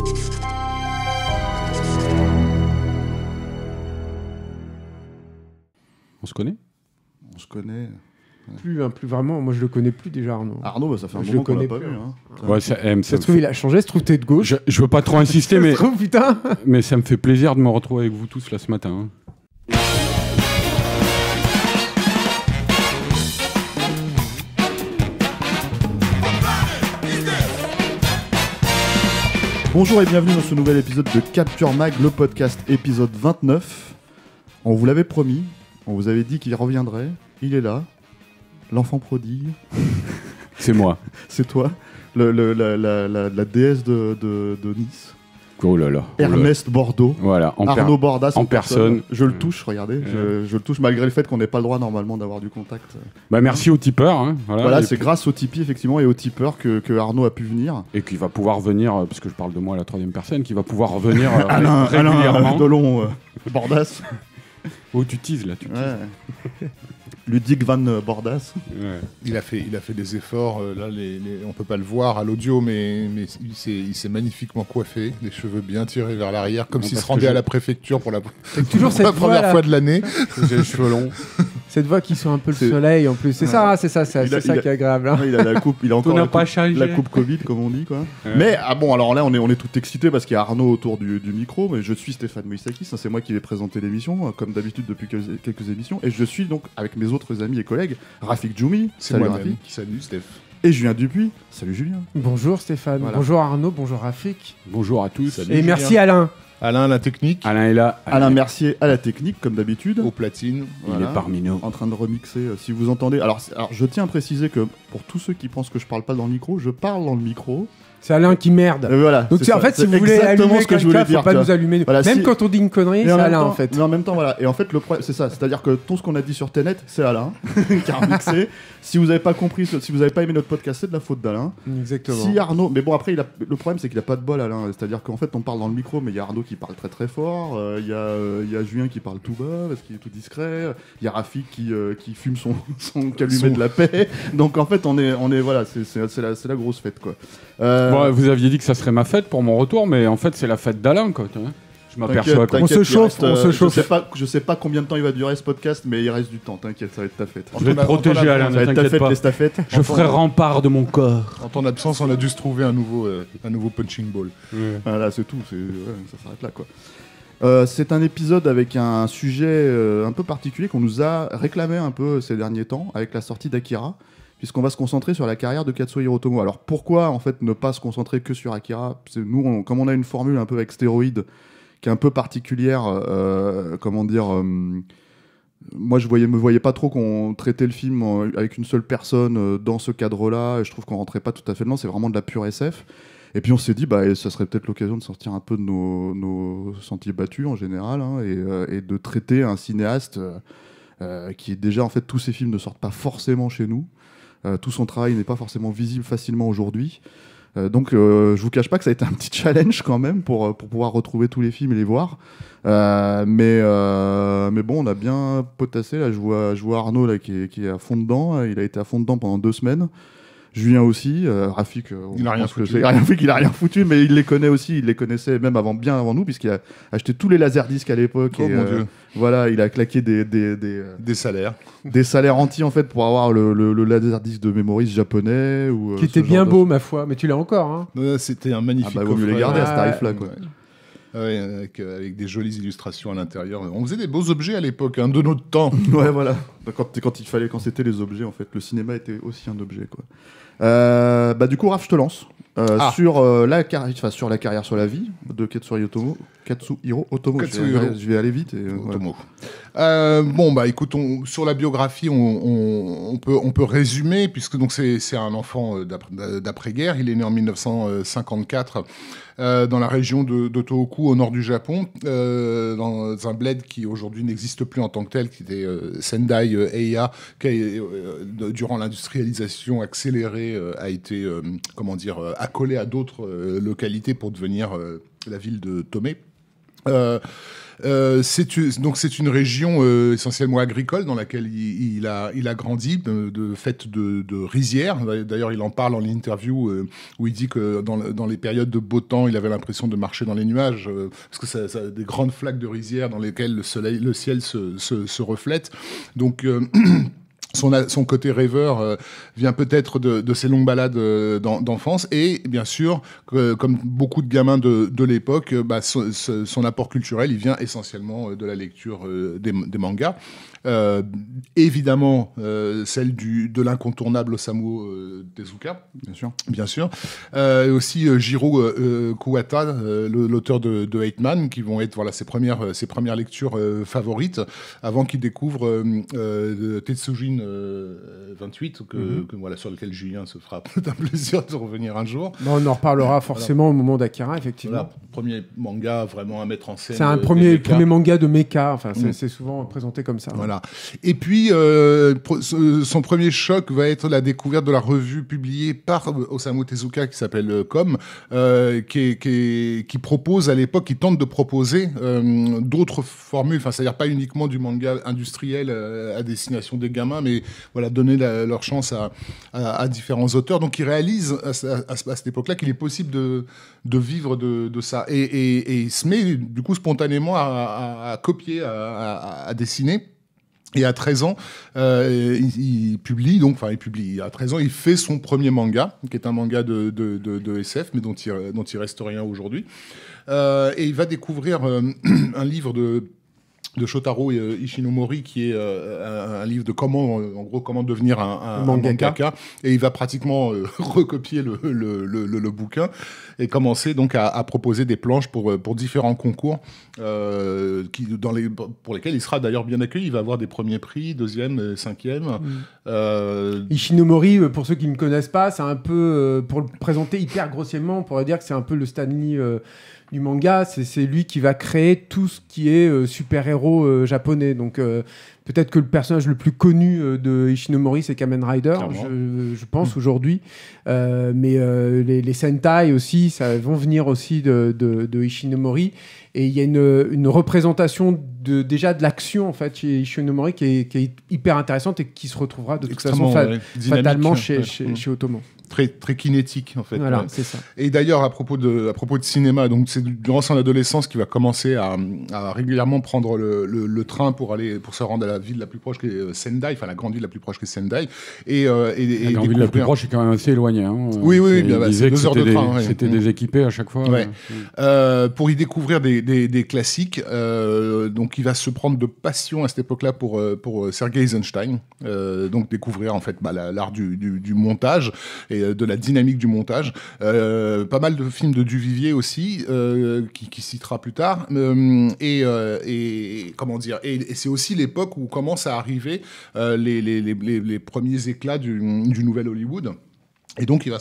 On se connaît On se connaît. Plus, hein, plus vraiment, moi je le connais plus déjà Arnaud. Arnaud, bah, ça fait un moment qu'on l'a pas vu. Hein. hein. Eh, il a changé, se trouve, t'es de gauche. Je, veux pas trop insister, mais. ça me fait plaisir de me retrouver avec vous tous là ce matin. Hein. Bonjour et bienvenue dans ce nouvel épisode de Capture Mag, le podcast épisode 29. On vous l'avait promis, on vous avait dit qu'il reviendrait, il est là, l'enfant prodigue. C'est moi. C'est toi, la, déesse de Nice. Oh oh Ernest Bordeaux. Voilà. En Arnaud Bordas en, personne. Je le touche, regardez. Je, le touche malgré le fait qu'on n'ait pas le droit normalement d'avoir du contact. Bah merci au tipeur. Hein. Voilà, c'est grâce au Tipeee effectivement et au Tipeur que, que, Arnaud a pu venir. Et qui va pouvoir venir, euh, parce que je parle de moi à la troisième personne, qui va pouvoir revenir euh, Alain, régulièrement. Alain euh, Bordas. oh, tu teases là, Ludic Van Bordas. Il, a fait, il a fait des efforts, euh, là on peut pas le voir à l'audio, mais, il s'est magnifiquement coiffé, les cheveux bien tirés vers l'arrière, comme s'il se rendait à la préfecture pour la, toujours première fois de l'année. Cette voix qui sent un peu le soleil en plus. C'est ça, c'est ça, c'est ça qui est agréable. Hein. Il a la coupe, il encore la, coupe, Covid, comme on dit. Quoi. Mais ah bon, alors là, on est, on est tout excité parce qu'il y a Arnaud autour du, micro, mais je suis Stéphane Moïsakis, hein, c'est moi qui vais présenter l'émission, hein, comme d'habitude depuis quelques émissions, et je suis donc avec mes autres amis et collègues, Rafik Djoumi, salut Rafik. Salut Steph. Et Julien Dupuis, salut Julien. Bonjour Stéphane, bonjour Arnaud, bonjour Rafik. Bonjour à tous. et merci Alain. Alain la technique. Alain est là. Alain, merci Mercier à la technique, comme d'habitude. Au platine. Il est parmi nous. En train de remixer, euh, si vous entendez. Alors, alors, je tiens à préciser que pour tous ceux qui pensent que je parle pas dans le micro, je parle dans le micro. C'est Alain qui merde. Voilà, Donc en fait, si vous voulez allumer ce que je voulais pas nous allumer. même quand on dit une connerie, c'est Alain en fait. Mais en même temps, voilà. Et en fait, le problème, c'est ça. C'est-à-dire que tout ce qu'on a dit sur Tenet, c'est Alain qui a remixé. si vous n'avez pas compris, si vous avez pas aimé notre podcast, c'est de la faute d'Alain. Exactement. Si Arnaud, mais bon après, le problème c'est qu'il a pas de bol, Alain. C'est-à-dire qu'en fait, on parle dans le micro, mais il y a Arnaud qui parle très très fort. Euh, euh, il y, a, Julien qui parle tout bas parce qu'il est tout discret. Il y a Rafik qui, euh, qui fume son, son calumet de la paix. Donc en fait, on est, on est voilà, c'est la, la grosse fête quoi. Euh, vous aviez dit que ça serait ma fête pour mon retour, mais en fait, c'est la fête d'Alain, quoi. Je m'aperçois qu'on se chauffe, on se euh, chauffe. Je sais, pas, sais pas combien de temps il va durer ce podcast, mais il reste du temps, t'inquiète, ça va être ta fête. Je vais te protéger, Alain, ça va être ta fête, Je ferai rempart de mon corps. En ton absence, on a dû se trouver un nouveau, euh, un nouveau punching ball. Voilà, c'est tout, ça s'arrête là, quoi. c'est un épisode avec un sujet un peu particulier qu'on nous a réclamé un peu ces derniers temps avec la sortie d'Akira puisqu'on va se concentrer sur la carrière de Katsuo Hirotomo. Alors pourquoi en fait ne pas se concentrer que sur Akira Nous, comme on a une formule un peu avec stéroïdes, qui est un peu particulière, euh, euh, comment dire. Euh, moi, je voyais, me voyais pas trop qu'on traitait le film avec une seule personne dans ce cadre-là. Et je trouve qu'on rentrait pas tout à fait dedans. C'est vraiment de la pure SF. Et puis on s'est dit, bah, ça serait peut-être l'occasion de sortir un peu de nos, sentiers battus en général, hein, et, de traiter un cinéaste qui est déjà en fait tous ses films ne sortent pas forcément chez nous. Euh, tout son travail n'est pas forcément visible facilement aujourd'hui. Euh, donc, euh, je vous cache pas que ça a été un petit challenge quand même pour, pouvoir retrouver tous les films et les voir. mais, bon, on a bien potassé. Là, je vois, Arnaud qui, qui est à fond dedans. Il a été à fond dedans pendant deux semaines. Julien aussi, euh, Rafik, euh, il a rien foutu. Rafik, a rien foutu, mais il les connaît aussi, il les connaissait même avant, bien avant nous, puisqu'il a acheté tous les disques à l'époque. Oh euh, voilà, il a claqué des des, des, salaires, des salaires anti en fait pour avoir le, le, le laserdisc de mémoriste japonais ou qui était bien beau ma foi, mais tu l'as encore. Hein. C'était un magnifique. Ah bah, vaut mieux les garder à ce ah, tarif-là. Quoi. Ah euh, avec, des jolies illustrations à l'intérieur. On faisait des beaux objets à l'époque, hein, de notre temps. ouais, voilà. Bah, quand, quand il fallait, quand c'était les objets, en fait, le cinéma était aussi un objet, quoi. Euh, bah, du coup, Raph, je te lance. Euh, ah. sur, la carrière, sur la carrière sur la vie de Katsuhiro Otomo. Katsuhiro Otomo, Je, vais, aller vite. Et, bon, bah écoute, on, sur la biographie, on, peut, on peut résumer, puisque donc c'est un enfant d'après-guerre. Il est né en 1954 euh, dans la région de, Tohoku, au nord du Japon, euh, dans un bled qui aujourd'hui n'existe plus en tant que tel, qui était euh, Sendai EIA, qui durant l'industrialisation accélérée a été, comment dire, accolé à d'autres localités pour devenir la ville de Tomé. Euh, donc c'est une région euh, essentiellement agricole dans laquelle il, a, grandi, de, de fait de, rizières. D'ailleurs, il en parle en interview euh, où il dit que dans, les périodes de beau temps, il avait l'impression de marcher dans les nuages, parce que ça, ça, des grandes flaques de rizières dans lesquelles le, soleil, le ciel se, se, se reflète. Donc son, côté rêveur euh, vient peut-être de, ses longues balades euh, d'enfance et bien sûr, comme beaucoup de gamins de, l'époque, euh, bah, son apport culturel, il vient essentiellement de la lecture des, mangas. Euh, évidemment, euh, celle du, de l'incontournable Osamu euh, Tezuka. Bien sûr. Bien sûr. aussi Jiro Kuwata, l'auteur de, de Man, qui vont être voilà, ses, premières, ses premières lectures favorites, avant qu'il découvre Tetsujin 28, mhm. que, voilà, sur lequel Julien se fera un plaisir de revenir un jour. on en reparlera forcément au moment d'Akira, effectivement. premier manga vraiment à mettre en scène. C'est un premier, premier manga de mecha, enfin, c'est mhm. souvent présenté comme ça. Et puis, euh, son premier choc va être la découverte de la revue publiée par euh, Osamu Tezuka qui s'appelle euh, Com, qui, propose à l'époque, qui tente de proposer d'autres formules, enfin, c'est-à-dire pas uniquement du manga industriel à destination des gamins, mais voilà, donner leur chance à, différents auteurs. Donc, il réalise à, à cette époque-là qu'il est possible de, vivre de, ça. Et, et, il se met, du coup, spontanément à, copier, à dessiner. Et à 13 ans, euh, il, publie, donc, enfin, il publie, à 13 ans, il fait son premier manga, qui est un manga de, SF, mais dont il, dont il reste rien aujourd'hui. Euh, et il va découvrir euh, un livre de de Shotaro euh, Ishinomori, qui est euh, un, livre de comment, en gros, comment devenir un, mangaka. Et il va pratiquement euh, recopier le, le, le, bouquin et commencer donc à, proposer des planches pour, pour différents concours qui, dans les, pour lesquels il sera d'ailleurs bien accueilli. Il va avoir des premiers prix, deuxième, cinquième. Mm. Ishinomori, pour ceux qui ne connaissent pas, c'est un peu, pour le présenter hyper grossièrement, on pourrait dire que c'est un peu le Stanley du manga, c'est lui qui va créer tout ce qui est euh, super-héros euh, japonais. Donc euh, peut-être que le personnage le plus connu de Ishinomori, c'est Kamen Rider, je, pense hmm. aujourd'hui. mais les, Sentai aussi, ça vont venir aussi de, Ishinomori. Et il y a une, représentation de, déjà de l'action en fait chez Ishinomori qui est, hyper intéressante et qui se retrouvera de toute façon fatalement chez, chez, hmm. chez Otomo très, très kinétique en fait. Et d'ailleurs, à propos de, à propos de cinéma, donc c'est durant son adolescence qu'il va commencer à, à régulièrement prendre le, le, train pour aller, pour se rendre à la ville la plus proche que euh, Sendai, enfin la grande ville la plus proche que Sendai. Et, euh, la grande ville la plus proche est quand même assez éloignée. Hein. Oui, oui, bah, deux heures de train. C'était mm. déséquipé à chaque fois. Hein. Mm. Euh, pour y découvrir des, des, classiques, donc il va se prendre de passion à cette époque-là pour, pour Sergei Eisenstein. donc découvrir en fait bah, l'art du, du, du montage et euh, de la dynamique du montage. Euh, pas mal de films de Duvivier aussi, euh, qui, citera plus tard. Et, comment dire Et, c'est aussi l'époque où commencent à arriver les, premiers éclats du nouvel Hollywood. Et donc, il va,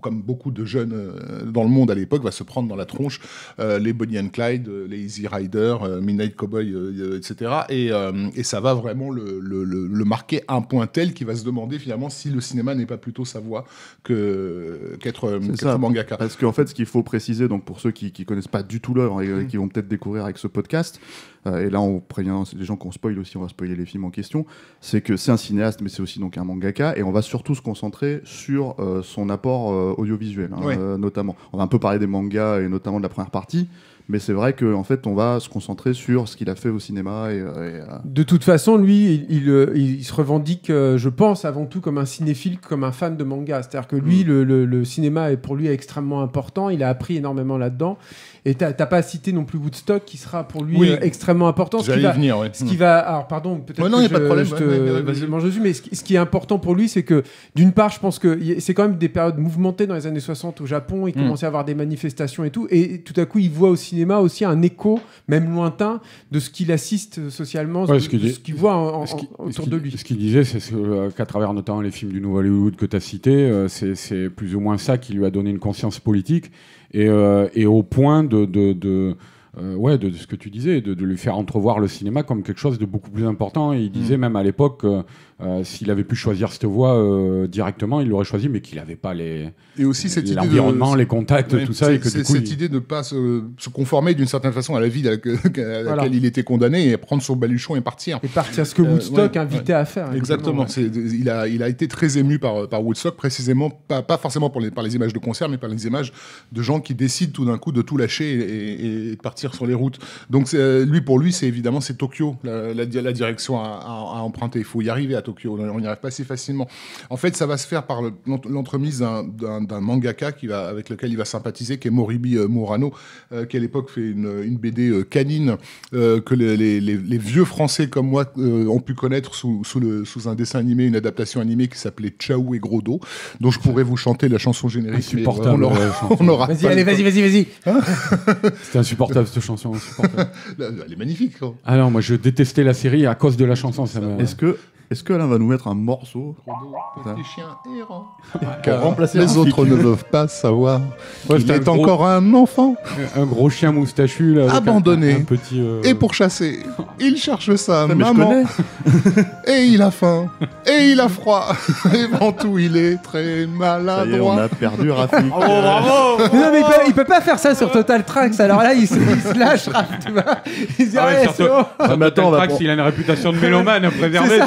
comme beaucoup de jeunes euh, dans le monde à l'époque, va se prendre dans la tronche euh, les Bonnie and Clyde, euh, les Easy Rider, Midnight Cowboy, etc. Et, et, ça va vraiment le, le, le, marquer à un point tel qu'il va se demander finalement si le cinéma n'est pas plutôt sa voix que qu'être mangaka. Parce qu'en fait, ce qu'il faut préciser, donc pour ceux qui ne connaissent pas du tout l'œuvre et mmh. qui vont peut-être découvrir avec ce podcast, euh, et là on prévient les gens qu'on spoil aussi, on va spoiler les films en question, c'est que c'est un cinéaste, mais c'est aussi donc un mangaka, et on va surtout se concentrer sur euh, son apport euh, audiovisuel, hein, notamment. On va un peu parler des mangas et notamment de la première partie, mais c'est vrai qu'en en fait, on va se concentrer sur ce qu'il a fait au cinéma. Et, euh, De toute façon, lui, il, il, euh, se revendique, euh, je pense, avant tout comme un cinéphile, comme un fan de manga. C'est-à-dire que lui, mm. le, le, cinéma est pour lui extrêmement important. Il a appris énormément là-dedans. Et t'as pas cité non plus Woodstock, qui sera pour lui extrêmement important. Ce qui va, venir, mm. alors pardon, peut-être que je, pas de problème, je te, mais, dessus, mais ce, qui est important pour lui, c'est que d'une part, je pense que c'est quand même des périodes mouvementées dans les années 60 au Japon. Il mm. commençait à avoir des manifestations et tout. Et tout à coup, il voit au cinéma aussi un écho, même lointain, de ce qu'il assiste socialement, de ce qu'il voit autour de lui. Ce qu'il disait, c'est euh, qu'à travers notamment les films du Nouveau Hollywood que tu as cités, euh, c'est plus ou moins ça qui lui a donné une conscience politique et, euh, au point de, de, de ouais, de, ce que tu disais, de, lui faire entrevoir le cinéma comme quelque chose de beaucoup plus important. il disait mm. même à l'époque, euh, s'il avait pu choisir cette voie euh, directement, il l'aurait choisi, mais qu'il n'avait pas les et aussi cette l'environnement, les contacts, tout ça, et que du coup, cette idée de ne pas se, conformer d'une certaine façon à la vie à, laquelle, il était condamné et prendre son baluchon et partir. Et partir ce que euh, Woodstock invitait à faire. Exactement. il a il a été très ému par par Woodstock précisément pas forcément pour les, par les images de concert, mais par les images de gens qui décident tout d'un coup de tout lâcher et, partir sur les routes. Donc lui pour lui c'est évidemment c'est Tokyo la, direction à, emprunter. Il faut y arriver à on n'y arrive pas si facilement. En fait, ça va se faire par l'entremise d'un mangaka qui va, avec lequel il va sympathiser, qui est Moribi euh, Murano, euh, qui à l'époque fait une, BD euh, canine que les, vieux Français comme moi ont pu connaître sous, un dessin animé, une adaptation animée qui s'appelait Chao et Gros Do dont je pourrais vous chanter la chanson générique. Insupportable. on aura, vas-y, allez, vas-y, vas-y, vas-y. Hein C'était insupportable cette chanson. Elle est magnifique. Alors ah moi, je détestais la série à cause de la chanson. Est-ce que, est-ce que Hein, va nous mettre un morceau. les autres ne veulent pas savoir ouais, qu'il est, encore un enfant. Un gros chien moustachu. Abandonné. Euh, et pour petit, Et chasser, Il cherche ça, maman. et il a faim. Et il a froid. et avant tout, il est très maladroit. Ça y est, on a perdu Rafik. Oh, il, peut, peut pas faire ça sur Total Tracks. Alors là, il se, lâche, Il Total il a une réputation de mélomane à préserver.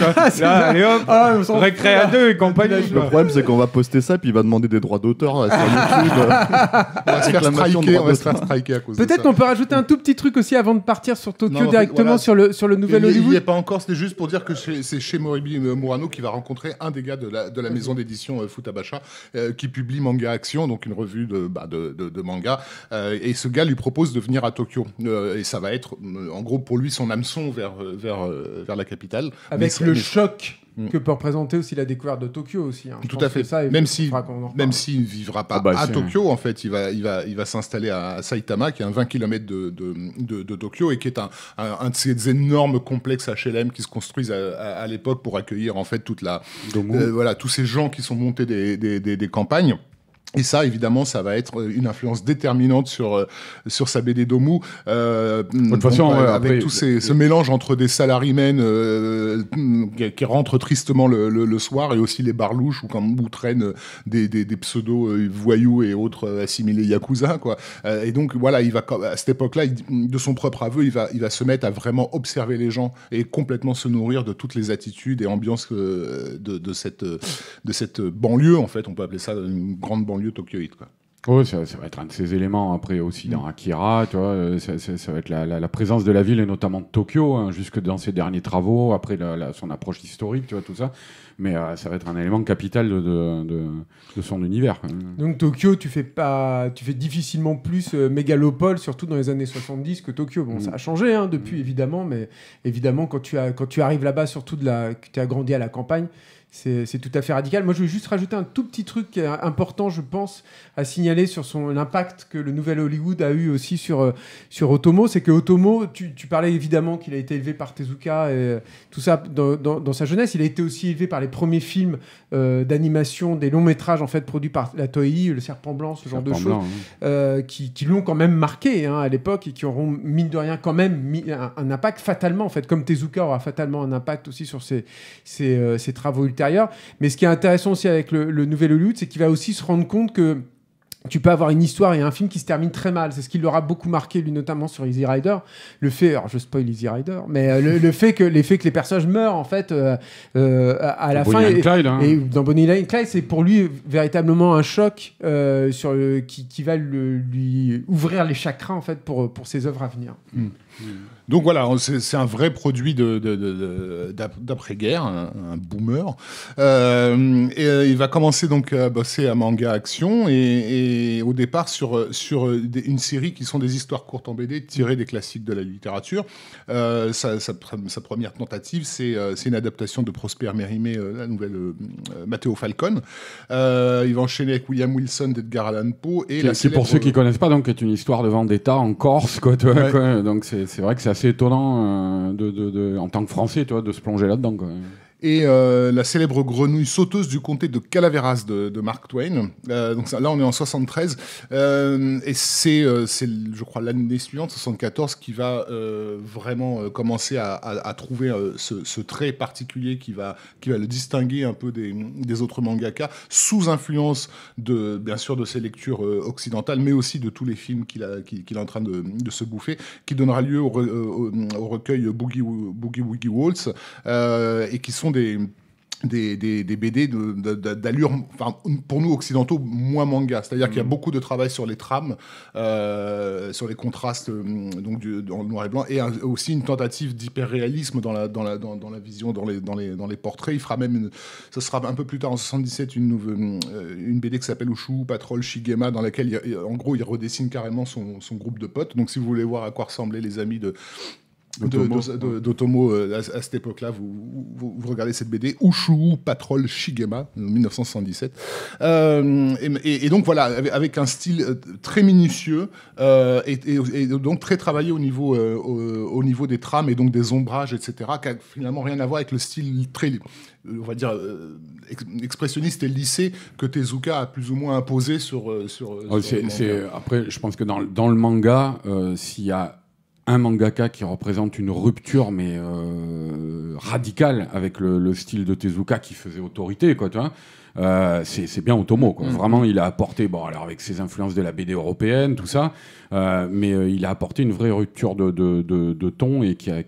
Ah, récré à deux et compagnie. Le problème, c'est qu'on va poster ça, puis il va demander des droits d'auteur hein, YouTube. on va se faire striker, on va se faire à cause Peut-être on peut rajouter un tout petit truc aussi avant de partir sur Tokyo directement sur le sur le nouvel Hollywood. Il n'y a pas encore, c'était juste pour dire que c'est chez Moribi euh, Murano qui va rencontrer un des gars de la, de la maison d'édition euh, Futabasha euh, qui publie Manga Action, donc une revue de, bah, de, manga. et ce gars lui propose de venir à Tokyo. et ça va être, en gros, pour lui, son hameçon vers, vers, vers la capitale. Avec le choc Mm. que peut représenter aussi la découverte de Tokyo aussi. Hein. Tout à fait. Ça, même si, même s'il ne vivra pas ah bah, à Tokyo, en fait, il va, il va, s'installer à Saitama, qui est à 20 km de, Tokyo et qui est un, de ces énormes complexes HLM qui se construisent à, l'époque pour accueillir en fait toute la, euh, voilà, tous ces gens qui sont montés des, des campagnes. Et ça, évidemment, ça va être euh, une influence déterminante sur euh, sur sa BD Domu. Euh, de façon, avec tout ce mélange entre des salariés men qui, rentrent tristement le, soir et aussi les barlouches où quand où traînent des, des, pseudos voyous et autres assimilés yakuza quoi. et donc voilà, il va à cette époque-là, de son propre aveu, il va il va se mettre à vraiment observer les gens et complètement se nourrir de toutes les attitudes et ambiances de, de cette de cette banlieue en fait. On peut appeler ça une grande banlieue banlieue tokyoïde. Quoi. Oh, ça, va être un de ces éléments après aussi dans Akira, tu vois, euh, ça, va être la, présence de la ville et notamment de Tokyo, hein, jusque dans ses derniers travaux, après son approche historique, tu vois, tout ça. Mais euh, ça va être un élément capital de, son univers. Donc Tokyo, tu fais, pas, tu fais difficilement plus euh, mégalopole, surtout dans les années 70 que Tokyo. Bon, mm. ça a changé hein, depuis, mm. évidemment, mais évidemment, quand tu, quand tu arrives là-bas, surtout de la, que tu as grandi à la campagne, c'est tout à fait radical. Moi, je veux juste rajouter un tout petit truc euh, important, je pense, à signaler sur son l'impact que le nouvel Hollywood a eu aussi sur, euh, sur Otomo. C'est que Otomo, tu, parlais évidemment qu'il a été élevé par Tezuka et euh, tout ça dans, sa jeunesse. Il a été aussi élevé par les premiers films d'animation, des longs métrages en fait produits par la Toei, Le Serpent Blanc, ce genre de choses, qui, l'ont quand même marqué hein, à l'époque et qui auront, mine de rien, quand même un, impact fatalement, en fait, comme Tezuka aura fatalement un impact aussi sur ses travaux ultérieurs mais ce qui est intéressant aussi avec le, nouvel Hollywood, c'est qu'il va aussi se rendre compte que tu peux avoir une histoire et un film qui se termine très mal. C'est ce qui l'aura beaucoup marqué, lui, notamment sur Easy Rider. Le fait, alors je spoil Easy Rider, mais euh, le, fait que les que les personnages meurent, en fait, euh, euh, à, la fin. Hein. Et, dans Bonnie and Clyde, c'est pour lui véritablement un choc sur qui, va lui ouvrir les chakras, en fait, pour, pour ses œuvres à venir. Hmm. Hmm. Donc voilà, c'est un vrai produit d'après-guerre, un, boomer. Euh, et euh, il va commencer donc à bosser à Manga Action et, au départ sur, sur une série qui sont des histoires courtes en BD tirées des classiques de la littérature. Euh, sa, sa, première tentative, c'est une adaptation de Prosper Mérimée, la nouvelle Matteo Falcon. il va enchaîner avec William Wilson d'Edgar Allan Poe. C'est pour ceux qui ne connaissent pas, donc, est une histoire de vendetta en Corse. Quoi, Donc c'est vrai que c'est c'est étonnant euh, de, de, de, en tant que Français, tu de se plonger là-dedans et euh, la célèbre grenouille sauteuse du comté de Calaveras de, Mark Twain. Euh, donc là, on est en 73, euh, et c'est, je crois, l'année suivante, 74, qui va vraiment commencer à, trouver ce, trait particulier qui va, qui va le distinguer un peu des, autres mangaka, sous influence de, bien sûr, de ses lectures occidentales, mais aussi de tous les films qu'il, est en train de, se bouffer, qui donnera lieu au, recueil Boogie, Boogie Woogie Waltz, et qui sont des, des, BD d'allure, de, enfin, pour nous occidentaux, moins manga. C'est-à-dire qu'il y a mm. beaucoup de travail sur les trames, euh, sur les contrastes euh, donc du, en noir et blanc, et aussi une tentative d'hyperréalisme dans la, dans, la, dans, la vision, dans les, dans, les, dans les portraits. Il fera même, une, ce sera un peu plus tard en 77, une, euh, une BD qui s'appelle Oshu Patrol Shigema, dans laquelle, en gros, il redessine carrément son, son, groupe de potes. Donc si vous voulez voir à quoi ressemblaient les amis de, d'Otomo euh, à, cette époque-là. Vous, vous, regardez cette BD, Ushu Patrol Shigema, 1977. Euh, et, donc voilà, avec un style euh, très minutieux et, donc très travaillé au niveau, au, niveau des trames et donc des ombrages, etc., qui a finalement rien à voir avec le style très, on va dire, expressionniste et lissé que Tezuka a plus ou moins imposé sur. sur, ah après, je pense que dans, dans le manga, s'il y a un mangaka qui représente une rupture mais euh, radicale avec le, style de Tezuka qui faisait autorité quoi euh, c'est bien Otomo quoi. Mm. vraiment il a apporté bon alors avec ses influences de la BD européenne tout ça euh, mais il a apporté une vraie rupture de, ton et qui a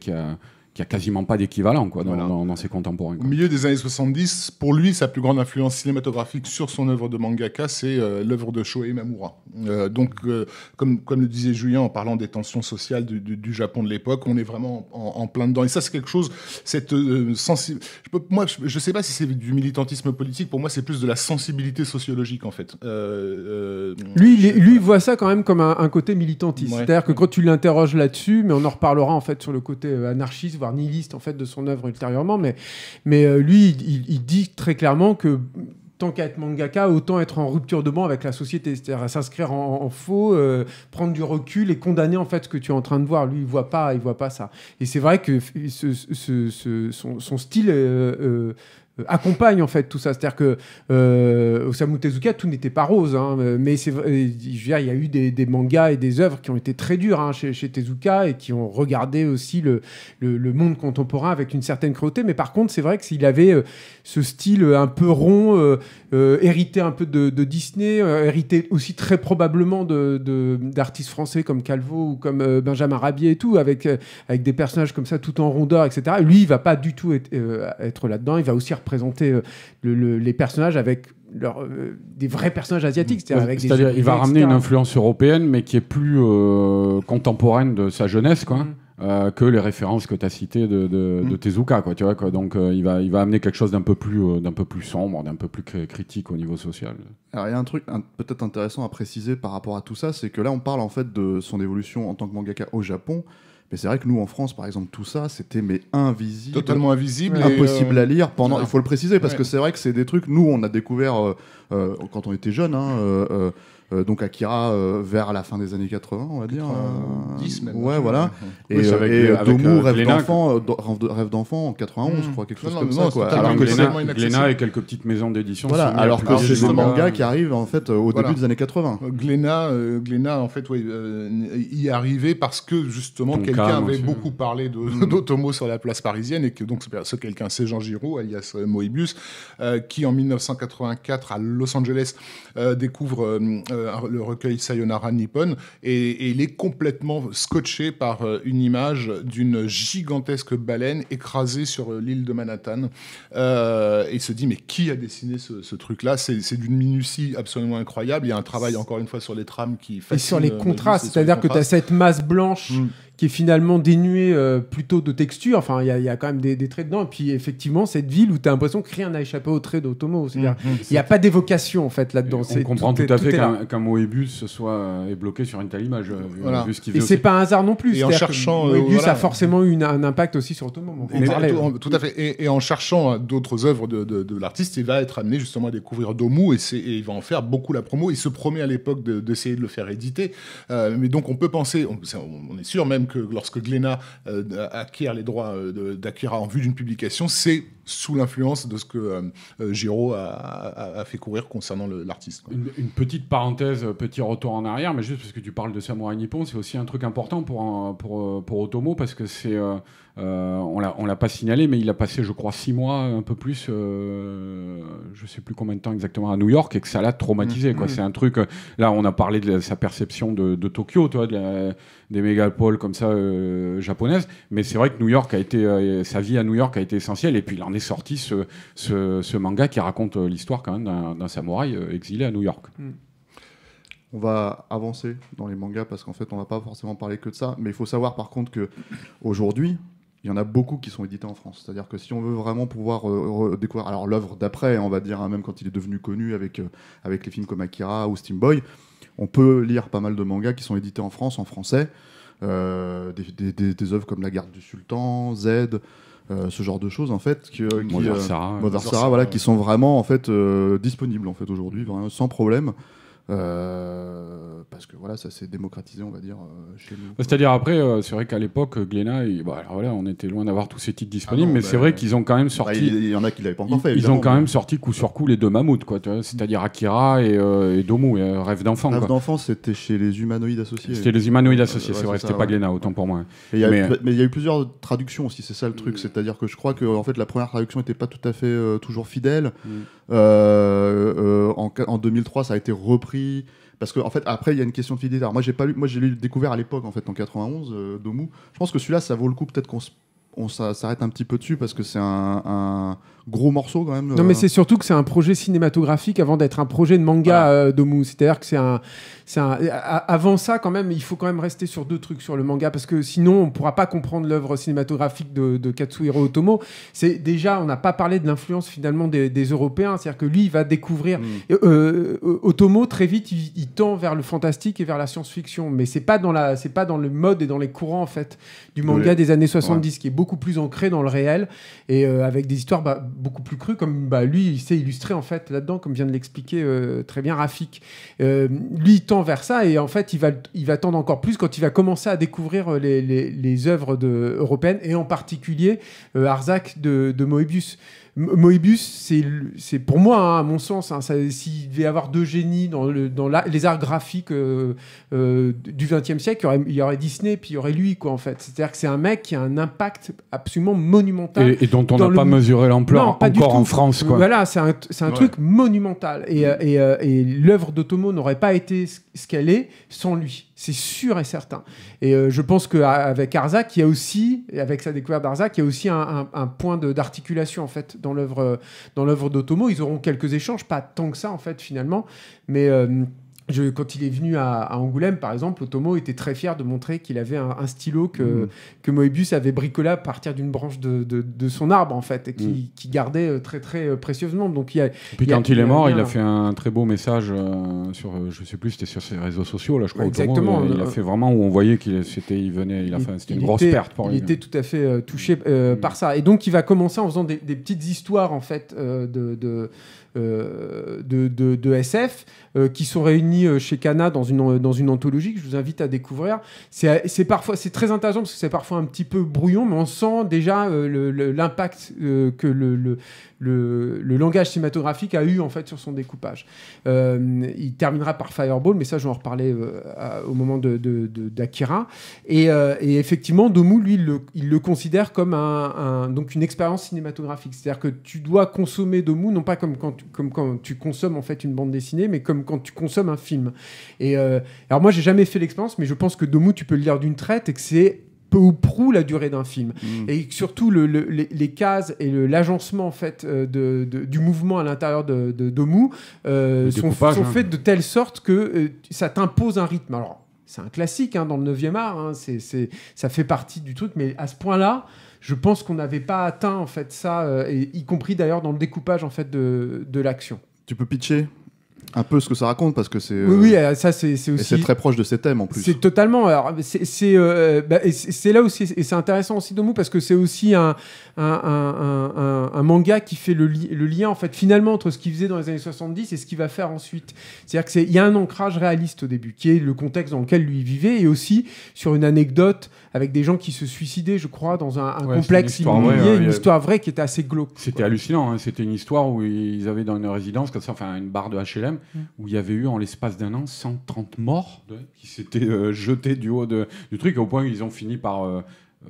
qui a quasiment pas d'équivalent quoi, dans, ses contemporains. Au milieu des années 70, pour lui, sa plus grande influence cinématographique sur son œuvre de mangaka, c'est euh, l'œuvre de Shohei Mamura. Euh, donc, euh, comme, comme le disait Julien en parlant des tensions sociales du, Japon de l'époque, on est vraiment en, plein dedans. Et ça, c'est quelque chose, cette Moi, je ne sais pas si c'est du militantisme politique. Pour moi, c'est plus de la sensibilité sociologique en fait. lui, il, lui voit ça quand même comme un, côté militantiste. C'est-à-dire que quand tu l'interroges là-dessus, mais on en reparlera en fait sur le côté anarchiste voire nihiliste en fait de son œuvre ultérieurement, mais, mais euh, lui, il, dit très clairement que tant qu'à être mangaka, autant être en rupture de banc avec la société, c'est-à-dire s'inscrire en, faux, euh, prendre du recul et condamner en fait ce que tu es en train de voir. Lui, il voit pas, il voit pas ça. Et c'est vrai que ce, ce, son, style euh, euh, accompagne en fait tout ça. C'est-à-dire que euh, Osamu Tezuka, tout n'était pas rose, hein, mais c'est il y a eu des, mangas et des œuvres qui ont été très dures hein, chez, chez, Tezuka et qui ont regardé aussi le, monde contemporain avec une certaine cruauté. Mais par contre, c'est vrai que s'il avait euh, ce style un peu rond, euh, hérité un peu de, Disney, hérité aussi très probablement d'artistes de, français comme Calvo ou comme Benjamin Rabier et tout, avec, avec des personnages comme ça tout en rondeur, etc. Lui, il va pas du tout être, être là-dedans. Il va aussi présenter euh, les personnages avec leur, euh, des vrais personnages asiatiques. C'est-à-dire, il va ramener une influence européenne, mais qui est plus euh, contemporaine de sa jeunesse, quoi. Mm. que les références que tu as citées de, mm. de, Tezuka, quoi, tu vois, quoi. Donc, il, va, il va amener quelque chose d'un peu plus, d'un peu plus sombre, d'un peu plus critique au niveau social. Alors, il y a un truc peut-être intéressant à préciser par rapport à tout ça, c'est que là, on parle en fait de son évolution en tant que mangaka au Japon, et c'est vrai que nous, en France, par exemple, tout ça, c'était mais invisible. Totalement invisible. Impossible à euh, lire pendant. Il faut le préciser parce que c'est vrai que c'est des trucs. Nous, on a découvert euh, euh, quand on était jeunes. Hein, euh, donc Akira euh, vers la fin des années 80, on va dire. 10 euh, même. Ouais, hein, voilà. Et, oui, rêve d'enfant, rêve d'enfant en 91, hmm. je crois, quelque chose comme ça. Alors que et quelques petites maisons d'édition. Voilà, alors que c'est des manga qui arrive, en fait au début des années 80. Glénat, en fait, y est arrivé parce que justement quelqu'un avait beaucoup parlé d'Otomo hmm. sur la place parisienne et que donc ce quelqu'un, c'est Jean Giraud, alias Moebius, qui en 1984 à Los Angeles découvre euh, le recueil Sayonara Nippon, et, il est complètement scotché par euh, une image d'une gigantesque baleine écrasée sur euh, l'île de Manhattan. et il se dit, mais qui a dessiné ce, truc-là C'est d'une minutie absolument incroyable. Il y a un travail, encore une fois, sur les trames qui... Et sur les contrastes, c'est-à-dire que tu as cette masse blanche mm qui finalement dénué euh, plutôt de texture. Enfin, il y, a quand même des, traits dedans. Et puis, effectivement, cette ville où tu as l'impression que rien n'a échappé au trait d'Otomo. C'est-à-dire, mm-hmm. il n'y a pas d'évocation, en fait, là-dedans. On comprend tout, à fait qu'un qu Moebius soit euh, bloqué sur une telle image. Euh, ce et c'est pas un hasard non plus. en cherchant. Moebius a forcément eu un impact aussi sur Otomo. tout, à fait. Et, en cherchant d'autres œuvres de, l'artiste, il va être amené justement à découvrir Domu et, et, il va en faire beaucoup la promo. Il se promet à l'époque d'essayer de, le faire éditer. mais donc, on peut penser, on est sûr même que lorsque Glénat euh, acquiert les droits euh, d'Akira en vue d'une publication, c'est sous l'influence de ce que euh, Giro a, fait courir concernant l'artiste. Une, petite parenthèse, petit retour en arrière, mais juste parce que tu parles de Samurai Nippon, c'est aussi un truc important pour Otomo, parce que c'est euh, on ne l'a pas signalé, mais il a passé, je crois, six mois, un peu plus, euh, je sais plus combien de temps exactement, à New York, et que ça l'a traumatisé. Mm, mm. C'est un truc. Euh, là, on a parlé de sa perception de, Tokyo, de des mégapoles comme ça japonaises, mais c'est vrai que New York a été, sa vie à New York a été essentielle, et puis il en est sorti ce, manga qui raconte l'histoire quand d'un samouraï exilé à New York. Mm. on va avancer dans les mangas parce qu'en fait on va pas forcément parler que de ça mais il faut savoir par contre que aujourd'hui il y en a beaucoup qui sont édités en France. C'est-à-dire que si on veut vraiment pouvoir euh, découvrir alors l'œuvre d'après, on va dire, hein, même quand il est devenu connu avec, euh, avec les films comme Akira ou Steam Boy, on peut lire pas mal de mangas qui sont édités en France, en français. Euh, des, des, œuvres comme La Garde du Sultan, Z. ce genre de choses en fait qui, qui voilà qui sont vraiment en fait disponibles en fait aujourd'hui sans problème euh, parce que voilà, ça s'est démocratisé, on va dire, euh, chez nous. C'est-à-dire après, euh, c'est vrai qu'à l'époque, Glénat, bah, voilà, on était loin d'avoir tous ces titres disponibles, ah mais c'est bah, vrai qu'ils ont quand même bah, sorti. il y en a qui l'avaient pas encore fait. Ils ont quand même sorti coup sur coup les deux mammouths, quoi. C'est-à-dire Akira et, Domu, Rêve d'enfant. Rêve d'enfant, c'était chez les humanoïdes associés. C'était les humanoïdes associés, c'est vrai. C'était pas Glénat, autant pour moi. mais il y a eu plusieurs traductions aussi, c'est ça le truc. C'est-à-dire que je crois que en fait, la première traduction n'était pas tout à fait toujours fidèle. Mm. En, en 2003, ça a été repris parce qu'en fait, après, il y a une question de fidélité. moi, j'ai pas lu, moi, j'ai lu découvert à l'époque, en fait, en 91, euh, Domu. Je pense que celui-là, ça vaut le coup, peut-être qu'on s'arrête un petit peu dessus, parce que c'est un gros morceau quand même. Non, mais euh. c'est surtout que c'est un projet cinématographique avant d'être un projet de manga euh, d'Omu. C'est-à-dire que c'est un, un, Avant ça, quand même, il faut quand même rester sur deux trucs sur le manga parce que sinon, on ne pourra pas comprendre l'œuvre cinématographique de, Katsuhiro Otomo. C'est déjà, on n'a pas parlé de l'influence finalement des, Européens. C'est-à-dire que lui, il va découvrir. Mm. Euh, Otomo, très vite, il, tend vers le fantastique et vers la science-fiction, mais c'est pas dans la, c'est pas dans le mode et dans les courants en fait du manga des années 70 qui est beaucoup plus ancré dans le réel et avec des histoires bah, beaucoup plus cru, comme bah, lui, il s'est illustré en fait là-dedans, comme vient de l'expliquer euh, très bien Rafik. Euh, lui, il tend vers ça et en fait, il va, il va tendre encore plus quand il va commencer à découvrir euh, les, les, œuvres européennes et en particulier Arzac de, de Moebius. Moebius, c'est pour moi, hein, à mon sens, hein, s'il devait y avoir deux génies dans, les arts graphiques euh, euh, du XXe siècle, il y, aurait, Disney, puis il y aurait lui, quoi, en fait. C'est-à-dire que c'est un mec qui a un impact absolument monumental. Et, dont on n'a pas mesuré l'ampleur encore en France, Voilà, c'est un, truc monumental. Et, euh, et l'œuvre d'Otomo n'aurait pas été ce qu'elle est sans lui c'est sûr et certain. Et euh, je pense qu'avec Arzac, il y a aussi, avec sa découverte d'Arzac, il y a aussi un, point d'articulation en fait dans l'œuvre dans l'œuvre d'Otomo. Ils auront quelques échanges, pas tant que ça en fait finalement, mais euh, quand il est venu à, Angoulême, par exemple, Otomo était très fier de montrer qu'il avait un, stylo que, mhm. que, Moebius avait bricolé à partir d'une branche de, de, son arbre, en fait, et qui, mhm. gardait euh, très, très euh, précieusement. Donc, il Puis quand il, est mort, il a fait un très beau message euh, sur, je sais plus, c'était sur ses réseaux sociaux, là, je crois. exactement. Otomo, il, a fait vraiment où on voyait qu'il il venait, il a fait, c'était une grosse perte pour lui. Il était tout à fait touché mhm. par ça. Et donc, il va commencer en faisant des, des petites histoires, en fait, de, de, de SF. Euh, qui sont réunis euh, chez Cana dans une, euh, dans une anthologie que je vous invite à découvrir. C'est parfois c'est très intéressant parce que c'est parfois un petit peu brouillon, mais on sent déjà l'impact que le, le, le, langage cinématographique a eu en fait sur son découpage. il terminera par Fireball, mais ça je vais en reparler au moment d'Akira. De, de, et, effectivement, Domu, lui, il le, considère comme un, donc une expérience cinématographique. C'est-à-dire que tu dois consommer Domu non pas comme quand, comme quand tu consommes en fait une bande dessinée, mais comme quand tu consommes un film. Et euh, alors moi, j'ai jamais fait l'expérience, mais je pense que Domu, tu peux le lire d'une traite et que c'est peu ou prou la durée d'un film. Mm. Et surtout, les, cases et l'agencement en fait, euh, de, du mouvement à l'intérieur de, de Domu euh, sont, sont hein. faits de telle sorte que ça t'impose un rythme. Alors, c'est un classique hein, dans le 9e art, hein, ça fait partie du truc, mais à ce point-là, je pense qu'on n'avait pas atteint en fait ça, et, y compris d'ailleurs dans le découpage en fait de, de l'action. Tu peux pitcher un peu ce que ça raconte parce que c'est. Oui, euh, euh, ça c'est aussi. C'est très proche de ces thèmes en plus. C'est totalement. Alors euh, bah, c'est là aussi et c'est intéressant aussi nous parce que c'est aussi un un, manga qui fait le, lien en fait finalement entre ce qu'il faisait dans les années 70 et ce qu'il va faire ensuite. C'est-à-dire qu'il y a un ancrage réaliste au début qui est le contexte dans lequel lui vivait et aussi sur une anecdote avec des gens qui se suicidaient, je crois, dans un, complexe une histoire, une histoire vraie qui était assez glauque. C'était hallucinant. Hein. C'était une histoire où ils avaient dans une résidence comme ça, enfin une barre de HLM où il y avait eu en l'espace d'un an 130 morts qui s'étaient euh, jetés du haut de, du truc, au point qu'ils ont fini par euh,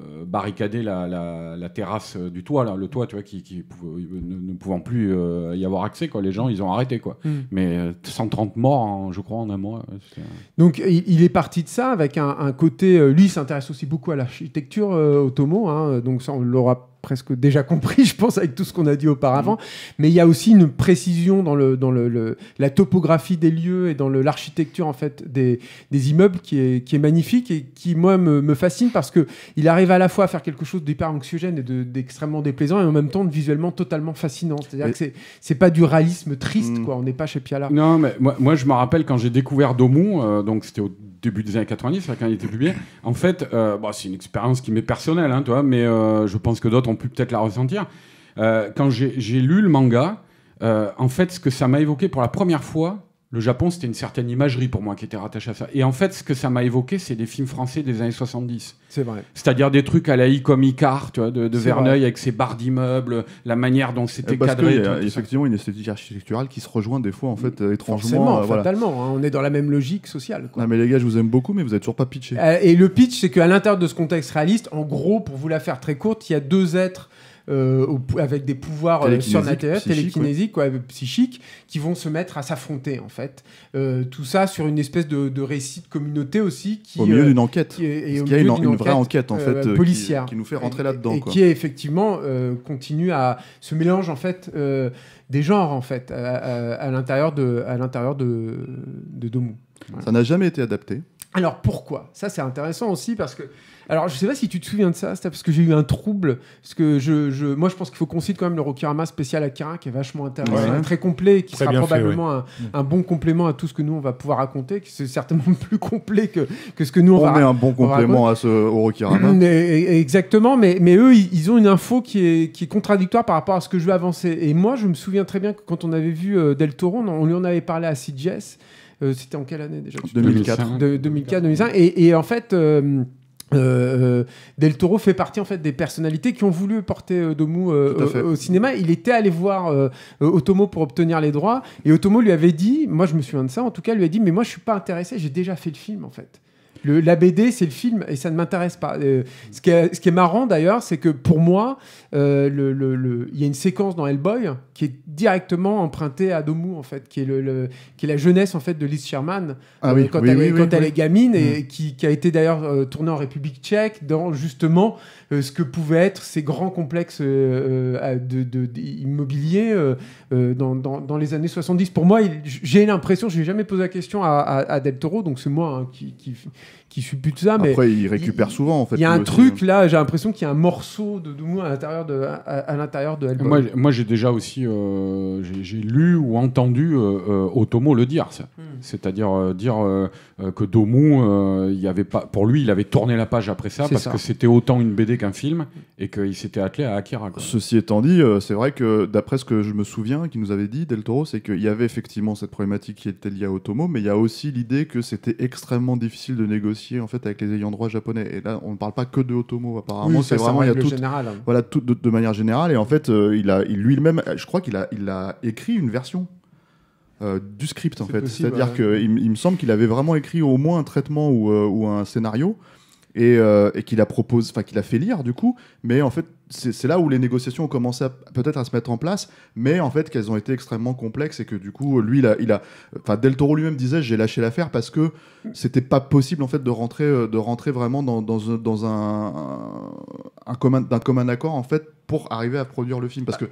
euh, barricader la, terrasse du toit, le toit, tu vois, qui, ne, pouvant plus y avoir accès, quoi. Les gens, ils ont arrêté, quoi. Mm. Mais 130 morts, je crois, en un mois. Donc, il est parti de ça avec un, côté. Lui, s'intéresse aussi beaucoup à l'architecture, Otomo, hein, donc ça, on l'aura presque déjà compris, je pense, avec tout ce qu'on a dit auparavant. Mm. Mais il y a aussi une précision dans, le, dans le, la topographie des lieux et dans l'architecture en fait des, des, immeubles qui est, qui est magnifique et qui, moi, me, fascine parce qu'il arrive à la fois à faire quelque chose d'hyper anxiogène et d'extrêmement déplaisant et en même temps de visuellement totalement fascinant. C'est-à-dire que que n'est pas du réalisme triste, mm. quoi. On n'est pas chez Piala. Non, mais moi, moi je me rappelle quand j'ai découvert Daumont, euh, donc c'était au début des années 90, quand il était publié. En fait, euh, bah, c'est une expérience qui m'est personnelle, hein, toi, mais euh, je pense que d'autres ont pu peut-être la ressentir. Euh, quand j'ai lu le manga, en fait, ce que ça m'a évoqué pour la première fois, le Japon, c'était une certaine imagerie pour moi qui était rattachée à ça. Et en fait, ce que ça m'a évoqué, c'est des films français des années 70. C'est vrai. C'est-à-dire des trucs à la I comme Icar, de, Verneuil avec ses barres d'immeubles, la manière dont c'était euh, cadré. Parce qu'il y a effectivement une esthétique architecturale qui se rejoint des fois, en fait, euh, étrangement. Forcément, totalement. Euh, hein. on est dans la même logique sociale. Non, mais les gars, je vous aime beaucoup, mais vous n'êtes toujours pas pitché. et le pitch, c'est qu'à l'intérieur de ce contexte réaliste, en gros, pour vous la faire très courte, il y a deux êtres euh, avec des pouvoirs euh, surnaturels, télékinésiques, psychiques, qui vont se mettre à s'affronter en fait. Euh, tout ça sur une espèce de, récit de communauté aussi qui au milieu d'une enquête. Qui est, y a une, vraie enquête en fait policière qui, nous fait rentrer là-dedans et, qui effectivement continue à se mélange en fait des genres en fait à, l'intérieur de à l'intérieur de, de Domou. Ça n'a jamais été adapté. Alors pourquoi Ça c'est intéressant aussi parce que alors, je sais pas si tu te souviens de ça, parce que j'ai eu un trouble. que je, je moi, je pense qu'il faut qu'on cite quand même le Rokirama spécial à Akira, qui est vachement intéressant, très complet, qui sera probablement un, bon complément à tout ce que nous, on va pouvoir raconter, qui c'est certainement plus complet que, que ce que nous, on, on On un bon complément à ce, au Rokirama. Exactement, mais, mais eux, ils, ont une info qui est, qui contradictoire par rapport à ce que je veux avancer. Et moi, je me souviens très bien que quand on avait vu euh, Del Toro, on, lui en avait parlé à CGS. Euh, c'était en quelle année déjà 2004. 2004, 2005. Et, et en fait... Euh, euh, euh, Del Toro fait partie en fait des personnalités qui ont voulu porter euh, Domu au, cinéma. Il était allé voir Otomo pour obtenir les droits et Otomo lui avait dit, moi je me souviens de ça, en tout cas lui a dit mais moi je suis pas intéressé, j'ai déjà fait le film en fait. Le, la BD, c'est le film et ça ne m'intéresse pas. Euh, ce, qui est, marrant d'ailleurs, c'est que pour moi, euh, il y a une séquence dans Hellboy qui est directement empruntée à Domu, en fait, qui est, le, est la jeunesse en fait, de Liz Sherman ah euh, quand, elle, est gamine et mm. qui, a été d'ailleurs tournée en République tchèque dans justement ce que pouvaient être ces grands complexes de, immobiliers dans, les années 70. Pour moi, j'ai l'impression, je n'ai jamais posé la question à, Del Toro, donc c'est moi hein, qui qui suppute ça. mais il récupère souvent, en fait. Il y a un truc, hein. là, j'ai l'impression qu'il y a un morceau de Doumou à l'intérieur de, à, l'intérieur de Moi, j'ai déjà aussi, euh, j'ai lu ou entendu euh, euh, Otomo le dire, ça. Hmm. C'est-à-dire dire euh, que Domu, euh, avait pas, pour lui, il avait tourné la page après ça parce que c'était autant une BD qu'un film et qu'il s'était attelé à Akira. Ceci étant dit, euh, c'est vrai que d'après ce que je me souviens qu'il nous avait dit, Del Toro, c'est qu'il y avait effectivement cette problématique qui était liée à Otomo, mais il y a aussi l'idée que c'était extrêmement difficile de négocier en fait avec les ayants droit japonais. Et là, on ne parle pas que de Otomo, apparemment, c'est vraiment il y a tout, hein. voilà, de, manière générale. Et en fait, il a, lui-même, je crois qu'il a écrit une version euh, du script en fait. C'est-à-dire que qu'il il me semble qu'il avait vraiment écrit au moins un traitement ou, euh, un scénario et, euh, qu'il a proposé, enfin qu'il a fait lire du coup. Mais en fait, c'est là où les négociations ont commencé peut-être à se mettre en place, mais en fait qu'elles ont été extrêmement complexes et que du coup lui il a, enfin Del Toro lui-même disait j'ai lâché l'affaire parce que c'était pas possible en fait de rentrer de rentrer vraiment dans, dans, dans un, un commun d'un commun accord en fait pour arriver à produire le film. Parce bah. que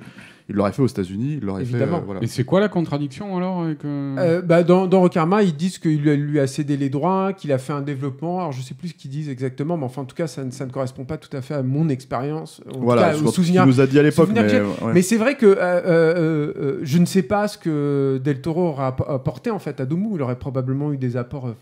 il l'aurait fait aux États-Unis, il l'aurait fait. Euh, et c'est quoi la contradiction alors euh, euh, bah, dans, dans ils disent qu'il lui a cédé les droits, qu'il a fait un développement. Alors je sais plus ce qu'ils disent exactement, mais enfin en tout cas, ça, ça, ne correspond pas tout à fait à mon expérience. Voilà, cas, souviens souvenir, nous a dit à l'époque. Mais, c'est vrai que je ne sais pas ce que Del Toro aura apporté en fait à Domu. Il aurait probablement eu des apports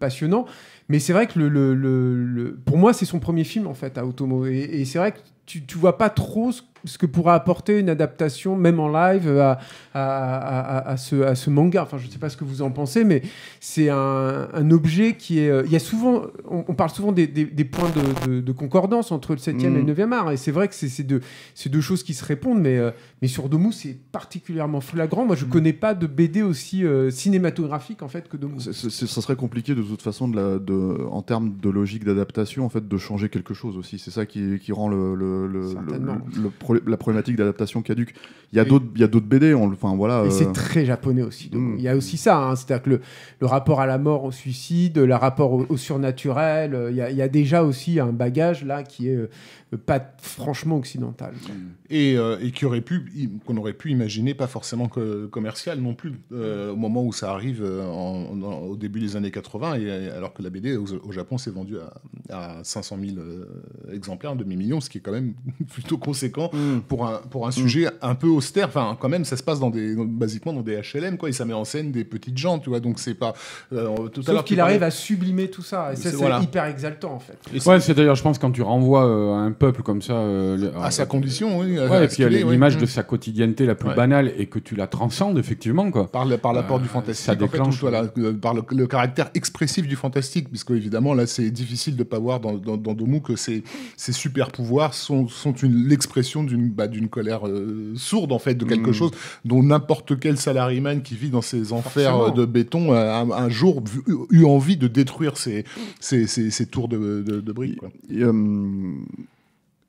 passionnants. Mais c'est vrai que le, le, pour moi, c'est son premier film en fait à Otomo. Et, et c'est vrai que tu, tu vois pas trop ce ce que pourra apporter une adaptation, même en live, à, à, à ce, manga. Enfin, je ne sais pas ce que vous en pensez, mais c'est un, un objet qui est. Euh, il y a souvent, on, parle souvent des, des, points de, de, concordance entre le 7e et le 9e mm. art, et c'est vrai que c'est deux, deux, choses qui se répondent, mais, euh, mais sur Domu, c'est particulièrement flagrant. Moi, je ne mm. connais pas de BD aussi euh, cinématographique en fait que Domu. ça serait compliqué de toute façon, de, la, de en termes de logique d'adaptation, en fait, de changer quelque chose aussi. C'est ça qui, qui rend le, le, le la problématique d'adaptation caduque. Il y a d'autres, il d'autres BD. Enfin voilà. Et c'est euh. très japonais aussi. Donc hmm. il y a aussi ça, hein, c'est-à-dire que le, le, rapport à la mort, au suicide, le rapport au, surnaturel. Euh, il y, a, déjà aussi un bagage là qui est euh, pas franchement occidental. Hmm. Et, et qui aurait pu, qu'on aurait pu imaginer, pas forcément commercial non plus, au moment où ça arrive au début des années 80, et, alors que la BD au, Japon s'est vendue à, 500 000 exemplaires, demi-million, ce qui est quand même plutôt conséquent hmm. Mm. pour, un, pour un mm. sujet un peu austère. Enfin, quand même, ça se passe dans des, basiquement dans des HLM, quoi, et ça met en scène des petites gens, tu vois. Donc, c'est pas. Euh, Sauf qu'il arrive à sublimer tout ça, et c'est hyper exaltant, en fait. ouais, c'est d'ailleurs, je pense, quand tu renvoies euh, un peuple comme ça. Euh, à sa euh, condition, oui. Ouais, et puis l'image de mm. sa quotidienneté la plus banale, et que tu la transcendes, effectivement, quoi. Par, la, par l'apport du fantastique. Ça déclenche. par le, caractère expressif du fantastique, puisque évidemment, là, c'est difficile de pas voir dans, dans, dans que ces, ces super pouvoirs sont, sont l'expression du bah, d'une colère euh, sourde, en fait, de quelque hmm. chose dont n'importe quel salaryman qui vit dans ces enfers euh, de béton a euh, un, jour eu envie de détruire ces, tours de, de, briques. et,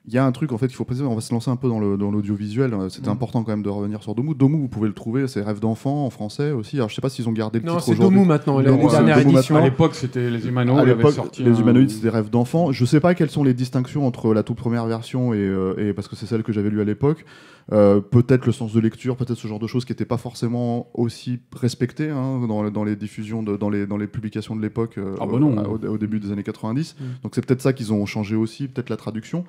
il y a un truc en fait il faut préciser, on va se lancer un peu dans l'audiovisuel, dans euh, c'était C'est mm. important quand même de revenir sur Domu. Domu, vous pouvez le trouver, c'est Rêves d'enfants, en français aussi. Alors je sais pas s'ils ont gardé le titre aujourd'hui. Non, c'est Domu maintenant, la dernière À l'époque, c'était les humanoïdes. À les humanoïdes, c'était Rêve d'enfant. Je sais pas quelles sont les distinctions entre la toute première version et, euh, et parce que c'est celle que j'avais lue à l'époque. Euh, peut-être le sens de lecture, peut-être ce genre de choses qui n'étaient pas forcément aussi respectées hein, dans, les diffusions, dans, les, dans les publications de l'époque euh, ah bah au, début des années 90. Mm. Donc c'est peut-être ça qu'ils ont changé aussi, peut-être la traduction.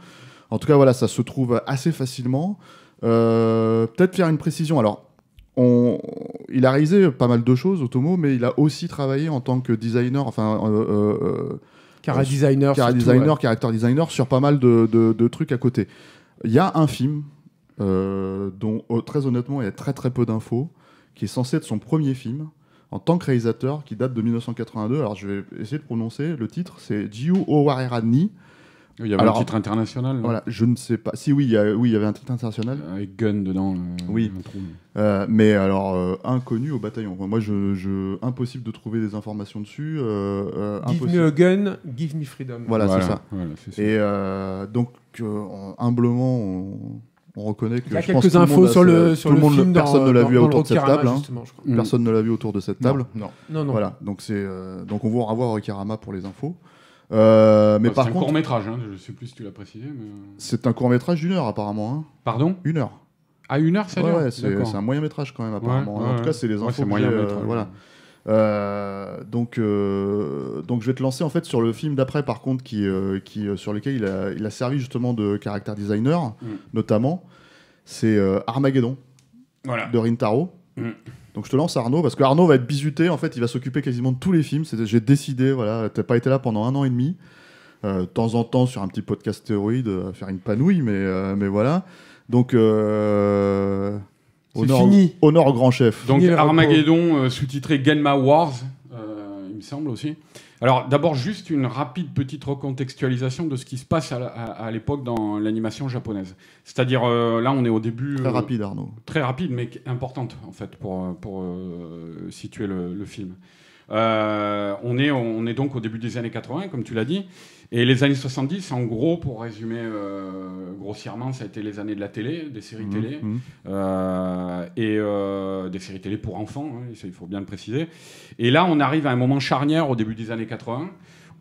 En tout cas, voilà, ça se trouve assez facilement. Euh, peut-être faire une précision. Alors, il a réalisé pas mal de choses, Otomo, mais il a aussi travaillé en tant que designer, enfin. Cara designer, designer, character designer sur pas mal de, de trucs à côté. Il y a un film euh, dont euh, très honnêtement il y a très très peu d'infos, qui est censé être son premier film en tant que réalisateur qui date de 1982. Alors je vais essayer de prononcer le titre, c'est Jiu Owarera Il y avait un titre international. Voilà, je ne sais pas. Si oui, il y, oui, il y avait un titre international. Euh, avec Gun dedans. oui. mais alors inconnu au bataillon. Moi, je, impossible de trouver des informations dessus. give me a gun, give me freedom. Voilà, c'est ça. ça. Et donc humblement, on, on reconnaît que. Il y a je quelques pense infos sur le, sur film. Personne ne l'a vu autour de cette table. Personne ne l'a vu autour de cette table. Non. Non, non. Voilà. Donc, c'est, euh, donc on va revoir Rikirama pour les infos. Euh, mais par c'est un court métrage, hein, je ne sais plus si tu l'as précisé. Mais... Euh. C'est un court métrage d'une heure apparemment. Hein. Pardon Une heure. À ah, une heure, ça ouais, dure ouais, c'est, un moyen métrage quand même apparemment. Hein. en tout cas, c'est les infos. C'est moyen euh, métrage. voilà. Euh, donc, euh, donc je vais te lancer en fait sur le film d'après par contre qui, euh, qui sur lequel il a, il a, servi justement de caractère designer mm. notamment c'est Armageddon voilà. de Rintaro mm. donc je te lance Arnaud parce que Arnaud va être bizuté en fait il va s'occuper quasiment de tous les films j'ai décidé voilà t'as pas été là pendant un an et demi de temps en temps sur un petit podcast théoïde faire une panouille mais, mais voilà donc Honor, fini. Honor grand chef. Donc Armageddon, euh, sous-titré Genma Wars, euh, il me semble aussi. Alors d'abord juste une rapide petite recontextualisation de ce qui se passe à, l'époque dans l'animation japonaise. C'est-à-dire euh, là on est au début... Très rapide Arnaud. Très rapide mais importante en fait pour, pour situer le, film. on, est, on est donc au début des années 80 comme tu l'as dit. Et les années 70, en gros, pour résumer euh, grossièrement, ça a été les années de la télé, des séries mmh, télé, mmh. Euh, et euh, des séries télé pour enfants, hein, il faut bien le préciser. Et là, on arrive à un moment charnière au début des années 80,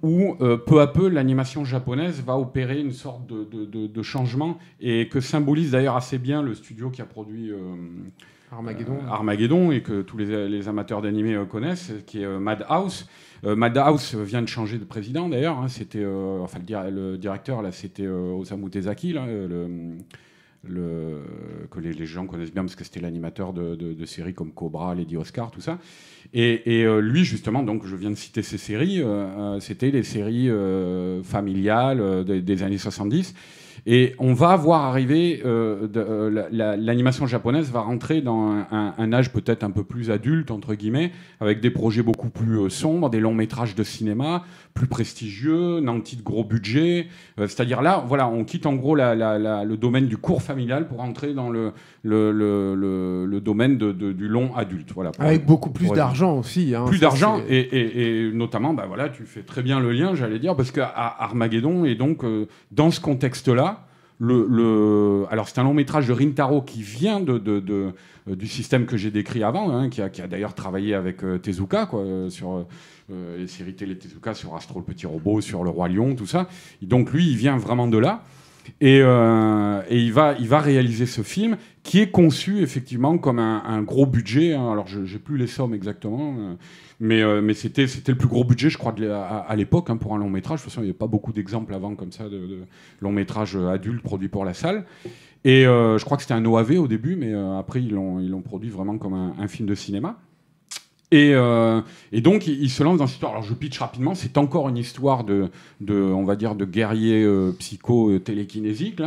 où peu à peu, l'animation japonaise va opérer une sorte de, changement, et que symbolise d'ailleurs assez bien le studio qui a produit... Armageddon. Armageddon, et que tous les, les amateurs d'animé connaissent, qui est Madhouse, euh, Madhouse vient de changer de président d'ailleurs. Hein, c'était, euh, le, directeur là, c'était euh, Osamu Tezaki, que les, gens connaissent bien parce que c'était l'animateur de, séries comme Cobra, Lady Oscar, tout ça. Et, lui, justement, donc je viens de citer ces séries, c'était les séries familiales des, des, années 70. Et on va voir arriver, euh, euh, l'animation japonaise va rentrer dans un, âge peut-être un peu plus adulte, entre guillemets, avec des projets beaucoup plus euh, sombres, des longs métrages de cinéma, plus prestigieux, nantis de gros budget. C'est-à-dire là, voilà, on quitte en gros le domaine du court familial pour entrer dans le, le, domaine du long adulte. Voilà, avec beaucoup plus d'argent aussi. Hein, plus d'argent, et, notamment, bah, voilà, tu fais très bien le lien, j'allais dire, parce qu'Armageddon Armageddon, et donc dans ce contexte-là, alors c'est un long métrage de Rintaro qui vient euh, du système que j'ai décrit avant, hein, qui a, d'ailleurs travaillé avec euh, Tezuka euh, sur les séries télé Tezuka, sur Astro le petit robot, sur Le Roi Lion, tout ça. donc lui, il vient vraiment de là. Et, euh, il, va, réaliser ce film qui est conçu effectivement comme un, gros budget. Hein. Alors, je n'ai plus les sommes exactement, euh, mais, euh, c'était, le plus gros budget, je crois, à, l'époque hein, pour un long métrage. De toute façon, il n'y a pas beaucoup d'exemples avant comme ça de, long métrage adulte produit pour la salle. Et je crois que c'était un OAV au début, mais après, ils l'ont, produit vraiment comme un film de cinéma. Et, euh, et, donc, il, se lance dans cette histoire. Alors, je pitch rapidement. C'est encore une histoire de, de, on va dire, de guerrier euh, psycho euh, télékinésique,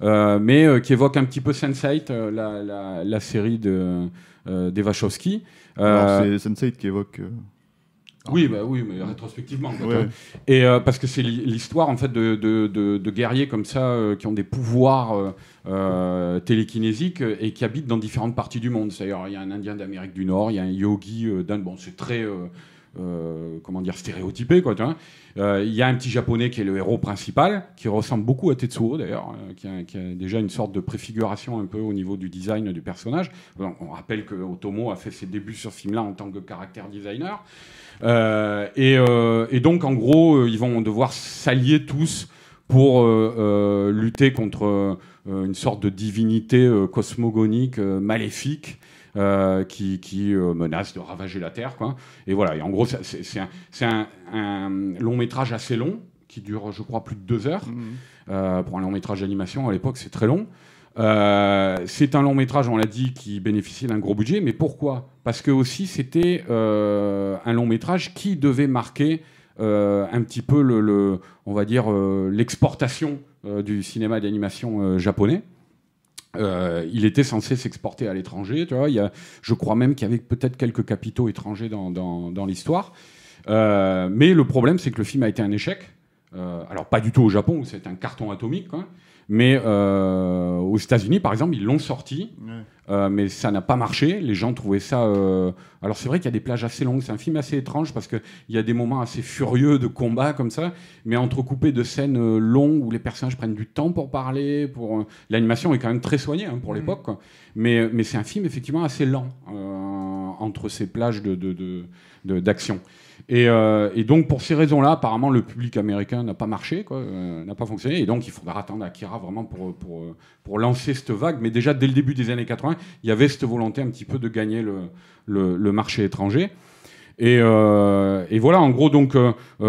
mais qui évoque un petit peu sense la, série de, des Alors, c'est sense qui évoque. Hein. Oui, bah oui, mais rétrospectivement. Et euh, parce que c'est l'histoire en fait de, de, de, guerriers comme ça euh, qui ont des pouvoirs euh, télékinésiques et qui habitent dans différentes parties du monde. C'est-à-dire, il y a un Indien d'Amérique du Nord, il y a un yogi d'Inde. Bon, c'est très euh, comment dire, stéréotypé. Quoi, euh, il y a un petit japonais qui est le héros principal, qui ressemble beaucoup à Tetsuo d'ailleurs, euh, qui, a déjà une sorte de préfiguration un peu au niveau du design du personnage. on rappelle que Otomo a fait ses débuts sur ce film-là en tant que caractère designer. Et, et, donc, en gros, ils vont devoir s'allier tous pour lutter contre une sorte de divinité cosmogonique maléfique euh, qui, euh, menace de ravager la Terre. Quoi. Et voilà, et en gros, c'est un, long métrage assez long, qui dure, je crois, plus de deux heures. Mm. Euh, pour un long métrage d'animation, à l'époque, c'est très long. c'est un long métrage, on l'a dit, qui bénéficiait d'un gros budget, mais pourquoi Parce que aussi c'était un long métrage qui devait marquer un petit peu le, on va dire l'exportation du cinéma d'animation japonais. Euh, il était censé s'exporter à l'étranger. Tu vois, y a, je crois même qu'il y avait peut-être quelques capitaux étrangers dans, dans, l'histoire. Euh, mais le problème, c'est que le film a été un échec. Euh, alors, pas du tout au Japon, où c'est un carton atomique, mais aux États-Unis, par exemple, ils l'ont sorti. Euh, mais ça n'a pas marché. Les gens trouvaient ça. Euh... Alors c'est vrai qu'il y a des plages assez longues. C'est un film assez étrange parce qu'il y a des moments assez furieux de combat comme ça, mais entrecoupés de scènes euh, longues où les personnages prennent du temps pour parler. Pour euh, l'animation est quand même très soignée hein, pour mm. l'époque. Mais, mais c'est un film effectivement assez lent euh, entre ces plages de, de, de, d'action. Euh, et, donc, pour ces raisons-là, apparemment, le public américain n'a pas marché, euh, n'a pas fonctionné. Et donc, il faudra attendre Akira vraiment pour, lancer cette vague. Mais déjà, dès le début des années 80, il y avait cette volonté un petit peu de gagner le, marché étranger. Euh, et, voilà, en gros, donc, on,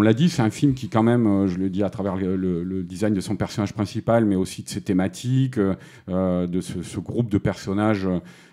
l'a dit, c'est un film qui, quand même, je le dis à travers le, design de son personnage principal, mais aussi de ses thématiques, de ce, ce, groupe de personnages,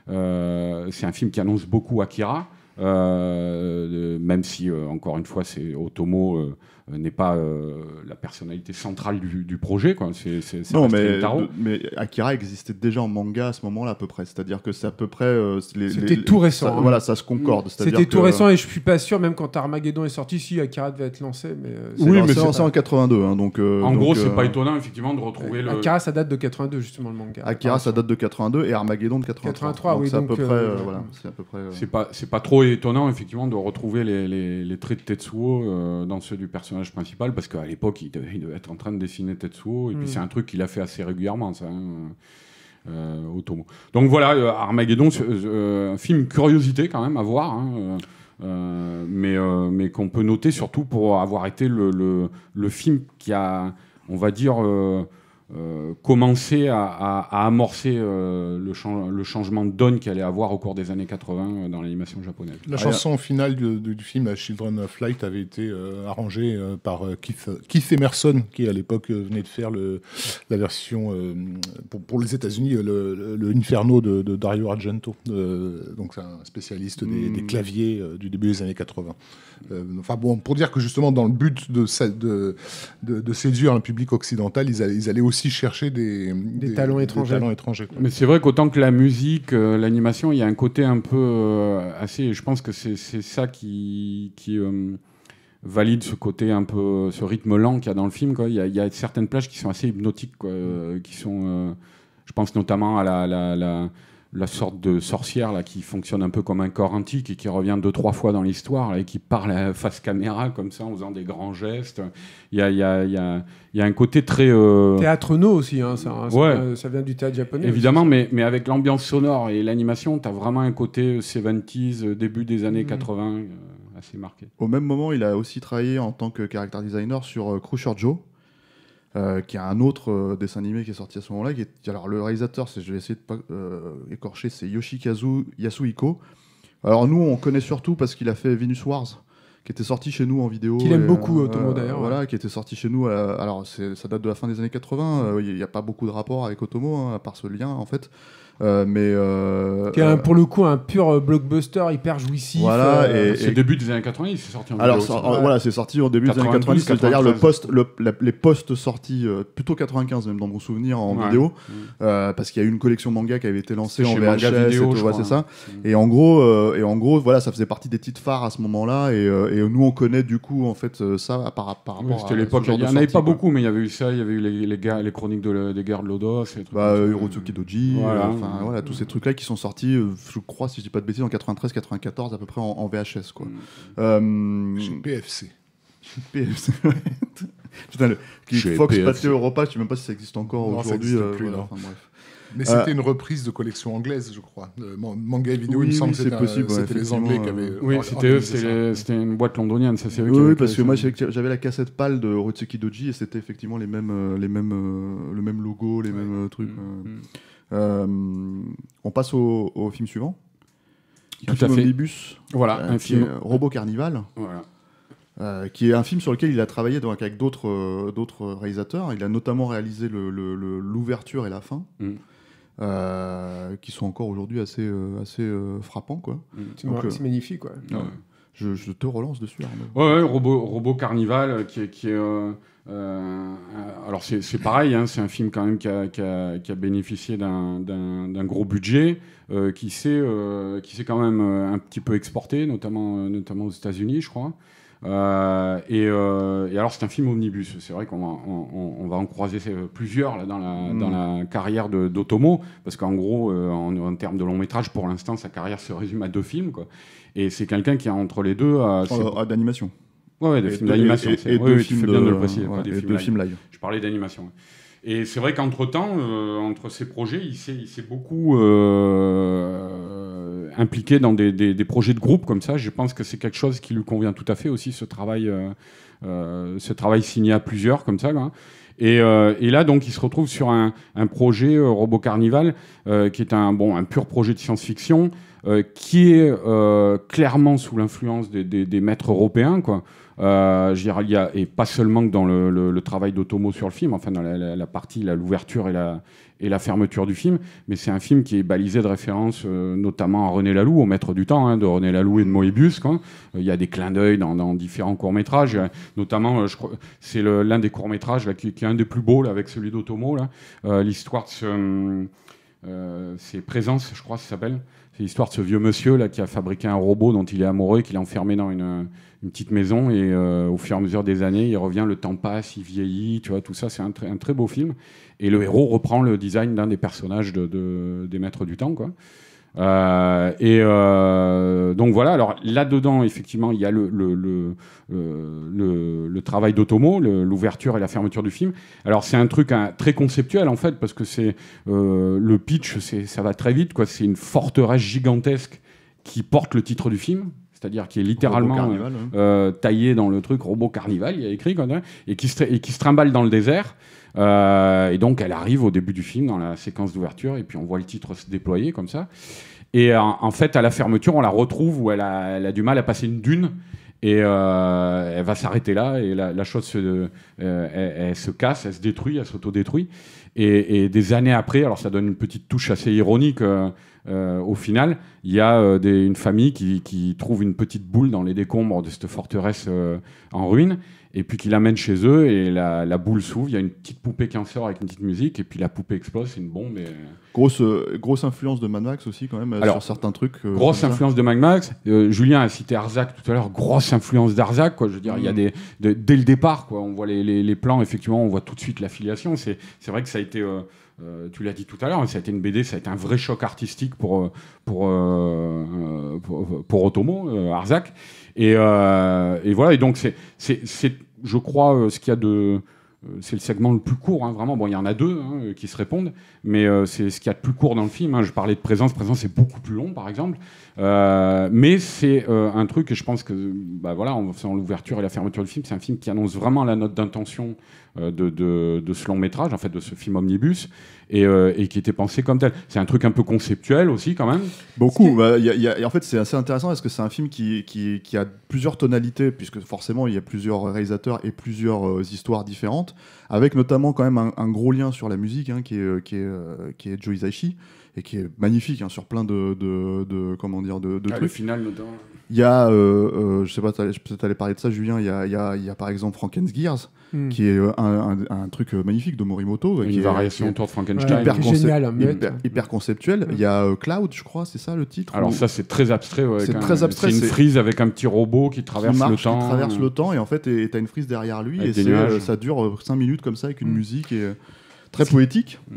c'est un film qui annonce beaucoup Akira. Euh, même si, euh, encore une fois, c'est automo. Euh, euh, n'est pas euh, la personnalité centrale du, projet. Quoi. C'est, non, mais, mais, Akira existait déjà en manga à ce moment-là à peu près. C'est-à-dire que c'est à peu près... Euh, C'était tout récent. Hein. Voilà, ça se concorde. Mmh. C'était tout récent et je suis pas sûr, même quand Armageddon est sorti, si Akira devait être lancé. Mais, oui, mais c'est lancé hein. en 82. Hein, donc, en gros, c'est pas étonnant effectivement de retrouver le... Akira, ça date de 82 justement le manga. Akira, ça date de 82 et Armageddon de 83. 83 oui, c'est, à peu près, c'est à peu près... C'est pas, c'est pas trop étonnant effectivement de retrouver les traits de Tetsuo dans ceux du personnage principal parce qu'à l'époque, il, devait être en train de dessiner Tetsuo. Et puis, mm. c'est un truc qu'il a fait assez régulièrement, ça. Hein, euh, au Euh, Donc voilà, euh, Armageddon, un euh, film curiosité quand même à voir, hein, mais, mais qu'on peut noter surtout pour avoir été le, le, le film qui a, on va dire, euh, commencer à, amorcer euh, le, changement de donne qu'il allait avoir au cours des années 80 euh, dans l'animation japonaise. La ah, chanson finale du, film Children of Light avait été arrangée par Keith, Emerson, qui à l'époque venait de faire la version pour, les États-Unis, le, Inferno de, Dario Argento. donc c'est un spécialiste des, des hmm. claviers du début des années 80. Euh, enfin bon, pour dire que justement, dans le but de, de, séduire un public occidental, ils allaient, aussi chercher des, des, talents étrangers. Mais c'est vrai qu'autant que la musique, euh, l'animation, il y a un côté un peu euh, assez. Je pense que c'est ça qui. qui valide ce côté un peu ce rythme lent qu'il y a dans le film Il, y a, certaines plages qui sont assez hypnotiques qui sont je pense notamment à la, la la sorte de sorcière là qui fonctionne un peu comme un corps antique et qui revient deux trois fois dans l'histoire et qui parle face caméra comme ça en faisant des grands gestes. Il y a, y un côté très euh, théâtre no aussi. Hein, hein, ça, vient du théâtre japonais. Évidemment, mais, mais avec l'ambiance sonore et l'animation, tu as vraiment un côté 70s euh, début des années 80 mm-hmm. euh, assez marqué. Au même moment, il a aussi travaillé en tant que character designer sur Crusher Joe euh, qui a un autre euh, dessin animé qui est sorti à ce moment-là. alors, le réalisateur, c'est, je vais essayer de pas euh, écorcher, c'est Yoshikazu Yasuhiko. Alors, nous, on connaît surtout parce qu'il a fait Venus Wars, qui était sorti chez nous en vidéo. Qu'il aime beaucoup, Otomo d'ailleurs. Voilà, qui était sorti chez nous. alors, c'est, ça date de la fin des années 80. Il n'y a pas beaucoup de rapport avec Otomo, hein, à part ce lien, en fait. Euh, mais euh, qui est euh, pour le coup un pur blockbuster hyper jouissif. Voilà, et, c'est début des années 90, c'est sorti en Alors voilà, c'est sorti au début des années 90, c'est-à-dire le les postes sortis plutôt 95 même dans mon souvenir en vidéo, mm. parce qu'il y a eu une collection manga qui avait été lancée en VHS, ouais, c'est ça. Hein. Mm. Et en gros, et en gros, voilà, ça faisait partie des titres phares à ce moment-là, et, nous on connaît du coup en fait ça par, rapport. Oui, l'époque. Il n'y en avait pas beaucoup, mais il y avait eu ça, il y avait eu les, chroniques des guerres de l'Odos, Urotsuki bah, Doji. enfin Mm. voilà, tous ces mm. trucs-là qui sont sortis, euh, je crois, si je dis pas de bêtises, en 93-94 à peu près en, VHS. Quoi. Mm. Euh, PFC. PFC, ouais. Putain, le Fox Europa, je sais même pas si ça existe encore aujourd'hui. Euh, bref. Mais c'était une reprise de collection anglaise, je crois. manga et vidéo, il me semble que c'était les Anglais qui avaient. Oui, c'était c'était une boîte londonienne, ça c'est Oui, oui parce que moi j'avais la cassette pâle de Rotsuki Doji et c'était effectivement les mêmes, les mêmes, le même logo, les mêmes trucs. Euh, on passe au, film suivant. Tout un film fait. voilà, euh, un film Robot Carnival. Voilà. Euh, qui est un film sur lequel il a travaillé donc, avec d'autres réalisateurs. Il a notamment réalisé l'ouverture et la fin, mm. qui sont encore aujourd'hui assez, frappants. quoi. Mm. C'est magnifique. Je, te relance dessus. robot, Carnival, qui, qui est euh, alors c'est pareil, hein, c'est un film quand même qui a, qui a, bénéficié d'un gros budget, euh, qui s'est euh, quand même euh, un petit peu exporté, notamment, notamment aux États-Unis, je crois. Et, alors c'est un film omnibus, c'est vrai qu'on va, on, va, en croiser plusieurs là, dans, la, hmm. dans la carrière d'Otomo, parce qu'en gros, en, en, termes de long métrage, pour l'instant, sa carrière se résume à deux films. Quoi. Et c'est quelqu'un qui a entre les deux... d'animation Ouais, des films d'animation. oui, bien de, le préciser. des films, live. Je parlais d'animation. Et c'est vrai qu'entre-temps, euh, entre ces projets, il s'est beaucoup euh, impliqué dans des, des, des, projets de groupe comme ça. Je pense que c'est quelque chose qui lui convient tout à fait aussi, ce travail, euh, euh ce travail signé à plusieurs comme ça. Et, euh, et, là, donc, il se retrouve sur un, un projet euh, Robot Carnival, qui est un, bon, un pur projet de science-fiction, qui est clairement sous l'influence des, des, des, maîtres européens, quoi. Euh, il y a, et pas seulement que dans le, travail d'Otomo sur le film, enfin dans la, partie, l'ouverture et la, et la fermeture du film, mais c'est un film qui est balisé de référence euh, notamment à René Laloux, au maître du temps, hein, de René Laloux et de Moebius. Euh, il y a des clins d'œil dans, différents courts-métrages, euh, notamment, je c'est l'un des courts-métrages qui, est un des plus beaux avec celui d'Otomo, l'histoire de ses Euh, je crois, ça s'appelle, c'est l'histoire de ce vieux monsieur là qui a fabriqué un robot dont il est amoureux qu'il a enfermé dans une, petite maison. Et euh, au fur et à mesure des années, il revient, le temps passe, il vieillit, tu vois, tout ça. C'est un, très beau film. Et le héros reprend le design d'un des personnages des Maîtres du Temps, quoi. Euh, et euh, donc voilà, alors là-dedans, effectivement, il y a le, le, euh, travail d'Otomo, l'ouverture et la fermeture du film. Alors c'est un truc très conceptuel en fait, parce que c'est le pitch, ça va très vite, quoi. C'est une forteresse gigantesque qui porte le titre du film, c'est-à-dire qui est littéralement hein. taillé dans le truc robot carnival, il y a écrit, hein, et, qui se, et qui se trimballe dans le désert. Euh, et donc, elle arrive au début du film, dans la séquence d'ouverture, et puis on voit le titre se déployer comme ça. Et euh, en, fait, à la fermeture, on la retrouve où elle a, du mal à passer une dune. Et euh, elle va s'arrêter là, et la, chose se, casse, elle se détruit, elle s'autodétruit. Et, et, des années après, alors ça donne une petite touche assez ironique au final, il y a une famille qui, qui, trouve une petite boule dans les décombres de cette forteresse en ruine et puis qu'ils l'amènent chez eux, et la, boule s'ouvre, il y a une petite poupée qui en sort avec une petite musique, et puis la poupée explose, c'est une bombe. Euh. Grosse, euh, grosse influence de Mad Max aussi, quand même, euh, Alors, sur certains trucs. grosse influence de Mad Max. Julien a cité Arzac tout à l'heure, grosse influence d'Arzac, quoi. Je veux dire, il y a mm. des, dès le départ, quoi, on voit les, plans, effectivement, on voit tout de suite l'affiliation. C'est vrai que ça a été. tu l'as dit tout à l'heure, hein, ça a été une BD, ça a été un vrai choc artistique pour, pour, pour, Otomo, Arzac. Euh, et, voilà, et donc c'est, je crois, euh, ce qu'il y a de... Euh, c'est le segment le plus court, hein, vraiment. Bon, il y en a deux hein, qui se répondent, mais c'est ce qu'il y a de plus court dans le film. Hein. Je parlais de présence, présence c'est beaucoup plus long, par exemple. mais c'est un truc, et je pense que, bah, voilà, en faisant l'ouverture et la fermeture du film, c'est un film qui annonce vraiment la note d'intention euh, de, ce long métrage, en fait, de ce film omnibus, euh, et, qui était pensé comme tel. C'est un truc un peu conceptuel aussi, quand même. Beaucoup. Bah, en fait, c'est assez intéressant parce que c'est un film qui, a plusieurs tonalités, puisque forcément, il y a plusieurs réalisateurs et plusieurs euh, histoires différentes, avec notamment quand même un, gros lien sur la musique, hein, qui est, qui Joe et qui est magnifique hein, sur plein de, de, de, comment dire de, ah, Le final notamment. Il y a, euh, euh je sais pas, peut-être allais parler de ça, Julien. Il y a, il y a, par exemple Franken's Gears, hmm. qui est euh, un, truc euh, magnifique de Morimoto. Une qui variation autour de Frankenstein. hyper, génial, hyper, conceptuel. Il y a Cloud, je crois, c'est ça le titre. Alors ça, c'est très abstrait. c'est très abstrait. C'est une frise avec un petit robot qui traverse le temps. Qui traverse le temps et en fait, tu as une frise derrière lui et ça dure 5 minutes comme ça avec une hmm. musique très poétique. Hmm.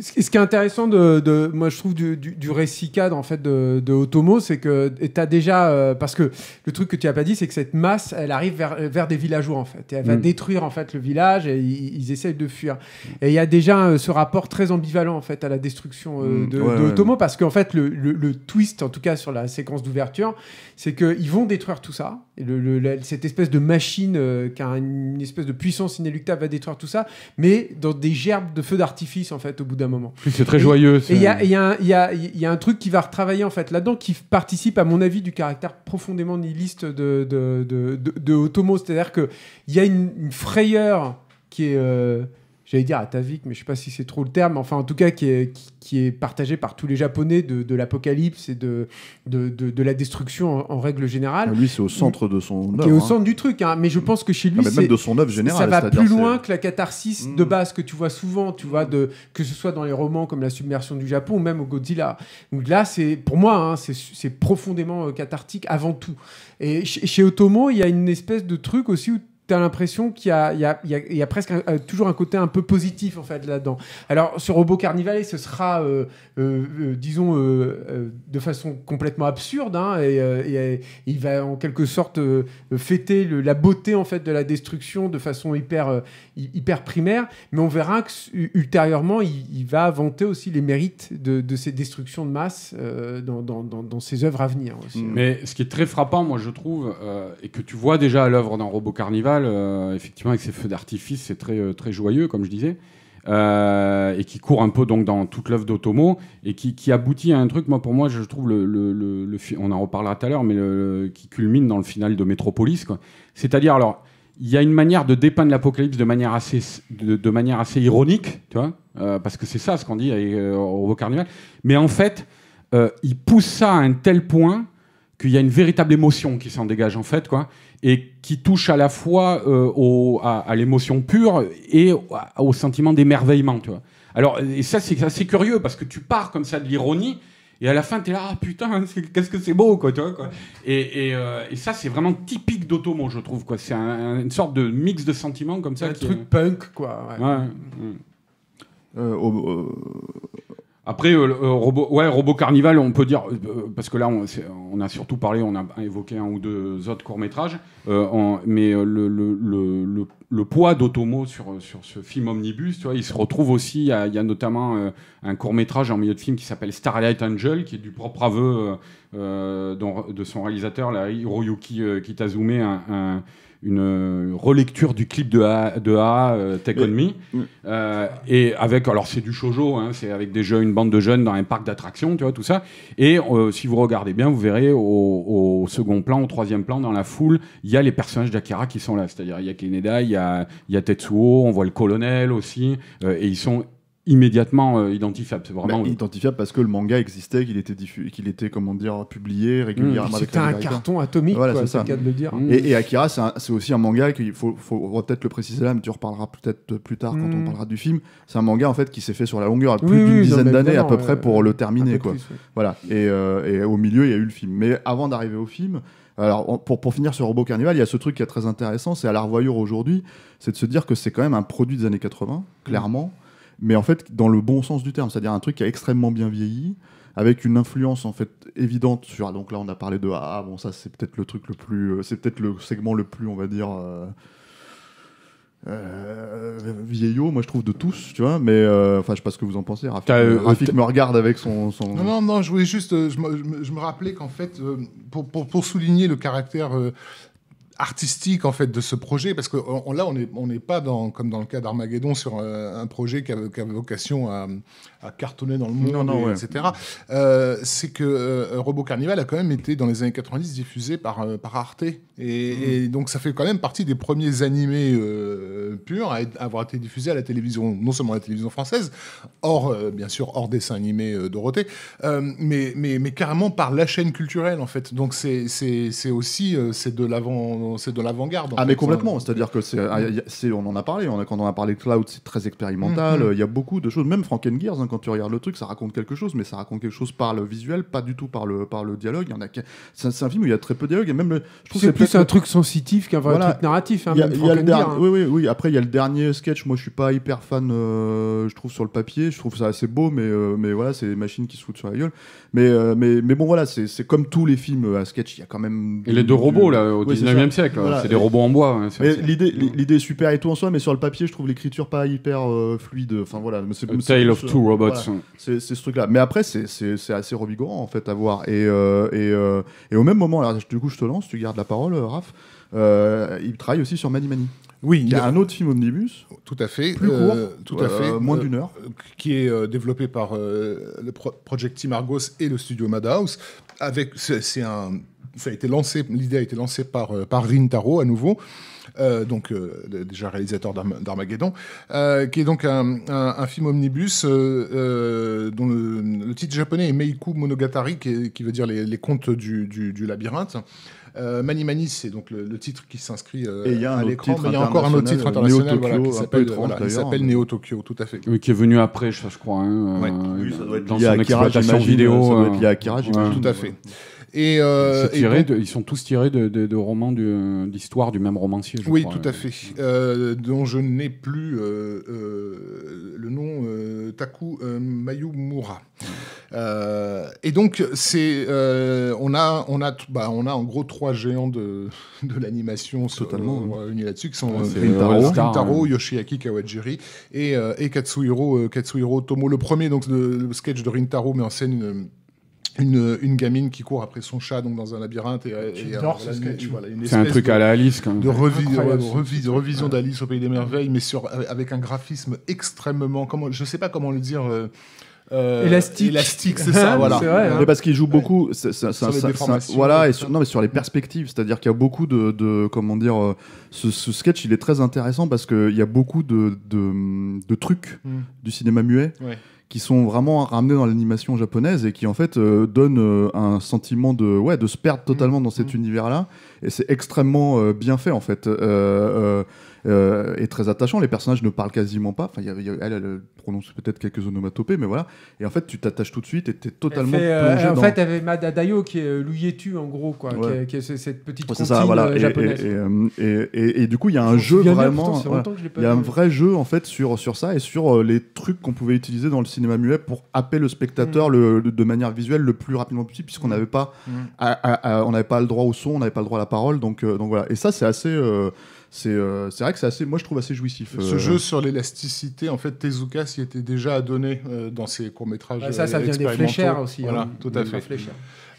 Ce qui est intéressant de, moi je trouve du, du, récit cadre en fait de, de Otomo, c'est que tu as déjà euh, parce que le truc que tu n'as pas dit, c'est que cette masse, elle arrive vers, des villageois en fait, et elle va mm. détruire en fait le village et ils, essayent de fuir. Et il y a déjà euh, ce rapport très ambivalent en fait à la destruction euh, mm. de, Otomo, parce qu'en fait le, twist en tout cas sur la séquence d'ouverture, c'est qu'ils vont détruire tout ça. cette espèce de machine qui a une espèce de puissance inéluctable va détruire tout ça, mais dans des gerbes de feux d'artifice en fait au bout moment. C'est très joyeux. il y, a, un truc qui va retravailler en fait là-dedans qui participe à mon avis du caractère profondément nihiliste de, de, de, de, Otomo. C'est-à-dire qu'il y a une, frayeur qui est... Euh, j'allais dire atavique, mais je sais pas si c'est trop le terme, enfin en tout cas qui est, qui, est partagé par tous les Japonais de, l'apocalypse et de de, la destruction en, règle générale. Ah, lui, c'est au centre de son œuvre. Qui est au hein. centre du truc, hein. mais je pense que chez lui, ah, même de son œuvre générale. Ça va plus loin que la catharsis mm. de base que tu vois souvent, tu vois, de, que ce soit dans les romans comme La submersion du Japon ou même au Godzilla. Donc là, c'est pour moi, hein, c'est profondément euh, cathartique avant tout. Et chez, Otomo, il y a une espèce de truc aussi où l'impression qu'il y a, presque toujours un côté un peu positif en fait là-dedans. Alors ce robot carnival, ce sera, euh, euh, euh, disons, de façon complètement absurde, hein, et, il va en quelque sorte fêter la beauté en fait de la destruction de façon hyper, hyper primaire, mais on verra que ultérieurement, il, va vanter aussi les mérites de, ces destructions de masse dans, ses œuvres à venir. Mais ce qui est très frappant, moi je trouve, et que tu vois déjà à l'œuvre dans robot carnival, euh, effectivement, avec ses feux d'artifice, c'est très, euh, très joyeux, comme je disais. Euh, et qui court un peu donc dans toute l'œuvre d'Otomo et qui, aboutit à un truc. Moi, pour moi, je trouve le, le, on en reparlera tout à l'heure, mais qui culmine dans le final de Metropolis. C'est-à-dire, alors, il y a une manière de dépeindre l'apocalypse de manière assez, de, manière assez ironique, tu vois, parce que c'est ça ce qu'on dit au Carnival. Mais en fait, il pousse ça à un tel point qu'il y a une véritable émotion qui s'en dégage en fait, quoi, et qui touche à la fois euh, au, à, l'émotion pure et au, sentiment d'émerveillement, tu vois. Alors, et ça, c'est assez curieux parce que tu pars comme ça de l'ironie. Et à la fin, tu es là, ah putain, hein, qu'est-ce que c'est beau, quoi, tu vois, quoi. Et, et, euh, ça, c'est vraiment typique d'Otomo, je trouve, quoi. C'est une sorte de mix de sentiments comme ça. Un truc punk, quoi. Euh, après, euh, euh, Robo robot, ouais, robot carnival, on peut dire euh, parce que là, on, on, a surtout parlé, on a évoqué un ou deux autres courts métrages, mais le, poids d'Otomo sur, sur ce film omnibus, tu vois, il se retrouve aussi. il y a notamment un court métrage en milieu de film qui s'appelle Starlight Angel, qui est du propre aveu de son réalisateur, là, Hiroyuki Kitazume, un, un une euh, relecture du clip de A, de A euh, Take On Me. Mm. Euh, et avec, alors c'est du shoujo, hein, c'est avec des jeunes, une bande de jeunes dans un parc d'attractions, tu vois, tout ça. Et euh, si vous regardez bien, vous verrez au, au, second plan, au troisième plan, dans la foule, il y a les personnages d'Akira qui sont là. C'est-à-dire, il y a Keneda, il y a, y a, Tetsuo, on voit le colonel aussi, et ils sont immédiatement euh, identifiable. C'est vraiment bah, identifiable parce que le manga existait, qu'il était qu'il était comment dire publié régulièrement. C'était un carton atomique, voilà, c'est de dire. Mm. Et, Akira, c'est aussi un manga qu'il faut, peut-être le préciser là, mais tu reparleras peut-être plus tard quand on mm. parlera du film. C'est un manga en fait qui s'est fait sur la longueur, plus d'une dizaine d'années à peu près pour euh, le terminer quoi. Voilà. Euh, et, au milieu, il y a eu le film. Mais avant d'arriver au film. Alors, pour, finir sur Robot Carnival, il y a ce truc qui est très intéressant, c'est à la revoyure aujourd'hui, c'est de se dire que c'est quand même un produit des années 80, clairement mais en fait dans le bon sens du terme, c'est-à-dire un truc qui a extrêmement bien vieilli, avec une influence en fait évidente sur. Ah, donc là, on a parlé de ah, ah bon ça c'est peut-être le truc le plus, euh, c'est peut-être le segment le plus on va dire. Euh, euh, vieillot, moi je trouve de tous, tu vois, mais enfin je je sais pas ce que vous en pensez. Rafik, me regarde avec son, Non, non, non, je voulais juste, je, me, rappelais qu'en fait, pour, pour, pour, souligner le caractère artistique en fait de ce projet parce que là on n'est on pas dans, comme dans le cas d'Armageddon sur euh, un, projet qui avait qui vocation à, à cartonner dans le monde, etc. Euh, c'est que Robo euh, Robot Carnival a quand même été dans les années 90 diffusé par, euh, par Arte. Mm. Et, donc ça fait quand même partie des premiers animés purs à, avoir été diffusés à la télévision, non seulement à la télévision française, hors, bien sûr, hors dessin animé Dorothée, mais, mais, mais, carrément par la chaîne culturelle en fait. Donc c'est aussi c'est de l'avant-garde. Ah mais complètement, c'est-à-dire que ah, c'est on en a parlé, on quand on a parlé de Cloud, c'est très expérimental, mm, mm. il y a beaucoup de choses, même Franken Gears, hein, quand tu regardes le truc, ça raconte quelque chose, mais ça raconte quelque chose par le visuel, pas du tout par le, par le dialogue. Il y en a c'est un, film où il y a très peu de dialogue et même je trouve c'est plus un truc sensitif qu'un vrai truc narratif. Oui, Après, il y a le dernier sketch. Moi, je suis pas hyper fan, euh, je trouve sur le papier, je trouve ça assez beau, mais euh, mais voilà, c'est des machines qui se foutent sur la gueule. Mais euh, mais mais bon, voilà, c'est comme tous les films à sketch. Il y a quand même. Et les deux robots là au 19e siècle, hein, c'est des robots en bois. Hein, l'idée l'idée est super et tout en soi, mais sur le papier, je trouve l'écriture pas hyper fluide. Enfin voilà, c'est Tale of Two Robots. C'est ce truc-là. Mais après, c'est assez revigorant, en fait, à voir. Et, euh, et, euh, et, au même moment, du coup, je te lance, tu gardes la parole, euh, Raph. il travaille aussi sur Mani Mani. Oui, il y a un autre film omnibus. Tout à fait. Plus court, tout à fait. moins d'une heure. qui est développé par le Project Team Argos et le studio Madhouse. Avec, c'est un, ça a été lancé, l'idée a été lancée par, par Rintaro à nouveau. Euh, donc euh, déjà réalisateur d'Armageddon, euh, qui est donc un, film omnibus dont le, titre japonais est Meiku Monogatari, qui, veut dire les, contes du, labyrinthe. Euh, Mani Mani, c'est donc le, titre qui s'inscrit à l'écran. Il y a encore un autre titre international qui s'appelle voilà, Neo Tokyo, tout à fait. Oui, qui est venu après, je, crois. Hein, oui, ça doit être dans lié vidéo. Et puis il y a Tout à fait. Et, euh, ils sont tous tirés de, de romans d'histoire du, même romancier. Je oui, tout à euh, fait. Euh, dont je n'ai plus le nom Taku Mayumura. et donc, c'est on a on a bah, on a en gros trois géants de, l'animation totalement unis hein. là-dessus qui sont Rintaro, Yoshiaki Kawajiri et, et Katsuhiro, Tomo. Le premier donc le, sketch de Rintaro met en scène une, gamine qui court après son chat donc dans un labyrinthe et, ce c'est un truc à la Alice quand de, revision d'Alice au pays des merveilles mais sur avec un graphisme extrêmement comment je sais pas comment le dire euh, euh, élastique, élastique c'est ça voilà vrai, hein. mais parce qu'il joue beaucoup c'est, voilà et sur, non mais sur les perspectives c'est-à-dire qu'il y a beaucoup de, comment dire euh, ce, sketch il est très intéressant parce qu'il y a beaucoup de, trucs hmm. du cinéma muet ouais qui sont vraiment ramenés dans l'animation japonaise et qui en fait euh, donnent euh, un sentiment de ouais de se perdre totalement mm. dans cet mm. univers là et c'est extrêmement euh, bien fait en fait euh, est très attachant. Les personnages ne parlent quasiment pas. Enfin, y y elle, prononce peut-être quelques onomatopées, mais voilà. Et en fait, tu t'attaches tout de suite et t'es totalement euh, En fait il y avait Madadayo qui est euh, tu en gros, quoi, qui, est, cette petite oh, japonaise. Et, et, du coup, il y a un jeu vraiment. Il y a un vrai jeu en fait sur, sur ça et sur les trucs qu'on pouvait utiliser dans le cinéma muet pour appeler le spectateur mm. de manière visuelle le plus rapidement possible, puisqu'on mm. n'avait pas, mm. on n'avait pas le droit au son, on n'avait pas le droit à la parole. Donc, donc voilà. Et ça, c'est assez. Euh, c'est vrai que c'est assez, moi je trouve assez jouissif. Ce euh, jeu sur l'élasticité, en fait, Tezuka s'y était déjà adonné euh, dans ses courts métrages. expérimentaux ça, ça vient des fléchères aussi. Hein. Voilà, tout à fait.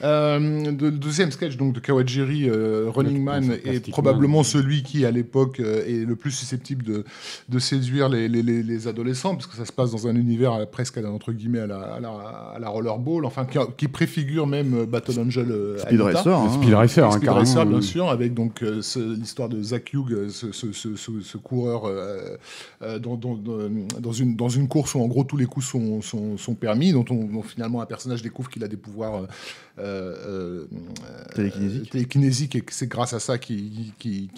Euh, le deuxième sketch donc, de Kawajiri, euh, Running Man, est probablement celui qui, à l'époque, euh, est le plus susceptible de, de séduire les, adolescents, parce que ça se passe dans un univers presque, à, entre guillemets, à la, à la, rollerball, enfin, qui, préfigure même Battle Angel. Hein. Speed Racer. Hein, Speed Racer, bien sûr, avec donc l'histoire de Zach Hughes, ce, ce, coureur dans, dans, une, dans une course où, en gros, tous les coups sont, sont, permis, dont, on, dont finalement un personnage découvre qu'il a des pouvoirs... Euh, euh, télékinésique. et c'est grâce à ça qu'il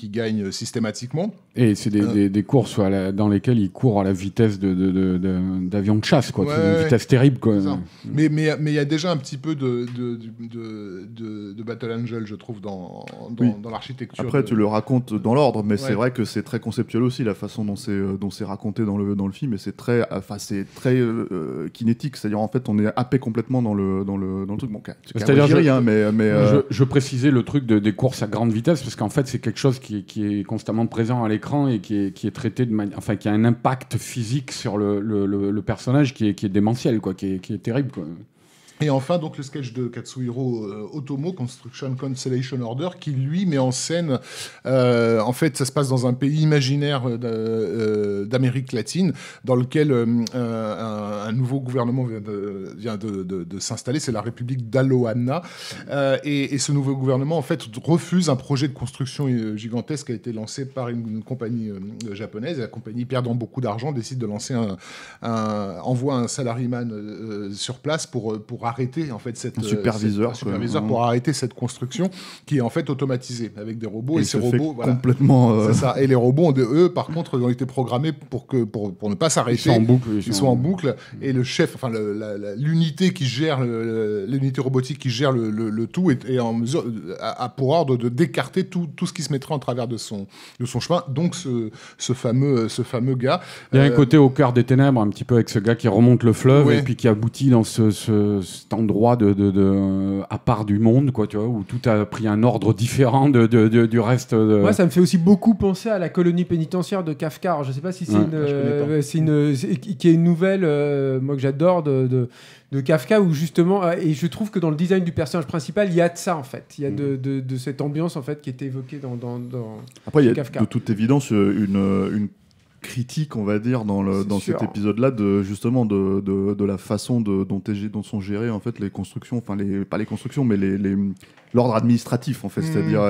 gagne systématiquement. Et c'est des, euh. courses dans lesquelles il court à la vitesse d'avion de, de, chasse, quoi. une vitesse terrible, mm. Mais il mais, y a déjà un petit peu de, de, Battle Angel, je trouve, dans, dans, l'architecture. Après, tu le racontes dans l'ordre, mais c'est vrai que c'est très conceptuel aussi, la façon dont c'est raconté dans le, dans le film, et c'est très, très kinétique, c'est-à-dire en fait, on est happé complètement dans le, le, dans truc. Euh, je, précisais le truc des courses à grande vitesse parce qu'en fait, c'est quelque chose qui, est constamment présent à l'écran et qui est, traité de manière, enfin, qui a un impact physique sur le, personnage qui est, démentiel, quoi, qui est, terrible, et enfin, donc, le sketch de Katsuhiro euh, Otomo, Construction Constellation Order, qui lui met en scène, euh, en fait, ça se passe dans un pays imaginaire euh, d'Amérique latine, dans lequel un, nouveau gouvernement vient de, s'installer, c'est la République d'Aloana. Et, ce nouveau gouvernement, en fait, refuse un projet de construction gigantesque qui a été lancé par une, compagnie japonaise. la compagnie, perdant beaucoup d'argent, décide de lancer un, envoie un salaryman sur place pour, pour arrêter en fait cette euh, superviseur, hein. pour arrêter cette construction qui est en fait automatisée avec des robots et, ces robots complètement euh, ça et les robots de eux par contre ont été programmés pour que pour, ne pas s'arrêter ils sont en boucle ils, sont, en boucle et le chef enfin l'unité qui gère l'unité robotique qui gère le, tout est, en mesure a, pour ordre de d'écarter tout, tout, ce qui se mettrait en travers de son de son chemin donc ce, ce fameux ce fameux gars il y a un euh, côté au cœur des ténèbres un petit peu avec ce gars qui remonte le fleuve et puis qui aboutit dans ce cet endroit de, à part du monde, quoi, tu vois, où tout a pris un ordre différent du reste. Moi, ça me fait aussi beaucoup penser à la colonie pénitentiaire de Kafka. Je je sais pas si c'est une, ah, euh, est une nouvelle, euh, moi que j'adore de, Kafka, où justement, euh, et je trouve que dans le design du personnage principal, il y a de ça en fait, il y a de, mm. cette ambiance en fait qui est évoquée dans, dans, Après, il y a de toute évidence une critique, on va dire, dans, cet épisode-là, de, justement, de, la façon dont, dont, sont gérées en fait, les constructions, enfin, les, pas les constructions, mais l'ordre les, l'ordre administratif, en fait, hmm. c'est-à-dire,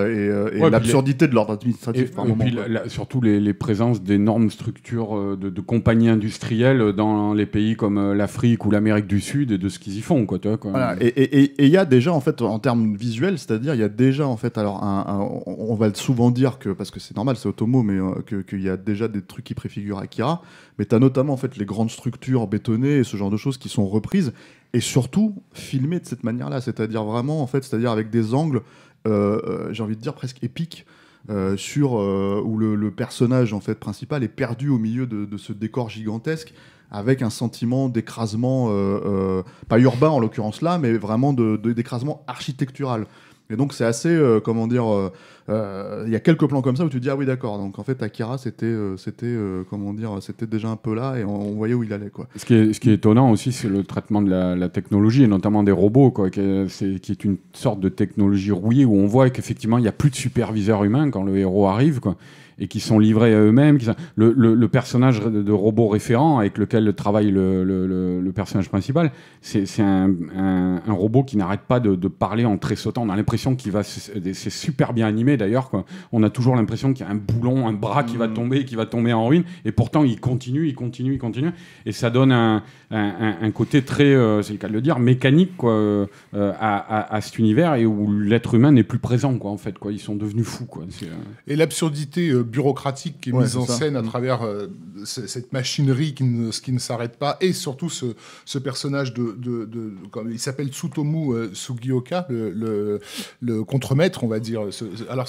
et, l'absurdité de l'ordre administratif et, Puis, surtout les, présences d'énormes structures euh, de, compagnies industrielles dans les pays comme euh, l'Afrique ou l'Amérique du Sud et de ce qu'ils y font, quoi. quoi. et il y a déjà, en fait, en termes visuels, c'est-à-dire, il y a déjà, en fait, alors, on va souvent dire que, parce que c'est normal, c'est automo, mais euh, qu'il y a déjà des trucs qui figure Akira, mais tu as notamment en fait les grandes structures bétonnées et ce genre de choses qui sont reprises et surtout filmées de cette manière-là, c'est-à-dire vraiment en fait, c'est-à-dire avec des angles, euh, euh, j'ai envie de dire presque épiques. Euh, sur où le, personnage en fait principal est perdu au milieu de, ce décor gigantesque avec un sentiment d'écrasement, pas urbain en l'occurrence là, mais vraiment d'écrasement de, architectural. Et donc c'est assez, euh, comment dire, euh, euh, il y a quelques plans comme ça où tu dis ah oui d'accord. Donc en fait Akira c'était, c'était, comment dire, c'était déjà un peu là et on, voyait où il allait quoi. Ce qui est, étonnant aussi c'est le traitement de la, technologie et notamment des robots quoi, qui est, une sorte de technologie rouillée où on voit qu'effectivement il n'y a plus de superviseur humain quand le héros arrive quoi et qui sont livrés à eux-mêmes. Le, personnage de robot référent avec lequel travaille le, le personnage principal, c'est un, robot qui n'arrête pas de, parler en tressautant. On a l'impression qu'il va. C'est super bien animé d'ailleurs. On a toujours l'impression qu'il y a un boulon, un bras qui va mm. tomber, qui va tomber en ruine. Et pourtant, il continue, il continue, il continue. Et ça donne un, côté très, euh, c'est le cas de le dire, mécanique euh, à, cet univers et où l'être humain n'est plus présent quoi, en fait. Quoi. Ils sont devenus fous. Quoi. Euh, et l'absurdité bureaucratique qui est mise en scène à mm. travers euh, cette machinerie qui ne, qui ne s'arrête pas, et surtout ce, personnage de, comme, il s'appelle Tsutomu euh, Sugioka, le, le, le, contremaître, on va dire. alors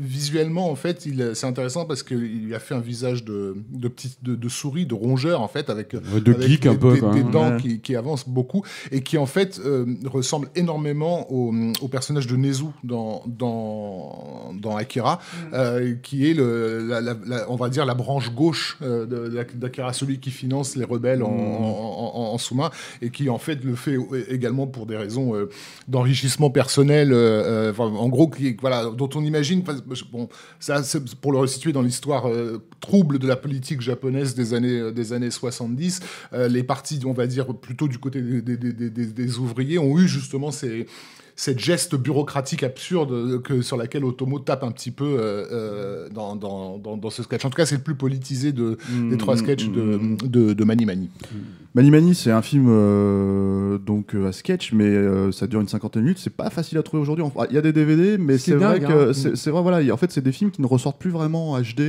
visuellement, en fait, c'est intéressant parce qu'il a fait un visage de, de de, souris, de rongeur, en fait, avec, des, dents qui, qui, avancent beaucoup et qui en fait euh, ressemble énormément au, personnage de Nezu dans dans, dans Akira, mm. qui est la, on va dire la branche gauche euh, d'Akira, celui qui finance les rebelles hmm. en, sous-main et qui en fait le fait également pour des raisons euh, d'enrichissement personnel, euh, euh, en gros, qui, voilà, dont on imagine, bon, ça, pour le resituer dans l'histoire trouble de la politique japonaise des années, des années 70, les partis, on va dire plutôt du côté des, des ouvriers, ont eu justement ces cette geste bureaucratique absurde que, sur laquelle Otomo tape un petit peu euh, euh, dans, dans, dans, ce sketch. En tout cas, c'est le plus politisé de, des trois mm, sketchs mm, mm. de, de, Mani Mani. Mani Mani, c'est un film euh, donc à sketch, mais ça dure une cinquantaine de minutes. C'est pas facile à trouver aujourd'hui. Il y a des DVD, mais c'est vrai que hein. c'est vrai. Voilà, en fait, c'est des films qui ne ressortent plus vraiment en HD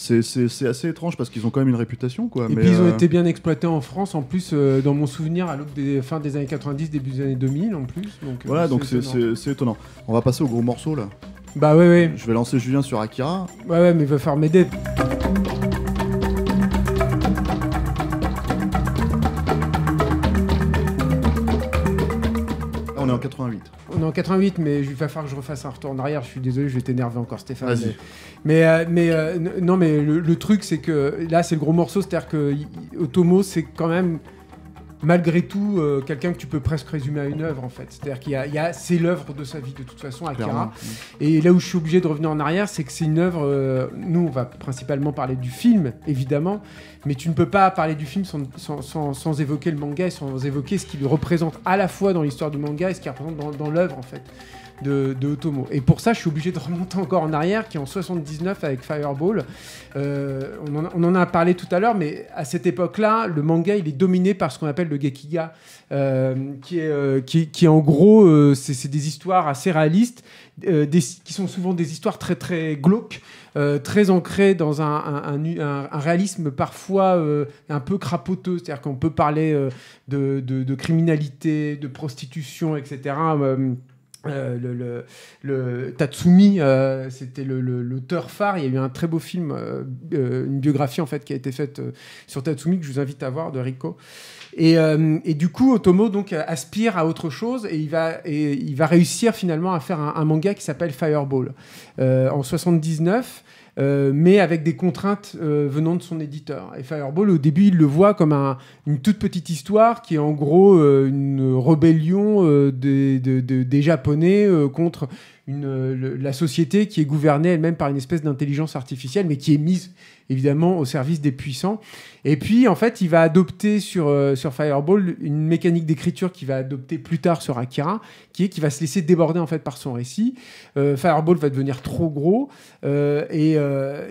c'est assez étrange parce qu'ils ont quand même une réputation. Quoi, et puis ils ont euh, été bien exploités en France, en plus, euh, dans mon souvenir, à l'aube des fins des années 90, début des années 2000, en plus. voilà, euh, donc c'est étonnant. On va passer au gros morceau là. Bah ouais, ouais. Je vais lancer Julien sur Akira. Ouais, ouais, mais il va faire m'aider. on en 88. On est en 88, euh, mais il va falloir que je refasse un retour en arrière. Je suis désolé, je vais t'énerver encore, Stéphane. Mais, mais, euh, euh, non, mais le, truc, c'est que là, c'est le gros morceau. C'est-à-dire que Otomo, c'est quand même malgré tout euh, quelqu'un que tu peux presque résumer à une œuvre en fait. C'est-à-dire qu'il y a, y a c'est l'œuvre de sa vie de toute façon, Akira. Et là où je suis obligé de revenir en arrière, c'est que c'est une œuvre. Euh, nous, on va principalement parler du film, évidemment, mais tu ne peux pas parler du film sans, sans, sans, évoquer le manga et sans évoquer ce qu'il représente à la fois dans l'histoire du manga et ce qu'il représente dans, dans l'œuvre en fait de, Otomo. Et pour ça, je suis obligé de remonter encore en arrière, qui est en 79 avec Fireball. Euh, on, en a, parlé tout à l'heure, mais à cette époque-là, le manga, il est dominé par ce qu'on appelle le Gekiga, euh, qui, est, euh, qui, est en gros, c'est des histoires assez réalistes, des, qui sont souvent des histoires très très glauques. très ancrées dans un, un, réalisme parfois un peu crapoteux. C'est-à-dire qu'on peut parler de, de, criminalité, de prostitution, etc. Euh, le, le, Tatsumi, euh, c'était l'auteur phare. Il y a eu un très beau film, euh, une biographie en fait qui a été faite sur Tatsumi que je vous invite à voir de Rico. Et, du coup, Otomo donc aspire à autre chose et il va et il va réussir finalement à faire un, manga qui s'appelle Fireball en 79. Euh, mais avec des contraintes euh, venant de son éditeur. Et Fireball, au début, il le voit comme une toute petite histoire qui est en gros euh, une rébellion des, Japonais contre la société qui est gouvernée elle-même par une espèce d'intelligence artificielle, mais qui est mise évidemment au service des puissants. Et puis, en fait, il va adopter sur, euh, sur Fireball une mécanique d'écriture qu'il va adopter plus tard sur Akira, qui est qu'il va se laisser déborder en fait par son récit. Euh, Fireball va devenir trop gros euh, et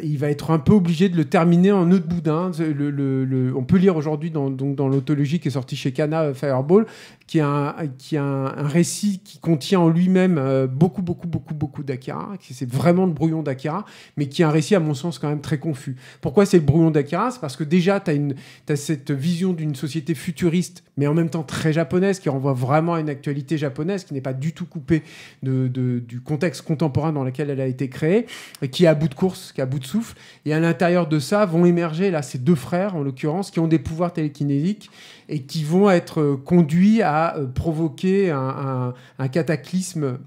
il va être un peu obligé de le terminer en autre boudin. Le, on peut lire aujourd'hui dans, l'autologie qui est sortie chez Kana Fireball, qui est un, qui un, récit qui contient en lui-même beaucoup, beaucoup, beaucoup, beaucoup d'Akira, qui c'est vraiment le brouillon d'Akira, mais qui est un récit à mon sens quand même très confus. Pourquoi c'est le brouillon d'Akira C'est parce que déjà, tu as, cette vision d'une société futuriste, mais en même temps très japonaise, qui renvoie vraiment à une actualité japonaise, qui n'est pas du tout coupée du contexte contemporain dans lequel elle a été créée, et qui est à bout de course, qui est à bout de souffle. Et à l'intérieur de ça vont émerger, là, ces deux frères, en l'occurrence, qui ont des pouvoirs télékinésiques et qui vont être euh, conduits à euh, provoquer un cataclysme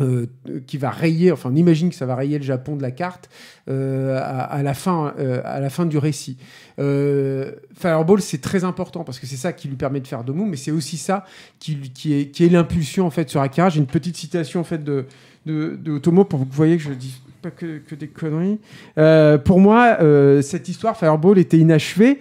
euh, qui va rayer, enfin on imagine que ça va rayer le Japon de la carte euh, à, la fin, euh, à la fin du récit. Fireball c'est très important parce que c'est ça qui lui permet de faire Domu, mais c'est aussi ça qui, qui est, l'impulsion en fait sur Akira. J'ai une petite citation en fait de, de, de Otomo pour que vous voyez que je dis pas que, que des conneries. pour moi, cette histoire Fireball était inachevée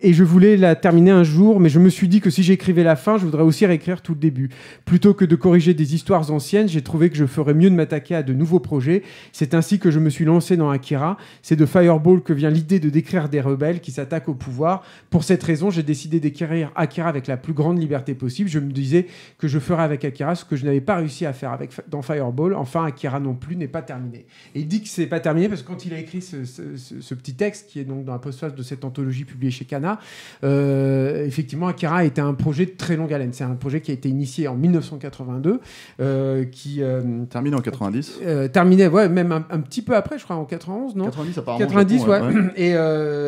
et je voulais la terminer un jour, mais je me suis dit que si j'écrivais la fin, je voudrais aussi réécrire tout le début. Plutôt que de corriger des histoires anciennes, j'ai trouvé que je ferais mieux de m'attaquer à de nouveaux projets. C'est ainsi que je me suis lancé dans Akira. C'est de Fireball que vient l'idée de décrire des rebelles qui s'attaquent au pouvoir. Pour cette raison, j'ai décidé d'écrire Akira avec la plus grande liberté possible. Je me disais que je ferais avec Akira ce que je n'avais pas réussi à faire avec, dans Fireball. Enfin, Akira non plus n'est pas terminé. Et il dit que c'est pas terminé parce que quand il a écrit ce, petit texte, qui est donc dans la postface de cette anthologie publique chez Cana. Euh, effectivement, Akira était un projet de très longue haleine. C'est un projet qui a été initié en 1982, euh, qui euh, Terminé en 90. terminé, ouais, même un, petit peu après, je crois, en 91, non 90 apparemment. 90, ouais. Et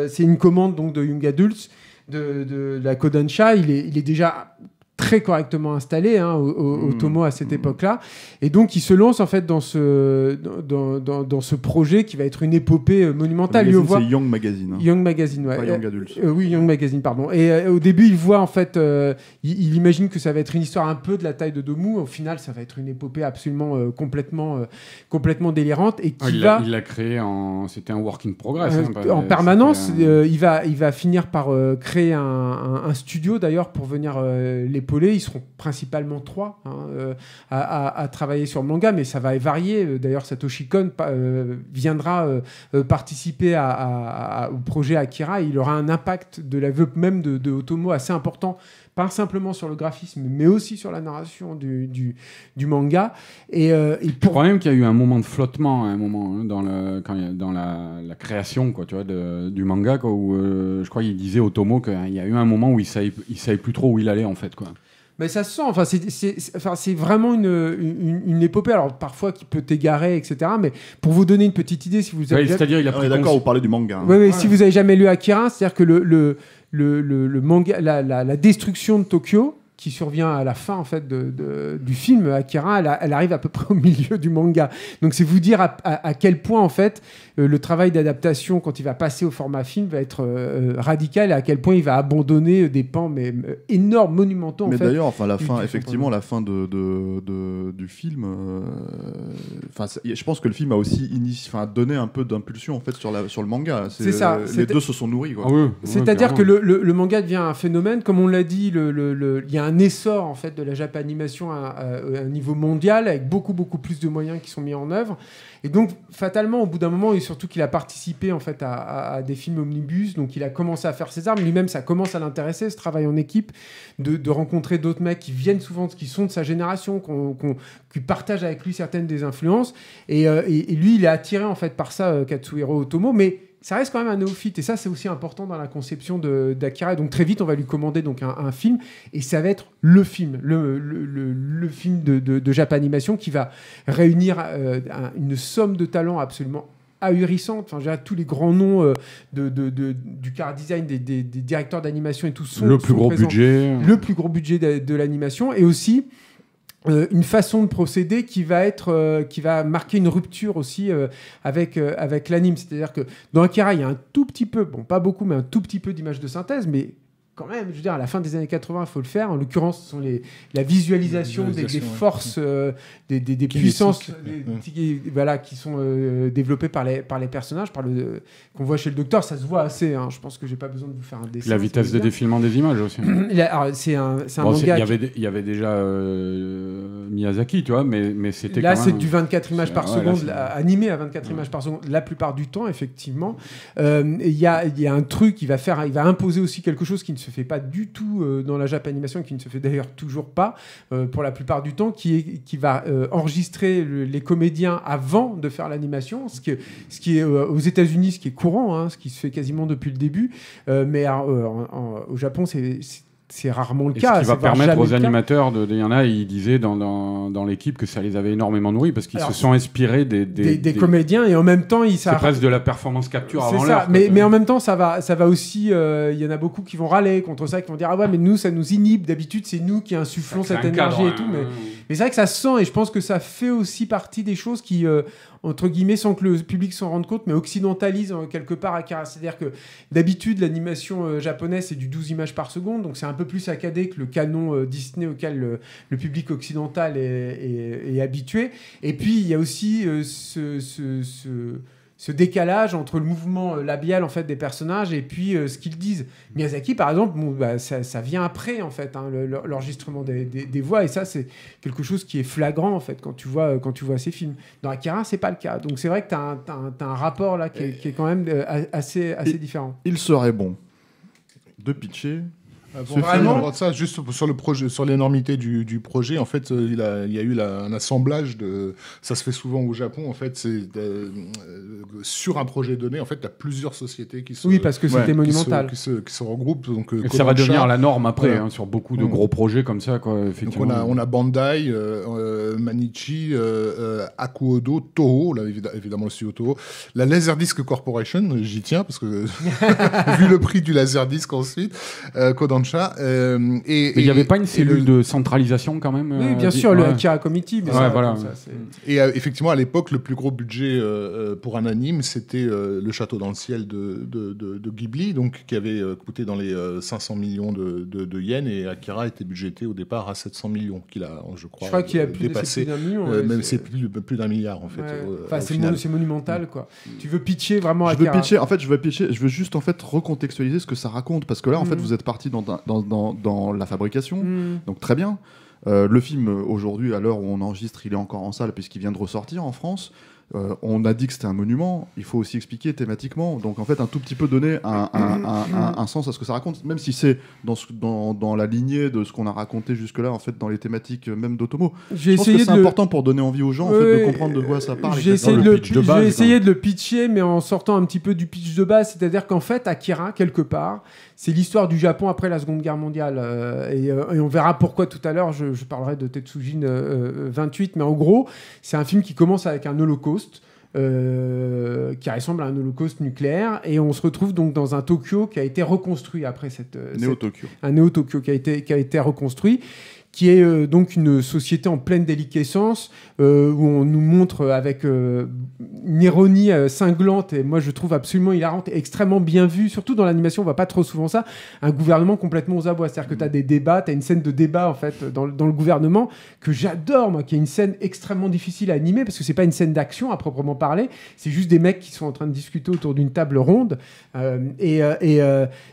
c'est une commande donc de Young Adults. De, la Kodansha, il est, il est déjà très correctement installé hein, au, hmm. Tomo à cette hmm. époque-là. Et donc, il se lance en fait dans ce, dans, dans, ce projet qui va être une épopée euh, monumentale. C'est Young Magazine. Hein. Young Magazine, ouais. Young euh, Adult. Euh, oui, Young Magazine, pardon. Et au début, il voit en fait, il, imagine que ça va être une histoire un peu de la taille de Domu. Au final, ça va être une épopée absolument complètement, complètement délirante. Et ah, qui il a l'a créé en. C'était un work in progress. Hein, en permanence. il, va, il va finir par créer un, studio d'ailleurs pour venir les ils seront principalement trois hein, euh, à, travailler sur le manga, mais ça va varier. Euh, d'ailleurs, Satoshi Kon euh, viendra participer au projet Akira. il aura un impact de l'aveu même de, Otomo assez important pas simplement sur le graphisme, mais aussi sur la narration du, du, manga. Et, euh, et Je même qu'il y a eu un moment de flottement, hein, un moment hein, dans, le, quand dans la, création quoi, tu vois, du manga, où je crois qu'il disait Otomo qu'il y a eu un moment où il ne savait, il savait plus trop où il allait en fait. Quoi. Mais ça se sent. Enfin, c'est enfin, c'est vraiment une, une, épopée. Alors, parfois, qui peut t'égarer, etc. Mais pour vous donner une petite idée, si vous avez. C'est-à-dire, il a pris. D'accord, cons... vous parlez du manga. Hein. Oui, si vous avez jamais lu Akira, c'est-à-dire que le, le, le, le manga, la, la, la, destruction de Tokyo, qui survient à la fin en fait de, du film Akira, elle, arrive à peu près au milieu du manga. Donc c'est vous dire à, à, quel point en fait euh, le travail d'adaptation quand il va passer au format film va être euh, radical et à quel point il va abandonner euh, des pans mais énormes, monumentaux. Mais d'ailleurs, enfin la fin, effectivement, la fin de, de du film. Enfin, je pense que le film a aussi enfin donné un peu d'impulsion en fait sur la sur le manga. C'est ça. Les deux se sont nourris. Ah C'est-à-dire que le, le, manga devient un phénomène, comme on l'a dit, il le, y a un essor en fait de la japanimation à, à, un euh, niveau mondial avec beaucoup beaucoup plus de moyens qui sont mis en œuvre. Et donc fatalement, au bout d'un moment, et surtout qu'il a participé en fait à, des films omnibus, donc il a commencé à faire ses armes. Lui-même, ça commence à l'intéresser, ce travail en équipe, de, rencontrer d'autres mecs qui viennent souvent, qui sont de sa génération, qu'on, qui partagent avec lui certaines des influences. Euh, et, lui, il est attiré en fait par ça, euh, Katsuhiro Otomo, mais ça reste quand même un néophyte. Et ça, c'est aussi important dans la conception d'Akira. Donc très vite, on va lui commander donc un, film. Et ça va être le film, le, le, le, film de, de, de, animation qui va réunir euh, une somme de talents absolument ahurissante. Enfin, déjà, tous les grands noms euh, de, de, du car design, des, des, directeurs d'animation et tout sont. Le plus gros budget. Le plus gros budget de, l'animation. Et aussi, euh, une façon de procéder qui va être euh, qui va marquer une rupture aussi euh, avec avec l'anime c'est-à-dire que dans Akira il y a un tout petit peu bon pas beaucoup mais un tout petit peu d'image de synthèse mais quand même, je veux dire, à la fin des années 80, il faut le faire. En l'occurrence, ce sont les, la visualisation, des, forces, euh, des, des, puissances qui, voilà, qui sont euh, développées par les, par les personnages, par le, qu'on voit chez le docteur. Ça se voit assez. Hein. Je pense que j'ai pas besoin de vous faire un dessin. La vitesse de défilement des images aussi. c'est un, c'est bon, manga. Il y, avait déjà euh, Miyazaki, tu vois, mais, mais c'était. Là, c'est du 24 images par seconde, animé à 24 images par seconde, la plupart du temps, effectivement. Il y, a, y a un truc qui va faire, il va imposer aussi quelque chose qui ne se fait pas du tout euh, dans la Jap animation, qui ne se fait d'ailleurs toujours pas euh, pour la plupart du temps, qui, est, qui va euh, enregistrer les comédiens avant de faire l'animation, ce, ce qui est aux États-Unis, ce qui est courant, hein, ce qui se fait quasiment depuis le début, mais au Japon, c'est c'est rarement le cas. Ce qui va permettre aux animateurs de. Il y en a, ils disaient dans, l'équipe que ça les avait énormément nourris parce qu'ils se sont inspirés des des, comédiens et en même temps, ils. Ça... presque de la performance capture avant ça. Mais, en même temps, ça va, ça va aussi. Euh, il y en a beaucoup qui vont râler contre ça, qui vont dire Ah ouais, mais nous, ça nous inhibe. D'habitude, c'est nous qui insufflons cette énergie et hein. tout. mais... Mais c'est vrai que ça se sent et je pense que ça fait aussi partie des choses qui, euh, entre guillemets, sans que le public s'en rende compte, mais occidentalisent hein, quelque part à Akira. C'est-à-dire que d'habitude, l'animation euh, japonaise, c'est du 12 images par seconde, donc c'est un peu plus saccadé que le canon euh, Disney auquel le, public occidental est, habitué. Et puis, il y a aussi ce ce décalage entre le mouvement euh, labial en fait des personnages et puis euh, ce qu'ils disent. Miyazaki, par exemple, bah, ça, ça, vient après en fait hein, l'enregistrement des, des, voix et ça c'est quelque chose qui est flagrant en fait quand tu vois euh, quand tu vois ces films. Dans Akira, c'est pas le cas. Donc c'est vrai que tu as, un rapport là qui est, quand même assez assez différent. Il serait bon de pitcher ah bon, vraiment euh, ça, juste sur le projet, sur l'énormité du, projet, en fait, euh, il, il y a eu un assemblage de. Ça se fait souvent au Japon, en fait, c'est euh, sur un projet donné, en fait, tu as plusieurs sociétés qui se. Oui, parce que c'était monumental. Qui se, qui se, regroupent. Donc, Et ça va devenir la norme après, hein, sur beaucoup de mmh. gros projets comme ça, quoi, effectivement. on a, on Bandai, Manichi, Akuodo, Toho, évidemment le studio Toho, la Laserdisc Corporation, j'y tiens parce que vu le prix du Laserdisc ensuite, Kodansha, euh, et, Mais il n'y avait pas une cellule de centralisation quand même Oui, euh, bien sûr, le Akira Committee. Mm. et euh, effectivement, à l'époque, le plus gros budget pour un anime, c'était Le Château dans le Ciel de, de, Ghibli, donc, qui avait coûté dans les 500 millions de, yens, et Akira était budgété au départ à 700 millions, qu'il a, je crois, je crois qu'il a dépassé. même c'est plus, d'un milliard, en fait. Enfin, c'est monumental, mm. quoi. Tu veux pitcher vraiment je veux pitcher, En fait, je veux pitcher, je veux juste en fait recontextualiser ce que ça raconte, parce que là, en mm. fait, vous êtes parti dans un dans, la fabrication. Mm. Donc très bien. Euh, le film, aujourd'hui, à l'heure où on enregistre, il est encore en salle puisqu'il vient de ressortir en France. Euh, on a dit que c'était un monument, il faut aussi expliquer thématiquement. Donc en fait, un tout petit peu donner un, mm. sens à ce que ça raconte, même si c'est dans, dans, la lignée de ce qu'on a raconté jusque-là, en fait, dans les thématiques euh, même d'Otomo. Je pense que c'est important pour donner envie aux gens de comprendre de quoi ça parle. J'ai essayé, de, j'ai essayé de le pitcher, mais en sortant un petit peu du pitch de base, c'est-à-dire qu'en fait, Akira, quelque part, c'est l'histoire du Japon après la Seconde Guerre mondiale. Euh, euh, et, on verra pourquoi tout à l'heure, je, parlerai de Tetsujin euh, 28, mais en gros, c'est un film qui commence avec un holocauste. qui ressemble à un holocauste nucléaire. Et on se retrouve donc dans un Tokyo qui a été reconstruit après cette. tokyo un Néo-Tokyo qui, a été, qui a été reconstruit qui est euh, donc une société en pleine déliquescence, euh, où on nous montre avec euh, une ironie cinglante, et moi je trouve absolument hilarante, et extrêmement bien vue, surtout dans l'animation, on voit pas trop souvent ça, un gouvernement complètement aux abois. C'est-à-dire que tu as mm. des débats, tu as une scène de débat en fait dans, le gouvernement, que j'adore, moi, qui est une scène extrêmement difficile à animer, parce que c'est pas une scène d'action à proprement parler, c'est juste des mecs qui sont en train de discuter autour d'une table ronde. et,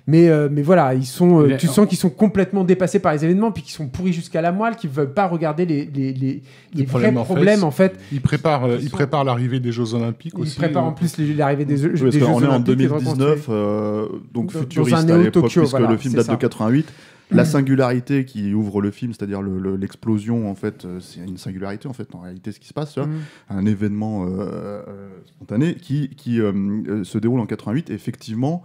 mais, mais voilà, ils sont, tu sens qu'ils sont complètement dépassés par les événements, puis qu'ils sont pourris jusqu'à qu'à la moelle, qui ne veulent pas regarder les, les, les, les problèmes, vrais en problèmes fait, il prépare Ils euh, préparent, l'arrivée des Jeux Olympiques aussi. Ils préparent en euh, plus l'arrivée des, des Jeux Olympiques. On est en 2019, euh, donc futuriste à l'époque, puisque le film date de 88. La singularité qui ouvre le film, c'est-à-dire l'explosion, le, en fait, c'est une singularité, en fait, en réalité, ce qui se passe, mm. un événement spontané qui, qui se déroule en 88. effectivement,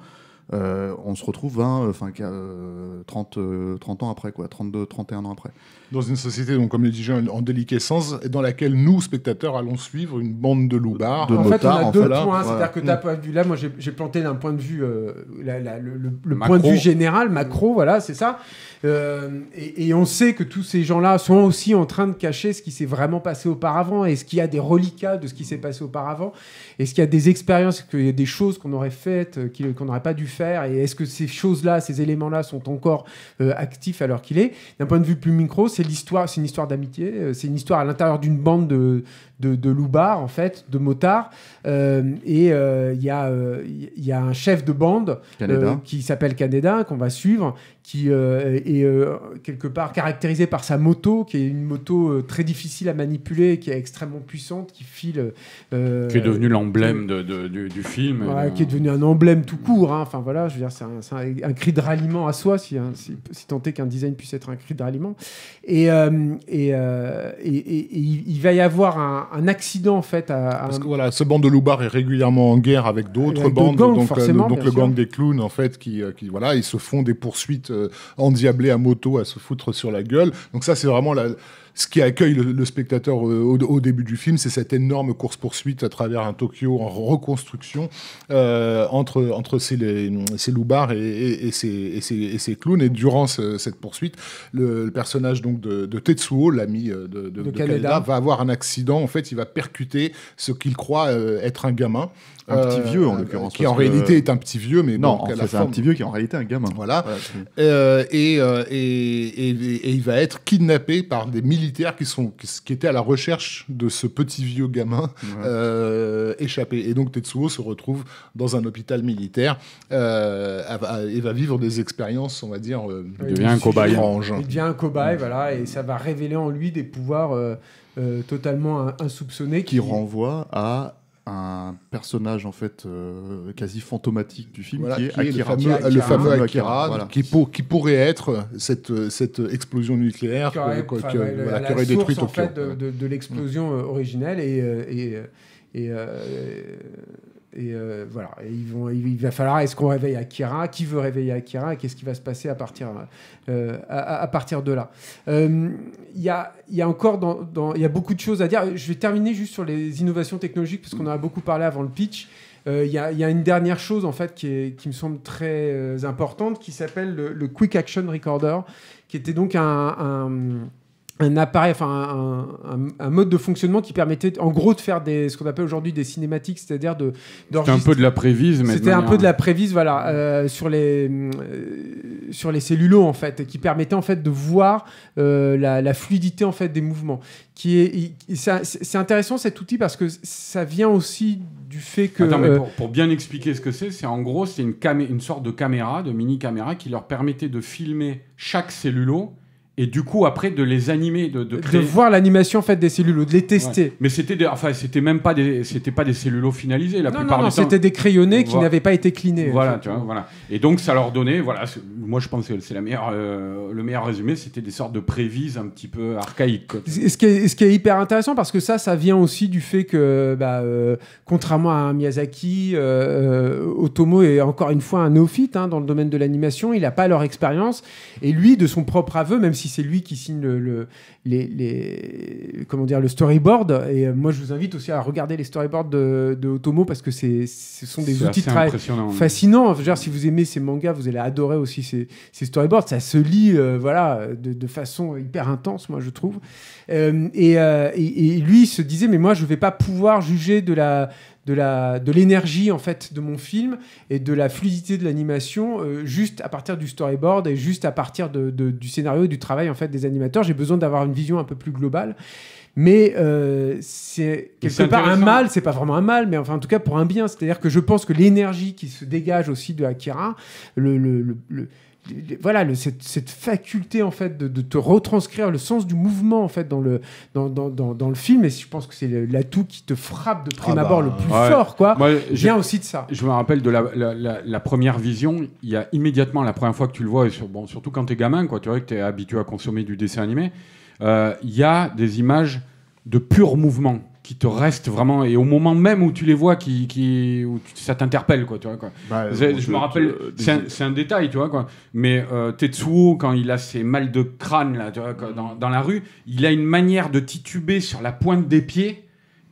euh, on se retrouve 20, euh, enfin, 30, 30 euh, ans après, quoi, 32, 31 ans après. Dans une société, donc, comme le disait en déliquescence, dans laquelle nous, spectateurs, allons suivre une bande de loupards. De en fait, on a deux points. C'est-à-dire que tu point de là, moi j'ai planté d'un point de vue, euh, le, point de vue général, macro, voilà, c'est ça. Euh, et, on sait que tous ces gens-là sont aussi en train de cacher ce qui s'est vraiment passé auparavant. Est-ce qu'il y a des reliquats de ce qui s'est passé auparavant Est-ce qu'il y a des expériences, a des choses qu'on aurait faites, euh, qu'on n'aurait pas dû faire Et est-ce que ces choses-là, ces éléments-là sont encore actifs alors qu'il est D'un point de vue plus micro, c'est l'histoire, c'est une histoire d'amitié, euh, c'est une histoire à l'intérieur d'une bande de, de, de loubar, en fait, de motard euh, et il euh, y, a, euh, y un chef de bande qui s'appelle Canada, qu'on va suivre, qui est quelque part caractérisé par sa moto, qui est une moto très difficile à manipuler, qui est extrêmement puissante, qui file. qui est devenu l'emblème du, film. qui est devenu un emblème tout court. Hein. Enfin voilà, je veux dire, c'est un, cri de ralliement à soi, hein, si, si, tant est qu'un design puisse être un cri de ralliement. et, et il va y avoir un, un, accident en fait. À, Parce que voilà, ce bande de loubar est régulièrement en guerre avec d'autres bandes, donc, le, euh, donc le gang des clowns en fait, qui, euh, qui, voilà, ils se font des poursuites euh, endiablées à moto, à se foutre sur la gueule. Donc ça, c'est vraiment la ce qui accueille le, spectateur euh, au, début du film, c'est cette énorme course-poursuite à travers un Tokyo en reconstruction euh, entre, entre ces, et, et, ces, clowns. Et durant cette poursuite, le, personnage donc de, Tetsuo, l'ami euh, de, de, de va avoir un accident. En fait, il va percuter ce qu'il croit être un gamin. Un petit euh, vieux, en l'occurrence. Qui en réalité est un petit vieux, mais non, c'est un petit vieux qui est en réalité un gamin. Voilà. Euh, euh, et, et, et, il va être kidnappé par des militaires qui, sont, qui, étaient à la recherche de ce petit vieux gamin échappé. Et donc Tetsuo se retrouve dans un hôpital militaire et va vivre des expériences, on va dire. il devient un cobaye. Il devient un cobaye, voilà, et ça va révéler en lui des pouvoirs totalement insoupçonnés. Qui, qui... renvoient à un personnage en fait euh, quasi fantomatique du film qui, est, le fameux, Akira, qui, pourrait être cette, cette explosion nucléaire qui aurait, quoi, qui, aurait détruit Tokyo. fait, de, l'explosion euh, originelle et, euh, et, et euh, voilà, ils vont, il va falloir, est-ce qu'on réveille Akira Qui veut réveiller Akira Et qu'est-ce qui va se passer à partir, euh, à, partir de là euh, Il y, a, y, a, encore dans, il y a beaucoup de choses à dire. Je vais terminer juste sur les innovations technologiques, parce qu'on en a beaucoup parlé avant le pitch. Il y, y, a une dernière chose en fait qui, est, qui me semble très importante, qui s'appelle le, Quick Action Recorder, qui était donc un un appareil, enfin un, un, mode de fonctionnement qui permettait en gros de faire des, ce qu'on appelle aujourd'hui des cinématiques, c'est-à-dire de. C'était un peu de la prévise, mais. C'était un peu de la prévise, voilà, euh, sur les euh, sur les cellulos en fait, qui permettait en fait de voir euh, la, fluidité en fait des mouvements. Qui est, c'est intéressant cet outil parce que ça vient aussi du fait que. Attends, mais pour, bien expliquer ce que c'est, c'est en gros c'est une une sorte de caméra, de mini caméra qui leur permettait de filmer chaque cellulot et du coup après de les animer de, de, voir l'animation faite des cellules ou de les tester mais c'était des... enfin c'était même pas des c'était pas des cellulos finalisés la plupart du temps c'était des crayonnés qui n'avaient pas été clinés voilà tu vois, voilà et donc ça leur donnait voilà moi je pense que c'est la meilleure euh, le meilleur résumé c'était des sortes de prévises un petit peu archaïques ce qui est ce qui est hyper intéressant parce que ça ça vient aussi du fait que bah, euh, contrairement à Miyazaki euh, Otomo est encore une fois un néophyte hein, dans le domaine de l'animation il n'a pas leur expérience et lui de son propre aveu même si c'est lui qui signe le, les, les, comment dire, le storyboard. Et euh, moi, je vous invite aussi à regarder les storyboards de, Otomo parce que ce sont des outils très fascinants. si vous aimez ces mangas, vous allez adorer aussi ces, storyboards. Ça se lit euh, voilà, de, façon hyper intense, moi, je trouve. Euh, et, et, lui, il se disait, mais moi, je ne vais pas pouvoir juger de la de la de l'énergie en fait de mon film et de la fluidité de l'animation euh, juste à partir du storyboard et juste à partir du scénario et du travail en fait des animateurs. J'ai besoin d'avoir une vision un peu plus globale. Mais euh, c'est quelque part un mal, c'est pas vraiment un mal, mais enfin en tout cas pour un bien. C'est-à-dire que je pense que l'énergie qui se dégage aussi de Akira, le voilà cette, faculté en fait de, te retranscrire le sens du mouvement en fait dans le dans, le film et je pense que c'est l'atout qui te frappe de prime ah abord bah, le plus fort quoi vient aussi de ça je me rappelle de la, première vision il y a immédiatement la première fois que tu le vois et surtout quand tu es gamin quoi tu vois que tu es habitué à consommer du dessin animé euh, il y a des images de pur mouvement qui te restent vraiment et au moment même où tu les vois qui, qui tu, ça t'interpelle quoi tu vois quoi. Bah, euh, je, me euh, rappelle euh, c'est un, détail tu vois quoi mais Tetsuo quand il a ses mal de crâne là tu vois, dans, dans, la rue il a une manière de tituber sur la pointe des pieds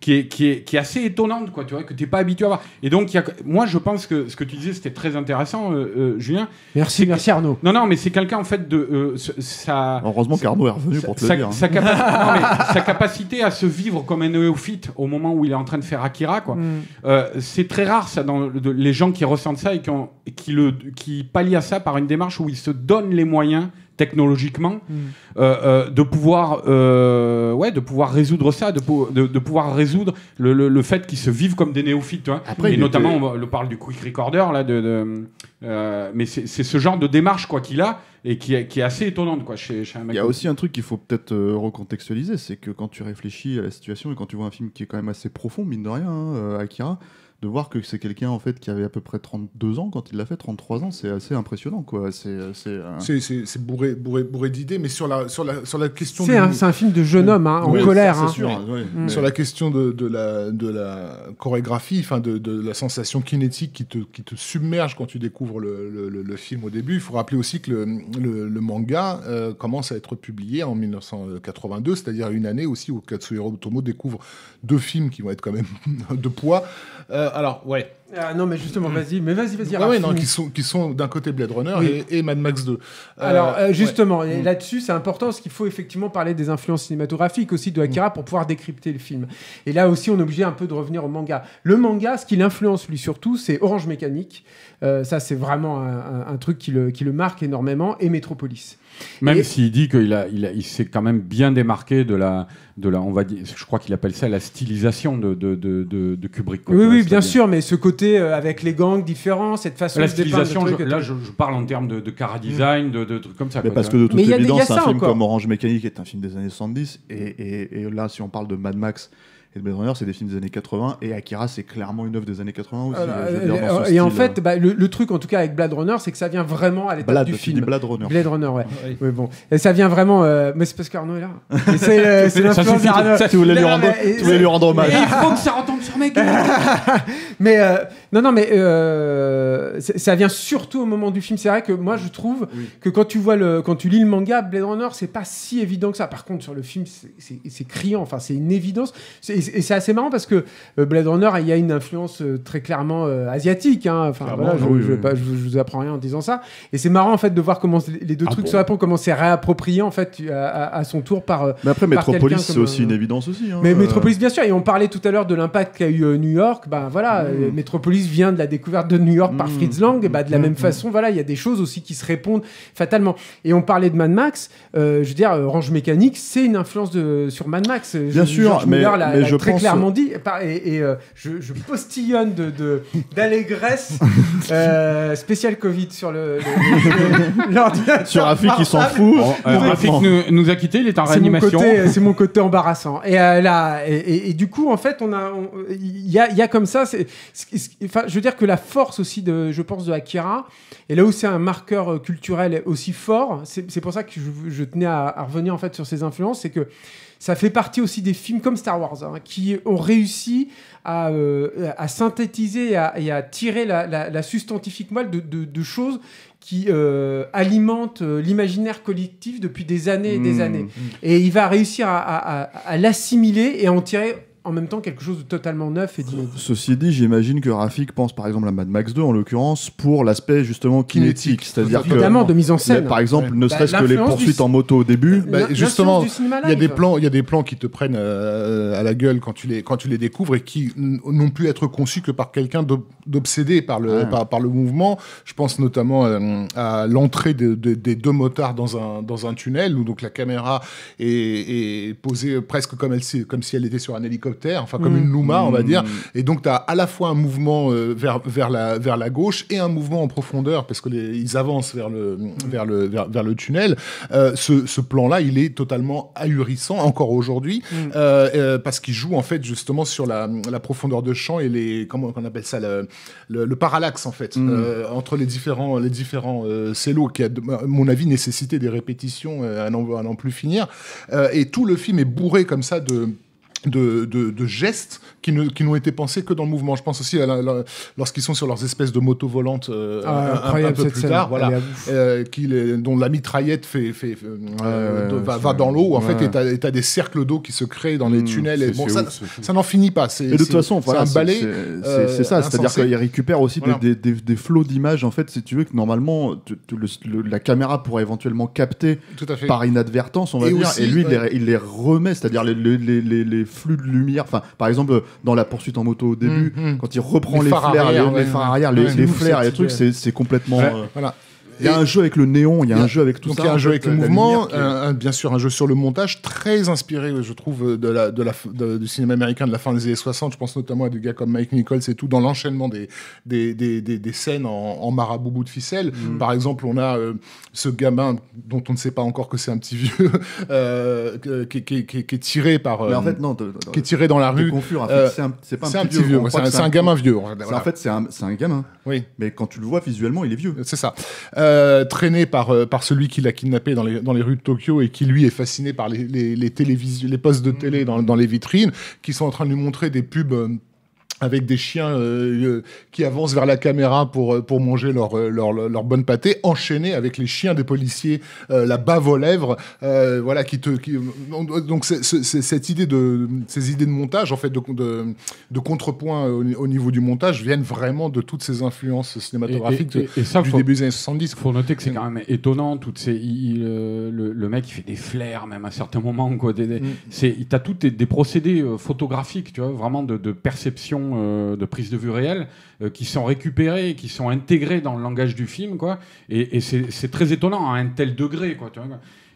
qui est, qui est, qui est assez étonnante, quoi, tu vois, que tu n'es pas habitué à voir. Et donc, y a, moi, je pense que ce que tu disais, c'était très intéressant, euh, euh, Julien. Merci, merci Arnaud. Non, non, mais c'est quelqu'un, en fait, de. ça, euh, Heureusement qu'Arnaud est revenu pour te le dire. Hein. Sa, capacité, à se vivre comme un néophyte au moment où il est en train de faire Akira, quoi. Mm. c'est très rare, ça, dans les gens qui ressentent ça et qui, qui, le, qui pallient à ça par une démarche où ils se donnent les moyens technologiquement, hmm. euh, euh, de pouvoir, euh, ouais, de pouvoir résoudre ça, de, pouvoir résoudre le, fait qu'ils se vivent comme des néophytes. Hein. Après, et notamment, on, parle du quick recorder là, de, mais c'est ce genre de démarche quoi qu'il a et qui est, qui est, assez étonnante quoi chez, un mec. Il y a aussi un truc qu'il faut peut-être recontextualiser, c'est que quand tu réfléchis à la situation et quand tu vois un film qui est quand même assez profond, mine de rien, hein, Akira de voir que c'est quelqu'un en fait qui avait à peu près 32 ans quand il l'a fait, 33 ans, c'est assez impressionnant quoi. Euh, euh, c'est bourré bourré bourré d'idées, mais sur la sur la question. C'est un, film de jeune homme hein, en colère. Hein. Sur la question de, la de la chorégraphie, enfin de, la sensation kinétique qui te qui te submerge quand tu découvres le, film au début. Il faut rappeler aussi que le, manga euh, commence à être publié en 1982, c'est-à-dire une année aussi où Katsuhiro Otomo découvre deux films qui vont être quand même de poids. Euh, alors, ouais. Ah, non, mais justement, hmm. vas-y, mais vas-y, vas-y. Ah oui, non, qui sont, qui sont d'un côté Blade Runner et, Mad Max 2. Euh, alors, euh, justement, hmm. là-dessus, c'est important parce qu'il faut effectivement parler des influences cinématographiques aussi de Akira hmm. pour pouvoir décrypter le film. Et là aussi, on est obligé un peu de revenir au manga. Le manga, ce qui l'influence lui surtout, c'est Orange Mécanique. ça, c'est vraiment un, un truc qui le, qui le marque énormément et Metropolis. Même s'il dit qu'il a, il, il s'est quand même bien démarqué de la, de la, on va dire, je crois qu'il appelle ça la stylisation de, de, de, de Kubrick. oui, oui, bien sûr, mais ce côté euh, avec les gangs différents, cette façon la de stylisation. là, je, parle en termes de, de cara design, de, trucs comme ça. Mais parce que de toute évidence, un film comme Orange Mécanique est un film des années 70, et, et, et là, si on parle de Mad Max et Blade Runner, c'est des films des années 80. Et Akira, c'est clairement une œuvre des années 80 aussi. Ah, euh, ah, euh, et en fait, euh. bah, le, truc, en tout cas, avec Blade Runner, c'est que ça vient vraiment à l'état du film. Blade Runner. Blade Runner, ouais. Oui. bon. Et ça vient vraiment. Mais c'est parce qu'Arnaud est là. C'est l'influence tu voulais lui rendre, tu voulais lui rendre hommage. Il faut que ça retombe sur mes mais non, non, mais ça vient surtout au moment du film. C'est vrai que moi, je trouve que quand tu vois le, quand tu lis le manga Blade Runner, c'est pas si évident que ça. Par contre, sur le film, c'est criant. Enfin, c'est une évidence. Et et c'est assez marrant parce que euh, Blade Runner, il y a une influence euh, très clairement euh, asiatique. Hein. Enfin, je, ne vous apprends rien en disant ça. Et c'est marrant en fait de voir comment les deux ah trucs se répondent, comment c'est réapproprié en fait à, son tour par. Mais après, Metropolis, c'est aussi une évidence aussi. Hein. mais Metropolis, bien sûr. Et on parlait tout à l'heure de l'impact qu'a eu New York. Ben voilà, hmm. Metropolis vient de la découverte de New York par hmm. Fritz Lang. Et bah, de la hmm. même façon, voilà, il y a des choses aussi qui se répondent fatalement. Et on parlait de Mad Max. je veux dire, Range Mécanique, c'est une influence de, sur Mad Max. Bien sûr, mais, je très clairement dit. Et, et euh, je, je, postillonne d'allégresse de, d'allégresse euh, spécial Covid sur le, l'ordinateur. Sur Rafik, qui s'en fout. Oh, euh, Rafik nous, nous, a quitté, il est en réanimation. c'est mon côté embarrassant. Et, euh, là, et, et, du coup, en fait, on a, il y a, y a, comme ça. c'est enfin, je veux dire que la force aussi, de, je pense, de Akira, et là où c'est un marqueur culturel aussi fort, c'est pour ça que je, je tenais à, à, revenir en fait sur ces influences, c'est que ça fait partie aussi des films comme Star Wars hein, qui ont réussi à, euh, synthétiser et à, tirer la, sustentifique la moelle de, choses qui euh, alimentent euh, l'imaginaire collectif depuis des années et des hmm. années. Et il va réussir à, à l'assimiler et à en tirer en même temps quelque chose de totalement neuf et dit Ceci dit, j'imagine que Rafik pense par exemple à Mad Max 2 en l'occurrence pour l'aspect justement kinétique, c'est-à-dire que, de mise en scène. Par exemple, ne bah, serait-ce que les poursuites en moto au début, bah, justement, il y a des plans, il y a des plans qui te prennent euh, à la gueule quand tu les quand tu les découvres et qui n'ont pu être conçus que par quelqu'un d'obsédé par le par, le mouvement. Je pense notamment euh, à l'entrée des deux motards dans un dans un tunnel où donc la caméra est, posée presque comme elle comme si elle était sur un hélicoptère terre, enfin comme une mm, Luma, on va mm. dire. Et donc, tu as à la fois un mouvement euh, vers, vers, la, vers la gauche et un mouvement en profondeur, parce que ils avancent vers le, vers le, vers, le tunnel. Euh, ce, plan-là, il est totalement ahurissant, encore aujourd'hui, mm. euh, parce qu'il joue, en fait, justement, sur la, profondeur de champ et les. Comment on appelle ça Le, le, parallaxe, en fait, entre les différents, les différents cellos, qui, a, à mon avis, nécessité des répétitions à n'en plus finir. et tout le film est bourré comme ça de de, gestes qui, n'ont été pensés que dans le mouvement. Je pense aussi à lorsqu'ils sont sur leurs espèces de motos volantes euh, ah, un, peu plus tard, euh, dont la mitraillette fait, euh, euh, va, dans l'eau. En fait, et as des cercles d'eau qui se créent dans les hmm, tunnels. et ça, n'en finit pas. C'est, de toute façon, voilà, un balai. C'est, ça, c'est-à-dire qu'ils récupèrent aussi des, flots d'images, en fait, si tu veux, que normalement la caméra pourrait éventuellement capter par inadvertance, on va dire. et lui, il, les, remet, c'est-à-dire les flux de lumière. Enfin, par exemple, euh, dans la poursuite en moto au début, mm, mm. quand il reprend les, les arrière, les, arrière, et trucs, c'est complètement. Euh, il y a un jeu avec le néon, il y a, un jeu avec tout donc Il y a un jeu avec le mouvement, bien sûr un jeu sur le montage très inspiré, je trouve, de la, de la, du cinéma américain de la fin des années 60. Je pense notamment à des gars comme Mike Nichols et tout, dans l'enchaînement des, des, des, des, scènes en, marabout bout de ficelle. Mm. Par exemple, on a euh, ce gamin dont on ne sait pas encore que c'est un petit vieux, euh, qui, qui, est tiré par. Mais en euh, fait, non, qui est tiré dans la rue. c'est un, pas un, petit vieux, c'est un, gamin vieux. En fait, c'est un, gamin. Oui. Mais quand tu le vois visuellement, il est vieux. C'est ça. Euh, traîné par, euh, par celui qui l'a kidnappé dans les, rues de Tokyo et qui, lui, est fasciné par les, les, les, les postes de télé mm. dans, dans les vitrines, qui sont en train de lui montrer des pubs. Euh, avec des chiens euh, euh, qui avancent vers la caméra pour, euh, pour manger leur, leur, leur bonne pâtée, enchaînés avec les chiens des policiers, la bave aux lèvres, voilà, qui te... donc cette idée de, ces idées de montage, en fait, de, de, contrepoint au, niveau du montage, viennent vraiment de toutes ces influences cinématographiques du début des années 70. Il faut noter que c'est quand même étonnant, toutes ces, le, mec, il fait des flares même à certains moments, quoi. Mm. C'est T'as tous des, des, procédés photographiques, tu vois, vraiment de, de perception euh, de prise de vue réelle euh, qui sont récupérées, qui sont intégrées dans le langage du film, quoi. Et, c'est très étonnant à un tel degré, quoi.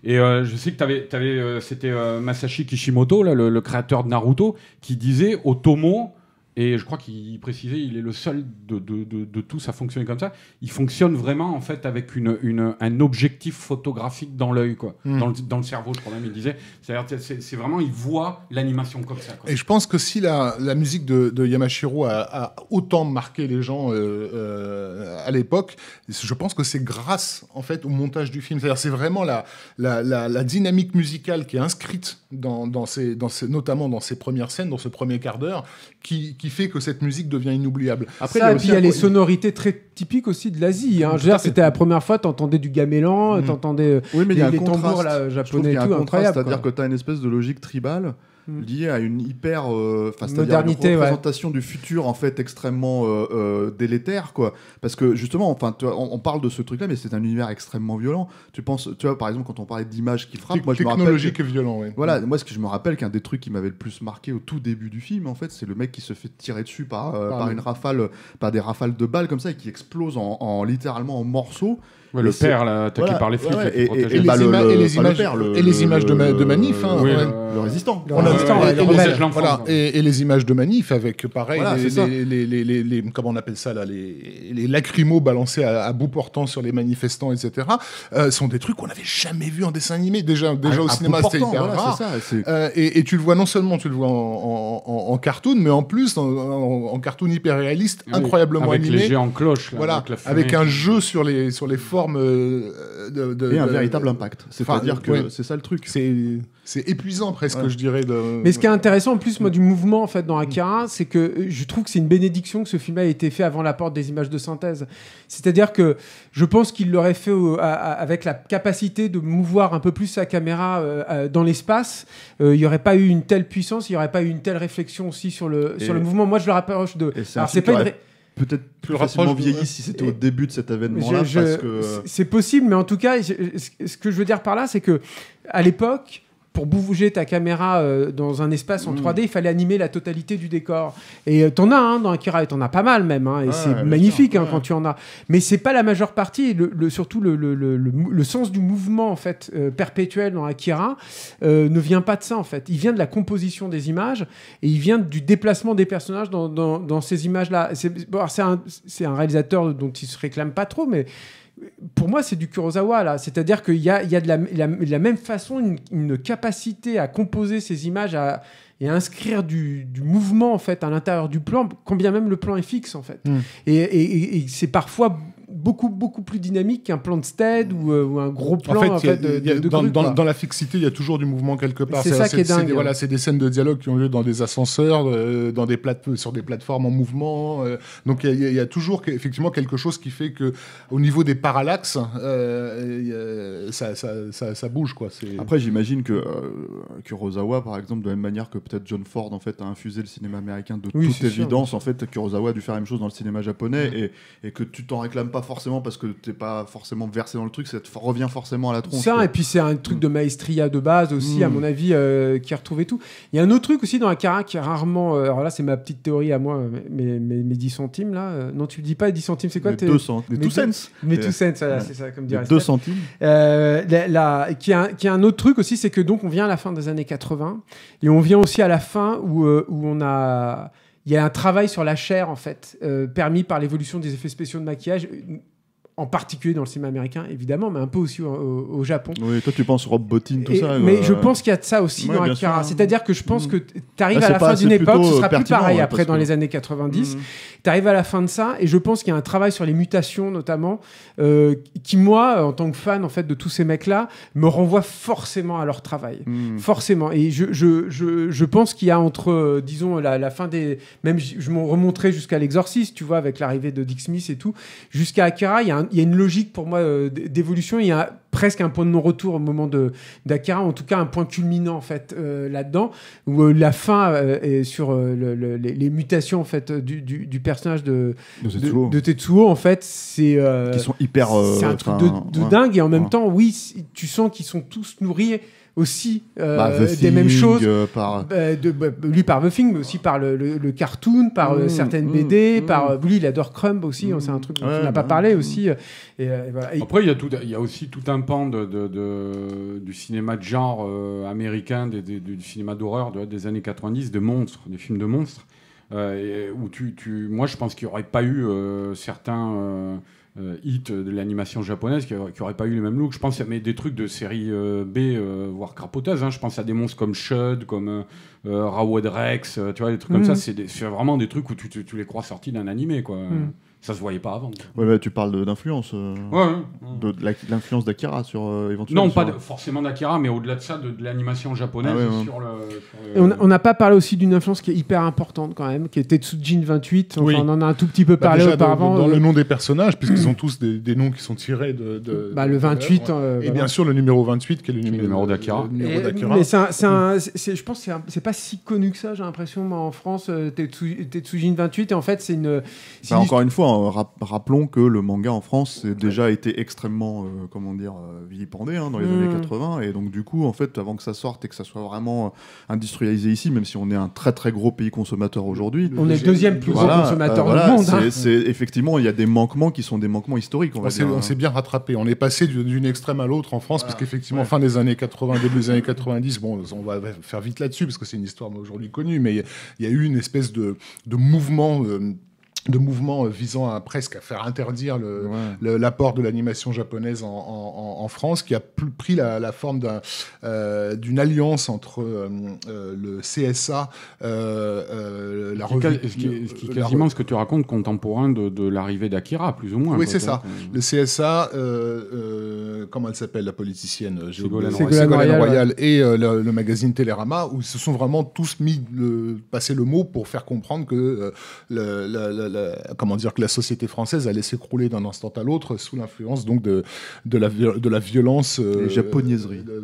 Et euh, je sais que t'avais, avais, c'était Masashi Kishimoto, le, créateur de Naruto, qui disait au tomo et je crois qu'il précisait, il est le seul de, de, de, de, tous à fonctionner comme ça. Il fonctionne vraiment en fait avec une, une un objectif photographique dans l'œil, quoi, hmm. dans, le, dans, le, cerveau. Je crois même il disait. C'est-à-dire, c'est vraiment, il voit l'animation comme ça. Et je pense que si la, la musique de, Yamashiro a, a, autant marqué les gens euh, euh, à l'époque, je pense que c'est grâce en fait au montage du film. C'est-à-dire, c'est vraiment la, la, la, dynamique musicale qui est inscrite dans, dans, ces, dans ces, notamment dans ces premières scènes, dans ce premier quart d'heure, qui, qui fait que cette musique devient inoubliable. Après, il y a, les sonorités très typiques aussi de l'Asie. Hein. c'était la première fois, t'entendais du gamelan, mmh. t'entendais oui, mais les, y a un tambours japonais, C'est-à-dire que tu as une espèce de logique tribale Mm. lié à une hyper euh, modernité, une représentation du futur en fait extrêmement euh, euh, délétère quoi. Parce que justement, enfin, tu on, parle de ce truc-là, mais c'est un univers extrêmement violent. Tu penses, tu vois, par exemple, quand on parlait d'images qui frappent, moi je me rappelle que, et violent. Voilà, mm. moi ce que je me rappelle qu'un des trucs qui m'avait le plus marqué au tout début du film, en fait, c'est le mec qui se fait tirer dessus par, euh, par une rafale, par des rafales de balles comme ça et qui explose en, en littéralement en morceaux. Ouais, le père là, attaqué par les flics. et, et, les, images, de, manif. Hein, le, résistant. On, et, les images de manif avec pareil les, les, les, les, comment on appelle ça là les, lacrymos balancés à, bout portant sur les manifestants etc euh, sont des trucs qu'on n'avait jamais vu en dessin animé déjà déjà au cinéma c'était voilà, euh, et, tu le vois non seulement tu le vois en, en, en, cartoon mais en plus en, cartoon hyper réaliste incroyablement avec animé avec les géants cloches voilà avec, un jeu sur les sur les formes euh, de, de, et un véritable impact c'est à dire que c'est ça le truc c'est c'est épuisant presque, je dirais. De... Mais ce qui est intéressant en plus, moi, du mouvement en fait dans Akira, c'est que euh, je trouve que c'est une bénédiction que ce film ait été fait avant la porte des images de synthèse. C'est-à-dire que je pense qu'il l'aurait fait avec la capacité de mouvoir un peu plus sa caméra euh, euh, dans l'espace. il n'y aurait pas eu une telle puissance, il n'y aurait pas eu une telle réflexion aussi sur le sur le mouvement. Moi, je le rapproche de. c'est pas une peut-être plus rapidement vieilli si c'était au début de cet événement-là. Que... C'est possible, mais en tout cas, ce que je veux dire par là, c'est que à l'époque, pour bouger ta caméra euh, dans un espace en 3D, mm. il fallait animer la totalité du décor. Et tu euh, t'en as hein, dans Akira, et t'en as pas mal même, hein, et c'est magnifique hein, quand tu en as. Mais c'est pas la majeure partie, surtout le, sens du mouvement en fait euh, perpétuel dans Akira ne vient pas de ça en fait. Il vient de la composition des images et il vient du déplacement des personnages dans, ces images-là. C'est un, un réalisateur dont il se réclame pas trop, mais pour moi, c'est du Kurosawa, là. C'est-à-dire qu'il y a, de, la, même façon une, capacité à composer ces images et à inscrire du, mouvement, en fait, à l'intérieur du plan, quand bien même le plan est fixe, en fait. Mm. et c'est parfois beaucoup, beaucoup plus dynamique qu'un plan de stead euh, ou, un gros plan en fait, dans, la fixité, il y a toujours du mouvement quelque part. C'est ça qui est, dingue. voilà, c'est des scènes de dialogue qui ont lieu dans des ascenseurs, euh, dans des sur des plateformes en mouvement. Euh. donc il y, a toujours effectivement quelque chose qui fait que au niveau des parallaxes, ça, bouge quoi. Après, j'imagine que Kurosawa, par exemple, de la même manière que peut-être John Ford en fait a infusé le cinéma américain de toute évidence, en fait, Kurosawa a dû faire la même chose dans le cinéma japonais et, et que tu t'en réclames pas forcément parce que t'es pas forcément versé dans le truc, ça te revient forcément à la tronche. Ça, et puis c'est un truc de mm. maestria de base aussi, à mm. mon avis, euh, qui a retrouvé tout. Il y a un autre truc aussi dans la cara qui est rarement. Euh, alors là, c'est ma petite théorie à moi, euh, mes, mes, 10 centimes là. non, tu dis pas 10 centimes, c'est quoi Les 2 cents. Les cents. Mais 2 cents, c'est ça, comme dirait 2 centimes. qui, a, qui a un autre truc aussi, c'est que donc on vient à la fin des années 80 et on vient aussi à la fin où, où on a il y a un travail sur la chair en fait, euh, permis par l'évolution des effets spéciaux de maquillage, en particulier dans le cinéma américain, évidemment, mais un peu aussi au, Japon. Oui, toi tu penses Rob Bottin, tout ça. Mais euh, je pense qu'il y a de ça aussi dans Akira. C'est-à-dire que je pense mm. que tu arrives à la fin d'une époque, ce euh, sera plus pareil après dans les années 90. Tu arrives à la fin de ça, et je pense qu'il y a un travail sur les mutations notamment, euh, qui moi, en tant que fan en fait de tous ces mecs-là, me renvoie forcément à leur travail. Mm. Forcément. Et je, je, je, je pense qu'il y a entre, disons, la, fin des... Même je m'en remontrais jusqu'à l'exorciste, tu vois, avec l'arrivée de Dick Smith et tout, jusqu'à Akira, il y a un il y a une logique pour moi euh, d'évolution. Il y a presque un point de non-retour au moment de d'Akira, en tout cas un point culminant en fait euh, là-dedans, où euh, la fin est sur les, mutations en fait du, personnage de, de, Tetsuo. en fait, c'est qui sont hyper, un truc de, dingue et en même temps, oui, tu sens qu'ils sont tous nourris aussi euh, bah, des mêmes choses. Euh, bah, bah, lui par The Thing, mais aussi par le, le, cartoon, par euh, mmh, certaines mmh, BD, mmh. par lui il adore Crumb aussi. Hein, c'est un truc qu'on n'a pas parlé aussi. Et, Après il y a il y a aussi tout un pan de, de, du cinéma de genre américain, du cinéma d'horreur des années 90, de monstres, des films de monstres, où tu, tu, moi je pense qu'il n'y aurait pas eu certains euh, hit de l'animation japonaise qui, n'aurait pas eu le même look Je pense à mais des trucs de série euh, B, euh, voire crapoteuse. Hein. Je pense à des monstres comme Shud, comme euh, Rex, tu vois, des trucs comme mm. ça. C'est vraiment des trucs où tu, les crois sortis d'un animé, quoi. Mm ça se voyait pas avant. Ouais, bah, tu parles d'influence. Euh, ouais, De, l'influence d'Akira sur euh, éventuellement. Non, pas forcément d'Akira, mais au-delà de ça, de, l'animation japonaise ah on n'a pas parlé aussi d'une influence qui est hyper importante quand même, qui était Tsujin 28. On en a un tout petit peu bah, parlé auparavant. Dans, euh. le nom des personnages, puisqu'ils ont tous des, noms qui sont tirés de. bah, le 28. Et bien sûr, le numéro 28, qui est le numéro, numéro d'Akira. Eh, mais c'est je pense que c'est pas si connu que ça, j'ai l'impression, en France, Tetsujin 28. Et en fait, c'est une. Bah, encore une fois, rappelons que le manga en France a déjà été extrêmement, euh, comment dire, euh, vilipendé hein, dans les mm. années 80. Et donc, du coup, en fait, avant que ça sorte et que ça soit vraiment euh, industrialisé ici, même si on est un très très gros pays consommateur aujourd'hui. On est le deuxième plus gros consommateur du monde. Hein. C'est effectivement, il y a des manquements qui sont des manquements historiques. On, on hein. s'est bien rattrapé. On est passé d'une extrême à l'autre en France, parce qu'effectivement, fin des années 80, début des années 90, bon, on va faire vite là-dessus, parce que c'est une histoire aujourd'hui connue, mais il y, a eu une espèce de, mouvement de mouvements euh, visant à presque à faire interdire l'apport de l'animation japonaise en, France, qui a pris la, forme euh, d'une alliance entre euh, le CSA, la revue... ce qui, quasiment ce que tu racontes contemporain de, l'arrivée d'Akira, plus ou moins. Oui, c'est ça. Le CSA, comment elle s'appelle, la politicienne Ségolène Royal, et le, magazine Télérama, où ils se sont vraiment tous mis, le, passé le mot pour faire comprendre que la comment dire, que la société française allait s'écrouler d'un instant à l'autre sous l'influence donc de, de, la, de la violence. Euh,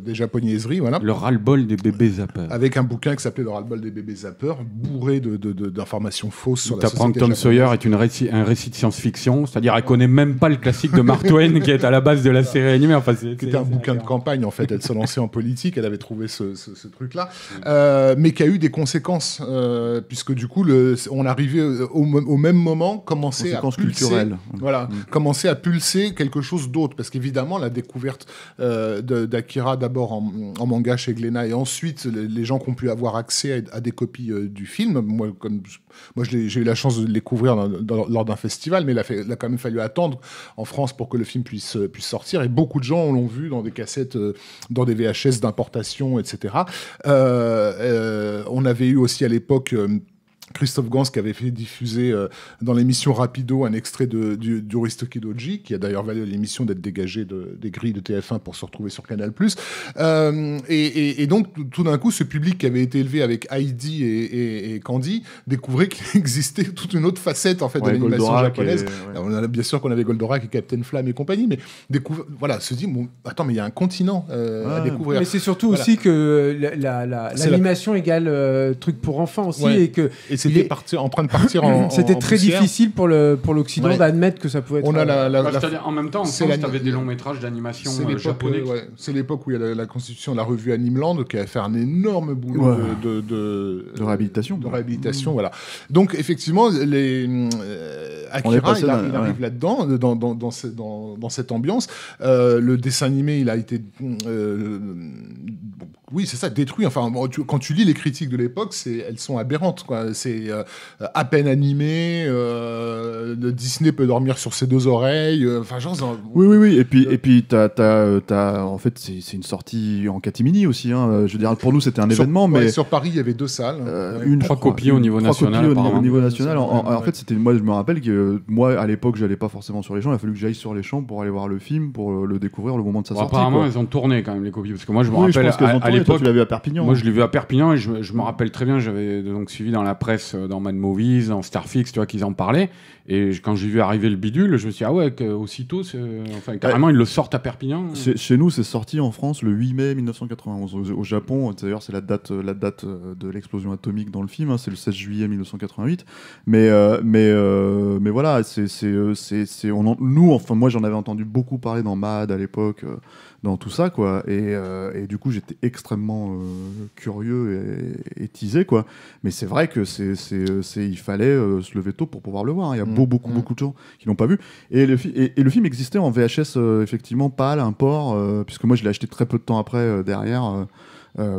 des japonaiseries. voilà. Le ras-le-bol des bébés zappeurs. Avec un bouquin qui s'appelait Le ras-le-bol des bébés zappeurs, bourré d'informations de, d'informations fausses sur la société. Tu apprends que Tom Sawyer est une un récit de science-fiction, c'est-à-dire elle connaît même pas le classique de Mark Twain qui est à la base de la série animée. C'était un bouquin de campagne, en fait. Elle se lançait en politique, elle avait trouvé ce, truc-là. Euh, mais qui a eu des conséquences, euh, puisque du coup, le, on arrivait au même moment commencer à pulser, voilà, mm. commencer à pulser quelque chose d'autre, parce qu'évidemment la découverte euh, d'Akira d'abord en, manga chez Glénat et ensuite les, gens qui ont pu avoir accès à, des copies euh, du film. Moi, comme moi, j'ai eu la chance de les découvrir lors d'un festival, mais il a, a, quand même fallu attendre en France pour que le film puisse euh, puisse sortir. Et beaucoup de gens l'ont vu dans des cassettes, dans des VHS d'importation, etc. on avait eu aussi à l'époque Christophe Gans qui avait fait diffuser euh, dans l'émission Rapido un extrait de, du, du Ristoki qui a d'ailleurs valu à l'émission d'être dégagé de, des grilles de TF1 pour se retrouver sur Canal+. Euh, et, donc, tout d'un coup, ce public qui avait été élevé avec Heidi et, Candy découvrait qu'il existait toute une autre facette en fait, de l'animation japonaise. On a, bien sûr qu'on avait Goldorak et Captain Flamme et compagnie, mais découvre, voilà, se dit, bon, attends, mais il y a un continent euh, à découvrir. Mais c'est surtout aussi que l'animation la, la, égale euh, truc pour enfants aussi, et que... Et c'était en train de partir en. c'était très difficile pour le pour l'Occident d'admettre que ça pouvait être. On a la, bah, En même temps, en France, tu avais des longs métrages d'animation euh, japonais. C'est l'époque où il y a la, constitution de la revue Animeland qui a fait un énorme boulot de, réhabilitation. De réhabilitation, voilà. Donc effectivement, les, euh, Akira, il, arrive, là-dedans, dans, dans, cette ambiance. Euh, le dessin animé, il a été oui, c'est ça, détruit. Enfin, quand tu lis les critiques de l'époque, elles sont aberrantes. C'est euh, à peine animé. Euh, Disney peut dormir sur ses deux oreilles. Euh, enfin, genre, oui, oui, oui. Et puis, et puis, en fait, c'est une sortie en catimini aussi. Hein. Je veux dire, pour nous, c'était un événement, mais sur Paris, il y avait deux salles. une trois copies au niveau national. Trois copies au niveau national. En, fait, c'était moi, je me rappelle que moi, à l'époque, j'allais pas forcément sur les champs. Il a fallu que j'aille sur les champs pour aller voir le film, pour le découvrir le moment de sa sortie. Apparemment, ils ont tourné quand même les copies, parce que moi, je me rappelle l'époque. Tu vu à Perpignan. Moi, hein. je l'ai vu à Perpignan et je, me rappelle très bien. J'avais donc suivi dans la presse, euh, dans Mad Movies, dans Starfix, tu vois, qu'ils en parlaient. Et quand j'ai vu arriver le bidule, je me suis dit, ah ouais, aussitôt, euh, carrément, ils le sortent à Perpignan. Chez nous, c'est sorti en France le 8 mai 1991. Au, Japon, d'ailleurs, c'est la date, euh, la date de l'explosion atomique dans le film, hein, c'est le 16 juillet 1988. Mais, mais, mais voilà, c'est, c'est, c'est, nous, enfin, moi, j'en avais entendu beaucoup parler dans Mad à l'époque dans tout ça, quoi. Et, euh, et du coup, j'étais extrêmement euh, curieux et, teasé, quoi. Mais c'est vrai que c'est, il fallait euh, se lever tôt pour pouvoir le voir. Hein. Il y a mm. beaucoup, mm. beaucoup de gens qui l'ont pas vu. Et le, et, le film existait en VHS, effectivement, pas à l'import, puisque moi, je l'ai acheté très peu de temps après, derrière,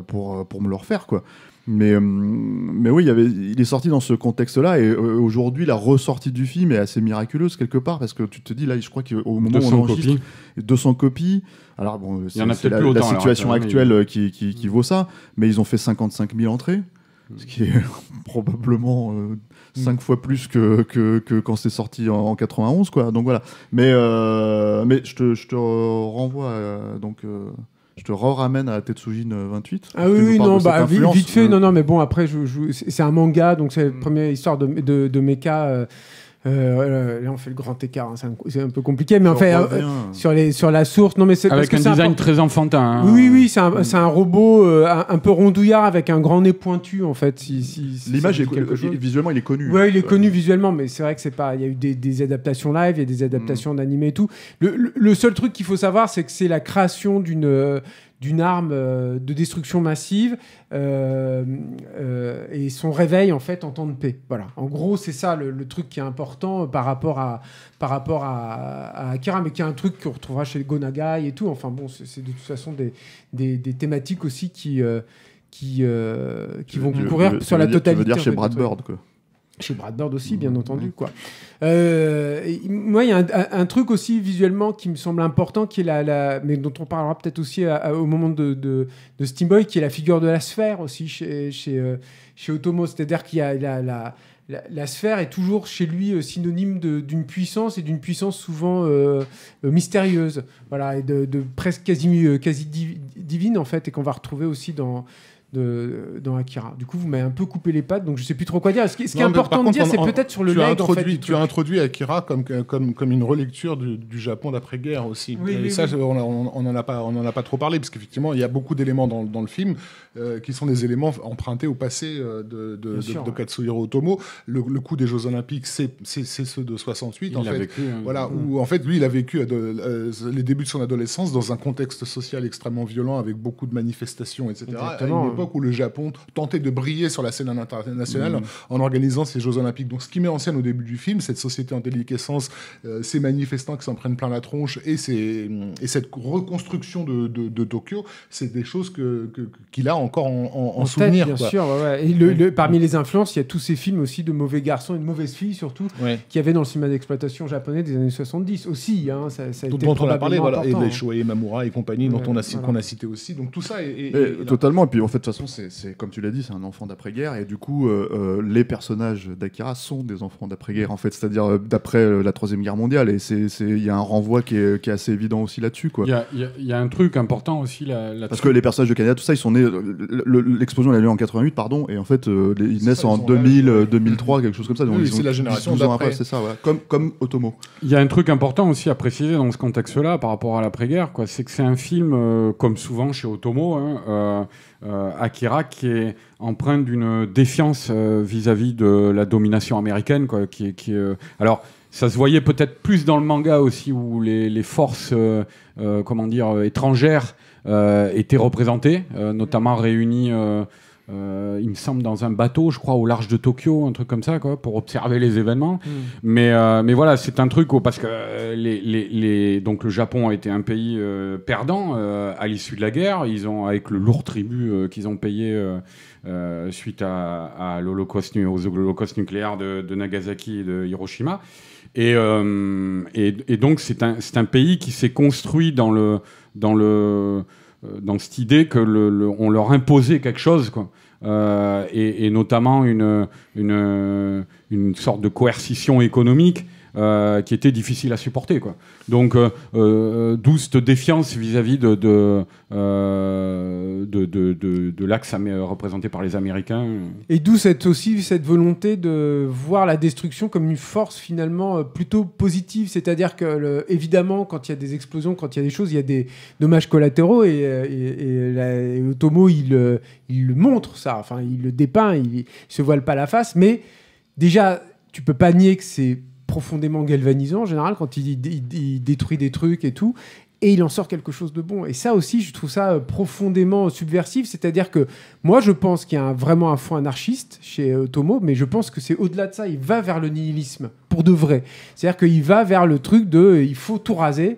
pour, pour me le refaire, quoi. Mais, euh, mais oui, il, y avait, il est sorti dans ce contexte-là. Et euh, aujourd'hui, la ressortie du film est assez miraculeuse quelque part parce que tu te dis, là, je crois qu'au moment où on enregistre, 200 copies. Alors, bon, c'est la, situation actuelle qui, qui, vaut ça. Mais ils ont fait 55 000 entrées, ce qui est probablement 5 euh, mm. fois plus que, que, quand c'est sorti en, 91. Quoi. Donc voilà. Mais, mais je te, je te renvoie. donc je te re ramène à Tetsujin euh, 28. Ah oui, non, bah, vite, fait, euh. non, non, mais bon, après, je, c'est un manga, donc c'est la mm. première histoire de, de, mecha. Euh, euh, euh, là, on fait le grand écart, hein, c'est un, peu compliqué, mais en fait, euh, sur, les, sur la source, non, mais c'est avec parce que un design très enfantin. Hein. Oui, oui, c'est un, robot un, peu rondouillard avec un grand nez pointu, en fait. Si, si, L'image est visuellement, il est connu. Oui, il est connu visuellement, mais c'est vrai que c'est pas. Il y a eu des, adaptations live, il y a des adaptations mm. et tout. le, le, seul truc qu'il faut savoir, c'est que c'est la création d'une d'une arme euh, de destruction massive euh, euh, et son réveil en fait en temps de paix. Voilà. En gros, c'est ça le, truc qui est important par rapport à par rapport à, à Akira, mais qui est un truc qu'on retrouvera chez Gonagai et tout. Enfin bon, c'est de toute façon des, des, thématiques aussi qui qui, qui vont courir sur la totalité. Tu veux dire chez Brad Bird chez Brad Bird aussi, bien mmh, entendu. Mmh. Quoi. Euh, moi, il y a un, truc aussi visuellement qui me semble important, qui est la, la mais dont on parlera peut-être aussi au moment de, de, Steam Boy, qui est la figure de la sphère aussi chez, chez, euh, Otomo. C'est-à-dire qu'il a la, la, sphère est toujours chez lui euh, synonyme d'une puissance et d'une puissance souvent mystérieuse. Voilà, et de, de presque quasi, quasi divine en fait, et qu'on va retrouver aussi dans dans Akira. Du coup, vous m'avez un peu coupé les pattes, donc je sais plus trop quoi dire. Ce qui, est important de dire, c'est peut-être sur le tu introduit, Tu as introduit Akira comme, comme, comme une relecture du, Japon d'après-guerre aussi. Oui, ça, on n'en a, pas trop parlé, parce qu'effectivement, il y a beaucoup d'éléments dans, dans, le film euh, qui sont des éléments empruntés au passé euh, de, Katsuhiro Otomo. Le, coup des Jeux Olympiques, c'est ceux de 68, en fait. Hein. voilà, mm. où en fait, lui, il a vécu euh, les débuts de son adolescence dans un contexte social extrêmement violent avec beaucoup de manifestations, etc. À une époque où le Japon tentait de briller sur la scène internationale mm. en organisant ces Jeux Olympiques. Donc, ce qui met en scène au début du film, cette société en déliquescence, ces manifestants qui s'en prennent plein la tronche et, et cette reconstruction de, Tokyo, c'est des choses qu'il que, a en encore en, souvenir. bien sûr. Et le, parmi les influences, il y a tous ces films aussi de mauvais garçons et de mauvaises filles, surtout, qui qu'il avait dans le cinéma d'exploitation japonais des années 70 aussi. Hein. ça, a été dont on a parlé, Et les Shoei, Mamura et compagnie, dont on a, a cité aussi. Donc tout ça est. totalement. Et puis en fait, de toute façon, c'est comme tu l'as dit, c'est un enfant d'après-guerre. Et du coup, euh, euh, les personnages d'Akira sont des enfants d'après-guerre, en fait, c'est-à-dire euh, d'après la Troisième Guerre mondiale. Et il y a un renvoi qui est, assez évident aussi là-dessus. Il y, a, un truc important aussi Parce que les personnages de Canada, tout ça, ils sont nés l'explosion elle a lieu en 88, pardon, et en fait euh, ils naissent en 2000, 2003, euh, quelque chose comme ça. Donc c'est la génération d'après. C'est ça, comme, comme Otomo. Il y a un truc important aussi à préciser dans ce contexte-là par rapport à l'après-guerre, quoi, c'est que c'est un film, euh, comme souvent chez Otomo, hein, Akira, qui est empreint d'une défiance vis-à-vis de la domination américaine, quoi, qui, qui alors. Ça se voyait peut-être plus dans le manga aussi, où les, les forces, comment dire, étrangères euh, étaient représentés, euh, notamment réunis. Euh, il me semble dans un bateau, je crois, au large de Tokyo, un truc comme ça, quoi, pour observer les événements. Hmm. Mais, mais voilà, c'est un truc où, parce que les, donc le Japon a été un pays perdant à l'issue de la guerre. Ils ont, avec le lourd tribut qu'ils ont payé suite à, l'Holocauste, nucléaire de, Nagasaki et de Hiroshima. Et, et, donc, c'est un, un pays qui s'est construit dans le dans, le, euh, dans cette idée que le, on leur imposait quelque chose, quoi. Euh, et, et, notamment une, une, une, sorte de coercition économique euh, qui était difficile à supporter. Quoi. Donc, euh, euh d'où cette défiance vis-à-vis euh, de, de, de, de, l'axe représenté par les Américains. Et d'où cette, aussi cette volonté de voir la destruction comme une force finalement plutôt positive. C'est-à-dire que, évidemment, quand il y a des explosions, quand il y a des choses, il y a des dommages collatéraux et, et, il, il le montre, ça. Enfin, il le dépeint, il, il se voile pas la face, mais déjà, tu peux pas nier que c'est profondément galvanisant en général quand il, détruit des trucs et tout. Et il en sort quelque chose de bon. Et ça aussi, je trouve ça euh, profondément subversif. C'est-à-dire que moi, je pense qu'il y a vraiment un fond anarchiste chez euh, Tomo, mais je pense que c'est au-delà de ça. Il va vers le nihilisme, pour de vrai. C'est-à-dire qu'il va vers le truc de euh, il faut tout raser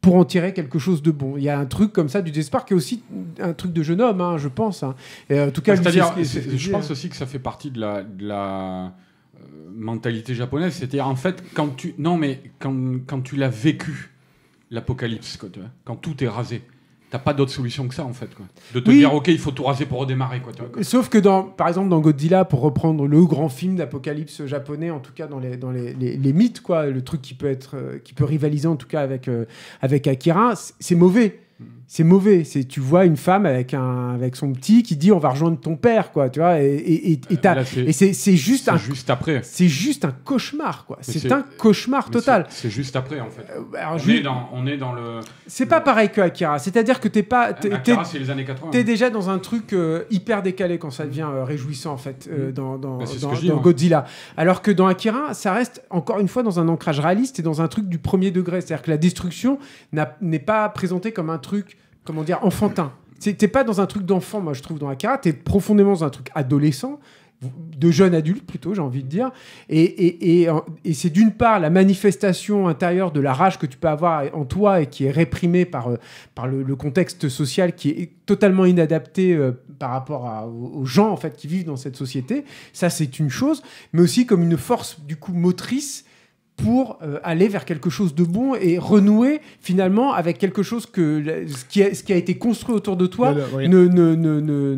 pour en tirer quelque chose de bon. Il y a un truc comme ça du désespoir qui est aussi un truc de jeune homme, hein, je pense. Hein. en tout cas, je, dire, je pense hein. aussi que ça fait partie de la, de la euh, mentalité japonaise, c'était en fait quand tu non mais quand, quand tu l'as vécu l'apocalypse quand tout est rasé. T'as pas d'autre solution que ça en fait quoi. De te dire ok il faut tout raser pour redémarrer quoi, euh, Sauf que dans par exemple dans Godzilla pour reprendre le grand film d'apocalypse japonais en tout cas dans les dans les, les, mythes quoi, le truc qui peut être euh, qui peut rivaliser en tout cas avec avec Akira, c'est mauvais. Mm c'est mauvais. C'est tu vois une femme avec un avec son petit qui dit on va rejoindre ton père quoi, tu vois et et, et, euh, c'est juste juste après. C'est juste un cauchemar quoi. C'est un cauchemar total. C'est juste après en fait. Euh, on, est dans, on est dans le. C'est pas pareil que Akira. C'est-à-dire que t'es pas. Ah, es, les années 80. T'es déjà dans un truc euh, hyper décalé quand ça mm. devient réjouissant en fait mm. dans dans bah, Godzilla. Alors que dans Akira ça reste encore une fois dans un ancrage réaliste et dans un truc du premier degré. C'est-à-dire que la destruction n'est pas présentée comme un truc comment dire, enfantin. T'es pas dans un truc d'enfant, moi, je trouve, dans tu es profondément dans un truc adolescent de jeune adulte, plutôt, j'ai envie de dire. Et, c'est d'une part la manifestation intérieure de la rage que tu peux avoir en toi et qui est réprimée par, euh, par le, contexte social qui est totalement inadapté euh, par rapport aux gens en fait qui vivent dans cette société. Ça, c'est une chose, mais aussi comme une force du coup motrice pour euh, aller vers quelque chose de bon et renouer finalement avec quelque chose que ce qui a, ce qui a été construit autour de toi ne, ne,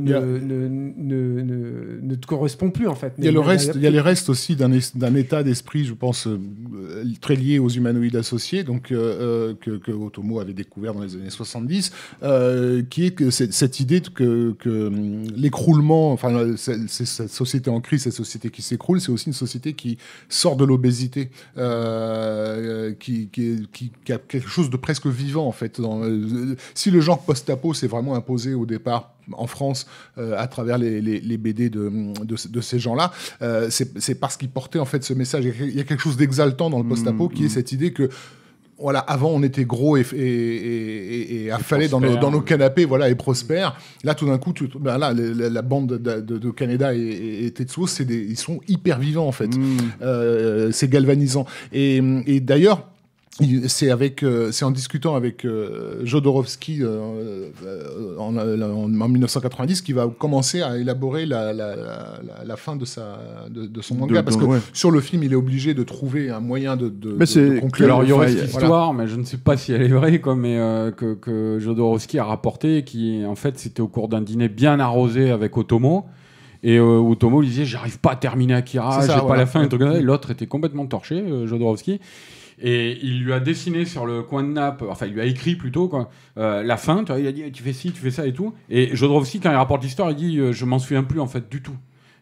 te correspond plus en fait. Il y a, le reste, il y a les restes aussi d'un état d'esprit, je pense, euh, très lié aux humanoïdes associés, donc euh, que, Otomo avait découvert dans les années 70, qui est que cette idée que, que hum, l'écroulement, enfin cette société en crise, cette société qui s'écroule, c'est aussi une société qui sort de l'obésité. Euh, euh, qui, qui, a quelque chose de presque vivant en fait. Dans, euh, si le genre post-apo s'est vraiment imposé au départ en France à travers les, BD de, de, ces gens-là, c'est parce qu'ils portaient en fait ce message. Il y a quelque chose d'exaltant dans le post-apo mm, qui est mm. cette idée que voilà, avant on était gros et, et, et, et affalés dans nos, dans nos, canapés, voilà, et prospères. Là, tout d'un coup, ben là, la, bande de, de, de Canada et, et Tetsuo, c'est des, ils sont hyper vivants en fait. Mm. Euh, c'est galvanisant. Et, d'ailleurs, c'est avec, euh, c'est en discutant avec euh, Jodorowsky euh, en, 1990 qu'il va commencer à élaborer la, fin de sa de, son manga parce que sur le film il est obligé de trouver un moyen de, conclure. Alors il y aurait cette histoire, mais je ne sais pas si elle est vraie quoi, mais que, Jodorowsky a rapporté qui en fait c'était au cours d'un dîner bien arrosé avec Otomo. Et Otomo lui disait J'arrive pas à terminer Akira, j'ai pas la fin. l'autre était complètement torché, Jodorowsky et il lui a dessiné sur le coin de nappe, enfin il lui a écrit plutôt quoi, euh, la fin, tu vois, il a dit tu fais ci, tu fais ça et tout. Et Jodrovski, quand il rapporte l'histoire, il dit euh, je m'en souviens plus en fait du tout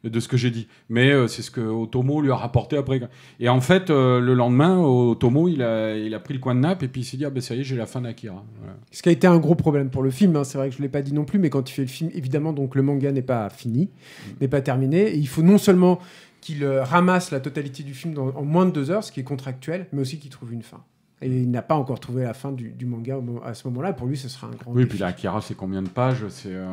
de ce que j'ai dit. Mais euh, c'est ce que Otomo lui a rapporté après. Et en fait, le lendemain, Otomo, il a, il a pris le coin de nappe et puis il s'est dit, ah, ben ça y est, j'ai la fin d'Akira. Ce qui a été un gros problème pour le film, hein, c'est vrai que je ne l'ai pas dit non plus, mais quand tu fais le film, évidemment, donc le manga n'est pas fini, mm. n'est pas terminé. Et il faut non seulement qu'il euh, ramasse la totalité du film en moins de deux heures, ce qui est contractuel, mais aussi qu'il trouve une fin il n'a pas encore trouvé la fin du, manga à ce moment-là. Pour lui, ce sera un grand. Oui, puis la Kira, c'est combien de pages C'est. Euh,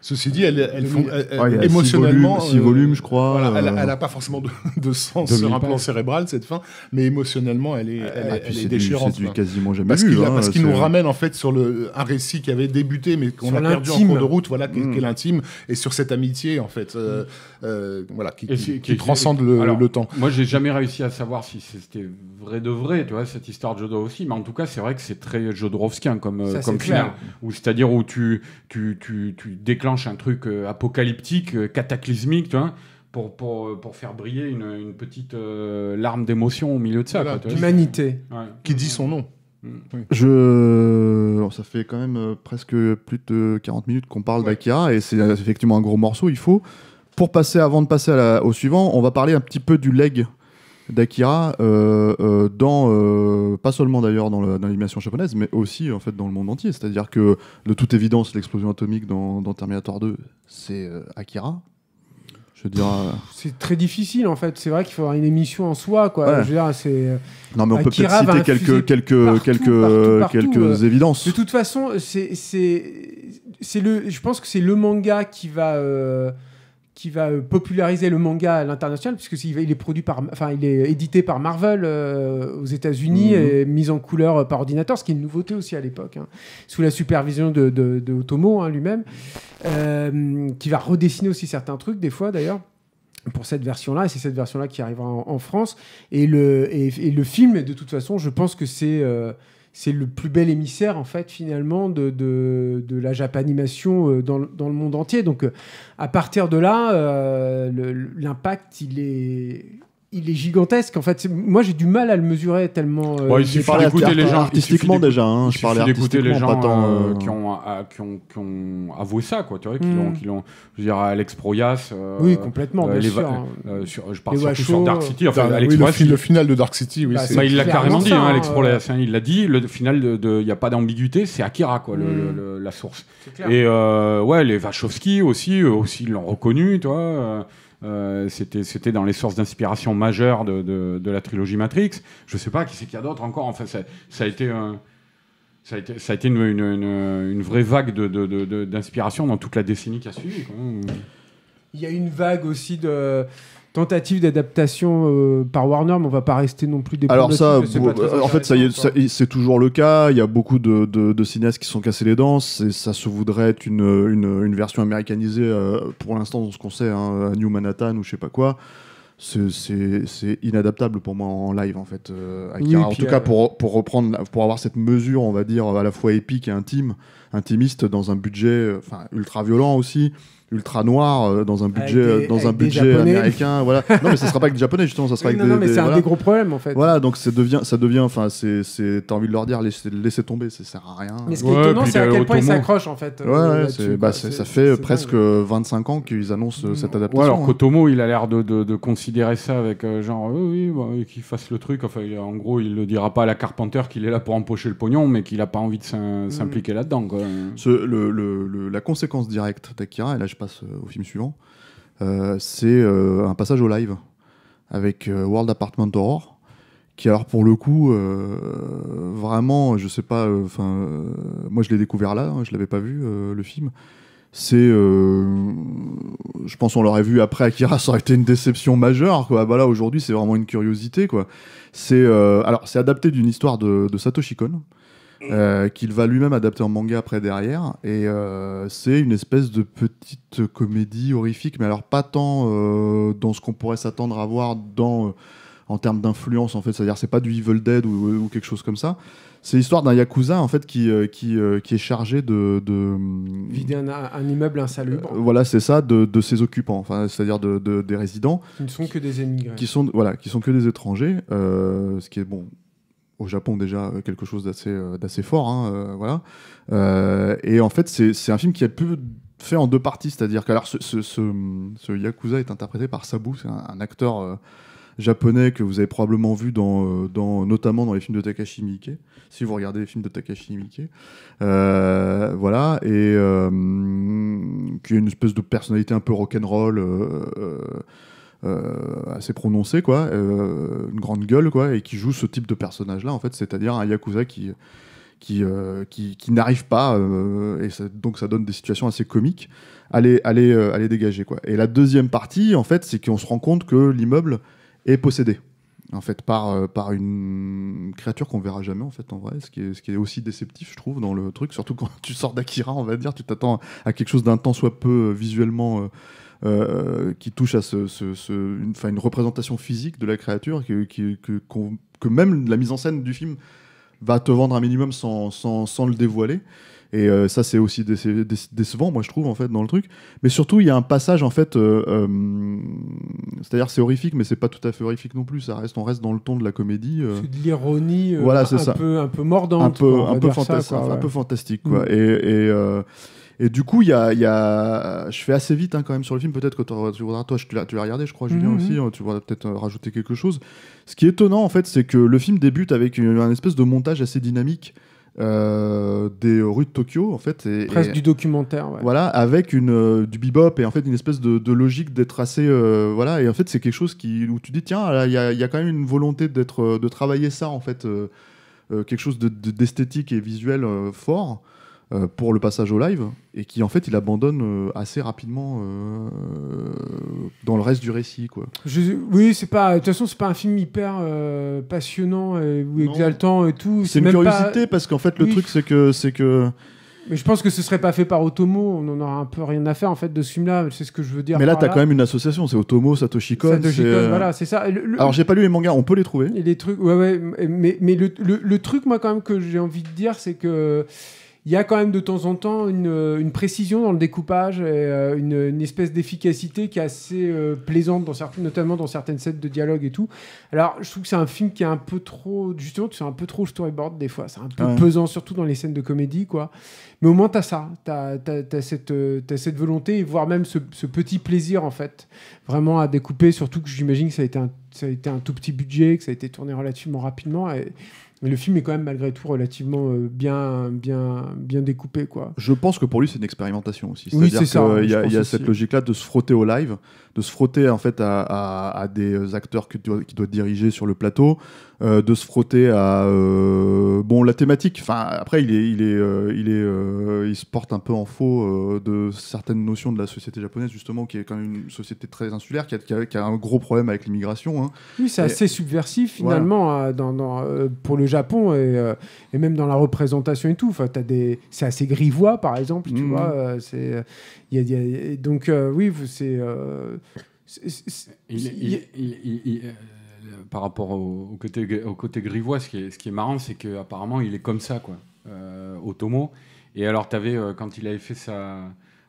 Ceci dit, elle, elle, font, oh, émotionnellement. Six euh, volumes, je crois. Elle n'a euh, pas forcément de, sens sur un plan cérébral cette fin, mais émotionnellement, elle est, ah, ah, déchirante. C'est quasiment jamais Parce qu'il hein, nous ramène en fait sur le, un récit qui avait débuté, mais qu'on a perdu en cours de route. Voilà, mmh. qui mm. l'intime et sur cette amitié en fait, mm. voilà, qui, transcende le, temps. Moi, j'ai jamais réussi à savoir si c'était vrai de vrai, tu vois, cette histoire de Jodorowsky, mais en tout cas, c'est vrai que c'est très Jodorowskien comme, comme film. C'est-à-dire où tu, tu, tu, déclenches un truc euh, apocalyptique, euh, cataclysmique, tu vois, pour, pour, euh, pour, faire briller une, une petite larme d'émotion au milieu de ça. L'humanité, qui dit son nom. Mm. Je... Oh, ça fait quand même presque plus de 40 minutes qu'on parle d'Akira et c'est effectivement un gros morceau. Il faut, pour passer, avant de passer à au suivant, on va parler un petit peu du leg d'Akira euh, euh, dans euh, pas seulement d'ailleurs dans l'animation japonaise, mais aussi en fait dans le monde entier. C'est-à-dire que de toute évidence, l'explosion atomique dans, Terminator 2, c'est Akira. Je dirais c'est très difficile en fait. C'est vrai qu'il faudra une émission en soi, quoi. Je c'est. Non, mais on peut peut-être citer quelques quelques quelques quelques évidences. De toute façon, c'est c'est le. Je pense que c'est le manga qui va qui va euh, populariser le manga à l'international puisque il est produit par enfin il est édité par Marvel euh, aux États-Unis mhm. et mis en couleur euh, par ordinateur ce qui est une nouveauté aussi à l'époque hein. sous la supervision de, de, Otomo hein, lui-même qui va redessiner aussi certains trucs des fois d'ailleurs pour cette version-là, et c'est cette version-là qui arrivera en, France. Et le, et, le film, de toute façon, je pense que c'est c'est le plus bel émissaire en fait finalement de, la japanimation euh, dans, dans, le monde entier. Donc euh, à partir de là, euh, l'impact il est il est gigantesque. En fait, moi, j'ai du mal à le mesurer tellement. Euh, ouais, il suffit d'écouter les gens artistiquement déjà. Hein, il je d'écouter les gens euh, euh, Qui, ont, qui, ont, avoué ça, quoi. Tu vois, mm. qui l'ont, je veux dire, Alex Proyas. oui, complètement. Bien sûr. Hein. Sur, je parle surtout sur Dark City. Bah, Alex Proyas, le, le, final de Dark City, oui. Bah, bah, il l'a carrément dit, hein, Alex hein. Proyas. Hein, il l'a dit. Le final, il de, n'y a pas d'ambiguïté. C'est Akira, quoi, hmm. la source. Et ouais, les Wachowski aussi, aussi ils l'ont reconnu, toi... Euh, c'était C'était dans les sources d'inspiration majeures de, de, la trilogie Matrix. Je sais pas qui c'est qu'il y a d'autres encore. Enfin, ça, a été un, ça, a été. Ça a été, une, une, une, vraie vague d'inspiration de, dans toute la décennie qui a suivi. Hein. Il y a une vague aussi de, tentative d'adaptation euh, par Warner, mais on va pas rester non plus des Alors ça, euh, en fait, ça, c'est toujours le cas. Il y a beaucoup de, de, cinéastes qui sont cassés les dents. Ça se voudrait être une, une, version américanisée euh, pour l'instant, dans ce qu'on sait, hein, à New Manhattan ou je sais pas quoi. C'est inadaptable pour moi en live en fait. en tout cas pour, pour reprendre pour avoir cette mesure on va dire à la fois épique et intime, intimiste dans un budget ultra violent aussi ultra noir euh, dans un budget euh, dans un budget américain voilà non mais ça sera pas avec des japonais justement ça sera avec non, mais c'est un des gros problèmes en fait voilà donc ça devient ça devient enfin c'est c'est t'as envie de leur dire laissez, tomber ça sert à rien mais ce qui est étonnant c'est à quel point ils s'accrochent en fait euh, ouais, bah, ça fait presque 25 ans qu'ils annoncent cette adaptation alors Kotomo hein. il a l'air de, de, considérer ça avec genre oui bah, qu'il fasse le truc enfin en gros il le dira pas à la Carpenter qu'il est là pour empocher le pognon mais qu'il a pas envie de mm. s'impliquer là dedans la conséquence directe d'Akira et là je euh, au film suivant, euh, c'est euh, un passage au live avec World Apartment Horror, qui alors pour le coup, vraiment, je sais pas, enfin, moi je l'ai découvert là, hein, je l'avais pas vu le film c'est je pense on l'aurait vu après Akira ça aurait été une déception majeure quoi bah là aujourd'hui c'est vraiment une curiosité quoi c'est alors c'est adapté d'une histoire de, de Satoshi Kon euh, qu'il va lui-même adapter en manga après derrière. Et euh, c'est une espèce de petite comédie horrifique, mais alors pas tant euh, dans ce qu'on pourrait s'attendre à voir dans, en termes d'influence, en fait. C'est-à-dire, c'est pas du Evil Dead ou, quelque chose comme ça. C'est l'histoire d'un yakuza en fait qui, qui, qui est chargé de, vider un, immeuble insalubre. voilà, c'est ça, de, de, ses occupants, enfin, c'est-à-dire de, des résidents. Qui ne sont que des émigrés. Qui sont voilà, qui sont que des étrangers, ce qui est bon, au Japon déjà euh, quelque chose d'assez euh, d'assez fort, hein, euh, voilà. et en fait, c'est un film qui a pu fait en deux parties, c'est-à-dire que alors ce, yakuza est interprété par Sabu, c'est un, acteur japonais que vous avez probablement vu dans, notamment dans les films de Takashi Miike, si vous regardez les films de Takashi Miike, voilà, et qui a une espèce de personnalité un peu rock'n'roll. roll euh, assez prononcé, quoi, euh, une grande gueule, quoi, et qui joue ce type de personnage-là, en fait, c'est-à-dire un yakuza qui qui, euh, qui, n'arrive pas, et donc ça donne des situations assez comiques à les, dégager. Quoi. Et la deuxième partie, en fait, c'est qu'on se rend compte que l'immeuble est possédé. En fait, par, par une créature qu'on verra jamais, en fait, en vrai, ce qui, est, ce qui est aussi déceptif, je trouve, dans le truc, surtout quand tu sors d'Akira, on va dire, tu t'attends à quelque chose d'un temps soit peu visuellement euh, qui touche à ce, ce, une, représentation physique de la créature que, même la mise en scène du film va te vendre un minimum sans, le dévoiler. Et euh, ça, c'est aussi décevant, moi, je trouve, en fait, dans le truc. Mais surtout, il y a un passage, en fait, euh, c'est-à-dire, c'est horrifique, mais c'est pas tout à fait horrifique non plus. Ça reste, on reste dans le ton de la comédie. C'est de l'ironie un, Peu, un peu mordante. Un peu, un un peu fantastique, quoi. Mm. Et. et et du coup, il y a, je fais assez vite hein, quand même sur le film. Peut-être que tu voudras, toi, tu l'as, regardé, je crois, Julien mhm. aussi. Hein, tu voudras peut-être euh, rajouter quelque chose. Ce qui est étonnant, en fait, c'est que le film débute avec une, espèce de montage assez dynamique. Euh, des rues de Tokyo en fait et, presque du documentaire voilà avec une euh, du bebop et en fait une espèce de, logique d'être assez voilà et en fait c'est quelque chose qui où tu dis tiens il y a, quand même une volonté d'être de travailler ça en fait quelque chose d'esthétique et visuel fort euh, pour le passage au live et qui en fait il abandonne euh, assez rapidement euh, dans le reste du récit quoi. oui c'est pas de toute façon c'est pas un film hyper passionnant ou exaltant et tout. C'est une curiosité parce qu'en fait le truc c'est que c'est que mais je pense que ce serait pas fait par Otomo, on en aura un peu rien à faire en fait de ce film-là, c'est ce que je veux dire. Mais là, t'as quand même une association, c'est Otomo, Satoshi Kon. Satoshi Kon, voilà, c'est ça. Alors, j'ai pas lu les mangas, on peut les trouver. Et les trucs, ouais, ouais, mais, mais le, le truc, moi, quand même, que j'ai envie de dire, c'est que il y a quand même de temps en temps une, euh, précision dans le découpage et euh, une, espèce d'efficacité qui est assez euh, plaisante, dans certains, notamment dans certaines scènes de dialogue et tout. Alors, je trouve que c'est un film qui est un peu trop, justement, sais, un peu trop storyboard des fois. C'est un peu pesant, surtout dans les scènes de comédie, quoi. Mais au moins, t'as ça, t'as as, as cette, as cette volonté, voire même ce, petit plaisir, en fait, vraiment à découper, surtout que j'imagine que ça a été un, a été un tout petit budget, que ça a été tourné relativement rapidement. Et, mais le film est quand même malgré tout relativement euh, bien, bien, bien découpé. quoi. Je pense que pour lui, c'est une expérimentation aussi. C'est-à-dire oui, qu'il y a, y a cette logique-là de se frotter au live, de se frotter en fait à, des euh, acteurs que qui doit diriger sur le plateau, euh, de se frotter à euh, bon la thématique. Enfin après il est il est euh, il est il se porte un peu en faux de certaines notions de la société japonaise justement qui est quand même une société très insulaire qui a, un gros problème avec l'immigration. Hein. Oui c'est assez subversif finalement pour le Japon et, même dans la représentation et tout. Enfin des c'est assez grivois par exemple tu mhm. vois c'est donc oui c'est il, par rapport au, côté, grivois, ce qui est, ce qui est marrant, c'est qu'apparemment, il est comme ça, quoi, euh, Otomo. Et alors, tu euh, quand il avait fait sa.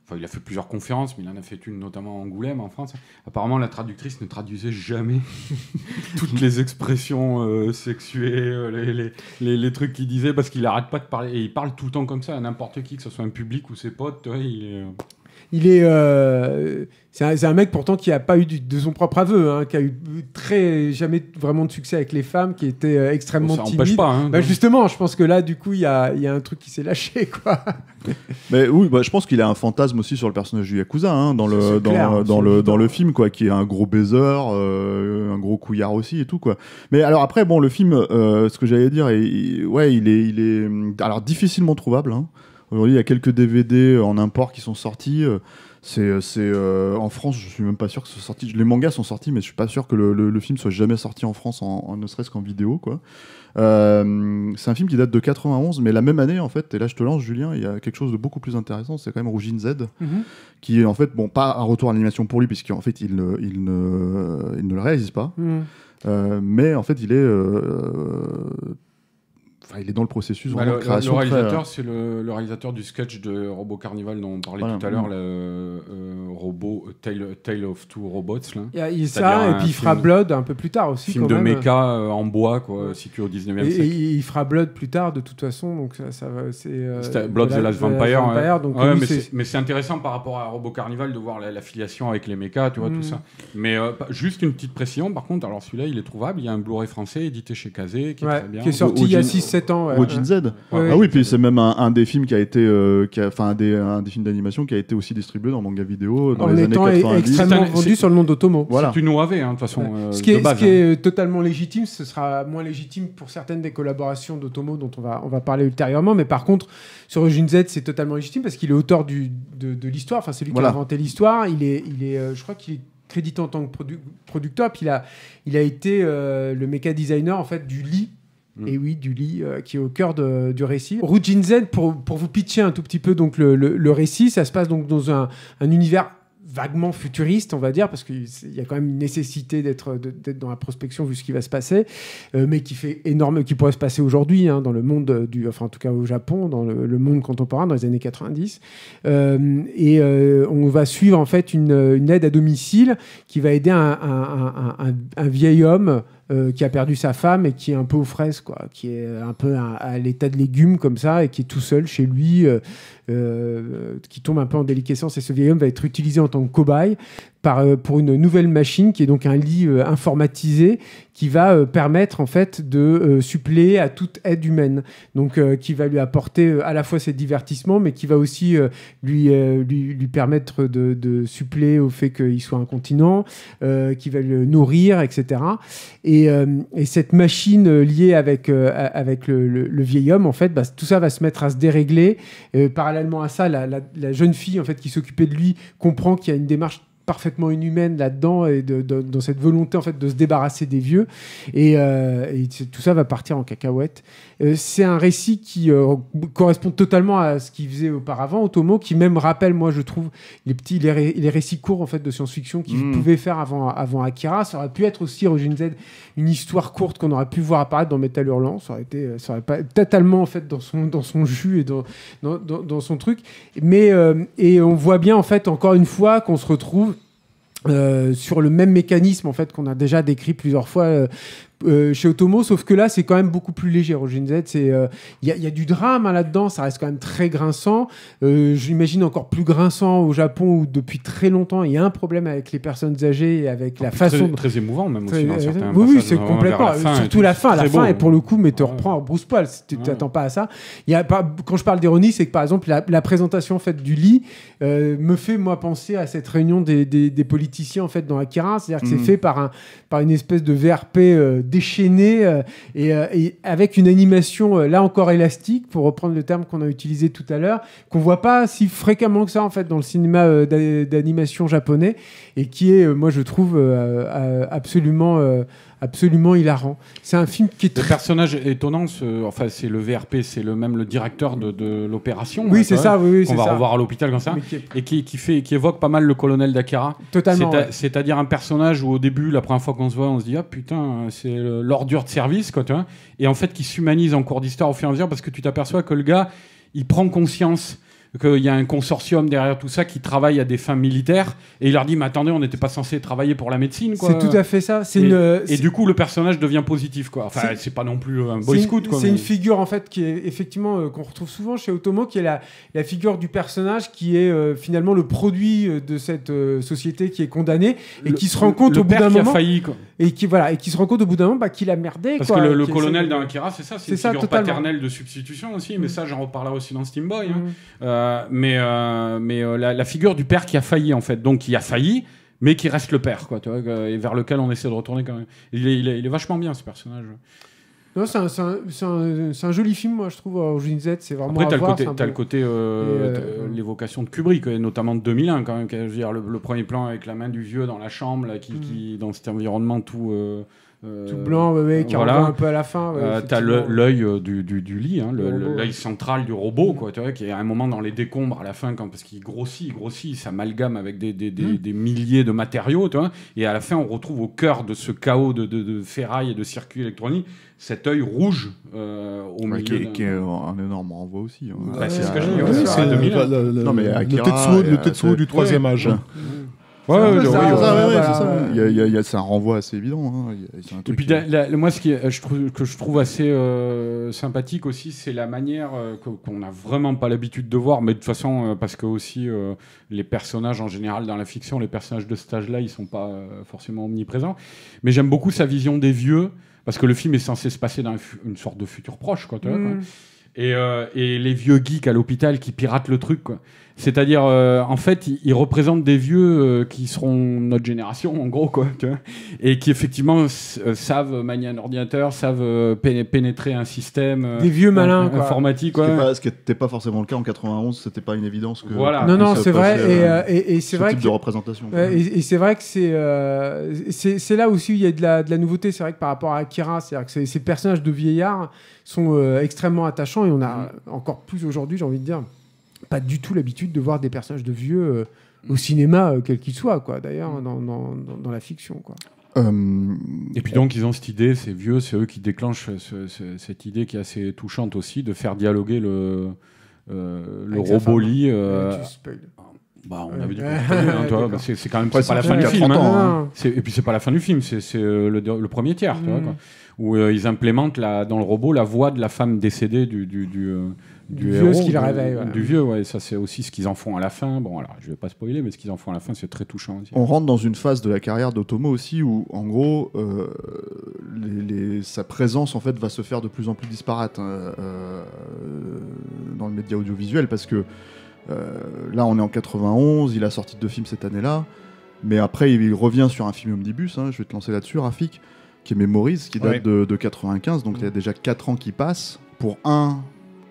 Enfin, il a fait plusieurs conférences, mais il en a fait une notamment à Angoulême, en France. Apparemment, la traductrice ne traduisait jamais toutes les expressions euh, sexuées, euh, les, trucs qu'il disait, parce qu'il arrête pas de parler. Et il parle tout le temps comme ça, à n'importe qui, que ce soit un public ou ses potes. il, il est. Euh, c'est un, mec pourtant qui n'a pas eu de son propre aveu, hein, qui a eu très jamais vraiment de succès avec les femmes, qui était euh, extrêmement ça timide. pas. Hein, bah, justement, je pense que là, du coup, il y a, un truc qui s'est lâché, quoi. Mais oui, bah, je pense qu'il a un fantasme aussi sur le personnage du yakuza hein, dans le le dans le film, quoi, qui est un gros baiser, euh, un gros couillard aussi et tout, quoi. Mais alors après, bon, le film, ce que j'allais dire, ouais, il est il est alors difficilement trouvable. Aujourd'hui, il y a quelques DVD euh, en import qui sont sortis. Euh, c'est, euh, en France, je suis même pas sûr que ce soit sorti. Les mangas sont sortis, mais je suis pas sûr que le, film soit jamais sorti en France, en, ne serait-ce qu'en vidéo, quoi. c'est un film qui date de 91, mais la même année, en fait. Et là, je te lance, Julien. Il y a quelque chose de beaucoup plus intéressant. C'est quand même Rougine Z, mhm. qui est en fait, bon, pas un retour à l'animation pour lui, puisqu'en fait, il, ne, le réalise pas. Mhm. mais en fait, il est ah, il est dans le processus bah, le, création. Le réalisateur, c'est le, réalisateur du sketch de Robo Carnival dont on parlait tout à l'heure, mm. le euh, robot Tale, of Two Robots. Là. Il ça, et puis il fera Blood un peu plus tard aussi. Film de méca euh, en bois, quoi, situé au 19e siècle. il fera Blood plus tard de toute façon, donc ça, ça c'est. Euh, Blood The Last Vampire. mais c'est intéressant par rapport à Robo Carnival de voir l'affiliation avec les méca, tu vois, tout mm. ça. Mais juste une petite précision, par contre, alors celui-là, il est trouvable. Il y a un Blu-ray français édité chez Kazé qui est très bien. Qui est sorti il y a 6-7 7 Z. ah oui, puis c'est même un, des films qui a été, euh, enfin un des, des films d'animation qui a été aussi distribué dans manga vidéo euh, dans en les étant années 90. extrêmement vendu sur le nom d'Otomo. Voilà. C'est une OAV, hein, de toute façon. Euh, ce qui, est, hein. est, totalement légitime, ce sera moins légitime pour certaines des collaborations d'Otomo dont on va, on va parler ultérieurement, mais par contre, sur Jun Z, c'est totalement légitime parce qu'il est auteur du, de, l'histoire, enfin c'est lui qui a inventé l'histoire, il est, il est, je crois qu'il est crédité en tant que producteur, puis il a, il a été le méca designer en fait du lit Mm. Et oui, du lit euh, qui est au cœur du récit. Rujin Zen, pour, vous pitcher un tout petit peu donc le, récit, ça se passe donc dans un, univers vaguement futuriste, on va dire, parce qu'il y a quand même une nécessité d'être dans la prospection vu ce qui va se passer, euh, mais qui fait énorme, qui pourrait se passer aujourd'hui hein, dans le monde du, enfin en tout cas au Japon, dans le, monde contemporain, dans les années 90. Euh, et on va suivre en fait une, aide à domicile qui va aider un vieil homme euh, qui a perdu sa femme et qui est un peu aux fraises, quoi, qui est un peu à, l'état de légumes comme ça et qui est tout seul chez lui, euh, euh, qui tombe un peu en déliquescence. Et ce vieil homme va être utilisé en tant que cobaye. Euh, pour une nouvelle machine qui est donc un lit euh, informatisé qui va euh, permettre en fait de suppléer à toute aide humaine. Donc qui va lui apporter à la fois ses divertissements mais qui va aussi lui, lui, lui, permettre de, de suppléer au fait qu'il soit incontinent, qui va le nourrir, etc. Et, cette machine liée avec, avec le, vieil homme, en fait, bah, tout ça va se mettre à se dérégler. parallèlement à ça, la, la jeune fille en fait qui s'occupait de lui comprend qu'il y a une démarche parfaitement inhumaine là-dedans et de, dans cette volonté en fait de se débarrasser des vieux et, euh, tout ça va partir en cacahuète euh, c'est un récit qui euh, correspond totalement à ce qu'il faisait auparavant Otomo qui même rappelle moi je trouve les petits les, récits courts en fait de science-fiction qu'il hmm. pouvait faire avant avant Akira ça aurait pu être aussi Origin Z une histoire courte qu'on aurait pu voir apparaître dans Metal Hurlant ça aurait été ça aurait pas totalement en fait dans son dans son jus et dans dans, dans, dans son truc mais et on voit bien en fait encore une fois qu'on se retrouve euh, sur le même mécanisme en fait qu'on a déjà décrit plusieurs fois euh, euh, chez Otomo, sauf que là, c'est quand même beaucoup plus léger. au Z, il euh, y, a, du drame hein, là-dedans, ça reste quand même très grinçant. Euh, je encore plus grinçant au Japon où depuis très longtemps, il y a un problème avec les personnes âgées et avec la ah, façon. Très, très émouvant, même aussi. Dans hein, oui, oui, c'est complètement. surtout la fin. La fin, et pour le coup, mais te reprends reprend Bruce si tu t'attends pas à ça. Y a, quand je parle d'ironie, c'est que par exemple, la, présentation en fait du lit me fait, moi, penser à cette réunion des, politiciens en fait dans Akira. C'est-à-dire que c'est mm. fait par, un, par une espèce de VRP déchaîné euh, et, euh, et, avec une animation euh, là encore élastique, pour reprendre le terme qu'on a utilisé tout à l'heure, qu'on voit pas si fréquemment que ça en fait dans le cinéma d'animation japonais et qui est, moi je trouve, absolument absolument hilarant. C'est un film qui est très... Le personnage étonnant, enfin, c'est le VRP, c'est le même le directeur de, l'opération. Oui, hein, c'est ça. Oui, on va revoir à l'hôpital comme ça. Et qui, fait, qui évoque pas mal le colonel d'Akira. Totalement. C'est-à-dire un personnage où au début, la première fois qu'on se voit, on se dit Ah putain, c'est l'ordure de service, quoi, tu vois Et en fait, qui s'humanise en cours d'histoire au fur et à mesure parce que tu t'aperçois que le gars, il prend conscience qu'il y a un consortium derrière tout ça qui travaille à des fins militaires, et il leur dit, mais attendez, on n'était pas censé travailler pour la médecine. quoi ».— C'est tout à fait ça. Et, du coup, le personnage devient positif. Quoi. Enfin, c'est pas non plus un boy scout. C'est une figure, en fait, qui est effectivement, euh, qu'on retrouve souvent chez Otomo, qui est la, figure du personnage qui est euh, finalement le produit euh, de cette société qui est condamnée, et qui se rend compte au bout d'un moment... Failli, quoi et qui voilà et qui se rend compte au bout d'un moment bah, qu'il a merdé. Parce que le, colonel d'Akira, c'est ça, c'est une figure paternelle de substitution aussi. Mais mm. ça, j'en reparlerai aussi dans Steam Boy. Hein. Mm. Euh, mais euh, mais euh, la, figure du père qui a failli en fait, donc qui a failli. Mais qui reste le père, quoi, et vers lequel on essaie de retourner quand même. Il est, il est vachement bien ce personnage. Non, c'est un, un, joli film, moi, je trouve. Au euh, Z, c'est vraiment. Après, t'as le, côté, côté, euh, euh, l'évocation de Kubrick, notamment de 2001, quand même. le, premier plan avec la main du vieux dans la chambre, là, qui, mm. dans cet environnement tout. Euh, Tout blanc, qui un peu à la fin. Euh, t'as l'œil euh, du, lit, hein, oh. l'œil central du robot, quoi, tu vois, qui est à un moment dans les décombres à la fin, quand, parce qu'il grossit, il grossit, s'amalgame avec hmm. des, milliers de matériaux, tu vois, et à la fin, on retrouve au cœur de ce chaos de, de, ferraille et de circuits électroniques cet œil rouge au milieu. Qui, est un énorme renvoi aussi. Hein. Bah, c'est ce que j'ai dit, c'est Le Tetsuo, du troisième âge. Mm. Ouais, ouais, C'est un renvoi assez évident. et puis, moi, ce je trouve, que je trouve assez euh, sympathique aussi, c'est la manière euh, qu'on n'a vraiment pas l'habitude de voir, mais de toute façon, euh, parce que aussi, les personnages en général dans la fiction, les personnages de ce stage-là, ils sont pas forcément omniprésents. Mais j'aime beaucoup sa vision des vieux, parce que le film est censé se passer dans une sorte de futur proche, quoi. Mm. Et, et, les vieux geeks à l'hôpital qui piratent le truc. Quoi. C'est-à-dire, euh, en fait, ils représentent des vieux euh, qui seront notre génération, en gros, quoi, et qui effectivement euh, savent manier un ordinateur, savent pénétrer un système. des vieux malins, quoi. quoi. Ce qui n'était pas, forcément le cas en 91, c'était pas une évidence que. Voilà. Non, non, c'est vrai. et, c'est ce vrai. Type que, de représentation. et, c'est vrai que c'est c'est là aussi il y a de la, nouveauté. C'est vrai que par rapport à Kira, c'est-à-dire que ces personnages de vieillards sont extrêmement attachants et on a mm. encore plus aujourd'hui, j'ai envie de dire pas du tout l'habitude de voir des personnages de vieux euh, au cinéma, euh, quel qu'il soit, quoi, d'ailleurs, mm. dans, la fiction. Quoi. Euh, et puis donc, ils ont cette idée, ces vieux, c'est eux qui déclenchent cette idée qui est assez touchante aussi, de faire dialoguer le, le robot lit. Bah, on avait hein, c'est quand même pas, la fin du film. Hein. Et puis c'est pas la fin du film, c'est le, premier tiers, mm. où ils implémentent dans le robot la voix de la femme décédée du du, vieux, ce réveille. Du vieux, ouais, ça c'est aussi ce qu'ils en font à la fin. Bon, alors je vais pas spoiler, mais ce qu'ils en font à la fin, c'est très touchant aussi. On rentre dans une phase de la carrière d'Otomo aussi où, en gros, euh, les, sa présence en fait va se faire de plus en plus disparate hein, euh, dans le média audiovisuel parce que euh, là, on est en 91, il a sorti deux films cette année-là, mais après, il revient sur un film omnibus. Hein, je vais te lancer là-dessus, Rafik, qui est Memories, qui date de, 95, donc il y a mm. déjà 4 ans qui passent pour un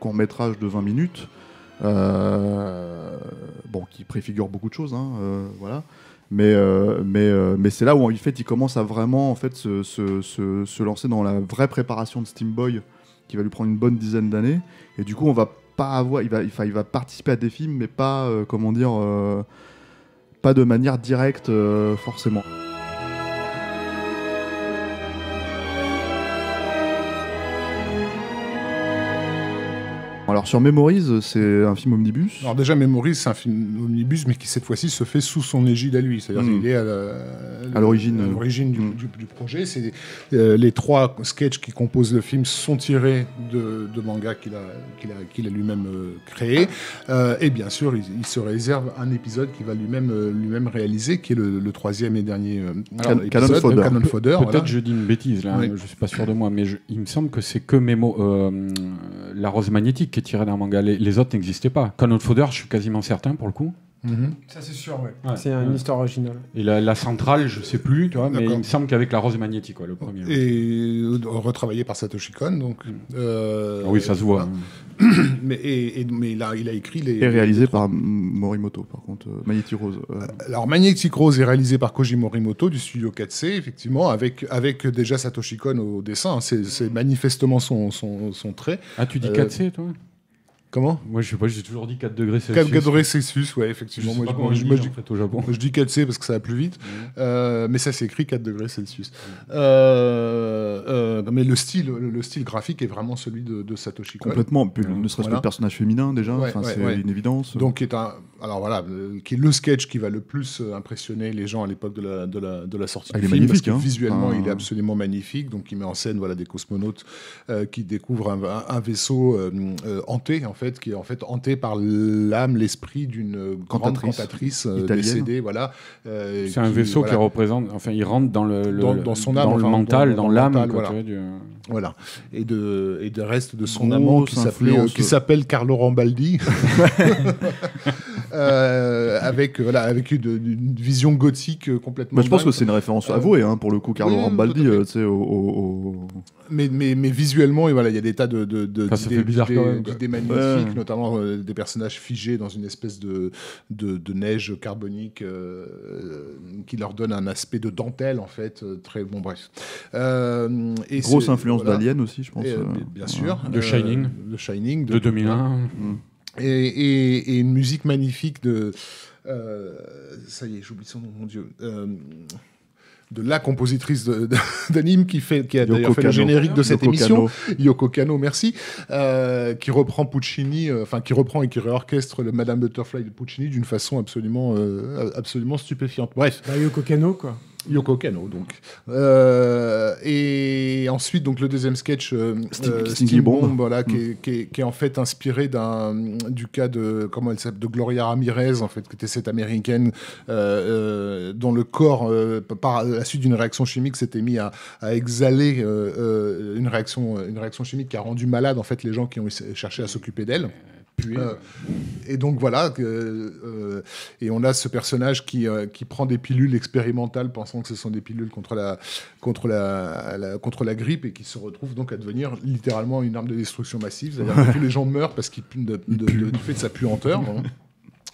court métrage de 20 minutes, euh, bon, qui préfigure beaucoup de choses, hein, euh, voilà. Mais, euh, mais, mais c'est là où en fait, il commence à vraiment en fait, se, lancer dans la vraie préparation de Steam Boy, qui va lui prendre une bonne dizaine d'années. Et du coup, on va pas avoir, il va, il va participer à des films, mais pas, comment dire, pas de manière directe forcément. Alors sur Memories, c'est un film omnibus. Alors déjà Memories, c'est un film omnibus, mais qui cette fois-ci se fait sous son égide à lui. C'est-à-dire hmm. qu'il est à l'origine euh, hmm. du, du, projet. C'est euh, les trois sketchs qui composent le film sont tirés de, mangas qu'il a, qu'il a, a lui-même euh, créé. créés. et bien sûr, il, se réserve un épisode qu'il va lui-même lui-même réaliser, qui est le, troisième et dernier Alors, Fodder. Peut-être que je dis une bêtise là, ne hein, je suis pas sûr de moi, mais il me semble que c'est que Memo, la rose magnétique qui tiré d'un manga. Les, autres n'existaient pas. quand de Fodder, je suis quasiment certain pour le coup. Mhm. Ça, c'est sûr, ouais. c'est une histoire originale. Et la, centrale, je sais plus, tu vois, mais il me semble qu'avec la Rose Magnétique, quoi, le premier. Et euh, retravaillé par Satoshi Kon, donc. Mm. Euh, oui, ça se voit. Hein. mais, et, mais il, a, il a écrit les. Et réalisé par Morimoto, par contre, euh, Magnétique Rose. Alors, Magnétique Rose est réalisé par Koji Morimoto du studio 4C, effectivement, avec, avec déjà Satoshi Kon au dessin. Hein. C'est manifestement son, son, son, trait. Ah, tu dis 4C, toi Comment Moi, je sais pas, j'ai toujours dit 4 degrés Celsius. 4 degrés Celsius, ouais, effectivement. moi, je, au Japon. je dis 4C parce que ça va plus vite. Euh, mais ça s'écrit 4 degrés Celsius. Euh, euh, mais le style, le, style graphique est vraiment celui de, Satoshi. Complètement. ne serait-ce que le personnage féminin, déjà. c'est une évidence. Donc, qui est un. Alors voilà, qui est le sketch qui va le plus impressionner les gens à l'époque de la, de, de la, sortie ah, du il film, est magnifique, parce que hein. visuellement il est absolument magnifique. Donc il met en scène voilà des cosmonautes qui découvrent un, un vaisseau hanté en fait qui est en fait hanté par l'âme, l'esprit d'une grande cantatrice euh, décédée. Voilà, euh, c'est un vaisseau qui représente, enfin, il rentre dans le, dans, son âme, dans mental, dans, l'âme. Voilà. Et, de, et de reste de son amant qui euh, s'appelle Carlo Rambaldi. Euh, avec euh, voilà, avec une, vision gothique euh, complètement. je pense que c'est une référence avouée hein, pour le coup, Carlo Rambaldi, tu sais, au, Mais, mais, mais, visuellement, voilà, il y a des tas de, d'idées, bizarre même, magnifiques, notamment des personnages figés dans une espèce de, de, neige carbonique qui leur donne un aspect de dentelle, en fait. Très bon, bref. et Grosse influence d'Alien aussi, je pense. bien sûr. De Shining. de Shining. De, 2001 et, une musique magnifique de. Euh, ça y est, j'oublie son nom, mon Dieu. Euh, de la compositrice d'anime qui, fait, qui a d'ailleurs fait le générique de cette émission, Yoko Kano, merci, euh, qui reprend Puccini, enfin qui reprend et qui réorchestre le Madame Butterfly de Puccini d'une façon absolument, absolument stupéfiante. Bref. Bah, Yoko Kano, quoi. Yoko Kano, donc. Euh, et ensuite, donc, le deuxième sketch, euh, euh Bomb, voilà, mm. qui, est, en fait inspiré du cas de, comment elle de Gloria Ramirez, en fait, qui était cette américaine euh, dont le corps, par la suite d'une réaction chimique, s'était mis à, à exhaler une, réaction, une réaction chimique qui a rendu malade, en fait, les gens qui ont cherché à s'occuper d'elle. Euh, et donc voilà, euh, et on a ce personnage qui, euh, qui prend des pilules expérimentales, pensant que ce sont des pilules contre la, contre la, contre la grippe, et qui se retrouve donc à devenir littéralement une arme de destruction massive. C'est-à-dire que tous les gens meurent parce qu'ils du fait de sa puanteur.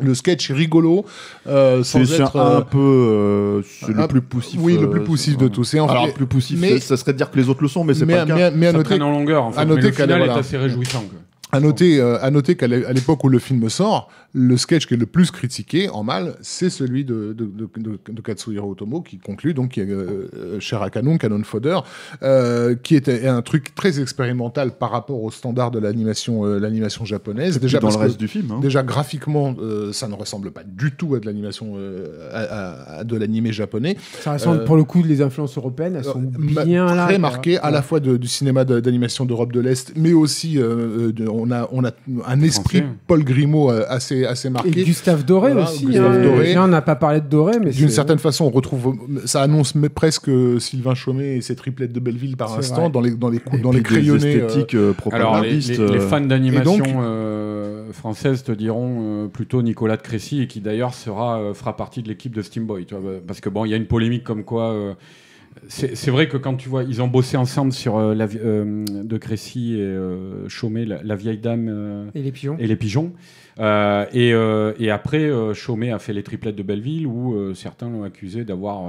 Le sketch rigolo, sans c'est être un peu le plus poussif. Oui, le plus poussif de tous. Et en fait, le plus poussif, mais, ça serait de dire que les autres le sont, mais c'est pas le à noter, en longueur. à noter le est assez réjouissant. À noter, euh, à qu'à l'époque où le film sort, le sketch qui est le plus critiqué en mal, c'est celui de, de, Katsuhiro Otomo qui conclut donc euh, euh, qui est, Canon Fodder, qui était un truc très expérimental par rapport aux standards de l'animation l'animation japonaise. Déjà dans le reste du film. Hein. Déjà graphiquement, ça ne ressemble pas du tout à de l'animation à, de l'animé japonais. Ça ressemble pour le coup les influences européennes, sont bien très marquées à la fois du cinéma d'animation d'Europe de l'Est, mais aussi on a, un esprit Paul Grimaud euh, assez, assez marqué. Et Gustave Doré aussi. on hein. n'a pas parlé de Doré, mais d'une certaine façon, on retrouve. Ça annonce presque euh, Sylvain Chaumet et ses triplettes de Belleville par instant dans les dans les dans les euh, esthétiques les, fans d'animation euh, française te diront plutôt Nicolas de Crécy et qui d'ailleurs sera fera partie de l'équipe de Steamboy. parce que bon, il y a une polémique comme quoi. C'est vrai que quand tu vois, ils ont bossé ensemble sur euh, la, euh, de Crécy et euh, la, vieille dame euh, Et les pigeons. Euh, et, euh, et, après, euh, Chaumet a fait les triplettes de Belleville, où certains l'ont accusé d'avoir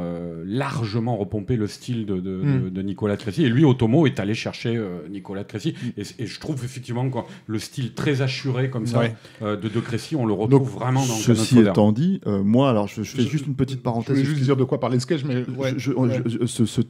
largement repompé le style de, de, de, mm. Nicolas Crécy. Et lui, Otomo, est allé chercher Nicolas Crécy. Et, je trouve effectivement que le style très assuré comme ça de, de Crécy, on le retrouve vraiment dans Ceci étant dit, moi, alors je, fais juste une petite parenthèse. Je juste dire de quoi parler le sketch, mais. je,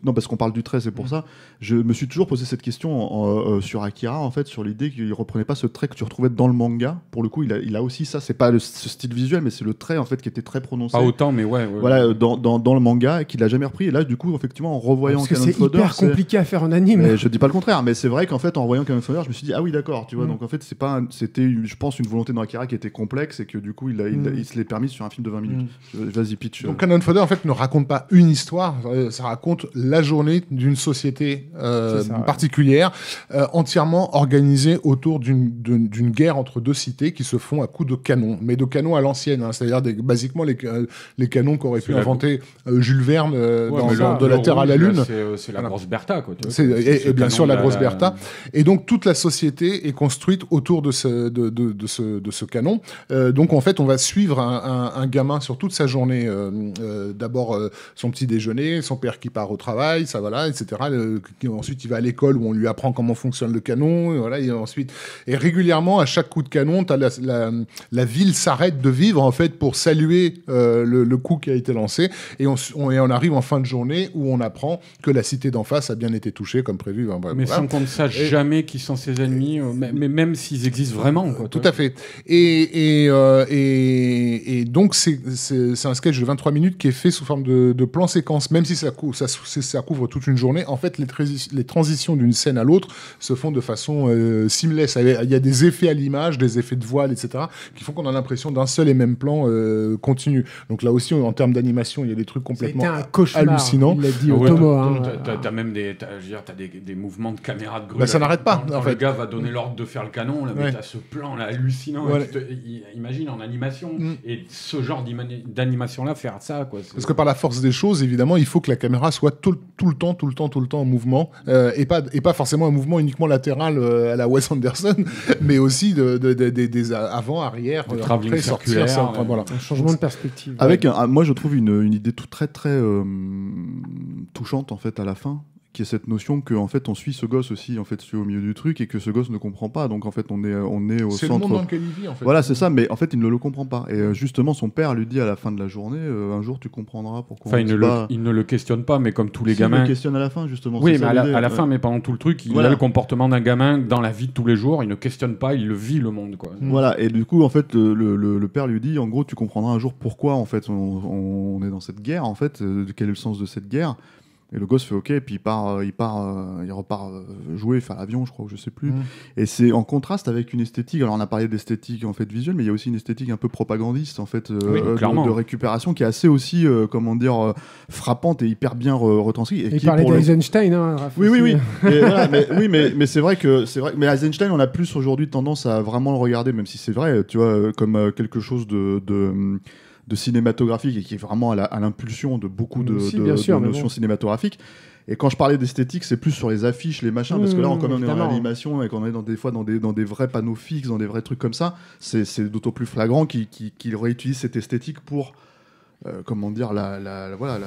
non, parce qu'on parle du trait, c'est pour mm. ça. Je me suis toujours posé cette question sur Akira, en fait, sur l'idée qu'il reprenait pas ce trait que tu retrouvais dans le manga. Pour le coup, il a, il a aussi ça. C'est pas le, ce style visuel, mais c'est le trait en fait qui était très prononcé. Pas autant, mais ouais. Voilà, dans, dans, le manga, qu'il l'a jamais repris. Et là, du coup, effectivement, en revoyant Canon Fodder, c'est compliqué à faire un anime. je dis pas le contraire, mais c'est vrai qu'en fait, en voyant Cannon Fodder, je me suis dit ah oui, d'accord, tu vois. Mm. Donc en fait, c'est pas, c'était, je pense, une volonté dans qui était complexe et que du coup, il, a, il, mm. se l'est permis sur un film de 20 minutes. Mm. Vas-y, pitch. Donc euh. Canon Fodder, en fait, ne raconte pas une histoire. Euh, ça raconte la journée d'une société euh, particulière, entièrement organisée autour d'une guerre entre deux cités qui se font à coups de canon, mais de canon à l'ancienne, hein. c'est-à-dire basiquement les, euh, les canons qu'aurait pu inventer euh, Jules Verne euh, dans, De la Terre à la Lune. C'est la grosse Bertha, quoi. et, bien sûr, la, grosse Bertha. Et donc, toute la société est construite autour de ce, de, ce, de ce canon. donc, en fait, on va suivre un, gamin sur toute sa journée. D'abord, son petit déjeuner, son père qui part au travail, ça voilà, etc. ensuite, il va à l'école où on lui apprend comment fonctionne le canon. Et voilà, et ensuite, et régulièrement, à chaque coup de canon, tu as la euh, la ville s'arrête de vivre en fait pour saluer euh, le, coup qui a été lancé et on, et on, arrive en fin de journée où on apprend que la cité d'en face a bien été touchée comme prévu. mais sans qu'on ne sache jamais qui sont ses ennemis, euh, mais, même s'ils existent vraiment. tout à fait. Et, et donc c'est un sketch de 23 minutes qui est fait sous forme de, plan séquence, même si ça couvre, ça, ça couvre toute une journée. En fait, les, les transitions d'une scène à l'autre se font de façon euh, seamless. Il y a des effets à l'image, des effets de voile, etc qui font qu'on a l'impression d'un seul et même plan euh, continu. Donc là aussi, en termes d'animation, il y a des trucs complètement hallucinants. Il l'a dit ah hein. T'as même des, des, mouvements de caméra de grue. Bah, ça n'arrête pas. en fait. le gars va donner l'ordre de faire le canon, là, mais t'as ce plan là hallucinant. imagine en animation mm. et ce genre d'animation là faire ça quoi. Parce que par la force des choses, évidemment, il faut que la caméra soit tout, le temps, tout le temps, tout le temps en mouvement euh, et pas et pas forcément un mouvement uniquement latéral euh, à la Wes Anderson, mais aussi de, de, des avant, arrière, euh, très circulaire. voilà. Un changement de perspective. Avec, moi, je trouve une, une idée tout très très euh, touchante en fait à la fin qui est cette notion qu'en fait on suit ce gosse aussi en fait au milieu du truc et que ce gosse ne comprend pas donc en fait on est euh, on est au centre centre le monde dans lequel il vit, en fait. voilà c'est ça mais en fait il ne le comprend pas et euh, justement son père lui dit à la fin de la journée euh, un jour tu comprendras pourquoi enfin, il, ne le, questionne pas mais comme tous les gamins il le questionne à la fin justement oui mais à, la, fin mais pendant tout le truc il a le comportement d'un gamin dans la vie de tous les jours il ne questionne pas il le vit le monde quoi mm. voilà et du coup en fait le, père lui dit en gros tu comprendras un jour pourquoi en fait on, on est dans cette guerre en fait quel est le sens de cette guerre et le gosse fait OK, et puis il part, euh, il part, euh, il repart euh, jouer, faire l'avion, je crois, ou je sais plus. Mmh. Et c'est en contraste avec une esthétique. Alors on a parlé d'esthétique en fait visuelle, mais il y a aussi une esthétique un peu propagandiste en fait de, récupération qui est assez aussi, comment dire, frappante et hyper bien retranscrite. Et, qui parlait d'Eisenstein, hein, Oui, oui, oui. mais, oui, mais, mais c'est vrai que c'est vrai. Mais Eisenstein, on a plus aujourd'hui tendance à vraiment le regarder, même si c'est vrai, tu vois, comme quelque chose de hum, de cinématographique et qui est vraiment à l'impulsion de beaucoup de, notions cinématographiques. Et quand je parlais d'esthétique, c'est plus sur les affiches, les machins, parce que là, on, mmh, on est dans l'animation et qu'on est dans des fois dans des, dans des vrais panneaux fixes, dans des vrais trucs comme ça, c'est d'autant plus flagrant qu'il réutilise cette esthétique pour. Euh, comment dire la la voilà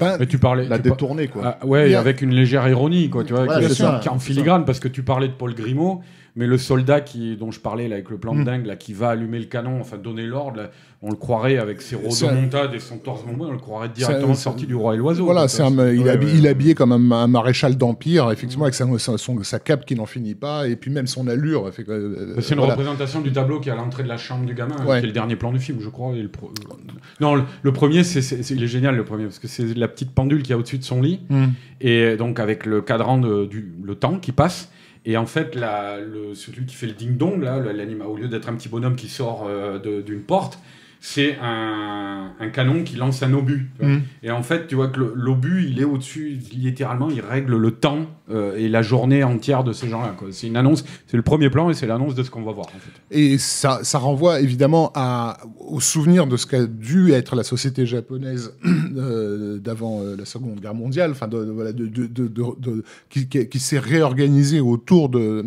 la, tu parlais, la quoi ah, ouais avec une légère ironie quoi tu vois qui, est, en filigrane parce que tu parlais de Paul Grimaud mais le soldat qui, dont je parlais là, avec le plan de hmm. dingue, là, qui va allumer le canon, enfin donner l'ordre, on le croirait avec ses montade et son torse bombé, on le croirait directement sorti du roi et l'oiseau. Voilà, c'est il, est habillé comme un, maréchal d'empire, effectivement, hmm. avec sa, cape qui n'en finit pas, et puis même son allure. Euh, bah, c'est une représentation du tableau qui est à l'entrée de la chambre du gamin, hein, qui est le dernier plan du film, je crois. le euh, Non, le, premier, c'est, il est génial, le premier, parce que c'est la petite pendule qui a au-dessus de son lit, hmm. et donc avec le cadran du le temps qui passe. Et en fait, le, celui qui fait le ding-dong, là, l'anima, au lieu d'être un petit bonhomme qui sort euh, d'une porte, c'est un, canon qui lance un obus. Mm. Et en fait, tu vois que l'obus, il est au-dessus, littéralement, il règle le temps euh, et la journée entière de ces gens-là. C'est une annonce, c'est le premier plan et c'est l'annonce de ce qu'on va voir. En fait. Et ça, ça renvoie évidemment à, au souvenir de ce qu'a dû être la société japonaise euh, d'avant euh, la Seconde Guerre mondiale, enfin, de, de, qui, qui s'est réorganisée autour de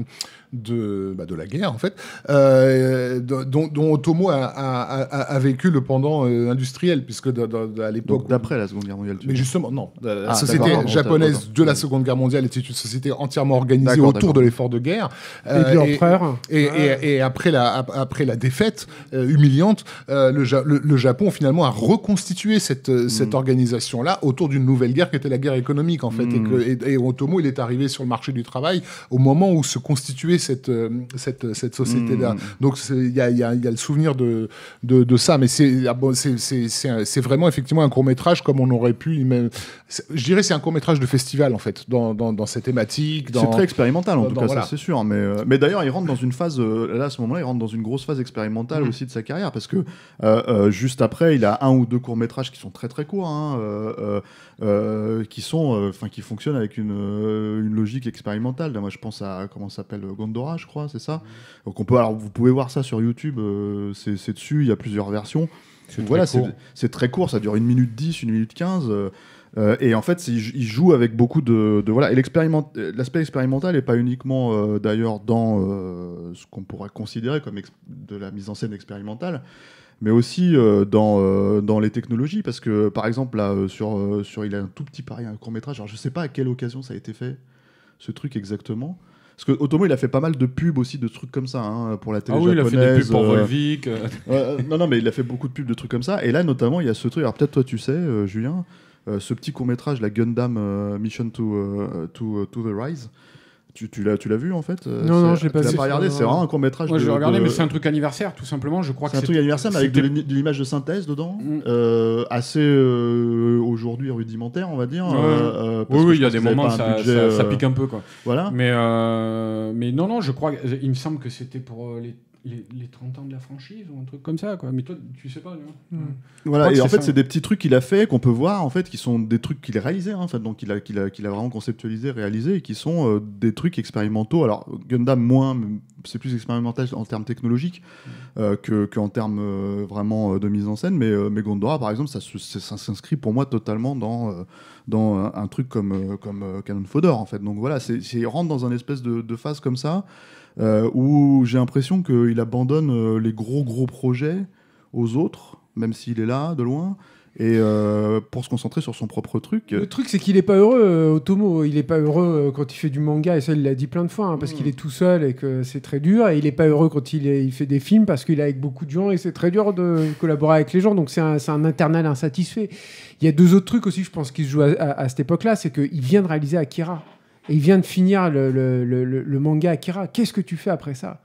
de, bah, de la guerre, en fait, euh, dont, dont, Otomo a, vécu le pendant euh, industriel, puisque à l'époque. D'après la Seconde Guerre mondiale. mais justement, non. Ah, la société japonaise de la Seconde Guerre mondiale était une société entièrement organisée autour de l'effort de guerre. et euh, et, et, après, la, après la défaite humiliante, le, Japon finalement a reconstitué cette, cette hmm. organisation-là autour d'une nouvelle guerre qui était la guerre économique, en fait. Hmm. Et, et Otomo, il est arrivé sur le marché du travail au moment où se constituait cette, euh, cette, cette société-là. Hmm. Donc il y, y a, le souvenir de, de, ça, mais ah c'est vraiment effectivement un court métrage comme on aurait pu. Même, je dirais c'est un court métrage de festival en fait, dans, dans, dans ses thématiques. C'est très expérimental en tout cas, c'est sûr. Mais, euh, mais d'ailleurs, il rentre dans une phase, euh, là à ce moment-là, il rentre dans une grosse phase expérimentale mm-hmm. aussi de sa carrière parce que juste après, il a un ou deux courts métrages qui sont très très courts, hein, qui sont, enfin qui fonctionnent avec une, une logique expérimentale. moi, je pense à comment s'appelle Pandora, je crois, c'est ça. Donc on peut, alors vous pouvez voir ça sur YouTube, euh, c'est dessus, il y a plusieurs versions. voilà, c'est très court, ça dure une minute 10, une minute 15. Euh, euh, et en fait, il joue avec beaucoup de, voilà. Et l'aspect expérimental n'est pas uniquement d'ailleurs dans ce qu'on pourrait considérer comme de la mise en scène expérimentale mais aussi dans, les technologies, parce que par exemple, sur, il a un tout petit pari, un court métrage, alors je ne sais pas à quelle occasion ça a été fait, ce truc exactement, parce que il a fait pas mal de pubs aussi, de trucs comme ça, hein, pour la télé Ah oui, il a fait des pubs pour euh, Volvic. Euh. Euh, non, non, mais il a fait beaucoup de pubs, de trucs comme ça. Et là, notamment, il y a ce truc. Alors peut-être toi, tu sais, Julien, ce petit court métrage, la Gundam Mission to, to, to the Rise. Tu, l'as, tu l'as vu en fait euh, Non, non, je l'ai pas vu. pas regardé, c'est vraiment un court métrage. Moi, je l'ai regardé, mais c'est un truc anniversaire, tout simplement. Je crois c'est un truc anniversaire, mais avec de l'image de synthèse dedans, mm. euh, assez euh, aujourd'hui rudimentaire, on va dire. oui, oui, il y a des moments, ça, pique un peu, quoi. Voilà. Mais, mais non, non, je crois. Il me semble que c'était pour les les, 30 ans de la franchise ou un truc comme ça, quoi. Mais toi, tu sais pas, Voilà, et en fait, c'est des petits trucs qu'il a fait, qu'on peut voir, en fait, qui sont des trucs qu'il a réalisés, hein, en fait, donc qu'il a, vraiment conceptualisé, réalisé, et qui sont euh, des trucs expérimentaux. Alors, Gundam, moins, c'est plus expérimental en termes technologiques mm. euh, que qu'en termes euh, vraiment de mise en scène, mais, mais Gondora, par exemple, ça, s'inscrit pour moi totalement dans, dans un, truc comme, comme Cannon Fodder, en fait. Donc voilà, c'est rentre dans un espèce de, de phase comme ça. Euh, où j'ai l'impression qu'il abandonne euh, les gros gros projets aux autres, même s'il est là, de loin et euh, pour se concentrer sur son propre truc. Le truc, c'est qu'il n'est pas heureux, Otomo. Il n'est pas heureux quand il fait du manga, et ça, il l'a dit plein de fois, hein, parce mm. qu'il est tout seul et que c'est très dur. Et il n'est pas heureux quand il, fait des films, parce qu'il est avec beaucoup de gens, et c'est très dur de collaborer avec les gens. Donc c'est un, internal insatisfait. Il y a deux autres trucs aussi, je pense, qui se jouent à cette époque-là, c'est qu'il vient de réaliser Akira. Et il vient de finir le, le, le, le manga Akira. Qu'est-ce que tu fais après ça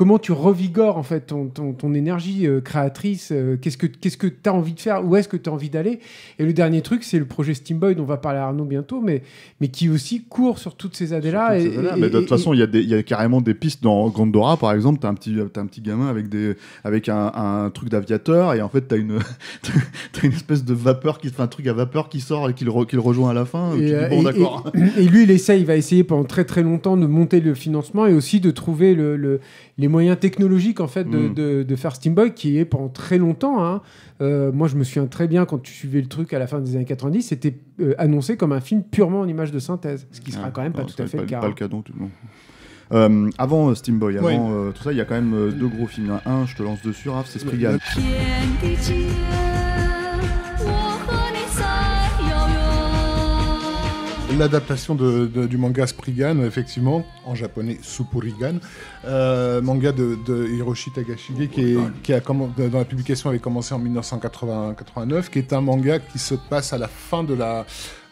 comment tu revigores en fait ton, énergie euh, créatrice euh, Qu'est-ce que qu'est-ce que tu as envie de faire Où est-ce que tu as envie d'aller Et le dernier truc, c'est le projet Steamboy, dont on va parler à Arnaud bientôt, mais, mais qui aussi court sur toutes ces années-là. de toute façon, il y, y, a carrément des pistes dans Gondora, par exemple. Tu as, un petit, un petit gamin avec, des, avec un, truc d'aviateur et en fait, tu as une, espèce de vapeur, qui, un truc à vapeur qui sort et qui le, rejoint à la fin. Et, euh, lui, il essaie, il va essayer pendant très très longtemps de monter le financement et aussi de trouver le les moyens technologiques en fait de, hmm. faire Steam Boy qui est pendant très longtemps. Hein. Euh, moi, je me souviens très bien quand tu suivais le truc à la fin des années 90, c'était euh, annoncé comme un film purement en image de synthèse, ce qui sera quand même pas tout à fait pas, le cas. avant Steam Boy, avant euh, tout ça, il y a quand même deux gros films. Un, je te lance dessus, Raph, c'est Spriggan. l'adaptation du manga Spriggan, effectivement, en japonais Supurigan, euh, manga de, Hiroshi Tagashige, qui, qui dans la publication avait commencé en 1989, qui est un manga qui se passe à la fin de la,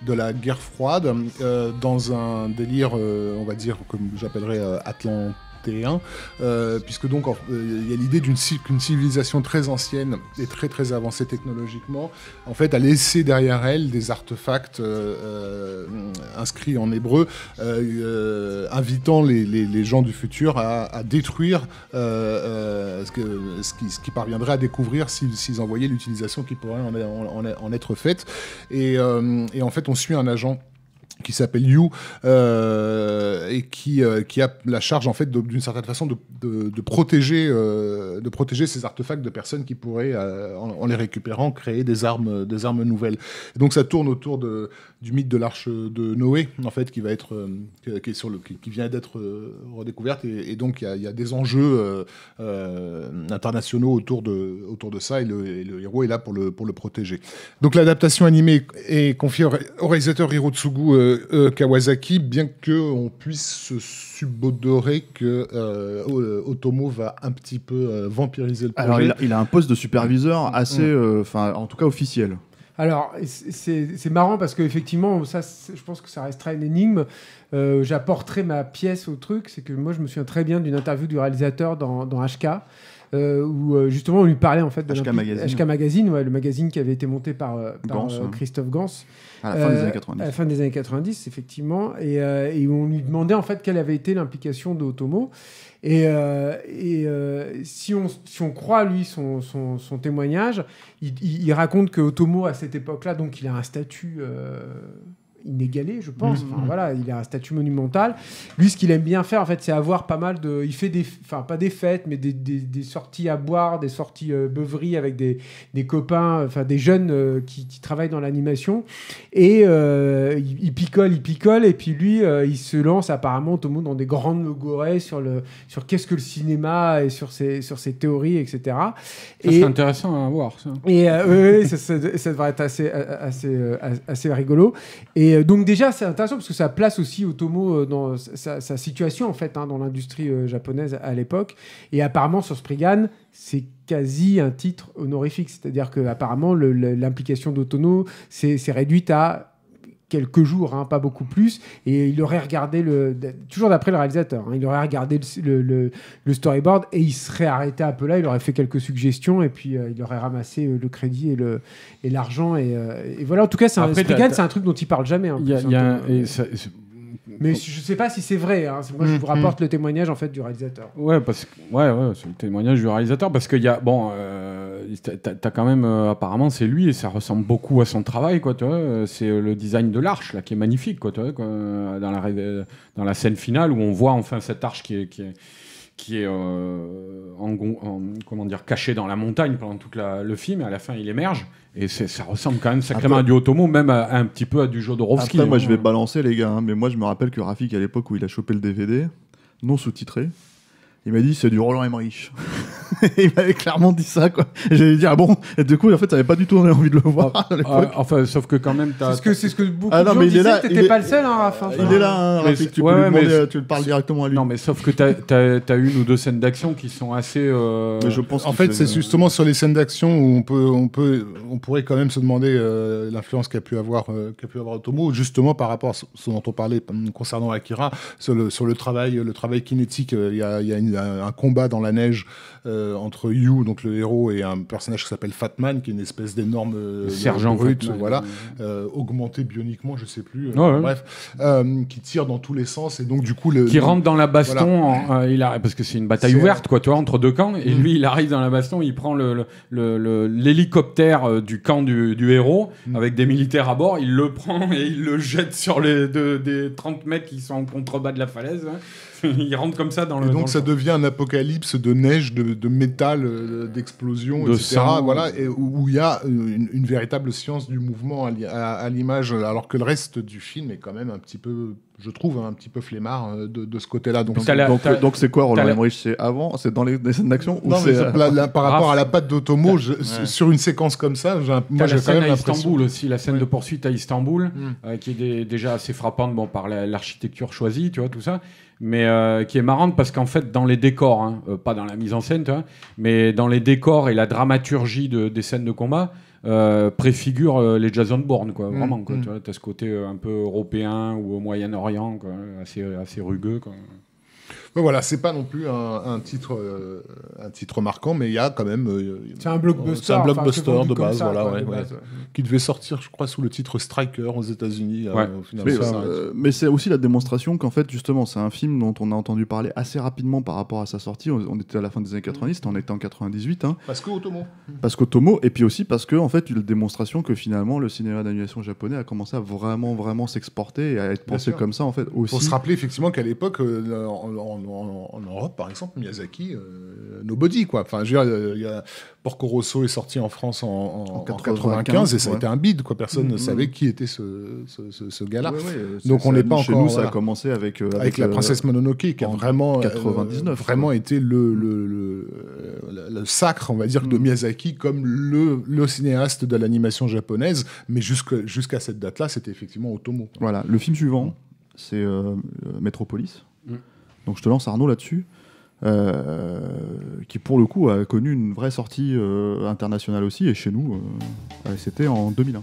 de la guerre froide, euh, dans un délire, euh, on va dire, comme j'appellerais, Atlantique euh, puisque donc euh, il y a l'idée d'une civilisation très ancienne et très très avancée technologiquement, en fait, a laissé derrière elle des artefacts euh, inscrits en hébreu, invitant les, gens du futur à, détruire ce, qu'ils ce, qui, parviendrait à découvrir s'ils envoyaient l'utilisation qui pourrait en, être faite. et en fait, on suit un agent qui s'appelle You euh, et qui, euh, qui a la charge en fait d'une certaine façon de, de, protéger euh, de protéger ces artefacts de personnes qui pourraient en, les récupérant créer des armes des armes nouvelles. donc ça tourne autour de du mythe de l'arche de Noé, en fait, qui va être, euh, qui, est sur le, qui, vient d'être euh, redécouverte, et, donc il y, a des enjeux euh, internationaux autour de, autour de ça, et le, héros est là pour le, pour le protéger. Donc l'adaptation animée est confiée au réalisateur Hirotsugu Kawasaki, bien que on puisse se subodorer que Otomo va un petit peu vampiriser le projet. Alors il a, il a, un poste de superviseur mm. assez, mm. enfin en tout cas officiel. Alors, c'est marrant parce qu'effectivement, ça, je pense que ça restera une énigme. Euh, j'apporterai ma pièce au truc. C'est que moi, je me souviens très bien d'une interview du réalisateur dans, dans HK. Euh, où euh, justement on lui parlait en fait de HK Magazine, ouais, le magazine qui avait été monté par, hein. Christophe Gans à la fin des années 90. effectivement, et, on lui demandait en fait quelle avait été l'implication d'Otomo. Et, euh, euh, si, on, si on croit, lui, son, son, témoignage, il, raconte que Otomo, à cette époque-là, donc il a un statut euh, inégalé, je pense. Mm. voilà, il a un statut monumental. Lui, ce qu'il aime bien faire, en fait, c'est avoir pas mal de. Il fait des, enfin pas des fêtes, mais des, sorties à boire, des sorties euh, beuveries avec des, des copains, enfin des jeunes euh, qui, travaillent dans l'animation. Et euh, il, picole, il picole, et puis lui, il se lance apparemment tout monde dans des grandes logorées sur le sur qu'est-ce que le cinéma et sur ses sur ses théories, etc. c'est intéressant à voir. Ça. Et oui, ça, ça, devrait être assez assez assez rigolo. Et et euh, donc déjà, c'est intéressant parce que ça place aussi Otomo euh, dans sa, situation en fait hein, dans l'industrie euh, japonaise à l'époque. Et apparemment sur Spriggan, c'est quasi un titre honorifique, c'est-à-dire que apparemment l'implication d'Otomo s'est réduite à quelques jours, hein, pas beaucoup plus, et il aurait regardé le, toujours d'après le réalisateur, hein, il aurait regardé le, le, storyboard et il serait arrêté un peu là, il aurait fait quelques suggestions et puis euh, il aurait ramassé euh, le crédit et le et l'argent et, euh, voilà. En tout cas, c'est un, c'est un truc dont il parle jamais. Hein, y a, un, mais je sais pas si c'est vrai. Hein. Moi, je vous mm, mm. rapporte le témoignage en fait du réalisateur. Ouais, parce que ouais, ouais c'est le témoignage du réalisateur parce qu'il y a bon, euh, t'as quand même euh, apparemment c'est lui et ça ressemble beaucoup à son travail quoi. Tu euh, c'est euh, le design de l'arche là qui est magnifique quoi. Tu vois, dans la dans la scène finale où on voit enfin cette arche qui est, qui est qui est euh, en, comment dire, caché dans la montagne pendant tout le film, et à la fin il émerge. Et ça ressemble quand même sacrément à du Otomo, même un petit peu à du Jodorowsky. Après, moi hein. je vais balancer les gars, hein, mais moi je me rappelle que Rafik, à l'époque où il a chopé le DVD, non sous-titré, il m'a dit c'est du Roland Emmerich. il m'avait clairement dit ça, quoi. J'allais dire ah bon, et du coup, en fait, t'avais pas du tout envie de le ah, voir ah, enfin, sauf que quand même, t'as. C'est ce que, c'est ce que beaucoup ah, non, de gens disaient, pas le seul, hein, hein, il est là, hein, tu, peux demander, euh, tu le parles directement à lui. Non, mais sauf que t'as, t'as, t'as une ou deux scènes d'action qui sont assez. Euh, je pense en fait, c'est justement sur les scènes d'action où on, peut, on, peut, on pourrait quand même se demander euh, l'influence qu'a pu avoir, qu'a pu avoir Otomo, justement par rapport à ce dont on parlait hum, concernant Akira, sur le, sur le travail, le travail kinétique. Il y a, y a un combat dans la neige. Euh, euh, entre You, donc le héros, et un personnage qui s'appelle Fatman, qui est une espèce d'énorme euh, sergent brut, voilà, euh, augmenté bioniquement, je sais plus. Bref, qui tire dans tous les sens et donc du coup le qui rentre dans la baston, il parce que c'est une bataille ouverte, quoi, toi entre deux camps, et mm. lui il arrive dans la baston, il prend l'hélicoptère le, l'hélicoptère du camp du, héros mm. avec des militaires à bord, il le prend et il le jette sur les des 30 mètres qui sont en contrebas de la falaise. Hein. il rentre comme ça dans le. Et donc ça devient un apocalypse de neige, de, métal, euh, d'explosion, de etc. Voilà, et où il y a une, véritable science du mouvement à, l'image, alors que le reste du film est quand même un petit peu je trouve, hein, un petit peu flemmard euh, de, ce côté-là. Donc, donc, c'est quoi Roland Emmerich C'est avant C'est dans les, scènes d'action ou c'est par ah, rapport à la patte d'Otomo, sur une séquence comme ça, moi j'ai quand même l'impression. Istanbul aussi, la scène de poursuite à Istanbul, mm. euh, qui est déjà assez frappante, bon par l'architecture choisie, tu vois tout ça mais euh, qui est marrante parce qu'en fait, dans les décors, hein, euh, pas dans la mise en scène, mais dans les décors et la dramaturgie des scènes de combat, euh, préfigure euh, les Jason Bourne, quoi, mm, vraiment. Quoi, mm. Tu as ce côté un peu européen ou au Moyen-Orient, assez, assez rugueux. Quoi voilà, c'est pas non plus un, titre, euh, un titre marquant, mais il y a quand même. Euh, c'est un blockbuster. un blockbuster de base, mmh. qui devait sortir, je crois, sous le titre Striker aux États-Unis. Euh, mais c'est aussi la démonstration qu'en fait, justement, c'est un film dont on a entendu parler assez rapidement par rapport à sa sortie. On, était à la fin des années 90, on était en 98. Hein. Parce que Otomo. Parce qu'Otomo, et puis aussi parce que, en fait, une démonstration que finalement, le cinéma d'animation japonais a commencé à vraiment, vraiment s'exporter et à être pensé comme ça, en fait, aussi. se rappeler effectivement qu'à l'époque, en en, Europe, par exemple, Miyazaki, euh, Nobody, quoi. Enfin, je veux dire, euh, Porco Rosso est sorti en France en, en, 95, et ça a été un bide, quoi. Personne ne mm-hmm. savait qui était ce, ce, gars-là. Euh, Donc on n'est pas encore. Chez nous, ça a commencé avec avec, la princesse Mononoke, qui a vraiment 99, vraiment été le mm-hmm. le, le, sacre, on va dire, de mm-hmm. Miyazaki comme le, cinéaste de l'animation japonaise. Mais jusqu'à cette date-là, c'était effectivement Otomo. Voilà. Le film suivant, c'est Metropolis. Mm. Donc je te lance Arnaud là-dessus, euh, qui pour le coup a connu une vraie sortie euh, internationale aussi, et chez nous, euh, c'était en 2001.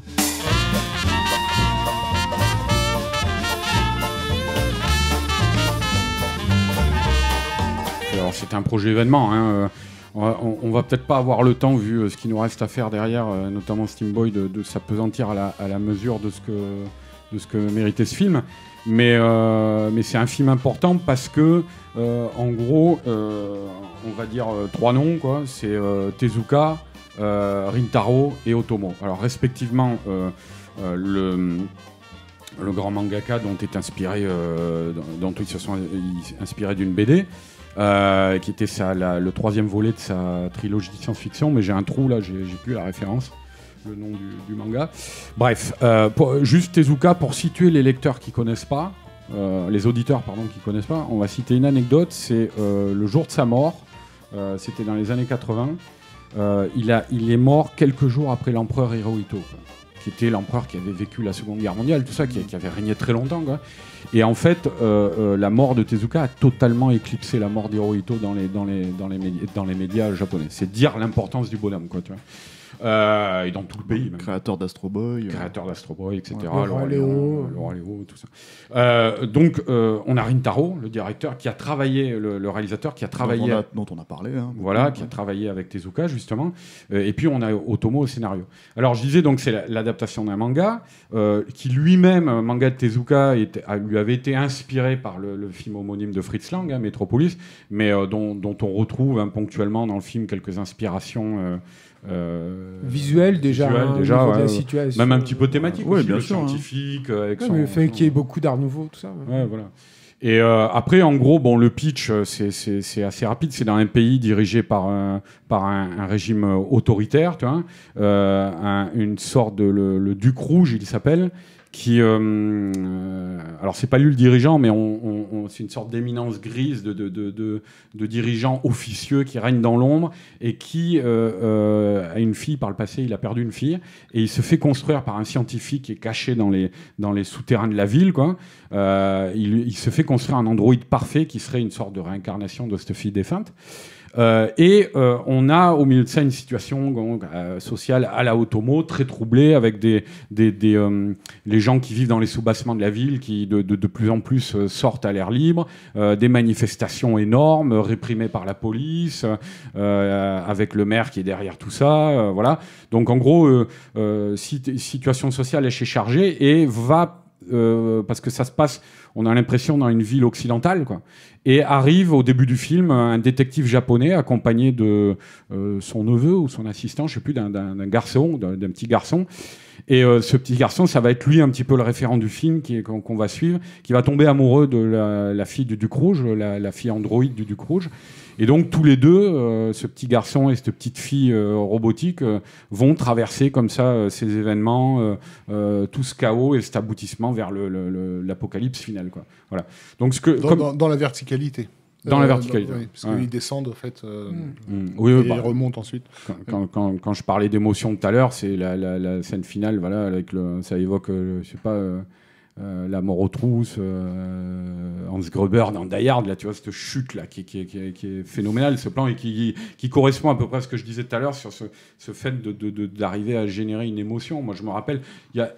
Alors c'était un projet événement. Hein, on, va peut-être pas avoir le temps, vu ce qu'il nous reste à faire derrière, notamment Steamboy, de, s'apesantir à la, mesure de ce que méritait ce film. Euh, mais, c'est un film important parce que, euh, en gros, euh, on va dire trois noms, quoi. C'est Tezuka, Rintaro et Otomo. Alors, respectivement, le, grand mangaka dont, est inspiré, dont ils se sont inspirés d'une BD, qui était le troisième volet de sa trilogie de science-fiction, mais j'ai un trou là, j'ai plus la référence le nom du, manga. Bref, euh, juste Tezuka, pour situer les lecteurs qui connaissent pas, euh, les auditeurs pardon qui connaissent pas, on va citer une anecdote. C'est euh, le jour de sa mort. C'était dans les années 80. il, a, il est mort quelques jours après l'empereur Hirohito, qui était l'empereur qui avait vécu la Seconde Guerre mondiale, tout ça, qui, avait régné très longtemps. Et en fait, la mort de Tezuka a totalement éclipsé la mort d'Hirohito dans les, dans, les, dans, dans les médias japonais. C'est dire l'importance du bonhomme, quoi. Tu vois. Euh, et dans tout le pays. Créateur d'Astro Boy. Euh. Créateur d'Astro Boy, etc. Laurent, Léo. Euh, Laurent Léo, tout ça. donc, on a Rintaro, le directeur, qui a travaillé, le, réalisateur, qui a travaillé. Dont on a, parlé. Hein, voilà, qui a travaillé avec Tezuka, justement. et puis, on a Otomo au scénario. Alors, je disais, donc, c'est l'adaptation d'un manga, qui lui-même, manga de Tezuka, lui avait été inspiré par le, film homonyme de Fritz Lang, hein, Metropolis, mais dont, on retrouve hein, ponctuellement dans le film quelques inspirations euh, visuel déjà, hein, de la situation. même un petit peu thématique, hein. scientifique, hein. Euh, avec qu'il y ait beaucoup d'art nouveau, tout ça. voilà. Et euh, après, en gros, bon, le pitch, c'est assez rapide. C'est dans un pays dirigé par un, par un, régime autoritaire, tu vois, hein. une sorte de le duc rouge, il s'appelle qui, euh, euh, alors c'est pas lui le dirigeant, mais c'est une sorte d'éminence grise de, de, de, de, dirigeant officieux qui règne dans l'ombre et qui euh, euh, a une fille par le passé, il a perdu une fille et il se fait construire par un scientifique qui est caché dans les, dans les souterrains de la ville, quoi. Il, il, se fait construire un androïde parfait qui serait une sorte de réincarnation de cette fille défunte. Euh, et euh, on a au milieu de ça une situation euh, sociale à la automo, très troublée, avec des, des, des les gens qui vivent dans les sous-bassements de la ville qui de, de, de plus en plus sortent à l'air libre, des manifestations énormes réprimées par la police, avec le maire qui est derrière tout ça. voilà. Donc en gros, situation sociale est chargée et va euh, parce que ça se passe, on a l'impression, dans une ville occidentale. Et arrive au début du film un détective japonais accompagné de euh, son neveu ou son assistant, je ne sais plus, d'un garçon, d'un petit garçon, et euh, ce petit garçon, ça va être lui un petit peu le référent du film qu'on va suivre, qui va tomber amoureux de la, fille du Duc Rouge, la, fille androïde du Duc Rouge. Et donc tous les deux, euh, ce petit garçon et cette petite fille euh, robotique, vont traverser comme ça ces événements, tout ce chaos et cet aboutissement vers l'apocalypse finale. Quoi. Voilà. Donc, ce que, dans la verticalité. Dans la euh, verticalité. oui, parce qu'ils descendent, en fait, euh, mm. Mm. oui, et bah, ils remontent ensuite. Quand, quand, quand, je parlais d'émotion tout à l'heure, c'est la, la, scène finale, voilà, avec le, ça évoque, euh, je sais pas. la mort aux trousses, Hans Gruber dans Die Hard, là, tu vois, cette chute là qui, qui, qui, est phénoménale, ce plan, et qui, correspond à peu près à ce que je disais tout à l'heure sur ce, fait d'arriver de, de, à générer une émotion. Moi, je me rappelle, il y a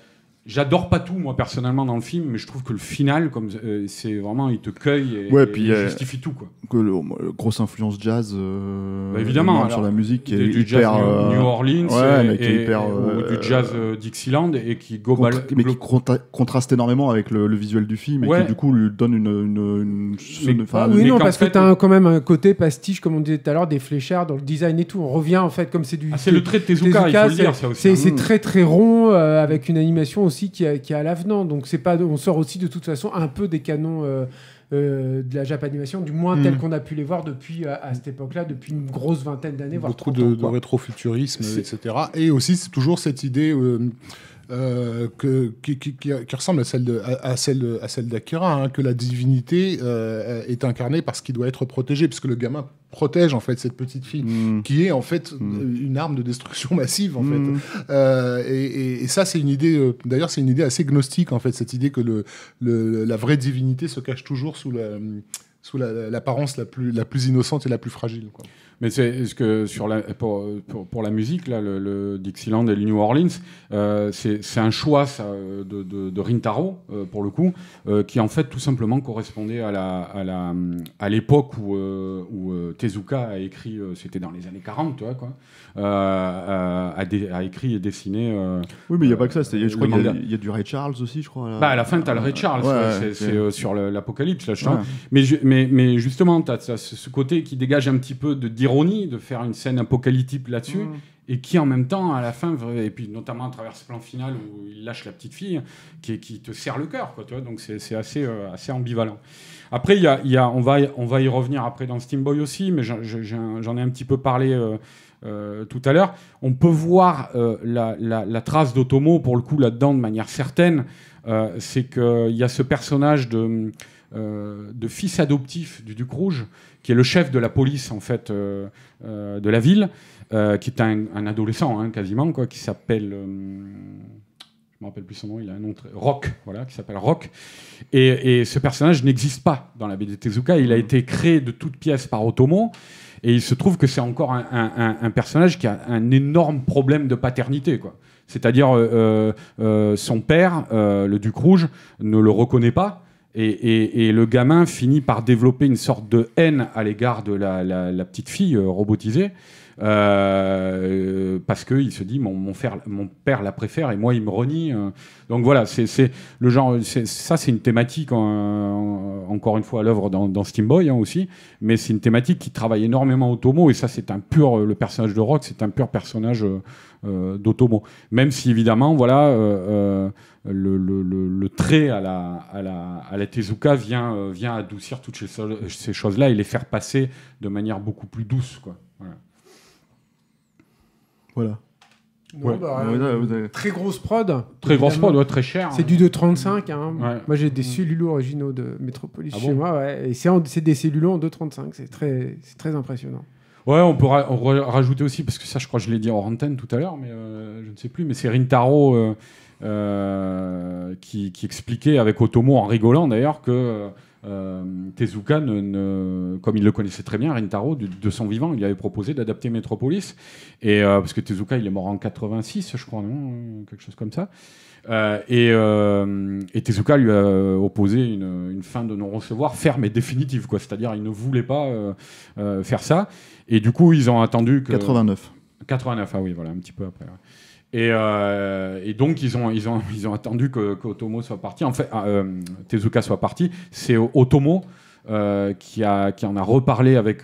J'adore pas tout, moi, personnellement, dans le film, mais je trouve que le final, comme euh, c'est vraiment, il te cueille et, il euh, justifie tout. Quoi. Que le, grosse influence jazz euh, bah, évidemment, sur la musique. Qui est du hyper, jazz New Orleans, et, qui ou du jazz Dixieland, et qui, mais qui contraste énormément avec le, visuel du film, et qui du coup lui donne une. une, ah oui, non, parce que t'as quand même un côté pastiche, comme on disait tout à l'heure, des fléchards dans le design et tout. On revient en fait, comme c'est du. Ah, c'est le trait de Tezuka, il faut le dire, hein. C'est très très rond, avec une animation aussi qui est à l'avenant. Donc c'est pas, on sort aussi de toute façon un peu des canons. Euh, euh, de la Japanimation, du moins tel mm. qu'on a pu les voir depuis euh, à, cette époque-là, depuis une grosse vingtaine d'années, voire beaucoup de, de rétrofuturisme, etc. Et aussi c'est toujours cette idée euh, que, qui, ressemble à celle de, à, celle à celle d'Akira, hein, que la divinité euh, est incarnée parce qu'il doit être protégé, puisque le gamin protège en fait cette petite fille mm. qui est en fait mm. une arme de destruction massive en fait mm. euh, et, ça c'est une idée d'ailleurs c'est une idée assez gnostique en fait cette idée que le, la vraie divinité se cache toujours sous la sous l'apparence la, la, plus la plus innocente et la plus fragile quoi. Mais c'est ce que sur la, pour, la musique, là, le, Dixieland et le New Orleans, euh, c'est un choix de, de, Rintaro, euh, pour le coup, euh, qui en fait tout simplement correspondait à la à l'époque où, où Tezuka a écrit, c'était dans les années 40, vois quoi, a, écrit et dessiné. oui, mais il n'y a pas que ça. Je crois qu'il y, a du Ray Charles aussi, je crois. Bah, à la fin, tu as le Ray Charles, c'est sur l'Apocalypse, là, je mais, mais, mais justement, tu as, ce côté qui dégage un petit peu de dire ironie de faire une scène apocalyptique là-dessus. Mm. Et qui en même temps, à la fin, et puis notamment à travers ce plan final où il lâche la petite fille, qui, qui te serre le cœur, quoi, tu vois, donc c'est assez, euh, assez ambivalent. Après, il y a, on, va, on va y revenir après dans Steam Boy aussi, mais j'en ai un petit peu parlé euh, euh, tout à l'heure. On peut voir la, la, trace d'Otomo, pour le coup, là-dedans, de manière certaine. c'est qu'il y a ce personnage de euh, de fils adoptif du Duc Rouge, qui est le chef de la police en fait euh, euh, de la ville, qui est un, adolescent hein, quasiment, quoi, qui s'appelle, je me rappelle plus son nom, il a un nom très... Rock, voilà, qui s'appelle Rock. Et, ce personnage n'existe pas dans la BD de Tezuka, il a mm-hmm. été créé de toutes pièces par Otomo. Et il se trouve que c'est encore un, personnage qui a un énorme problème de paternité, quoi. C'est-à-dire son père, le Duc Rouge, ne le reconnaît pas. Et, le gamin finit par développer une sorte de haine à l'égard de la, petite fille euh, robotisée. Euh, parce qu'il se dit mon, mon, père la préfère et moi il me renie. Hein. Donc voilà, c'est le genre, ça c'est une thématique hein, encore une fois à l'œuvre dans, dans Steam Boy hein, aussi, mais c'est une thématique qui travaille énormément Otomo et ça c'est un pur, euh, le personnage de Rock, c'est un pur personnage euh, d'automo d'Otomo. Même si évidemment, voilà, le, trait à la, à la, à la Tezuka vient, vient adoucir toutes ces, ces choses-là et les faire passer de manière beaucoup plus douce, quoi. Voilà. Bah, très grosse prod. Très grosse prod, très cher. C'est hein. du 2,35. Hein. Moi, j'ai des cellulos mm. originaux de Metropolis ah chez moi. Et c'est des cellulos en 2,35. C'est très, très impressionnant. Ouais, on peut rajouter aussi, parce que ça, je crois que je l'ai dit en antenne tout à l'heure, mais euh, je ne sais plus, mais c'est Rintaro euh, euh, qui, qui, expliquait avec Otomo, en rigolant d'ailleurs, que euh, Tezuka, comme il le connaissait très bien, Rintaro, de, son vivant, il avait proposé d'adapter Metropolis. Et, euh, parce que Tezuka, il est mort en 86, je crois, non Quelque chose comme ça. Euh, et, Tezuka lui a opposé une, fin de non-recevoir ferme et définitive, quoi. C'est-à-dire, il ne voulait pas faire ça. Et du coup, ils ont attendu que. 89. 89, ah oui, voilà, un petit peu après. Euh, et, donc, ils ont, ils ont, ils ont attendu que, Otomo soit parti. En fait, euh, Tezuka soit parti. C'est Otomo euh, qui, a, qui en a reparlé avec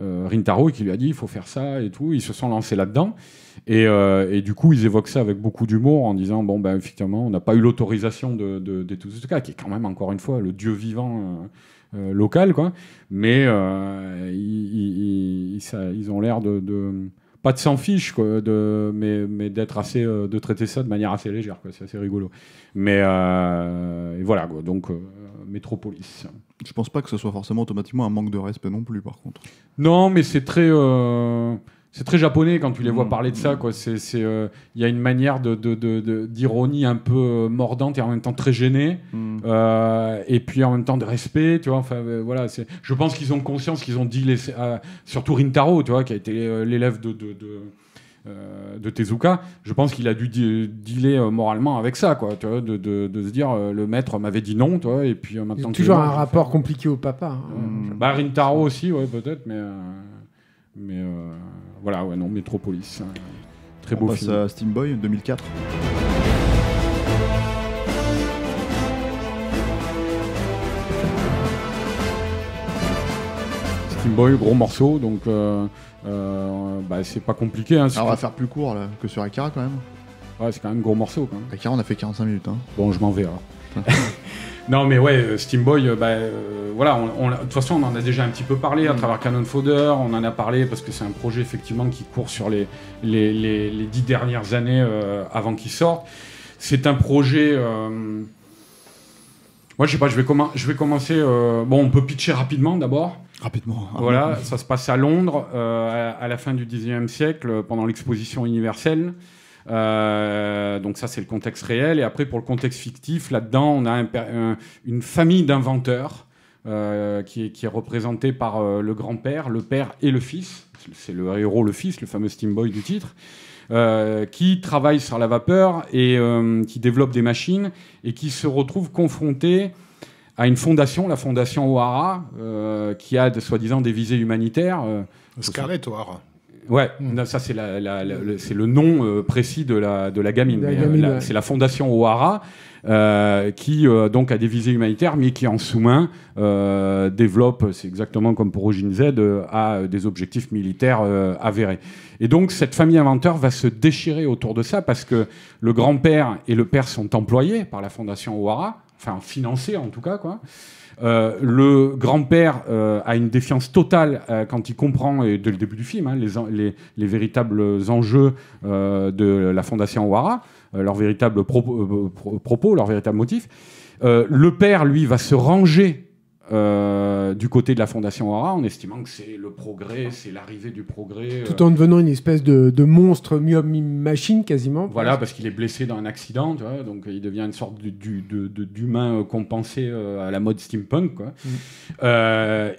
Rintaro et qui lui a dit il faut faire ça et tout. Ils se sont lancés là-dedans. Et, du coup, ils évoquent ça avec beaucoup d'humour en disant bon, ben, effectivement, on n'a pas eu l'autorisation de, Tezuka, qui est quand même, encore une fois, le dieu vivant. local quoi mais ils, ont l'air de pas de s'en fiche, de, mais, d'être assez, euh, de traiter ça de manière assez légère, c'est assez rigolo. Mais euh, voilà, donc euh, Métropolis. Je pense pas que ce soit forcément automatiquement un manque de respect non plus, par contre. Non, mais c'est très c'est très japonais quand tu les vois mm. parler de ça. Euh, il y a une manière d'ironie un peu euh, mordante et en même temps très gênée. Mm. Euh, et puis en même temps de respect. Tu vois, enfin, voilà, je pense qu'ils ont conscience qu'ils ont dit, surtout Rintaro, tu vois, qui a été l'élève de, de Tezuka, je pense qu'il a dû dealer moralement avec ça, quoi, de, se dire le maître m'avait dit non, vois, et puis maintenant. Il y a toujours un rapport compliqué au papa. Hein. Mm. Bah, Rintaro aussi, ouais, peut-être, mais. mais voilà, ouais, non, Metropolis. Euh, très beau On passe à Steam Boy 2004. Steam Boy, gros morceau, donc euh, euh, bah, c'est pas compliqué. Hein, on va faire plus court que sur Akira quand même. Ouais, c'est quand même gros morceau. Akira, on a fait 45 minutes. Hein. Bon, je m'en vais alors. Non, mais ouais, euh, Steam Boy, euh, bah, euh, voilà, de toute façon, on en a déjà un petit peu parlé à mm. travers Canon Fodder, on en a parlé parce que c'est un projet effectivement qui court sur les, dix dernières années avant qu'il sorte. C'est un projet. Moi, je sais pas, je vais, je vais commencer. Bon, on peut pitcher rapidement d'abord. Rapidement. Ah. Voilà, ça se passe à Londres à, à, la fin du 19e siècle pendant l'exposition universelle. Euh, donc ça, c'est le contexte réel. Et après, pour le contexte fictif, là-dedans, on a une famille d'inventeurs. Euh, qui, est, représentée par euh, le grand-père, le père et le fils. C'est le héros, le fils, le fameux Steam Boy du titre. qui travaille sur la vapeur et qui développe des machines et qui se retrouve confronté à une fondation, la fondation O'Hara, qui a de, soi-disant des visées humanitaires. Scarlett O'Hara. Ouais, hmm. ça c'est le nom euh, précis de la, de la gamine. Euh, c'est la fondation O'Hara. Euh, qui euh, donc a des visées humanitaires, mais qui en sous-main euh, développe, c'est exactement comme pour Ogin Z, à des objectifs militaires avérés. Et donc cette famille inventeur va se déchirer autour de ça parce que le grand-père et le père sont employés par la fondation O'Hara, enfin financés en tout cas, quoi. Euh, le grand-père euh, a une défiance totale euh, quand il comprend, dès le début du film, hein, les, les, les, véritables enjeux de la Fondation Ouara, leurs véritables propos, leurs véritables motifs. le père, lui, va se ranger euh, du côté de la Fondation Aura, en estimant que c'est le progrès, c'est l'arrivée du progrès. Euh, Tout en devenant une espèce de, monstre mi-machine quasiment. Voilà, parce qu'il est blessé dans un accident, donc il devient une sorte d'humain euh, compensé à la mode steampunk. Mm.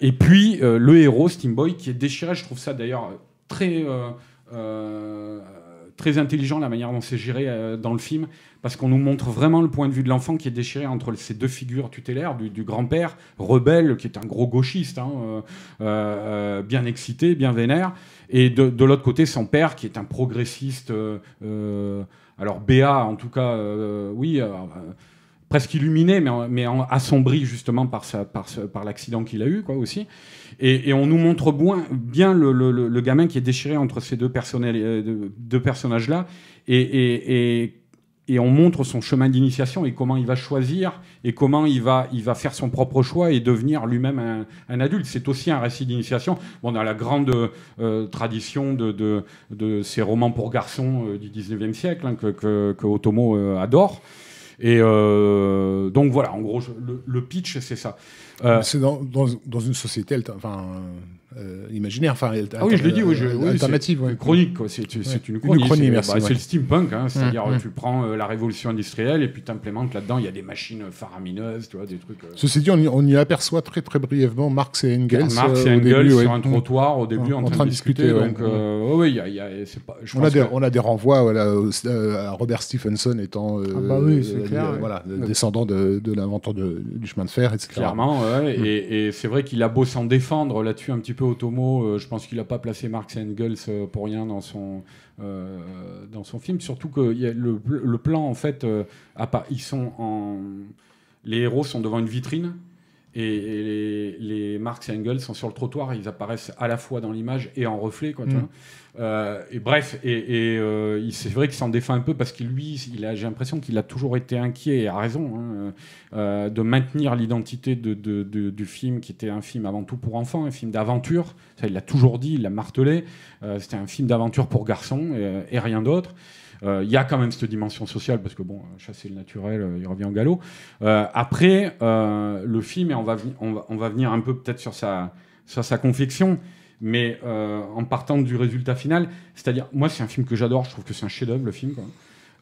et puis le héros, Steamboy, qui est déchiré, je trouve ça d'ailleurs très très intelligent la manière dont c'est géré euh, dans le film, parce qu'on nous montre vraiment le point de vue de l'enfant qui est déchiré entre ces deux figures tutélaires, du, grand-père, rebelle, qui est un gros gauchiste, hein, euh, euh, bien excité, bien vénère, et de, de l'autre côté, son père, qui est un progressiste, alors BA en tout cas, oui presque illuminé, mais, assombri justement par, par, l'accident qu'il a eu, quoi, aussi. Et, on nous montre bien, le, gamin qui est déchiré entre ces deux, euh, personnages-là, et, on montre son chemin d'initiation et comment il va choisir, et comment il va, il va faire son propre choix et devenir lui-même un, adulte. C'est aussi un récit d'initiation. on a la grande euh, tradition de, ces romans pour garçons euh, du 19e siècle, hein, que, que, Otomo adore. Et euh, donc voilà, en gros, le, pitch, c'est ça. Euh, c'est dans, dans, dans, une société, enfin, euh, imaginaire, enfin ah oui, je le dis, oui, je, oui, chronique, c'est une chronique. c'est bah, le steampunk, hein. hum, c'est-à-dire euh, hum. tu prends euh, la révolution industrielle et puis tu implémentes là-dedans. Il y a des machines faramineuses, tu vois, des trucs. Ceci dit, on y, aperçoit très très brièvement Marx et Engels. sur un trottoir au début en, train de discuter. donc oui, on, a des, renvois à Robert Stephenson étant ah bah descendant de l'inventeur du chemin de fer, etc. Clairement, et c'est vrai qu'il a beau s'en défendre là-dessus un petit peu automo euh, je pense qu'il n'a pas placé Marx et Engels pour rien dans son, euh, euh, dans son film. Surtout que le, plan, en fait, ils sont en... les héros sont devant une vitrine. Et, les, Marx et Engels sont sur le trottoir, ils apparaissent à la fois dans l'image et en reflet. Quoi, mm. Euh, et bref, et, euh, c'est vrai qu'il s'en défend un peu parce que lui, j'ai l'impression qu'il a toujours été inquiet et a raison hein, euh, de maintenir l'identité du film qui était un film avant tout pour enfants, un film d'aventure. Ça, il l'a toujours dit, il l'a martelé. c'était un film d'aventure pour garçons et, rien d'autre. Il y a quand même cette dimension sociale parce que bon, chasser le naturel, il revient au galop. après, le film, et on va, on va, on va venir un peu peut-être sur sa, sur sa confection mais euh, en partant du résultat final, c'est-à-dire, moi, c'est un film que j'adore, je trouve que c'est un chef-d'œuvre, le film,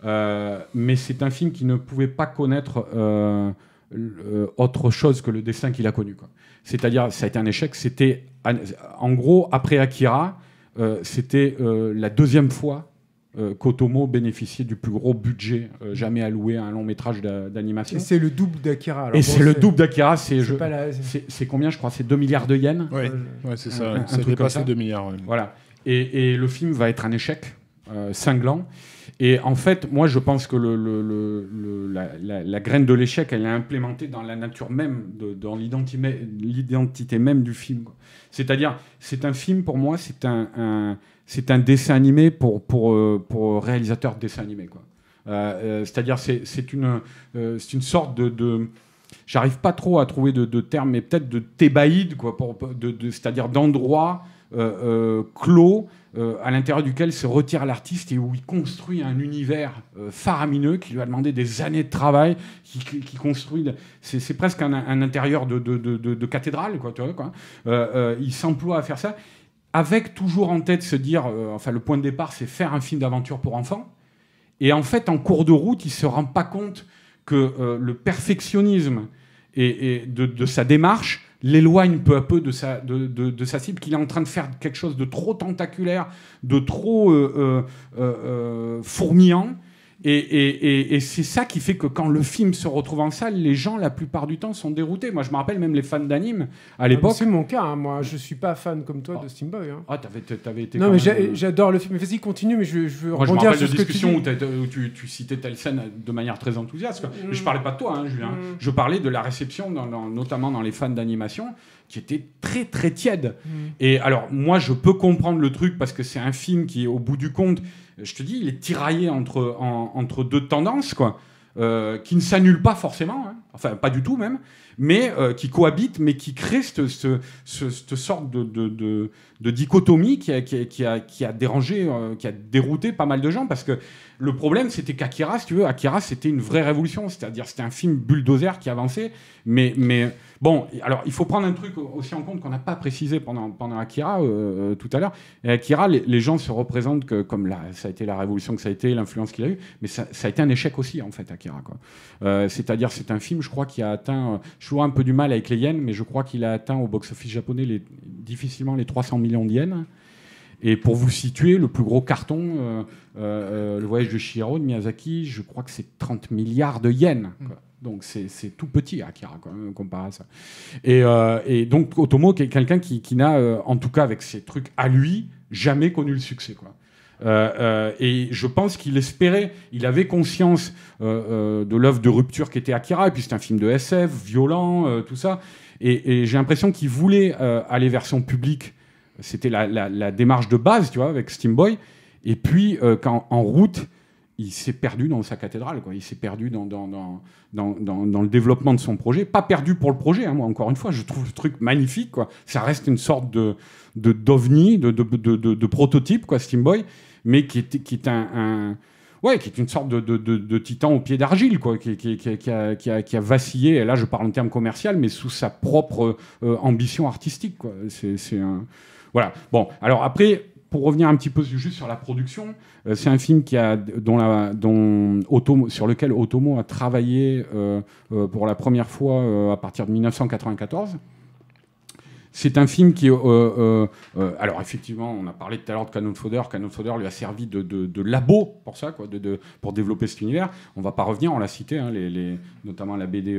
euh, mais c'est un film qui ne pouvait pas connaître euh, autre chose que le dessin qu'il a connu. C'est-à-dire, ça a été un échec. C'était, en gros, après Akira, c'était la deuxième fois euh, Kotomo bénéficiait du plus gros budget euh, jamais alloué à un long métrage d'animation. C'est le double d'Akira. Et c'est le double d'Akira, c'est combien je crois C'est 2 milliards de yens Oui, euh, ouais, c'est ça, ça 2 milliards. Voilà. Et, et, le film va être un échec cinglant. Et en fait, moi, je pense que le, la, graine de l'échec, elle est implémentée dans la nature même, dans l'identité même du film. C'est-à-dire, c'est un film, pour moi, c'est un c'est un dessin animé pour, pour, euh, pour euh, réalisateur de dessin animé. Quoi. Euh, c'est-à-dire, c'est, c'est une, c'est une sorte de, de j'arrive pas trop à trouver de, de terme, mais peut-être de thébaïde, quoi, pour, de, de, c'est-à-dire d'endroit clos à l'intérieur duquel se retire l'artiste et où il construit un univers faramineux qui lui a demandé des années de travail, qui, qui, C'est, c'est presque un, intérieur de, de, cathédrale, quoi. quoi. il s'emploie à faire ça avec toujours en tête se dire, euh, enfin le point de départ c'est faire un film d'aventure pour enfants, et en fait en cours de route il se rend pas compte que euh, le perfectionnisme et, de, sa démarche l'éloigne peu à peu de sa, cible, qu'il est en train de faire quelque chose de trop tentaculaire, de trop euh, fourmillant, et, c'est ça qui fait que quand le film se retrouve en salle, les gens, la plupart du temps, sont déroutés. Moi, je me rappelle même les fans d'anime à ah, l'époque. c'est mon cas, hein. moi. Je suis pas fan comme toi de ah. Steamboy. Hein. Ah, t'avais, avais été. Non, mais euh, j'adore le film. Mais vas-y, continue, mais je, je veux me rappelle discussion où, tu, citais telle scène euh, de manière très enthousiaste. Quoi. je mm. parlais pas de toi, hein, Julien. Mm. Je parlais de la réception, dans, notamment dans les fans d'animation qui était très très tiède. Mm. Et alors moi je peux comprendre le truc parce que c'est un film qui au bout du compte je te dis, il est tiraillé entre, entre deux tendances, quoi. Euh, qui ne s'annulent pas forcément, hein. enfin pas du tout même, mais euh, qui cohabitent, mais qui créent cette, sorte de, de, dichotomie qui a, dérangé, euh, qui a dérouté pas mal de gens, parce que le problème c'était qu'Akira, si tu veux, Akira c'était une vraie révolution, c'est-à-dire c'était un film bulldozer qui avançait, mais Bon, alors il faut prendre un truc aussi en compte qu'on n'a pas précisé pendant, Akira euh, euh, tout à l'heure. Akira, les, gens se représentent que, comme ça a été la révolution que ça a été, l'influence qu'il a eue, mais ça, a été un échec aussi, en fait, Akira. Euh, c'est-à-dire, c'est un film, je crois, qui a atteint, je vois un peu du mal avec les yens, mais je crois qu'il a atteint au box-office japonais difficilement les 300 millions de yens. Et pour vous situer, le plus gros carton, le voyage de Shiro, de Miyazaki, je crois que c'est 30 milliards de yens. Quoi. Donc c'est tout petit hein, Akira comparé à ça. Et, euh, donc Otomo est quelqu'un qui, n'a, euh, en tout cas avec ses trucs à lui, jamais connu le succès. Quoi. Euh, et je pense qu'il espérait, il avait conscience de l'œuvre de rupture qu'était Akira, et puis c'est un film de SF, violent, tout ça. Et, j'ai l'impression qu'il voulait aller vers son public. C'était la, la, démarche de base, tu vois, avec Steam Boy. Et puis, quand, en route, il s'est perdu dans sa cathédrale, quoi. il s'est perdu dans dans, dans, dans, dans, le développement de son projet. Pas perdu pour le projet, hein, moi encore une fois, je trouve le truc magnifique, quoi. ça reste une sorte de d'ovni, de, de, de, prototype, quoi, Steam Boy, mais qui est, qui est un, ouais, qui est une sorte de, de, de, titan au pied d'argile, quoi, qui, qui, a, qui, a, qui, a, vacillé, et là je parle en termes commercial, mais sous sa propre euh, ambition artistique. Quoi. C'est, un... Voilà. Bon, alors après, pour revenir un petit peu juste sur la production, euh, c'est un film qui a, dont la, dont Otomo, sur lequel Otomo a travaillé euh, euh, pour la première fois à partir de 1994. C'est un film qui. Euh, euh, euh, alors, effectivement, on a parlé tout à l'heure de Cannon Fodder. Cannon Fodder lui a servi de, de, labo pour ça, quoi, de, pour développer cet univers. On ne va pas revenir, on l'a cité, hein, les, notamment la BD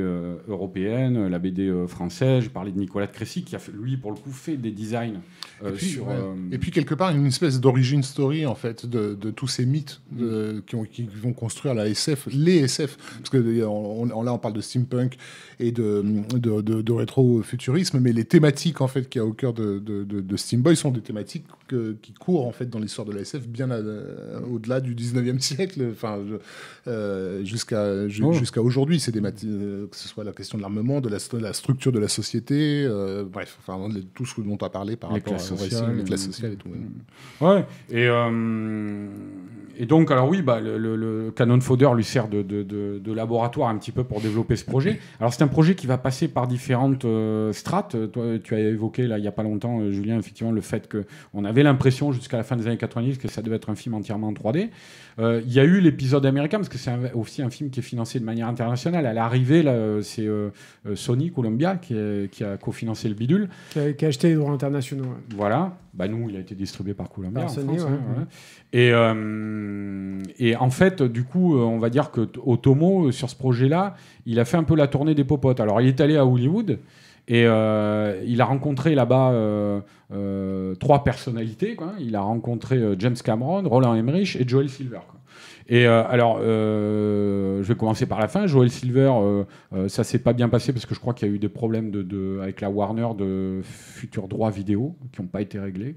européenne, la BD française. Je parlais de Nicolas de Crécy, qui a, fait, lui, pour le coup, fait des designs et puis, sur. Et puis, quelque part, une espèce d'origine story, en fait, de, tous ces mythes mm. qui, vont construire la SF, les SF. Parce que on, là, on parle de steampunk et de, de rétro-futurisme, mais les thématiques en fait qui est au cœur de, de, Steam Boy sont des thématiques qui courent en fait dans l'histoire de la SF bien euh, au-delà du 19e siècle, enfin euh, jusqu'à oh. jusqu'à aujourd'hui. C'est des euh, que ce soit la question de l'armement, de la, structure de la société, bref, enfin tout ce dont on a parlé par rapport à sociales, les classes sociales et tout. Ouais. Mm. Et et donc alors oui, bah le, Canon Fodder lui sert de, de laboratoire un petit peu pour développer ce projet. Alors c'est un projet qui va passer par différentes strates. Toi, tu as évoqué là, il n'y a pas longtemps, euh, Julien, effectivement, le fait qu'on avait l'impression jusqu'à la fin des années 90 que ça devait être un film entièrement en 3D. Euh, il y a eu l'épisode américain, parce que c'est aussi un film qui est financé de manière internationale. À l'arrivée, c'est euh, Sony Columbia qui, a cofinancé le bidule. Qui a, acheté les droits internationaux. Voilà. Bah, nous, il a été distribué par Columbia. en hein, Et, et, en fait, du coup, on va dire que Otomo, sur ce projet-là, il a fait un peu la tournée des popotes. Alors, il est allé à Hollywood. Et euh, il a rencontré là-bas euh, euh, trois personnalités. Il a rencontré James Cameron, Roland Emmerich et Joel Silver. Et alors, je vais commencer par la fin. Joel Silver, euh, ça s'est pas bien passé parce que je crois qu'il y a eu des problèmes de, avec la Warner de futurs droits vidéo qui n'ont pas été réglés.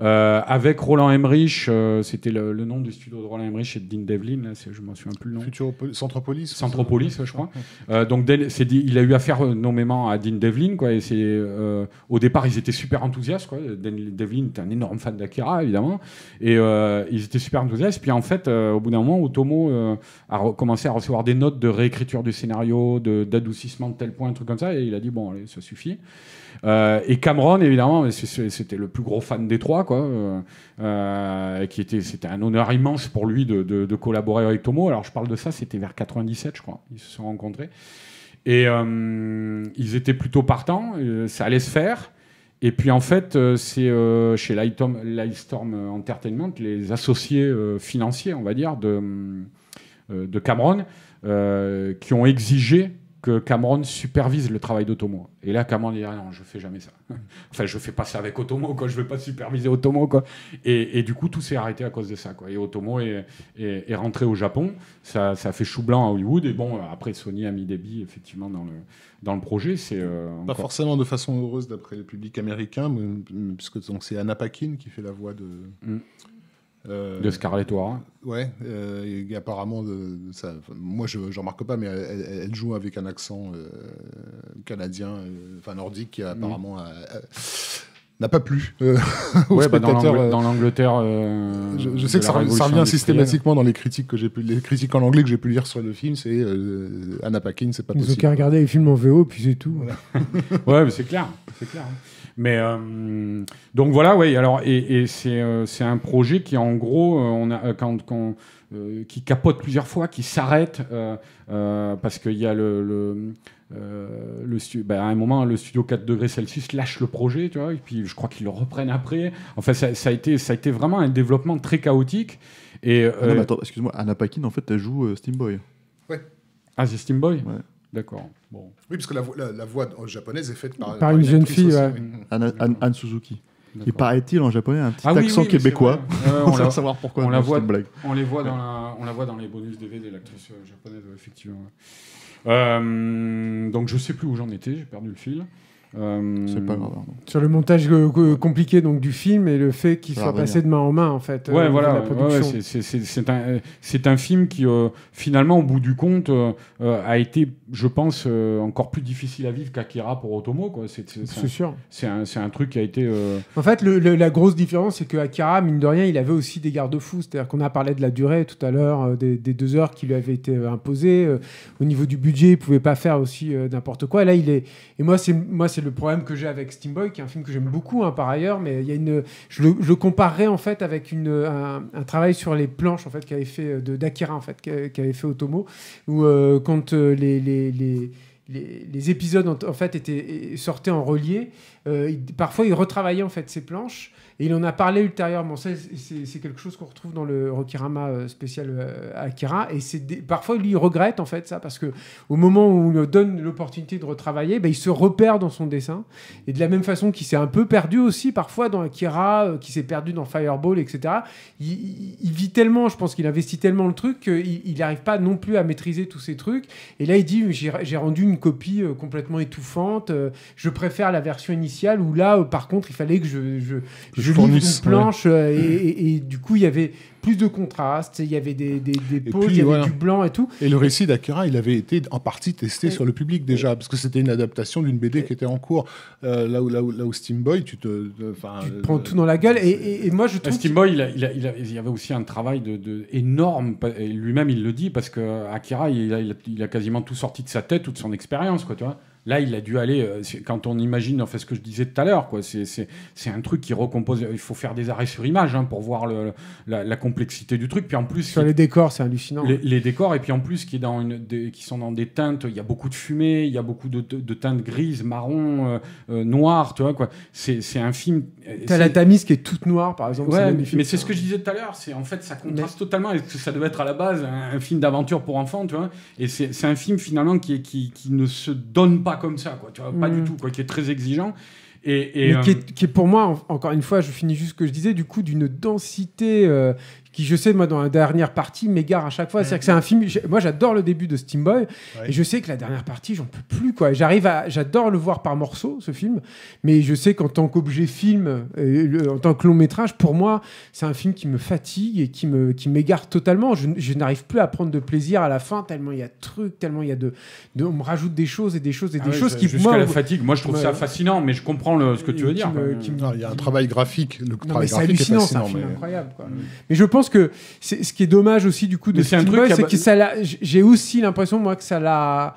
Euh, avec Roland Emmerich, euh, c'était le, nom du studio de Roland Emmerich et de Dean Devlin, là, je m'en souviens plus le nom. Centropolis Centropolis, je crois. Euh, donc il a eu affaire nommément à Dean Devlin, quoi, et c'est, au départ ils étaient super enthousiastes, quoi. Dean Devlin était un énorme fan d'Akira, évidemment, et ils étaient super enthousiastes, puis en fait, au bout d'un moment, Otomo a commencé à recevoir des notes de réécriture du scénario, d'adoucissement de, tel point, un truc comme ça, et il a dit, bon, allez, ça suffit. Euh, et Cameron, évidemment, c'était le plus gros fan des trois, quoi. Euh, euh, qui était, c'était un honneur immense pour lui de, collaborer avec Tomo. Alors, je parle de ça, c'était vers 97, je crois. Ils se sont rencontrés. Et ils étaient plutôt partants, ça allait se faire. Et puis en fait, c'est chez Lightstorm, Lightstorm, Entertainment, les associés financiers, on va dire, de, de Cameron, qui ont exigé Cameron supervise le travail d'Otomo. Et là, Cameron dit ah non, je fais jamais ça. enfin, je fais pas ça avec Otomo, quoi. Je vais pas superviser Otomo, quoi. Et, du coup, tout s'est arrêté à cause de ça, quoi. Et Otomo est, est, rentré au Japon. Ça, ça, fait chou blanc à Hollywood. Et bon, après, Sony a mis des billes effectivement dans le dans le projet. C'est euh, pas forcément de façon heureuse d'après le public américain, puisque c'est Anna Paquin qui fait la voix de. Mm. Euh, de Scarlett O'Hara. Ouais, euh, apparemment, ça, moi je n'en remarque pas, mais elle, joue avec un accent euh, canadien, enfin nordique, qui apparemment n'a pas plu ouais, bah, dans l'Angleterre. Je, sais que ça, revient systématiquement dans les critiques que j'ai pu, les critiques en anglais que j'ai pu lire sur le film, c'est Anna Paquin, c'est pas possible. Vous ont qu'à regarder les films en VO, puis c'est tout. ouais, mais c'est clair, c'est clair. Hein. Mais euh, donc voilà, oui. Alors et, euh, c'est un projet qui en gros, euh, on a quand, qui capote plusieurs fois, qui s'arrête parce qu'il y a le, le ben, à un moment, le studio 4 degrés Celsius lâche le projet, tu vois, et puis je crois qu'ils le reprennent après. Enfin, ça, ça, a été, ça a été vraiment un développement très chaotique. Et, ah non, mais attends, excuse-moi, Anna Paquin, en fait, elle joue euh, Steam Boy. Ouais. Ah, c'est Steam Boy ouais. D'accord. Oui, parce que la, voix japonaise est faite par, une, jeune fille, Anne, Suzuki. Et paraît-il en japonais un petit ah accent québécois. on va savoir pourquoi. On la voit. On les voit dans voit dans les bonus DVD l'actrice euh, japonaise effectivement. Euh, donc je ne sais plus où j'en étais, j'ai perdu le fil. Euh, pas grave. Hein. Sur le montage euh, euh, compliqué donc du film et le fait qu'il soit passé de main en main en fait. Ouais, voilà. Ouais, c'est un, film qui finalement au bout du compte a été, je pense, encore plus difficile à vivre qu'Akira pour Otomo quoi. C'est sûr. C'est un, un, truc qui a été. En fait, la grosse différence c'est que Akira mine de rien il avait aussi des garde-fous, c'est-à-dire qu'on a parlé de la durée tout à l'heure, des, deux heures qui lui avaient été imposées. au niveau du budget, il pouvait pas faire aussi n'importe quoi. là, il est. Et moi, c'est moi c'est le problème que j'ai avec Boy, qui est un film que j'aime beaucoup hein, par ailleurs, mais il y a une, je le, je comparerais en fait avec une, un, travail sur les planches en fait qu'avait fait euh, de d'Akira en fait qu'avait fait Otomo, où euh, quand euh, les, les, les les, épisodes en, fait étaient sortaient en relié. parfois, ils retravaillaient en fait ces planches et il en a parlé ultérieurement. C'est quelque chose qu'on retrouve dans le Rokirama euh, spécial euh, Akira. Et c'est parfois, lui, il regrette en fait ça, parce que au moment où on lui donne l'opportunité de retravailler, bah, il se repère dans son dessin. Et de la même façon qu'il s'est un peu perdu aussi parfois dans Akira, euh, qu'il qui s'est perdu dans Fireball, etc. Il, vit tellement, je pense qu'il investit tellement le truc qu'il n'arrive pas non plus à maîtriser tous ces trucs. Et là, il dit j'ai rendu une copie complètement étouffante. je préfère la version initiale où là, par contre, il fallait que je, je je une planche et, du coup il y avait plus de contraste, il y avait des, des, des il y avait du blanc et tout. Et le récit d'Akira, il avait été en partie testé sur le public déjà, parce que c'était une adaptation d'une BD qui était en cours. Euh, là, où, là, Steam Boy, tu te, euh, tu te prends euh, tout dans la gueule. Et, moi, je trouve. Steam Boy, il, il, y avait aussi un travail de, énorme. Lui-même, il le dit parce que Akira, il a, quasiment tout sorti de sa tête, toute son expérience, quoi, tu vois. Là, il a dû aller, euh, quand on imagine, fait, ce que je disais tout à l'heure, quoi, c'est, un truc qui recompose, il faut faire des arrêts sur image hein, pour voir la, complexité du truc. Puis en plus... Sur les décors, c'est hallucinant. Les, décors, et puis en plus qui, est dans une, des, qui sont dans des teintes, il y a beaucoup de fumée, il y a beaucoup de, teintes grises, marron, noires euh, euh, noir, tu vois, quoi. C'est, un film... T'as la Tamise qui est toute noire, par exemple. mais c'est ce que je disais tout à l'heure, c'est en fait, ça contraste totalement avec ça devait être à la base, un, film d'aventure pour enfants, tu vois. Et c'est, un film finalement qui, qui ne se donne pas comme ça, quoi, tu vois, pas du mm. tout, quoi, qui est très exigeant. Et, euh, qui, est, pour moi, encore une fois, je finis juste ce que je disais, du coup, d'une densité euh, qui, je sais, moi, dans la dernière partie, m'égare à chaque fois. C'est-à-dire que c'est un film. Moi, j'adore le début de Steam Boy. Et je sais que la dernière partie, j'en peux plus, quoi. J'arrive à. J'adore le voir par morceaux, ce film. Mais je sais qu'en tant qu'objet film, euh, en tant que long métrage, pour moi, c'est un film qui me fatigue et qui me qui m'égare totalement. Je, n'arrive plus à prendre de plaisir à la fin, tellement il y a de trucs, tellement il y a de, On me rajoute des choses et des choses et ah des choses qui. Jusqu'à la fatigue. Moi, je trouve ça fascinant, mais je comprends ce que tu veux dire. il y a un travail graphique. Le travail graphique c'est hallucinant, c'est incroyable. Mm. Mais je pense que ce qui est dommage aussi du coup de ce c'est que ça j'ai aussi l'impression moi que ça l'a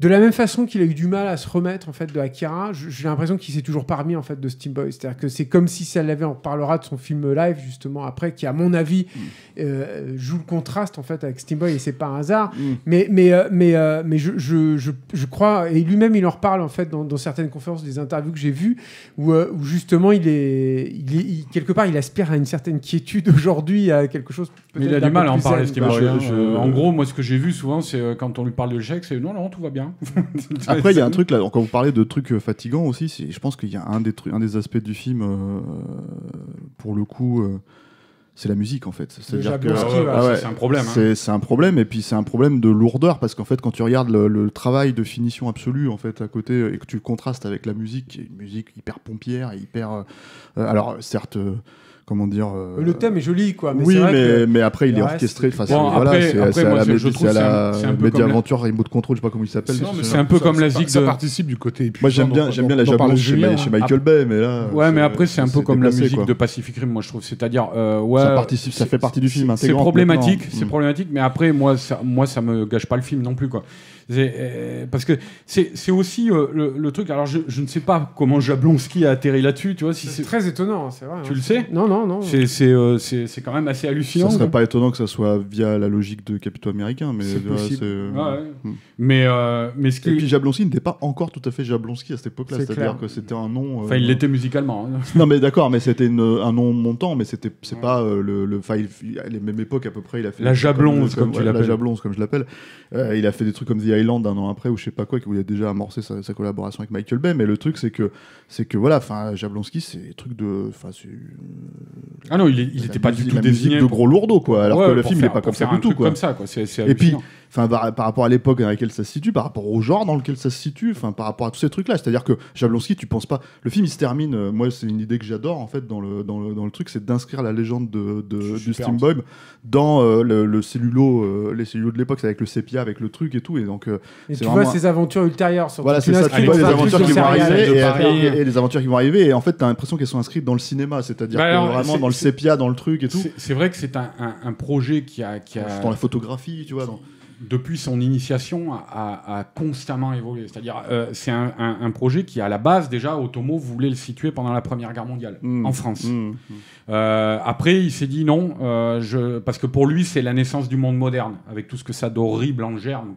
de la même façon qu'il a eu du mal à se remettre en fait de Akira, j'ai l'impression qu'il s'est toujours parmi en fait de Steam Boy. C'est-à-dire que c'est comme si ça l'avait. On parlera de son film live justement après, qui à mon avis mm. euh, joue le contraste en fait avec Steam Boy et c'est pas un hasard. Mm. Mais mais euh, mais euh, mais je, je, je, je, crois et lui-même il en reparle en fait dans, certaines conférences, des interviews que j'ai vues où, justement il est, quelque part il aspire à une certaine quiétude aujourd'hui à quelque chose. Mais il a du mal à en parler. Steam Boy. en gros, moi ce que j'ai vu souvent c'est quand on lui parle de l'échec, c'est non non tout va bien Hein. Après, il y a un truc là, quand vous parlez de trucs euh, fatigants aussi, je pense qu'il y a un des, un des aspects du film, euh, pour le coup. Euh, c'est la musique en fait. Ah c'est un problème. Hein. C'est un problème et puis c'est un problème de lourdeur parce qu'en fait quand tu regardes le, travail de finition absolue en fait à côté et que tu le contrastes avec la musique, qui est une musique hyper pompière hyper. alors certes comment dire. Euh, le thème est joli, quoi. Mais oui, vrai mais, mais, après, il est orchestré. de bon, voilà, c'est à la, comme la Remote Control, je sais pas comment il s'appelle. C'est un peu comme la zig. Ça participe du côté. Moi, j'aime bien, j'aime bien la japonaise chez Michael Bay, mais là. Ouais, mais après, c'est un peu comme la musique de Pacific Rim, moi, je trouve. C'est-à-dire, euh, ouais. Ça participe, ça fait partie du film. C'est problématique, c'est mm. problématique, mais après, moi, moi, ça me gâche pas le film non plus, quoi. Euh, parce que c'est aussi euh, le, truc. Alors, je, ne sais pas comment Jablonski a atterri là-dessus, tu vois. Si c'est très étonnant, hein, c'est vrai. Tu hein. le sais Non, non, non. Euh, c'est quand même assez hallucinant. Ça serait pas étonnant que ça soit via la logique de capitaux américain, mais. C'est hmm. Mais mais ce qui... Et puis Jablonski n'était pas encore tout à fait Jablonski à cette époque-là. C'est-à-dire que c'était un nom. enfin, il l'était musicalement. Hein. non, mais d'accord, mais c'était un nom montant, mais c'était c'est pas le. le il, à la même époque à peu près, il a fait. La Jablons comme, tu l'appelles. La comme je l'appelle. il a fait des trucs comme Island un an après ou je sais pas quoi, qui voulait déjà amorcer sa, collaboration avec Michael Bay. Mais le truc, c'est que, c'est que voilà, enfin, Jablonski, c'est truc de, enfin, euh, Ah non, il n'était pas du tout désigné de gros lourdeau quoi. Alors que le film n'est pas comme ça du tout quoi. Comme ça quoi. et puis par, rapport à l'époque dans laquelle ça se situe, par rapport au genre dans lequel ça se situe, enfin par rapport à tous ces trucs-là. C'est-à-dire que Jablonski, tu penses pas. Le film il se termine. Euh, moi, c'est une idée que j'adore en fait dans le dans le, truc, c'est d'inscrire la légende de, de du Steam dans euh, le, le, cellulo, euh, les cellulos de l'époque, avec le sépia, avec le truc et tout. Et donc, tu vois ces aventures ultérieures. Sur voilà, c'est ça. Tu vois les aventures qui vont arriver et, les aventures qui vont arriver. Et en fait, tu as l'impression qu'elles sont inscrites dans le cinéma, c'est-à-dire bah vraiment dans le sépia, dans le truc et tout. C'est vrai que c'est un, projet qui a, qui dans la photographie, tu vois. Dans depuis son initiation, a, constamment évolué. C'est-à-dire, euh, c'est un, projet qui, à la base, déjà, Otomo voulait le situer pendant la Première Guerre mondiale, mm. en France. Mm. Euh, après, il s'est dit non, euh, je... parce que pour lui, c'est la naissance du monde moderne, avec tout ce que ça d'horrible en germe,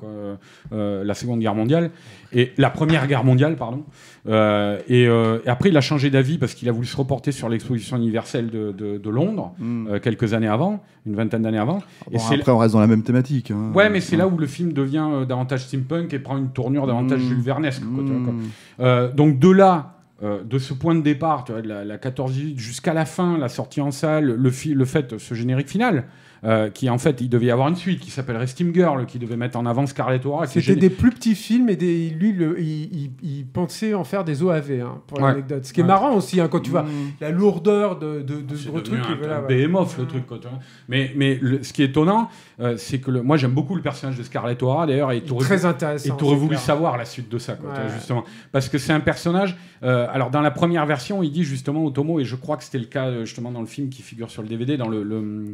la Seconde Guerre mondiale, et la Première Guerre mondiale, pardon. Euh, euh, et, après, il a changé d'avis parce qu'il a voulu se reporter sur l'exposition universelle de, Londres hmm. euh, quelques années avant, une vingtaine d'années avant. Ah et après, on reste dans la même thématique. Hein. Ouais, mais c'est là où le film devient davantage steampunk et prend une tournure davantage hmm. Jules Vernesque. Hmm. donc de là, de ce point de départ, tu vois, la, 14 14 jusqu'à la fin, la sortie en salle, le, le fait, ce générique final, euh, qui en fait, il devait y avoir une suite qui s'appellerait Steam Girl, qui devait mettre en avant Scarlett O'Hara. C'était des plus petits films et lui, il, pensait en faire des OAV, hein, pour l'anecdote. Ce qui est marrant aussi, hein, quand tu vois mm. la lourdeur de, de, ce gros mm. truc. Un, le truc. mais mais ce qui est étonnant, euh, c'est que le, moi, j'aime beaucoup le personnage de Scarlett O'Hara, d'ailleurs, et tu Très intéressant, Et voulu savoir la suite de ça, justement. Parce que c'est un personnage. Euh, alors, dans la première version, il dit justement au Tomo, et je crois que c'était le cas justement dans le film qui figure sur le DVD, dans le, le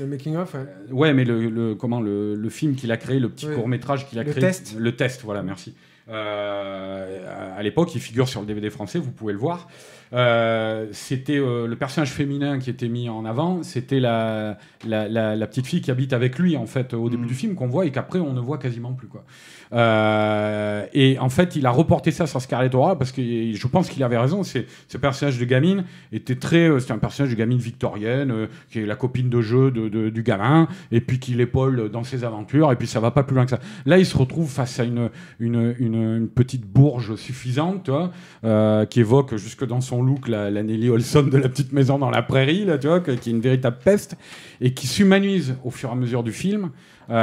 le making of. Ouais, mais le, comment le, film qu'il a créé, le petit court métrage qu'il a le créé, test. le test. Voilà, merci. Euh, à l'époque, il figure sur le DVD français, vous pouvez le voir. Euh, c'était euh, le personnage féminin qui était mis en avant, c'était la petite fille qui habite avec lui en fait au début mm. du film qu'on voit et qu'après on ne voit quasiment plus quoi. Euh, et en fait, il a reporté ça sur Scarlett parce que je pense qu'il avait raison. C'est ce personnage de gamine était très, euh, c'est un personnage de gamine victorienne euh, qui est la copine de jeu de, du gamin et puis qui l'épaule dans ses aventures et puis ça va pas plus loin que ça. Là, il se retrouve face à une une, une, petite bourge suffisante, tu hein, vois, euh, qui évoque jusque dans son look la, la, Nelly Olson de la petite maison dans la prairie, là, tu vois, qui est une véritable peste et qui s'humanise au fur et à mesure du film. Euh,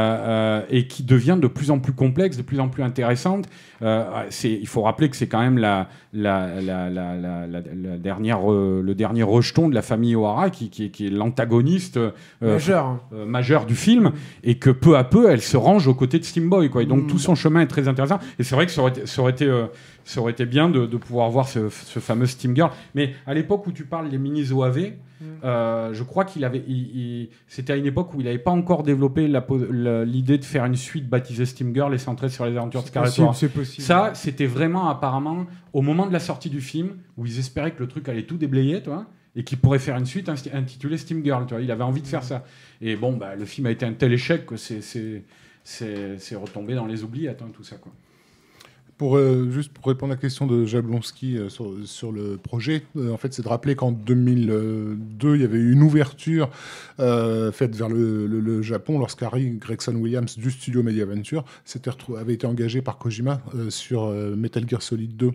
euh, et qui devient de plus en plus complexe, de plus en plus intéressante. Euh, il faut rappeler que c'est quand même la, la, dernière, le dernier rejeton de la famille O'Hara qui, est l'antagoniste majeur. Hein. majeur. du film et que peu à peu elle se range aux côtés de Steam Boy. Et donc mm. tout son chemin est très intéressant. Et c'est vrai que ça aurait, été ça aurait été bien de, pouvoir voir ce, ce, fameux Steam Girl. Mais à l'époque où tu parles des minis OAV, euh, je crois qu'il avait. C'était à une époque où il n'avait pas encore développé l'idée de faire une suite baptisée Steam Girl et centrée sur les aventures de Scarlett Ça, c'était vraiment apparemment au moment de la sortie du film où ils espéraient que le truc allait tout déblayer, toi et qui pourrait faire une suite intitulée Steam Girl. il avait envie de faire mm. ça. Et bon, bah, le film a été un tel échec que c'est retombé dans les oubliettes, hein, tout ça. Quoi. Euh, juste pour répondre à la question de Jablonski euh, sur, le projet, euh, en fait, c'est de rappeler qu'en 2002, il y avait eu une ouverture faite vers le, Japon lorsqu'Harry Gregson Williams du studio Media avait été engagé par Kojima sur Metal Gear Solid 2. Hmm.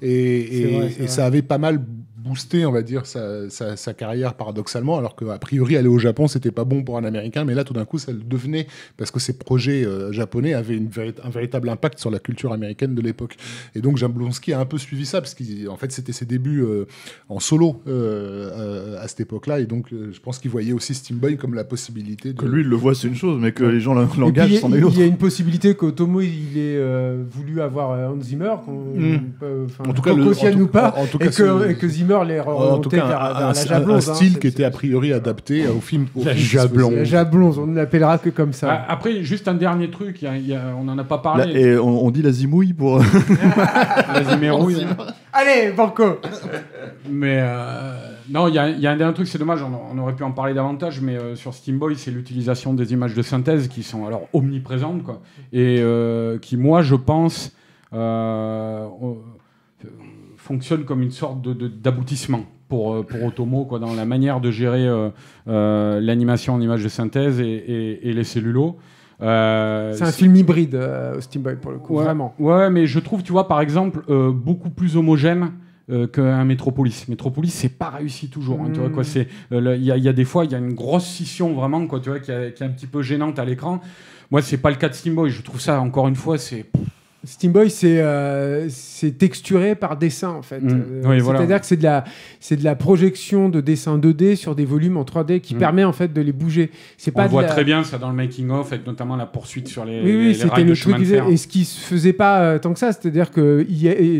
Et, et ça avait pas mal booster, on va dire, sa, carrière paradoxalement, alors qu'a priori, aller au Japon, c'était pas bon pour un Américain, mais là, tout d'un coup, ça le devenait, parce que ses projets euh, japonais avaient une, un véritable impact sur la culture américaine de l'époque. Et donc, Blonsky a un peu suivi ça, parce qu'en fait, c'était ses débuts euh, en solo euh, à, cette époque-là, et donc, je pense qu'il voyait aussi Steam Boy comme la possibilité de... Que lui, il le voit, c'est une chose, mais que les gens l'engagent, c'en est Il y a une possibilité que Tomo, il ait voulu avoir Hans Zimmer, mm. en tout cas, le, en, tout, nous en, tout cas, que Zimmer les en tout un, la un hein, style qui était a priori adapté au film. Au la on ne l'appellera que comme ça. Ah, après, juste un dernier truc, a, on n'en a pas parlé. et on, dit la zimouille pour. Allez, Banco Mais euh, non, il y, a un dernier truc, c'est dommage, on, aurait pu en parler davantage, mais euh, sur Steam Boy, c'est l'utilisation des images de synthèse qui sont alors omniprésentes, quoi, et euh, qui, moi, je pense fonctionne comme une sorte d'aboutissement. De, pour, euh, pour Otomo, quoi, dans la manière de gérer euh, euh, l'animation en images de synthèse et, les cellulos. c'est un film hybride, au pour le coup, vraiment. Ouais, mais je trouve, tu vois, par exemple, beaucoup plus homogène. qu'un Metropolis, Metropolis c'est pas réussi toujours. Hein, tu vois quoi, hmm. c'est il y, a des fois, il y a une grosse scission vraiment quoi, tu vois, qui, qui est un petit peu gênante à l'écran. Moi, c'est pas le cas de Steam Boy. Je trouve ça encore une fois, c'est Steam Boy, euh, c'est texturé par dessin, en fait. Mm. Euh, c'est-à-dire que c'est de, la, de la projection de dessins 2D sur des volumes en 3D qui mm. permet, en fait, de les bouger. On pas voit très bien ça dans le making-of, avec notamment la poursuite sur les. Oui, oui, c'était le fer. Et ce qui se faisait pas euh, tant que ça, c'est-à-dire que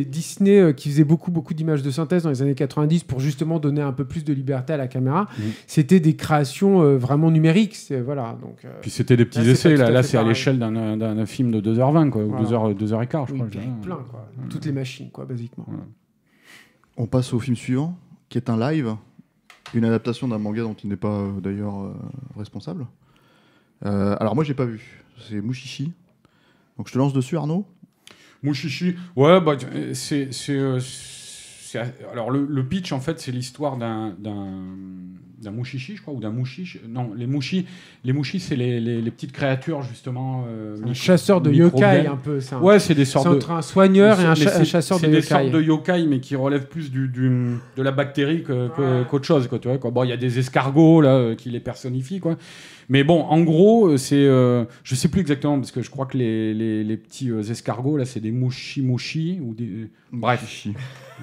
Disney, qui faisait beaucoup, beaucoup d'images de synthèse dans les années 90 pour justement donner un peu plus de liberté à la caméra, mm. c'était des créations vraiment numériques. Voilà, donc, Puis c'était des petits essais. Là, c'est à l'échelle d'un film de 2h20, quoi, ou 2h, 2 2 je crois. plein, quoi. Toutes les machines, quoi, basiquement. On passe au film suivant, qui est un live, une adaptation d'un manga dont il n'est pas euh, d'ailleurs euh, responsable. Euh, alors moi, j'ai pas vu. C'est Mushishi. Donc je te lance dessus, Arnaud. Mushishi, ouais, bah, c'est alors le, pitch en fait, c'est l'histoire d'un d'un mouchichi, je crois, ou d'un mouchiche. Non, les mouchis, les mouchis, c'est les, petites créatures justement. Euh, un chasseur de yokai un peu, Ouais, c'est des sortes. entre un soigneur et un, chasseur de yokai. des sortes de yokai, mais qui relèvent plus du, de la bactérie qu'autre que, chose, quoi. Tu vois, quoi. Bon, il y a des escargots là euh, qui les personnifient, quoi. Mais bon, en gros, euh, c'est, euh, je sais plus exactement parce que je crois que les, petits escargots là, c'est des mouchi ou des. Bref.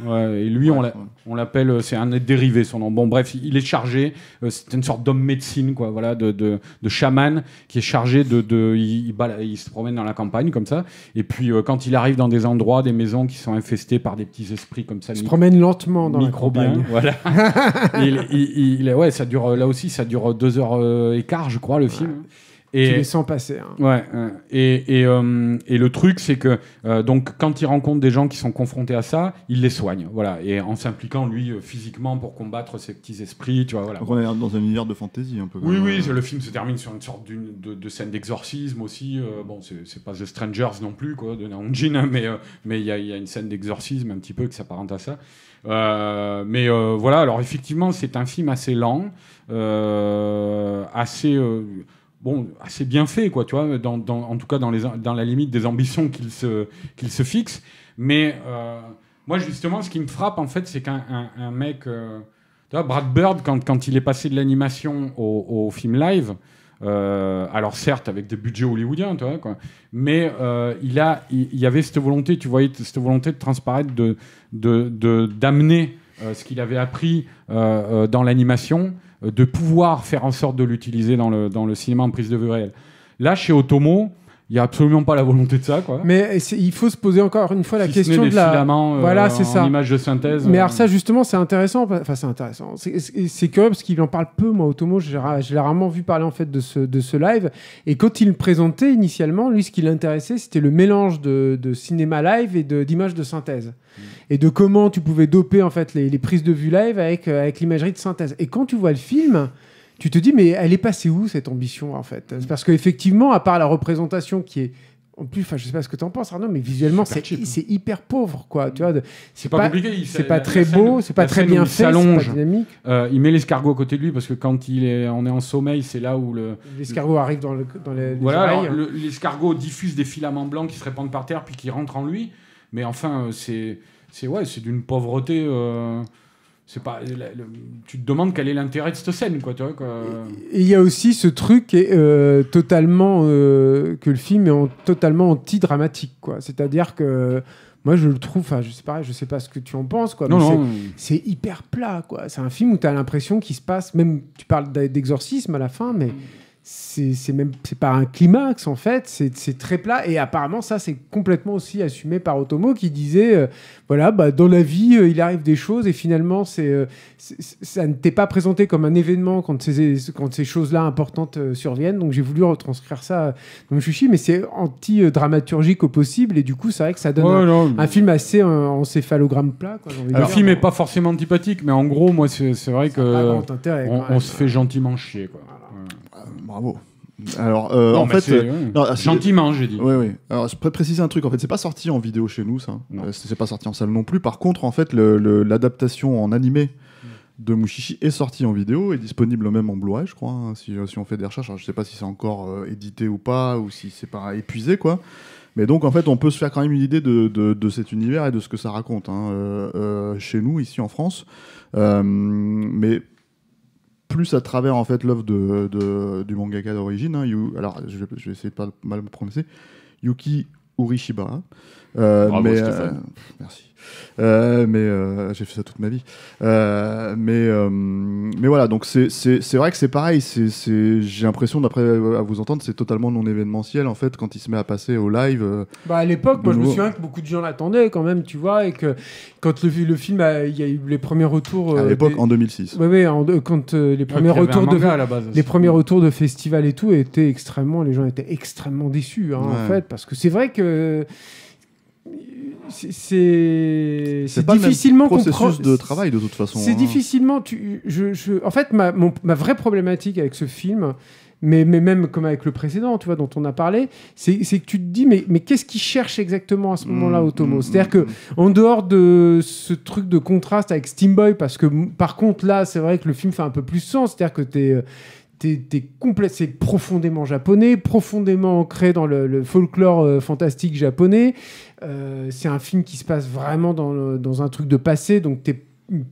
Ouais, et lui, on l'appelle, euh, c'est un dérivé son nom. Bon, bref, il est chargé, euh, c'est une sorte d'homme médecine, quoi, voilà, de, chaman qui est chargé de. il, se promène dans la campagne comme ça. Et puis, euh, quand il arrive dans des endroits, des maisons qui sont infestées par des petits esprits comme ça. Il se promène lentement dans la campagne. Voilà. il, ouais, ça dure, là aussi, ça dure deux heures et quart, je crois, le film. Et, tu les sens passer. Hein. Ouais. Et, et, euh, et le truc, c'est que euh, donc quand il rencontre des gens qui sont confrontés à ça, il les soigne. Voilà. Et en s'impliquant lui euh, physiquement pour combattre ces petits esprits, tu vois. Voilà. on est dans un univers de fantasy un peu. Oui, oui. Le film se termine sur une sorte d'une, de, scène d'exorcisme aussi. bon, c'est, c'est pas The Strangers non plus, quoi, de Jin hein, mais mais il y a, y a, une scène d'exorcisme un petit peu qui s'apparente à ça. mais voilà, alors effectivement, c'est un film assez lent, assez bon, assez bien fait, quoi, tu vois, en tout cas dans, la limite des ambitions qu'il se, se fixe. Mais euh, moi, justement, ce qui me frappe, en fait, c'est qu'un mec, euh, tu vois, Brad Bird, quand, quand il est passé de l'animation au, film live, euh, alors certes avec des budgets hollywoodiens, tu vois, quoi, mais il a, il, avait cette volonté, tu voyais cette volonté de transparaître, de, de, d'amener ce qu'il avait appris dans l'animation euh, de pouvoir faire en sorte de l'utiliser dans le, dans le cinéma en prise de vue réelle. Là, chez Otomo, il n'y a absolument pas la volonté de ça. Quoi. Mais il faut se poser encore une fois la question de la. Euh, voilà, c'est ça. Image de synthèse. Mais euh, alors, ça, justement, c'est intéressant. Enfin, c'est intéressant. C'est curieux parce qu'il en parle peu, moi, Otomo. Je l'ai rarement vu parler, en fait, de ce, live. Et quand il présentait initialement, lui, ce qui l'intéressait, c'était le mélange de, cinéma live et d'images de, synthèse. Mm. Et de comment tu pouvais doper, en fait, les, prises de vue live avec, euh, avec l'imagerie de synthèse. Et quand tu vois le film tu te dis, mais elle est passée où cette ambition en fait Parce qu'effectivement, à part la représentation qui est en plus, enfin, je sais pas ce que tu en penses, Arnaud, mais visuellement, hein. c'est hyper pauvre, quoi. Tu vois, c'est pas, compliqué. C'est pas très beau, c'est pas très bien fait, il met l'escargot à côté de lui parce que quand il est, on est en sommeil, c'est là où le l'escargot arrive dans, le, les, voilà, l'escargot diffuse des filaments blancs qui se répandent par terre puis qui rentrent en lui. Mais enfin, euh, c'est c'est ouais, c'est d'une pauvreté. Euh, c'est pas tu te demandes quel est l'intérêt de cette scène quoi Et il y a aussi ce truc est, euh, totalement euh, que le film est en, totalement anti dramatique quoi c'est-à-dire que moi je le trouve je sais pas je sais pas ce que tu en penses quoi c'est hyper plat quoi c'est un film où tu as l'impression qu'il se passe même tu parles d'exorcisme à la fin mais mm c'est même c'est pas un climax en fait c'est très plat et apparemment ça c'est complètement aussi assumé par Otomo qui disait euh, voilà bah, dans la vie euh, il arrive des choses et finalement euh, c'est ça ne t'est pas présenté comme un événement quand ces quand ces choses là importantes surviennent donc j'ai voulu retranscrire ça dans le Chuchi mais c'est anti dramaturgique au possible et du coup c'est vrai que ça donne un, film assez en céphalogramme plat quoi, le film est pas forcément antipathique mais en gros moi c'est vrai que on se fait gentiment chier quoi Bravo. Alors, euh, en fait, euh, gentiment, hein, j'ai dit. Oui, oui. Alors, je vais préciser un truc. En fait, c'est pas sorti en vidéo chez nous, ça. Non. Euh, c'est pas sorti en salle non plus. Par contre, en fait, l'adaptation en animé mm. de Mushishi est sortie en vidéo et disponible même en Blu-ray, je crois. Hein, si, si, on fait des recherches, Alors, je sais pas si c'est encore édité ou pas, ou si c'est pas épuisé, quoi. Mais donc, en fait, on peut se faire quand même une idée de, cet univers et de ce que ça raconte hein, chez nous, ici en France. mais plus à travers en fait l'œuvre de, du mangaka d'origine. Hein, alors, je, vais essayer de pas mal me prononcer. Yuki Urishiba, euh, mais, euh, merci. Euh, mais j'ai fait ça toute ma vie. mais, mais voilà, donc c'est vrai que c'est pareil. J'ai l'impression, d'après à vous entendre, c'est totalement non événementiel en fait quand il se met à passer au live. bah à l'époque, moi je me souviens que beaucoup de gens l'attendaient quand même, tu vois, et que quand le, film, il y a eu les premiers retours. à l'époque, en 2006. Oui, oui quand les premiers retours de les premiers retours de festival et tout étaient extrêmement, les gens étaient extrêmement déçus hein, en fait, parce que c'est vrai que c'est difficilement le même processus de travail de toute façon. C'est hein. difficilement. Tu, je, je, en fait, ma, ma, vraie problématique avec ce film, mais, mais, même comme avec le précédent, tu vois, dont on a parlé, c'est que tu te dis, mais, mais qu'est-ce qu'il cherche exactement à ce mm, moment-là, mm, Otomo mm, C'est-à-dire que en dehors de ce truc de contraste avec Steamboy, parce que par contre là, c'est vrai que le film fait un peu plus sens, c'est-à-dire que t'es euh, c'est profondément japonais, profondément ancré dans le, folklore euh, fantastique japonais. Euh, c'est un film qui se passe vraiment dans, dans un truc de passé, donc t'es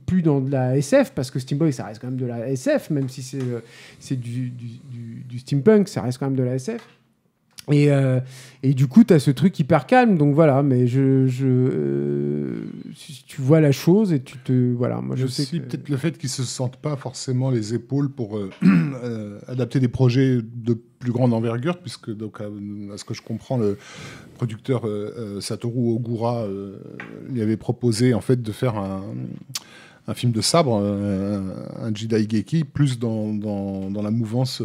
plus dans de la SF, parce que Steamboy, ça reste quand même de la SF, même si euh, c'est du, du, du, du steampunk, ça reste quand même de la SF. Et, euh, et, du coup, tu as ce truc hyper calme. Donc voilà, mais je, je euh, tu vois la chose et tu te. Voilà, moi je sais. peut-être le fait qu'ils se sentent pas forcément les épaules pour euh, adapter des projets de plus grande envergure, puisque, donc, à, ce que je comprends, le producteur Satoru Ogura lui avait proposé en fait de faire un film de sabre, un, Jidaigeki, Geki, plus dans, la mouvance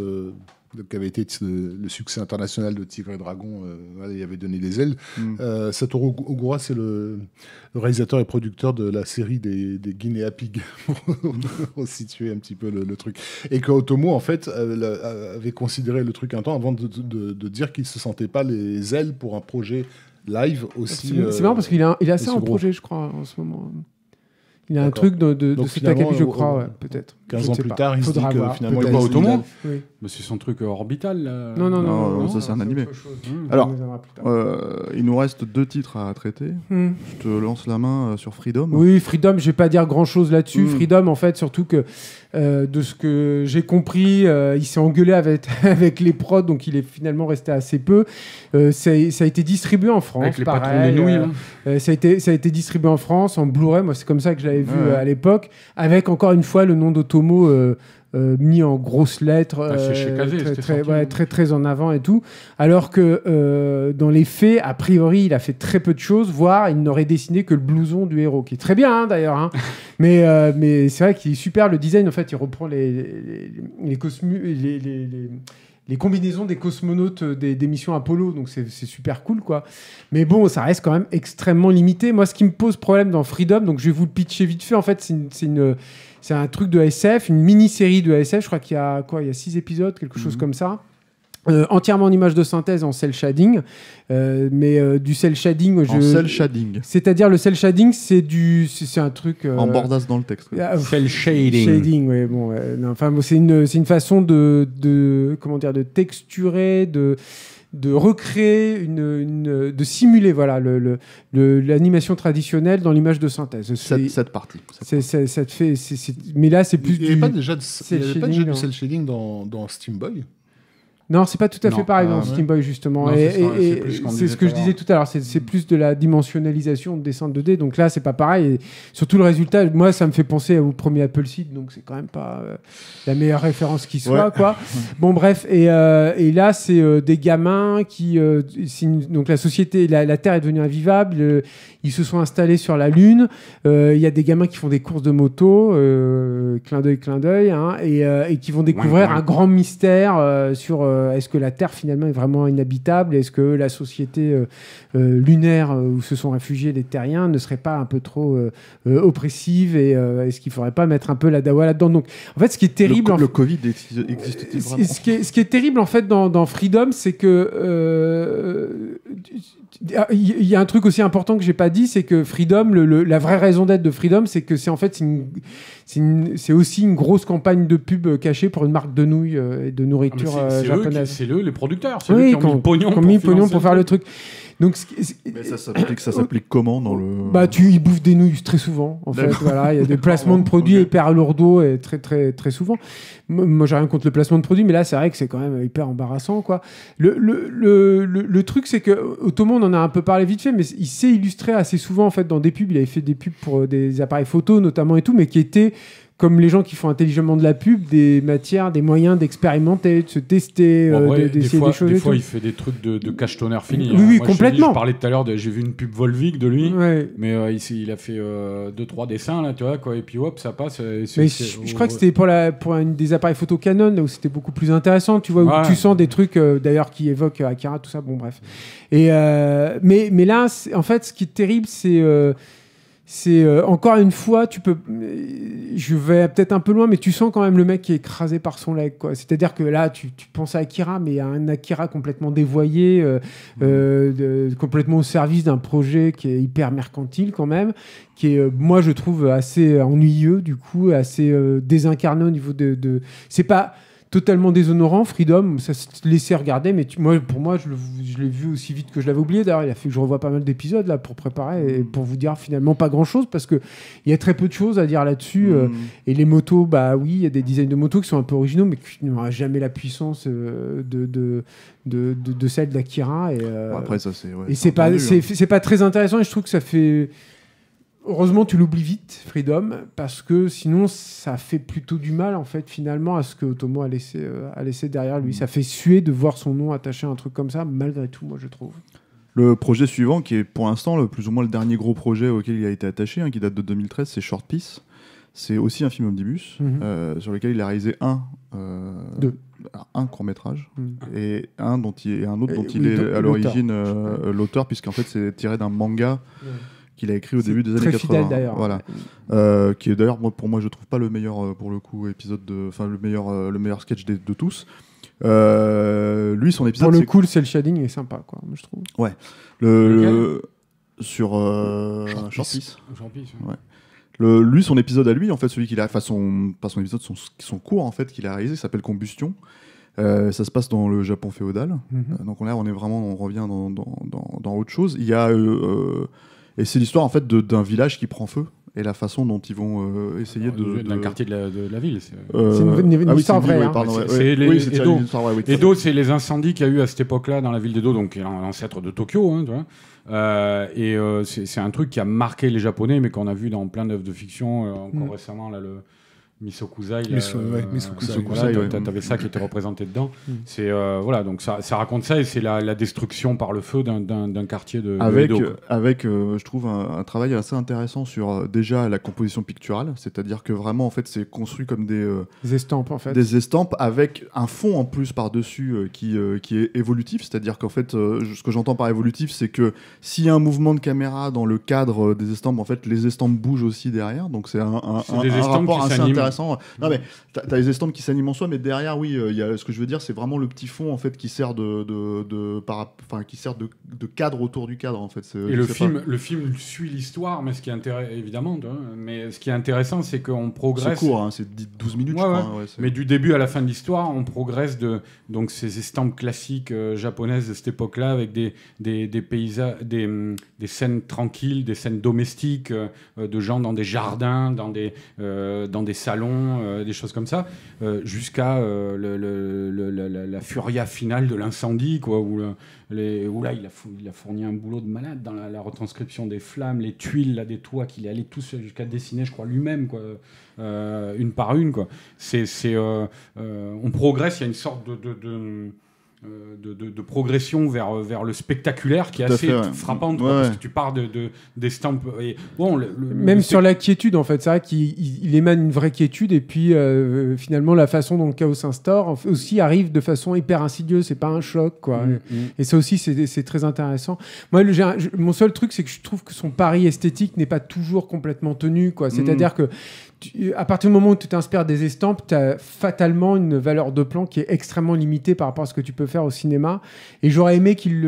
qui avait été le succès international de Tigre et Dragon, euh, il avait donné des ailes. Mm. Euh, Satoru Ogura, c'est le, réalisateur et producteur de la série des, des Guinea Pig, pour situer un petit peu le, truc. Et que en fait, euh, avait considéré le truc un temps avant de, dire qu'il ne se sentait pas les ailes pour un projet live aussi. C'est marrant parce qu'il est, assez en projet, je crois, en ce moment. Il y a un truc de, de, de cet acabit, je euh, crois, euh, peut-être. 15 ans plus tard, il se dit que finalement, il voit automne. Mais c'est son truc euh, orbital. Non, non, non, ça, c'est un animé. Hmm. Alors, il nous reste deux titres à traiter. Hmm. Je te lance la main sur Freedom. Oui, Freedom, je vais pas dire grand-chose là-dessus. Hmm. Freedom, en fait, surtout que euh, de ce que j'ai compris, euh, il s'est engueulé avec, les prods, donc il est finalement resté assez peu. Euh, ça, a été distribué en France. Avec les ça, a été, distribué en France, en Blu-ray. Moi, c'est comme ça que je l'avais vu à l'époque. Avec encore une fois le nom d'Otomo euh, mis en grosses lettres, ah, euh, hein. très, très, en avant et tout. Alors que euh, dans les faits, a priori, il a fait très peu de choses, voire il n'aurait dessiné que le blouson du héros, qui est très bien hein, d'ailleurs. Hein. mais mais c'est vrai qu'il est super le design. En fait, il reprend les les, les, combinaisons des cosmonautes des, missions Apollo, donc c'est super cool quoi. Mais bon, ça reste quand même extrêmement limité. Moi, ce qui me pose problème dans Freedom, donc je vais vous le pitcher vite fait, en fait, c'est une, c'est un truc de SF, une mini-série de SF. Je crois qu'il y a quoi Il y a six épisodes, quelque chose mhm. comme ça. Euh, entièrement en image de synthèse en cell shading, euh, mais euh, du cell shading. Je... En cell shading. C'est-à-dire le cell shading, c'est du, c'est un truc. En bordasse dans le texte. Ah, cell shading. Shading, bon, enfin, c'est une, c'est une façon de, de, comment dire, de texturer, de de recréer, une, de simuler voilà l'animation le, le, traditionnelle dans l'image de synthèse. Cette, cette partie. fait, mais là, c'est plus. Il n'y avait pas déjà du cell shading dans, dans Steam Boy non, c'est pas tout à fait pareil dans ah Steam Boy, justement. c'est ce que je disais tout à l'heure, c'est mm. plus de la dimensionnalisation de descente 2D. Donc là, c'est pas pareil. surtout le résultat, moi, ça me fait penser au premier Apple Seed, donc c'est quand même pas euh, la meilleure référence qui soit, quoi. bon, bref. Et, euh, là, c'est euh, des gamins qui. donc la société, la, Terre est devenue invivable. ils se sont installés sur la Lune. Il y a des gamins qui font des courses de moto, clin d'œil, clin d'œil, hein, et, qui vont découvrir un grand mystère sur euh, est-ce que la Terre finalement est vraiment inhabitable Est-ce que la société euh, euh, lunaire où se sont réfugiés les terriens ne serait pas un peu trop oppressive Et est-ce qu'il ne faudrait pas mettre un peu la dawa là-dedans Donc, en fait, ce qui est terrible. Le, Covid existe ce qui, est, terrible en fait dans, Freedom, c'est que il y a un truc aussi important que j'ai pas dit, c'est que Freedom, la vraie raison d'être de Freedom, c'est que c'est en fait c'est aussi une grosse campagne de pub cachée pour une marque de nouilles et de ah, nourriture eux, les producteurs, c'est oui, eux qui ont mis le pognon, pour, pognon pour faire le truc. Donc, mais ça s'applique, comment dans le Bah, tu ils bouffent des nouilles très souvent. En fait, voilà, il y a des placements de produits hyper lourdeaux et très très très souvent. Moi, j'ai rien contre le placement de produits, mais là, c'est vrai que c'est quand même hyper embarrassant, quoi. Le, le, le, truc, c'est que le monde en a un peu parlé vite fait, mais il s'est illustré assez souvent en fait dans des pubs. Il avait fait des pubs pour euh, des appareils photo notamment et tout, mais qui étaient comme les gens qui font intelligemment de la pub, des matières, des moyens d'expérimenter, de se tester, euh, d'essayer des, choses. Des fois, il fait des trucs de, de tonnerre fini. Oui, hein. oui complètement. Je, parlais tout à l'heure, j'ai vu une pub Volvic de lui, mais euh, ici, il, a fait 2 euh, 3 deux trois dessins là, tu vois quoi, et puis hop, ça passe. je, crois que c'était pour la pour une des appareils photo Canon où c'était beaucoup plus intéressant, tu vois, où tu sens des trucs d'ailleurs qui évoquent Akira, tout ça. Bon, bref. Et mais mais là, en fait, ce qui est terrible, c'est c'est euh, encore une fois, tu peux. Je vais peut-être un peu loin, mais tu sens quand même le mec qui est écrasé par son leg. Quoi. C'est-à-dire que là, tu, tu, penses à Akira, mais à un Akira complètement dévoyé, euh, euh, complètement au service d'un projet qui est hyper mercantile quand même, qui est, moi, je trouve assez ennuyeux du coup, assez désincarné au niveau de. de... C'est pas totalement déshonorant. Freedom, ça se laissait regarder, mais moi, pour moi, je l'ai vu aussi vite que je l'avais oublié. D'ailleurs, il a fait que je revois pas mal d'épisodes là pour préparer et hmm. pour vous dire finalement pas grand chose parce que il y a très peu de choses à dire là-dessus. Hmm. Euh, et les motos, bah oui, il y a des designs de motos qui sont un peu originaux, mais qui n'aura jamais la puissance euh, de, de, de, celle d'Akira. Et, euh, après, c'est. et c'est pas, hein. c'est pas très intéressant. Et je trouve que ça fait heureusement, tu l'oublies vite, Freedom, parce que sinon, ça fait plutôt du mal, en fait, finalement, à ce que Otomo a laissé, euh, derrière lui. Mm. Ça fait suer de voir son nom attaché à un truc comme ça, malgré tout, moi, je trouve. Le projet suivant, qui est pour l'instant le plus ou moins le dernier gros projet auquel il a été attaché, hein, qui date de 2013, c'est Short Piece. C'est aussi un film omnibus mm-hmm. euh, sur lequel il a réalisé un, euh, Deux. un court métrage mm. et un dont il un autre dont il est à l'origine l'auteur, puisqu'en fait c'est tiré d'un manga qu'il a écrit au début des années 80. Fidèle, voilà. Euh, qui est d'ailleurs pour moi je trouve pas le meilleur euh, pour le coup épisode de enfin le meilleur euh, le meilleur sketch de, tous. lui son épisode pour le cool c'est le shading est sympa quoi je trouve. Ouais. Le, sur euh, Champis. Ouais. Le, lui son épisode à lui en fait celui qu'il a enfin son son épisode son, cours en fait qu'il a réalisé s'appelle Combustion. ça se passe dans le Japon féodal. Mhm. donc on, là, on est vraiment, on revient dans, dans, dans, autre chose. Il y a et c'est l'histoire en fait d'un village qui prend feu et la façon dont ils vont euh, essayer de. D'un quartier de la, ville. C'est une, une, histoire oui, histoire vraie. Edo, c'est les incendies qu'il y a eu à cette époque-là dans la ville d'Edo, donc l'ancêtre de Tokyo. Hein, tu vois euh, et euh, c'est un truc qui a marqué les Japonais, mais qu'on a vu dans plein d'œuvres de fiction, encore mm. récemment, là, le. Misokuzai, ça qui était représenté dedans. Mm. C'est euh, voilà, donc ça, ça, raconte ça et c'est la, destruction par le feu d'un quartier de avec avec euh, je trouve un, travail assez intéressant sur euh, déjà la composition picturale, c'est-à-dire que vraiment en fait c'est construit comme des, estampes en fait, des estampes avec un fond en plus par dessus qui qui est évolutif, c'est-à-dire qu'en fait ce que j'entends par évolutif c'est que s'il y a un mouvement de caméra dans le cadre des estampes en fait les estampes bougent aussi derrière, donc c'est un, rapport qui assez intéressant non, mais t'as les estampes qui s'animent en soi, mais derrière, oui, euh, ce que je veux dire, c'est vraiment le petit fond en fait qui sert de, qui sert de, cadre autour du cadre en fait. Et le film, le film suit l'histoire, mais ce qui est intéressant, évidemment, hein, mais ce qui est intéressant, c'est qu'on progresse. C'est court, hein, c'est 12 minutes, je crois. mais du début à la fin de l'histoire, on progresse de donc ces estampes classiques euh, japonaises de cette époque-là, avec des des, paysages, des, mm, des, scènes tranquilles, des scènes domestiques euh, de gens dans des jardins, dans des dans des salons euh, des choses comme ça, euh, jusqu'à euh, le, la, furia finale de l'incendie, quoi, où, là, il a, il a, fourni un boulot de malade dans la, retranscription des flammes, les tuiles là, des toits qu'il est allé seul jusqu'à dessiner, je crois, lui-même, quoi, une par une, quoi. C'est, on progresse, il y a une sorte de euh, de, progression vers, euh, vers le spectaculaire qui est assez frappante parce que tu pars de, des stamps bon même sur la quiétude en fait c'est vrai qu'il émane une vraie quiétude et puis euh, finalement la façon dont le chaos s'instaure aussi arrive de façon hyper insidieuse c'est pas un choc quoi mm, mm. et ça aussi c'est très intéressant moi mon seul truc c'est que je trouve que son pari esthétique n'est pas toujours complètement tenu quoi mm. c'est à dire que à partir du moment où tu t'inspires des estampes, tu as fatalement une valeur de plan qui est extrêmement limitée par rapport à ce que tu peux faire au cinéma. Et j'aurais aimé qu'il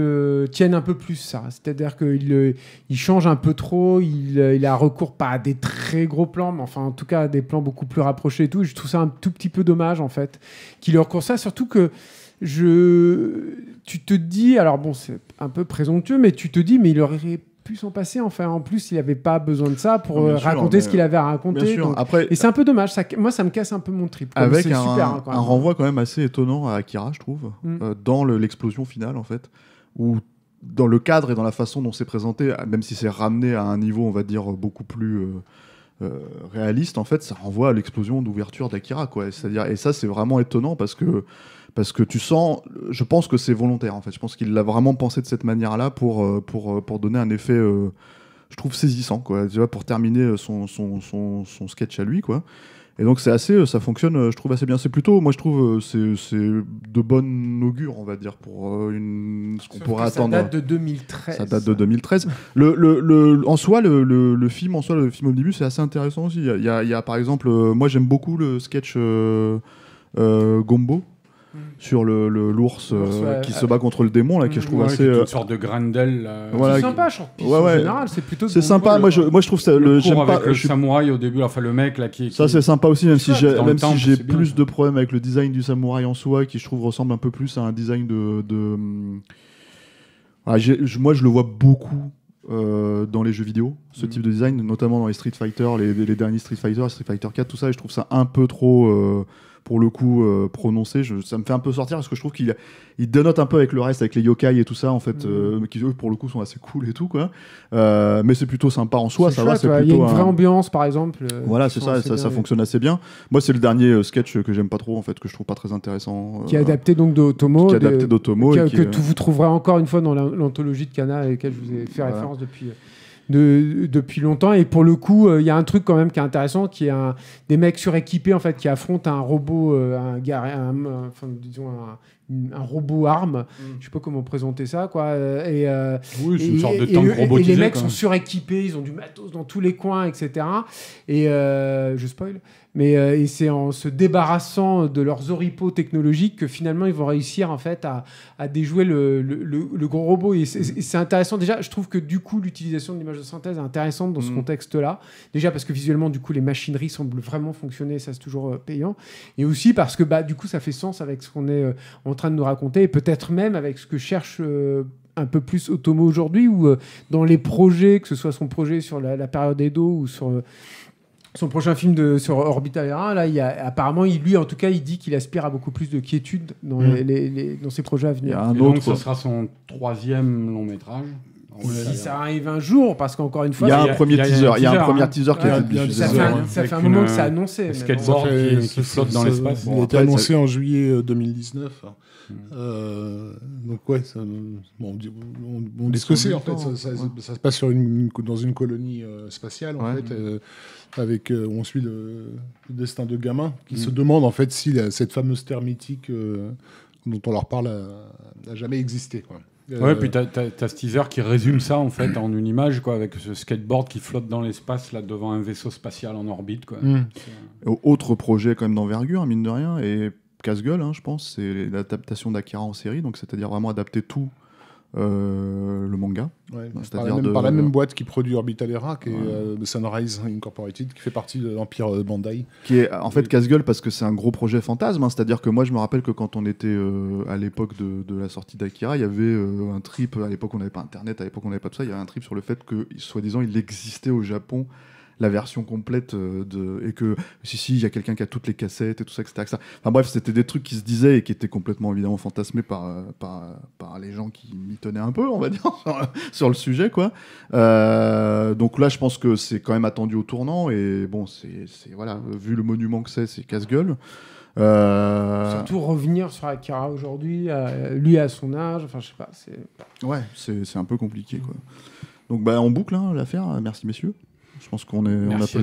tienne un peu plus, ça. C'est-à-dire qu'il euh, il change un peu trop, euh, il, a recours pas à des très gros plans, mais enfin, en tout cas, à des plans beaucoup plus rapprochés et tout. Je trouve ça un tout petit peu dommage, en fait, qu'il ait recours ça. Surtout que tu te dis, alors bon, c'est un peu présomptueux, mais tu te dis, mais il aurait pu s'en passer. Enfin, en plus, il n'avait pas besoin de ça pour ah, euh, raconter ce qu'il avait à raconter. Après, et c'est un peu dommage. Ça... Moi, ça me casse un peu mon trip. Avec un, hein, renvoi quand même assez étonnant à Akira, je trouve, mm. euh, dans l'explosion finale, en fait, ou dans le cadre et dans la façon dont c'est présenté, même si c'est ramené à un niveau, on va dire, beaucoup plus euh, réaliste, en fait, ça renvoie à l'explosion d'ouverture d'Akira, quoi. C'est-à-dire, et ça, c'est vraiment étonnant parce que parce que tu sens, je pense que c'est volontaire en fait. Je pense qu'il l'a vraiment pensé de cette manière-là pour, euh, pour, euh, pour donner un effet, euh, je trouve, saisissant, quoi. pour terminer son, son, son, sketch à lui, quoi. Et donc c'est assez, ça fonctionne, je trouve assez bien. C'est plutôt, moi je trouve, c'est, c'est de bonnes augure, on va dire, pour une, ce qu'on pourrait attendre. Ça date de 2013. Ça date de 2013. le, le, en soi, le, le, film, en soi, le film Omnibus, c'est assez intéressant aussi. Il y a, par exemple, moi j'aime beaucoup le sketch Gombo. Mm. sur le l'ours euh, qui se bat contre le démon là, je trouve assez euh, une sorte de Grendel. Euh, c'est sympa, je trouve. c'est plutôt. C'est sympa. moi, je, moi, je trouve ça. Le, pas. Le samouraï au début, enfin le mec là qui. Ça, c'est sympa aussi, même si j'ai j'ai plus de problèmes avec le design du samouraï en soi, qui je trouve ressemble un peu plus à un design de. Mm, ah, moi, je le vois beaucoup dans les jeux vidéo, ce mm. type de design, notamment dans les Street Fighter, les, derniers Street Fighter, Street Fighter 4, tout ça, je trouve ça un peu trop pour le coup euh, prononcé. Je, ça me fait un peu sortir parce que je trouve qu'il il dénote un peu avec le reste, avec les yokai et tout ça en fait, mm. euh, qui pour le coup sont assez cool et tout quoi. Euh, mais c'est plutôt sympa en soi, ça va. C'est il y a une vraie ambiance par exemple. Voilà, c'est ça, ça, fonctionne assez bien. Moi, c'est le dernier sketch que j'aime pas trop en fait, que je trouve pas très intéressant. qui est adapté donc d'Otomo. Qui adapté d'Otomo. Que, et vous trouverez encore une fois dans l'anthologie de Kana, à laquelle je vous ai fait référence depuis depuis longtemps. Et pour le coup, euh, il y a un truc quand même qui est intéressant, qui est des mecs suréquipés en fait qui affrontent un robot, euh, un, un, un, robot arme. Mm. Je sais pas comment présenter ça, quoi. Euh, et, oui, une sorte de tank les mecs sont suréquipés, ils ont du matos dans tous les coins, etc. Et je spoil. Mais euh, c'est en se débarrassant de leurs oripeaux technologiques que finalement ils vont réussir en fait à, à déjouer le, le, le, gros robot. Et c'est intéressant déjà. Je trouve que du coup l'utilisation de l'image de synthèse est intéressante dans ce mm. contexte-là. Déjà parce que visuellement du coup les machineries semblent vraiment fonctionner, ça c'est toujours euh, payant. Et aussi parce que bah du coup ça fait sens avec ce qu'on est euh, en train de nous raconter et peut-être même avec ce que cherche euh, un peu plus Otomo aujourd'hui ou dans les projets, que ce soit son projet sur la, la période Edo ou sur son prochain film de, sur Orbital R1, là, il a, apparemment, lui, en tout cas, il dit qu'il aspire à beaucoup plus de quiétude dans, mm. les, dans ses projets à venir. donc, ça ce sera son troisième long métrage. Si ça, arrive un jour, parce qu'encore une fois, il y a un premier hein. teaser, il y a un premier teaser qui a été diffusé. Ça fait un, moment que c'est annoncé. Ce qu'elle qui, qui flotte dans l'espace. Il a été annoncé en juillet 2019. Euh, mm. euh, donc ouais, on bon, on, que c'est, en fait, ça, se passe dans une colonie euh, spatiale en fait, avec euh, on suit le, destin de gamin qui mm. se demande en fait si cette fameuse terre mythique euh, dont on leur parle n'a jamais existé. Quoi. Euh, ouais, puis t'as, t'as, ce teaser qui résume ça en fait en une image quoi, avec ce skateboard qui flotte dans l'espace là devant un vaisseau spatial en orbite quoi. Mm. Autre projet quand d'envergure hein, mine de rien et casse-gueule hein, je pense, c'est l'adaptation d'Akira en série, donc c'est-à-dire vraiment adapter tout euh, le manga. cest par, la même, par, la même, boîte qui produit Orbital Era, qui est euh, Sunrise Incorporated, qui fait partie de l'Empire euh, Bandai. Qui est en fait casse-gueule parce que c'est un gros projet fantasme. Hein. C'est-à-dire que moi, je me rappelle que quand on était à l'époque de, de, la sortie d'Akira, il y avait un trip. À l'époque, on n'avait pas Internet, à l'époque, on n'avait pas tout ça. Il y avait un trip sur le fait que, soi-disant, il existait au Japon la version complète euh, de, et que si, si, il y a quelqu'un qui a toutes les cassettes et tout ça, etc. Enfin bref, c'était des trucs qui se disaient et qui étaient complètement évidemment fantasmés par, euh, euh, par, les gens qui m'y tenaient un peu, on va dire, sur, le sujet, quoi. donc là, je pense que c'est quand même attendu au tournant et bon, c'est voilà, vu le monument que c'est, c'est casse-gueule. Surtout revenir sur Akira aujourd'hui, lui à son âge, enfin je sais pas. Ouais, c'est un peu compliqué quoi. Donc bah on boucle hein, l'affaire, merci messieurs. Je pense qu'on a plus, ou moins fait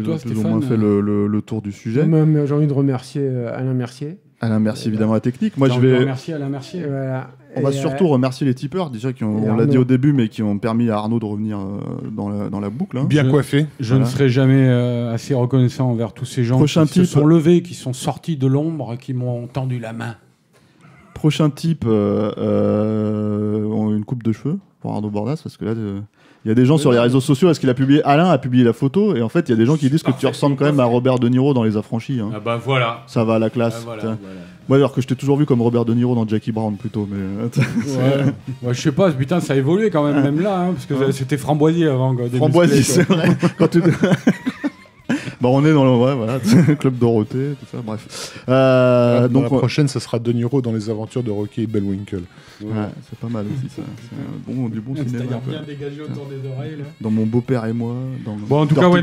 le, tour du sujet. J'ai envie de remercier euh, Alain Mercier. Alain Mercier, évidemment, la euh, technique. Moi, je vais. Remercier Alain Mercier. On va surtout euh, remercier les tipeurs, déjà, qui ont, on l'a dit au début, mais qui ont permis à Arnaud de revenir dans, la, boucle. Hein. Bien coiffé. Je ne serai jamais assez reconnaissant envers tous ces gens qui se sont levés, qui sont sortis de l'ombre, qui m'ont tendu la main. Prochain type, une coupe de cheveux pour Arnaud Bordas, parce que là, il y a des gens sur les réseaux sociaux, est-ce qu'il a publié Alain a publié la photo et en fait il y a des gens qui disent que tu ressembles quand même à Robert De Niro dans Les Affranchis. Hein. Ah bah voilà. Ça va à la ah classe. Moi alors que je t'ai toujours vu comme Robert De Niro dans Jackie Brown plutôt, mais euh, Ouais. je sais pas, putain, ça a évolué quand même, même là, hein, parce que c'était framboisier avant. Framboisier, c'est vrai. Bah, on est dans le Club Dorothée, tout ça, bref. Euh, donc, la prochaine, ce sera De Niro dans les aventures de Rocky et Bellwinkle. c'est pas mal aussi, ça. C'est bon, du bon cinéma. bien dégagé autour des oreilles. Dans Mon beau-père et moi. bon, en tout cas, ouais,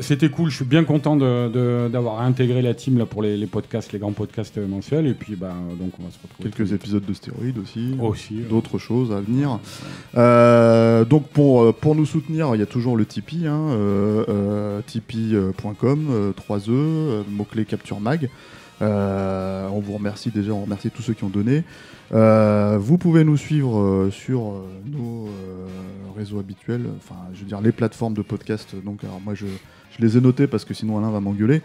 c'était cool. Je suis bien content d'avoir intégré la team là, pour les, podcasts, les grands podcasts mensuels. Et puis, bah, donc, on va se retrouver. Quelques épisodes de stéroïdes aussi. aussi D'autres choses à venir. Euh, donc, pour, pour nous soutenir, il y a toujours le Tipeee. Hein, euh, tipeee.com 3 euh, e euh, mot-clé capture mag. Euh, on vous remercie déjà, on remercie tous ceux qui ont donné. vous pouvez nous suivre sur nos réseaux habituels, enfin, je veux dire les plateformes de podcast. Donc, alors moi, je, les ai notées parce que sinon Alain va m'engueuler.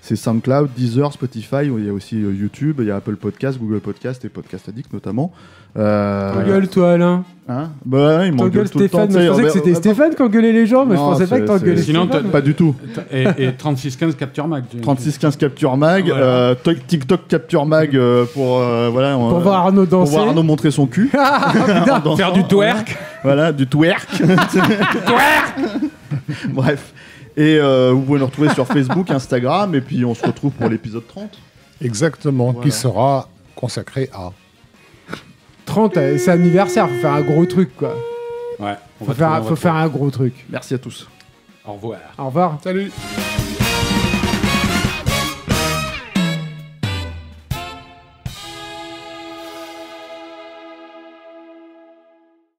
C'est SoundCloud, Deezer, Spotify. Il y a aussi YouTube, il y a Apple Podcast, Google Podcast et Podcast Addict notamment. Euh... T'engueules toi Alain Hein bah, tout Stéphane. le temps. Je pensais que c'était Stéphane qui engueulait les gens, mais je pensais pas que t'engueulais Sinon, pas du tout. Et, et 3615 Capture Mag. 3615 Capture Mag, euh, TikTok Capture Mag euh, pour, euh, voilà, pour voir Arnaud danser. Pour voir Arnaud montrer son cul. Ah, ah, ah, Faire du twerk. Voilà, du twerk. twerk Bref. Et vous pouvez nous retrouver sur Facebook, Instagram, et puis on se retrouve pour l'épisode 30. Exactement, qui sera consacré à 30, euh, c'est anniversaire, faut faire un gros truc quoi. Ouais, faut faire un gros truc. Merci à tous. Au revoir. Au revoir. Salut.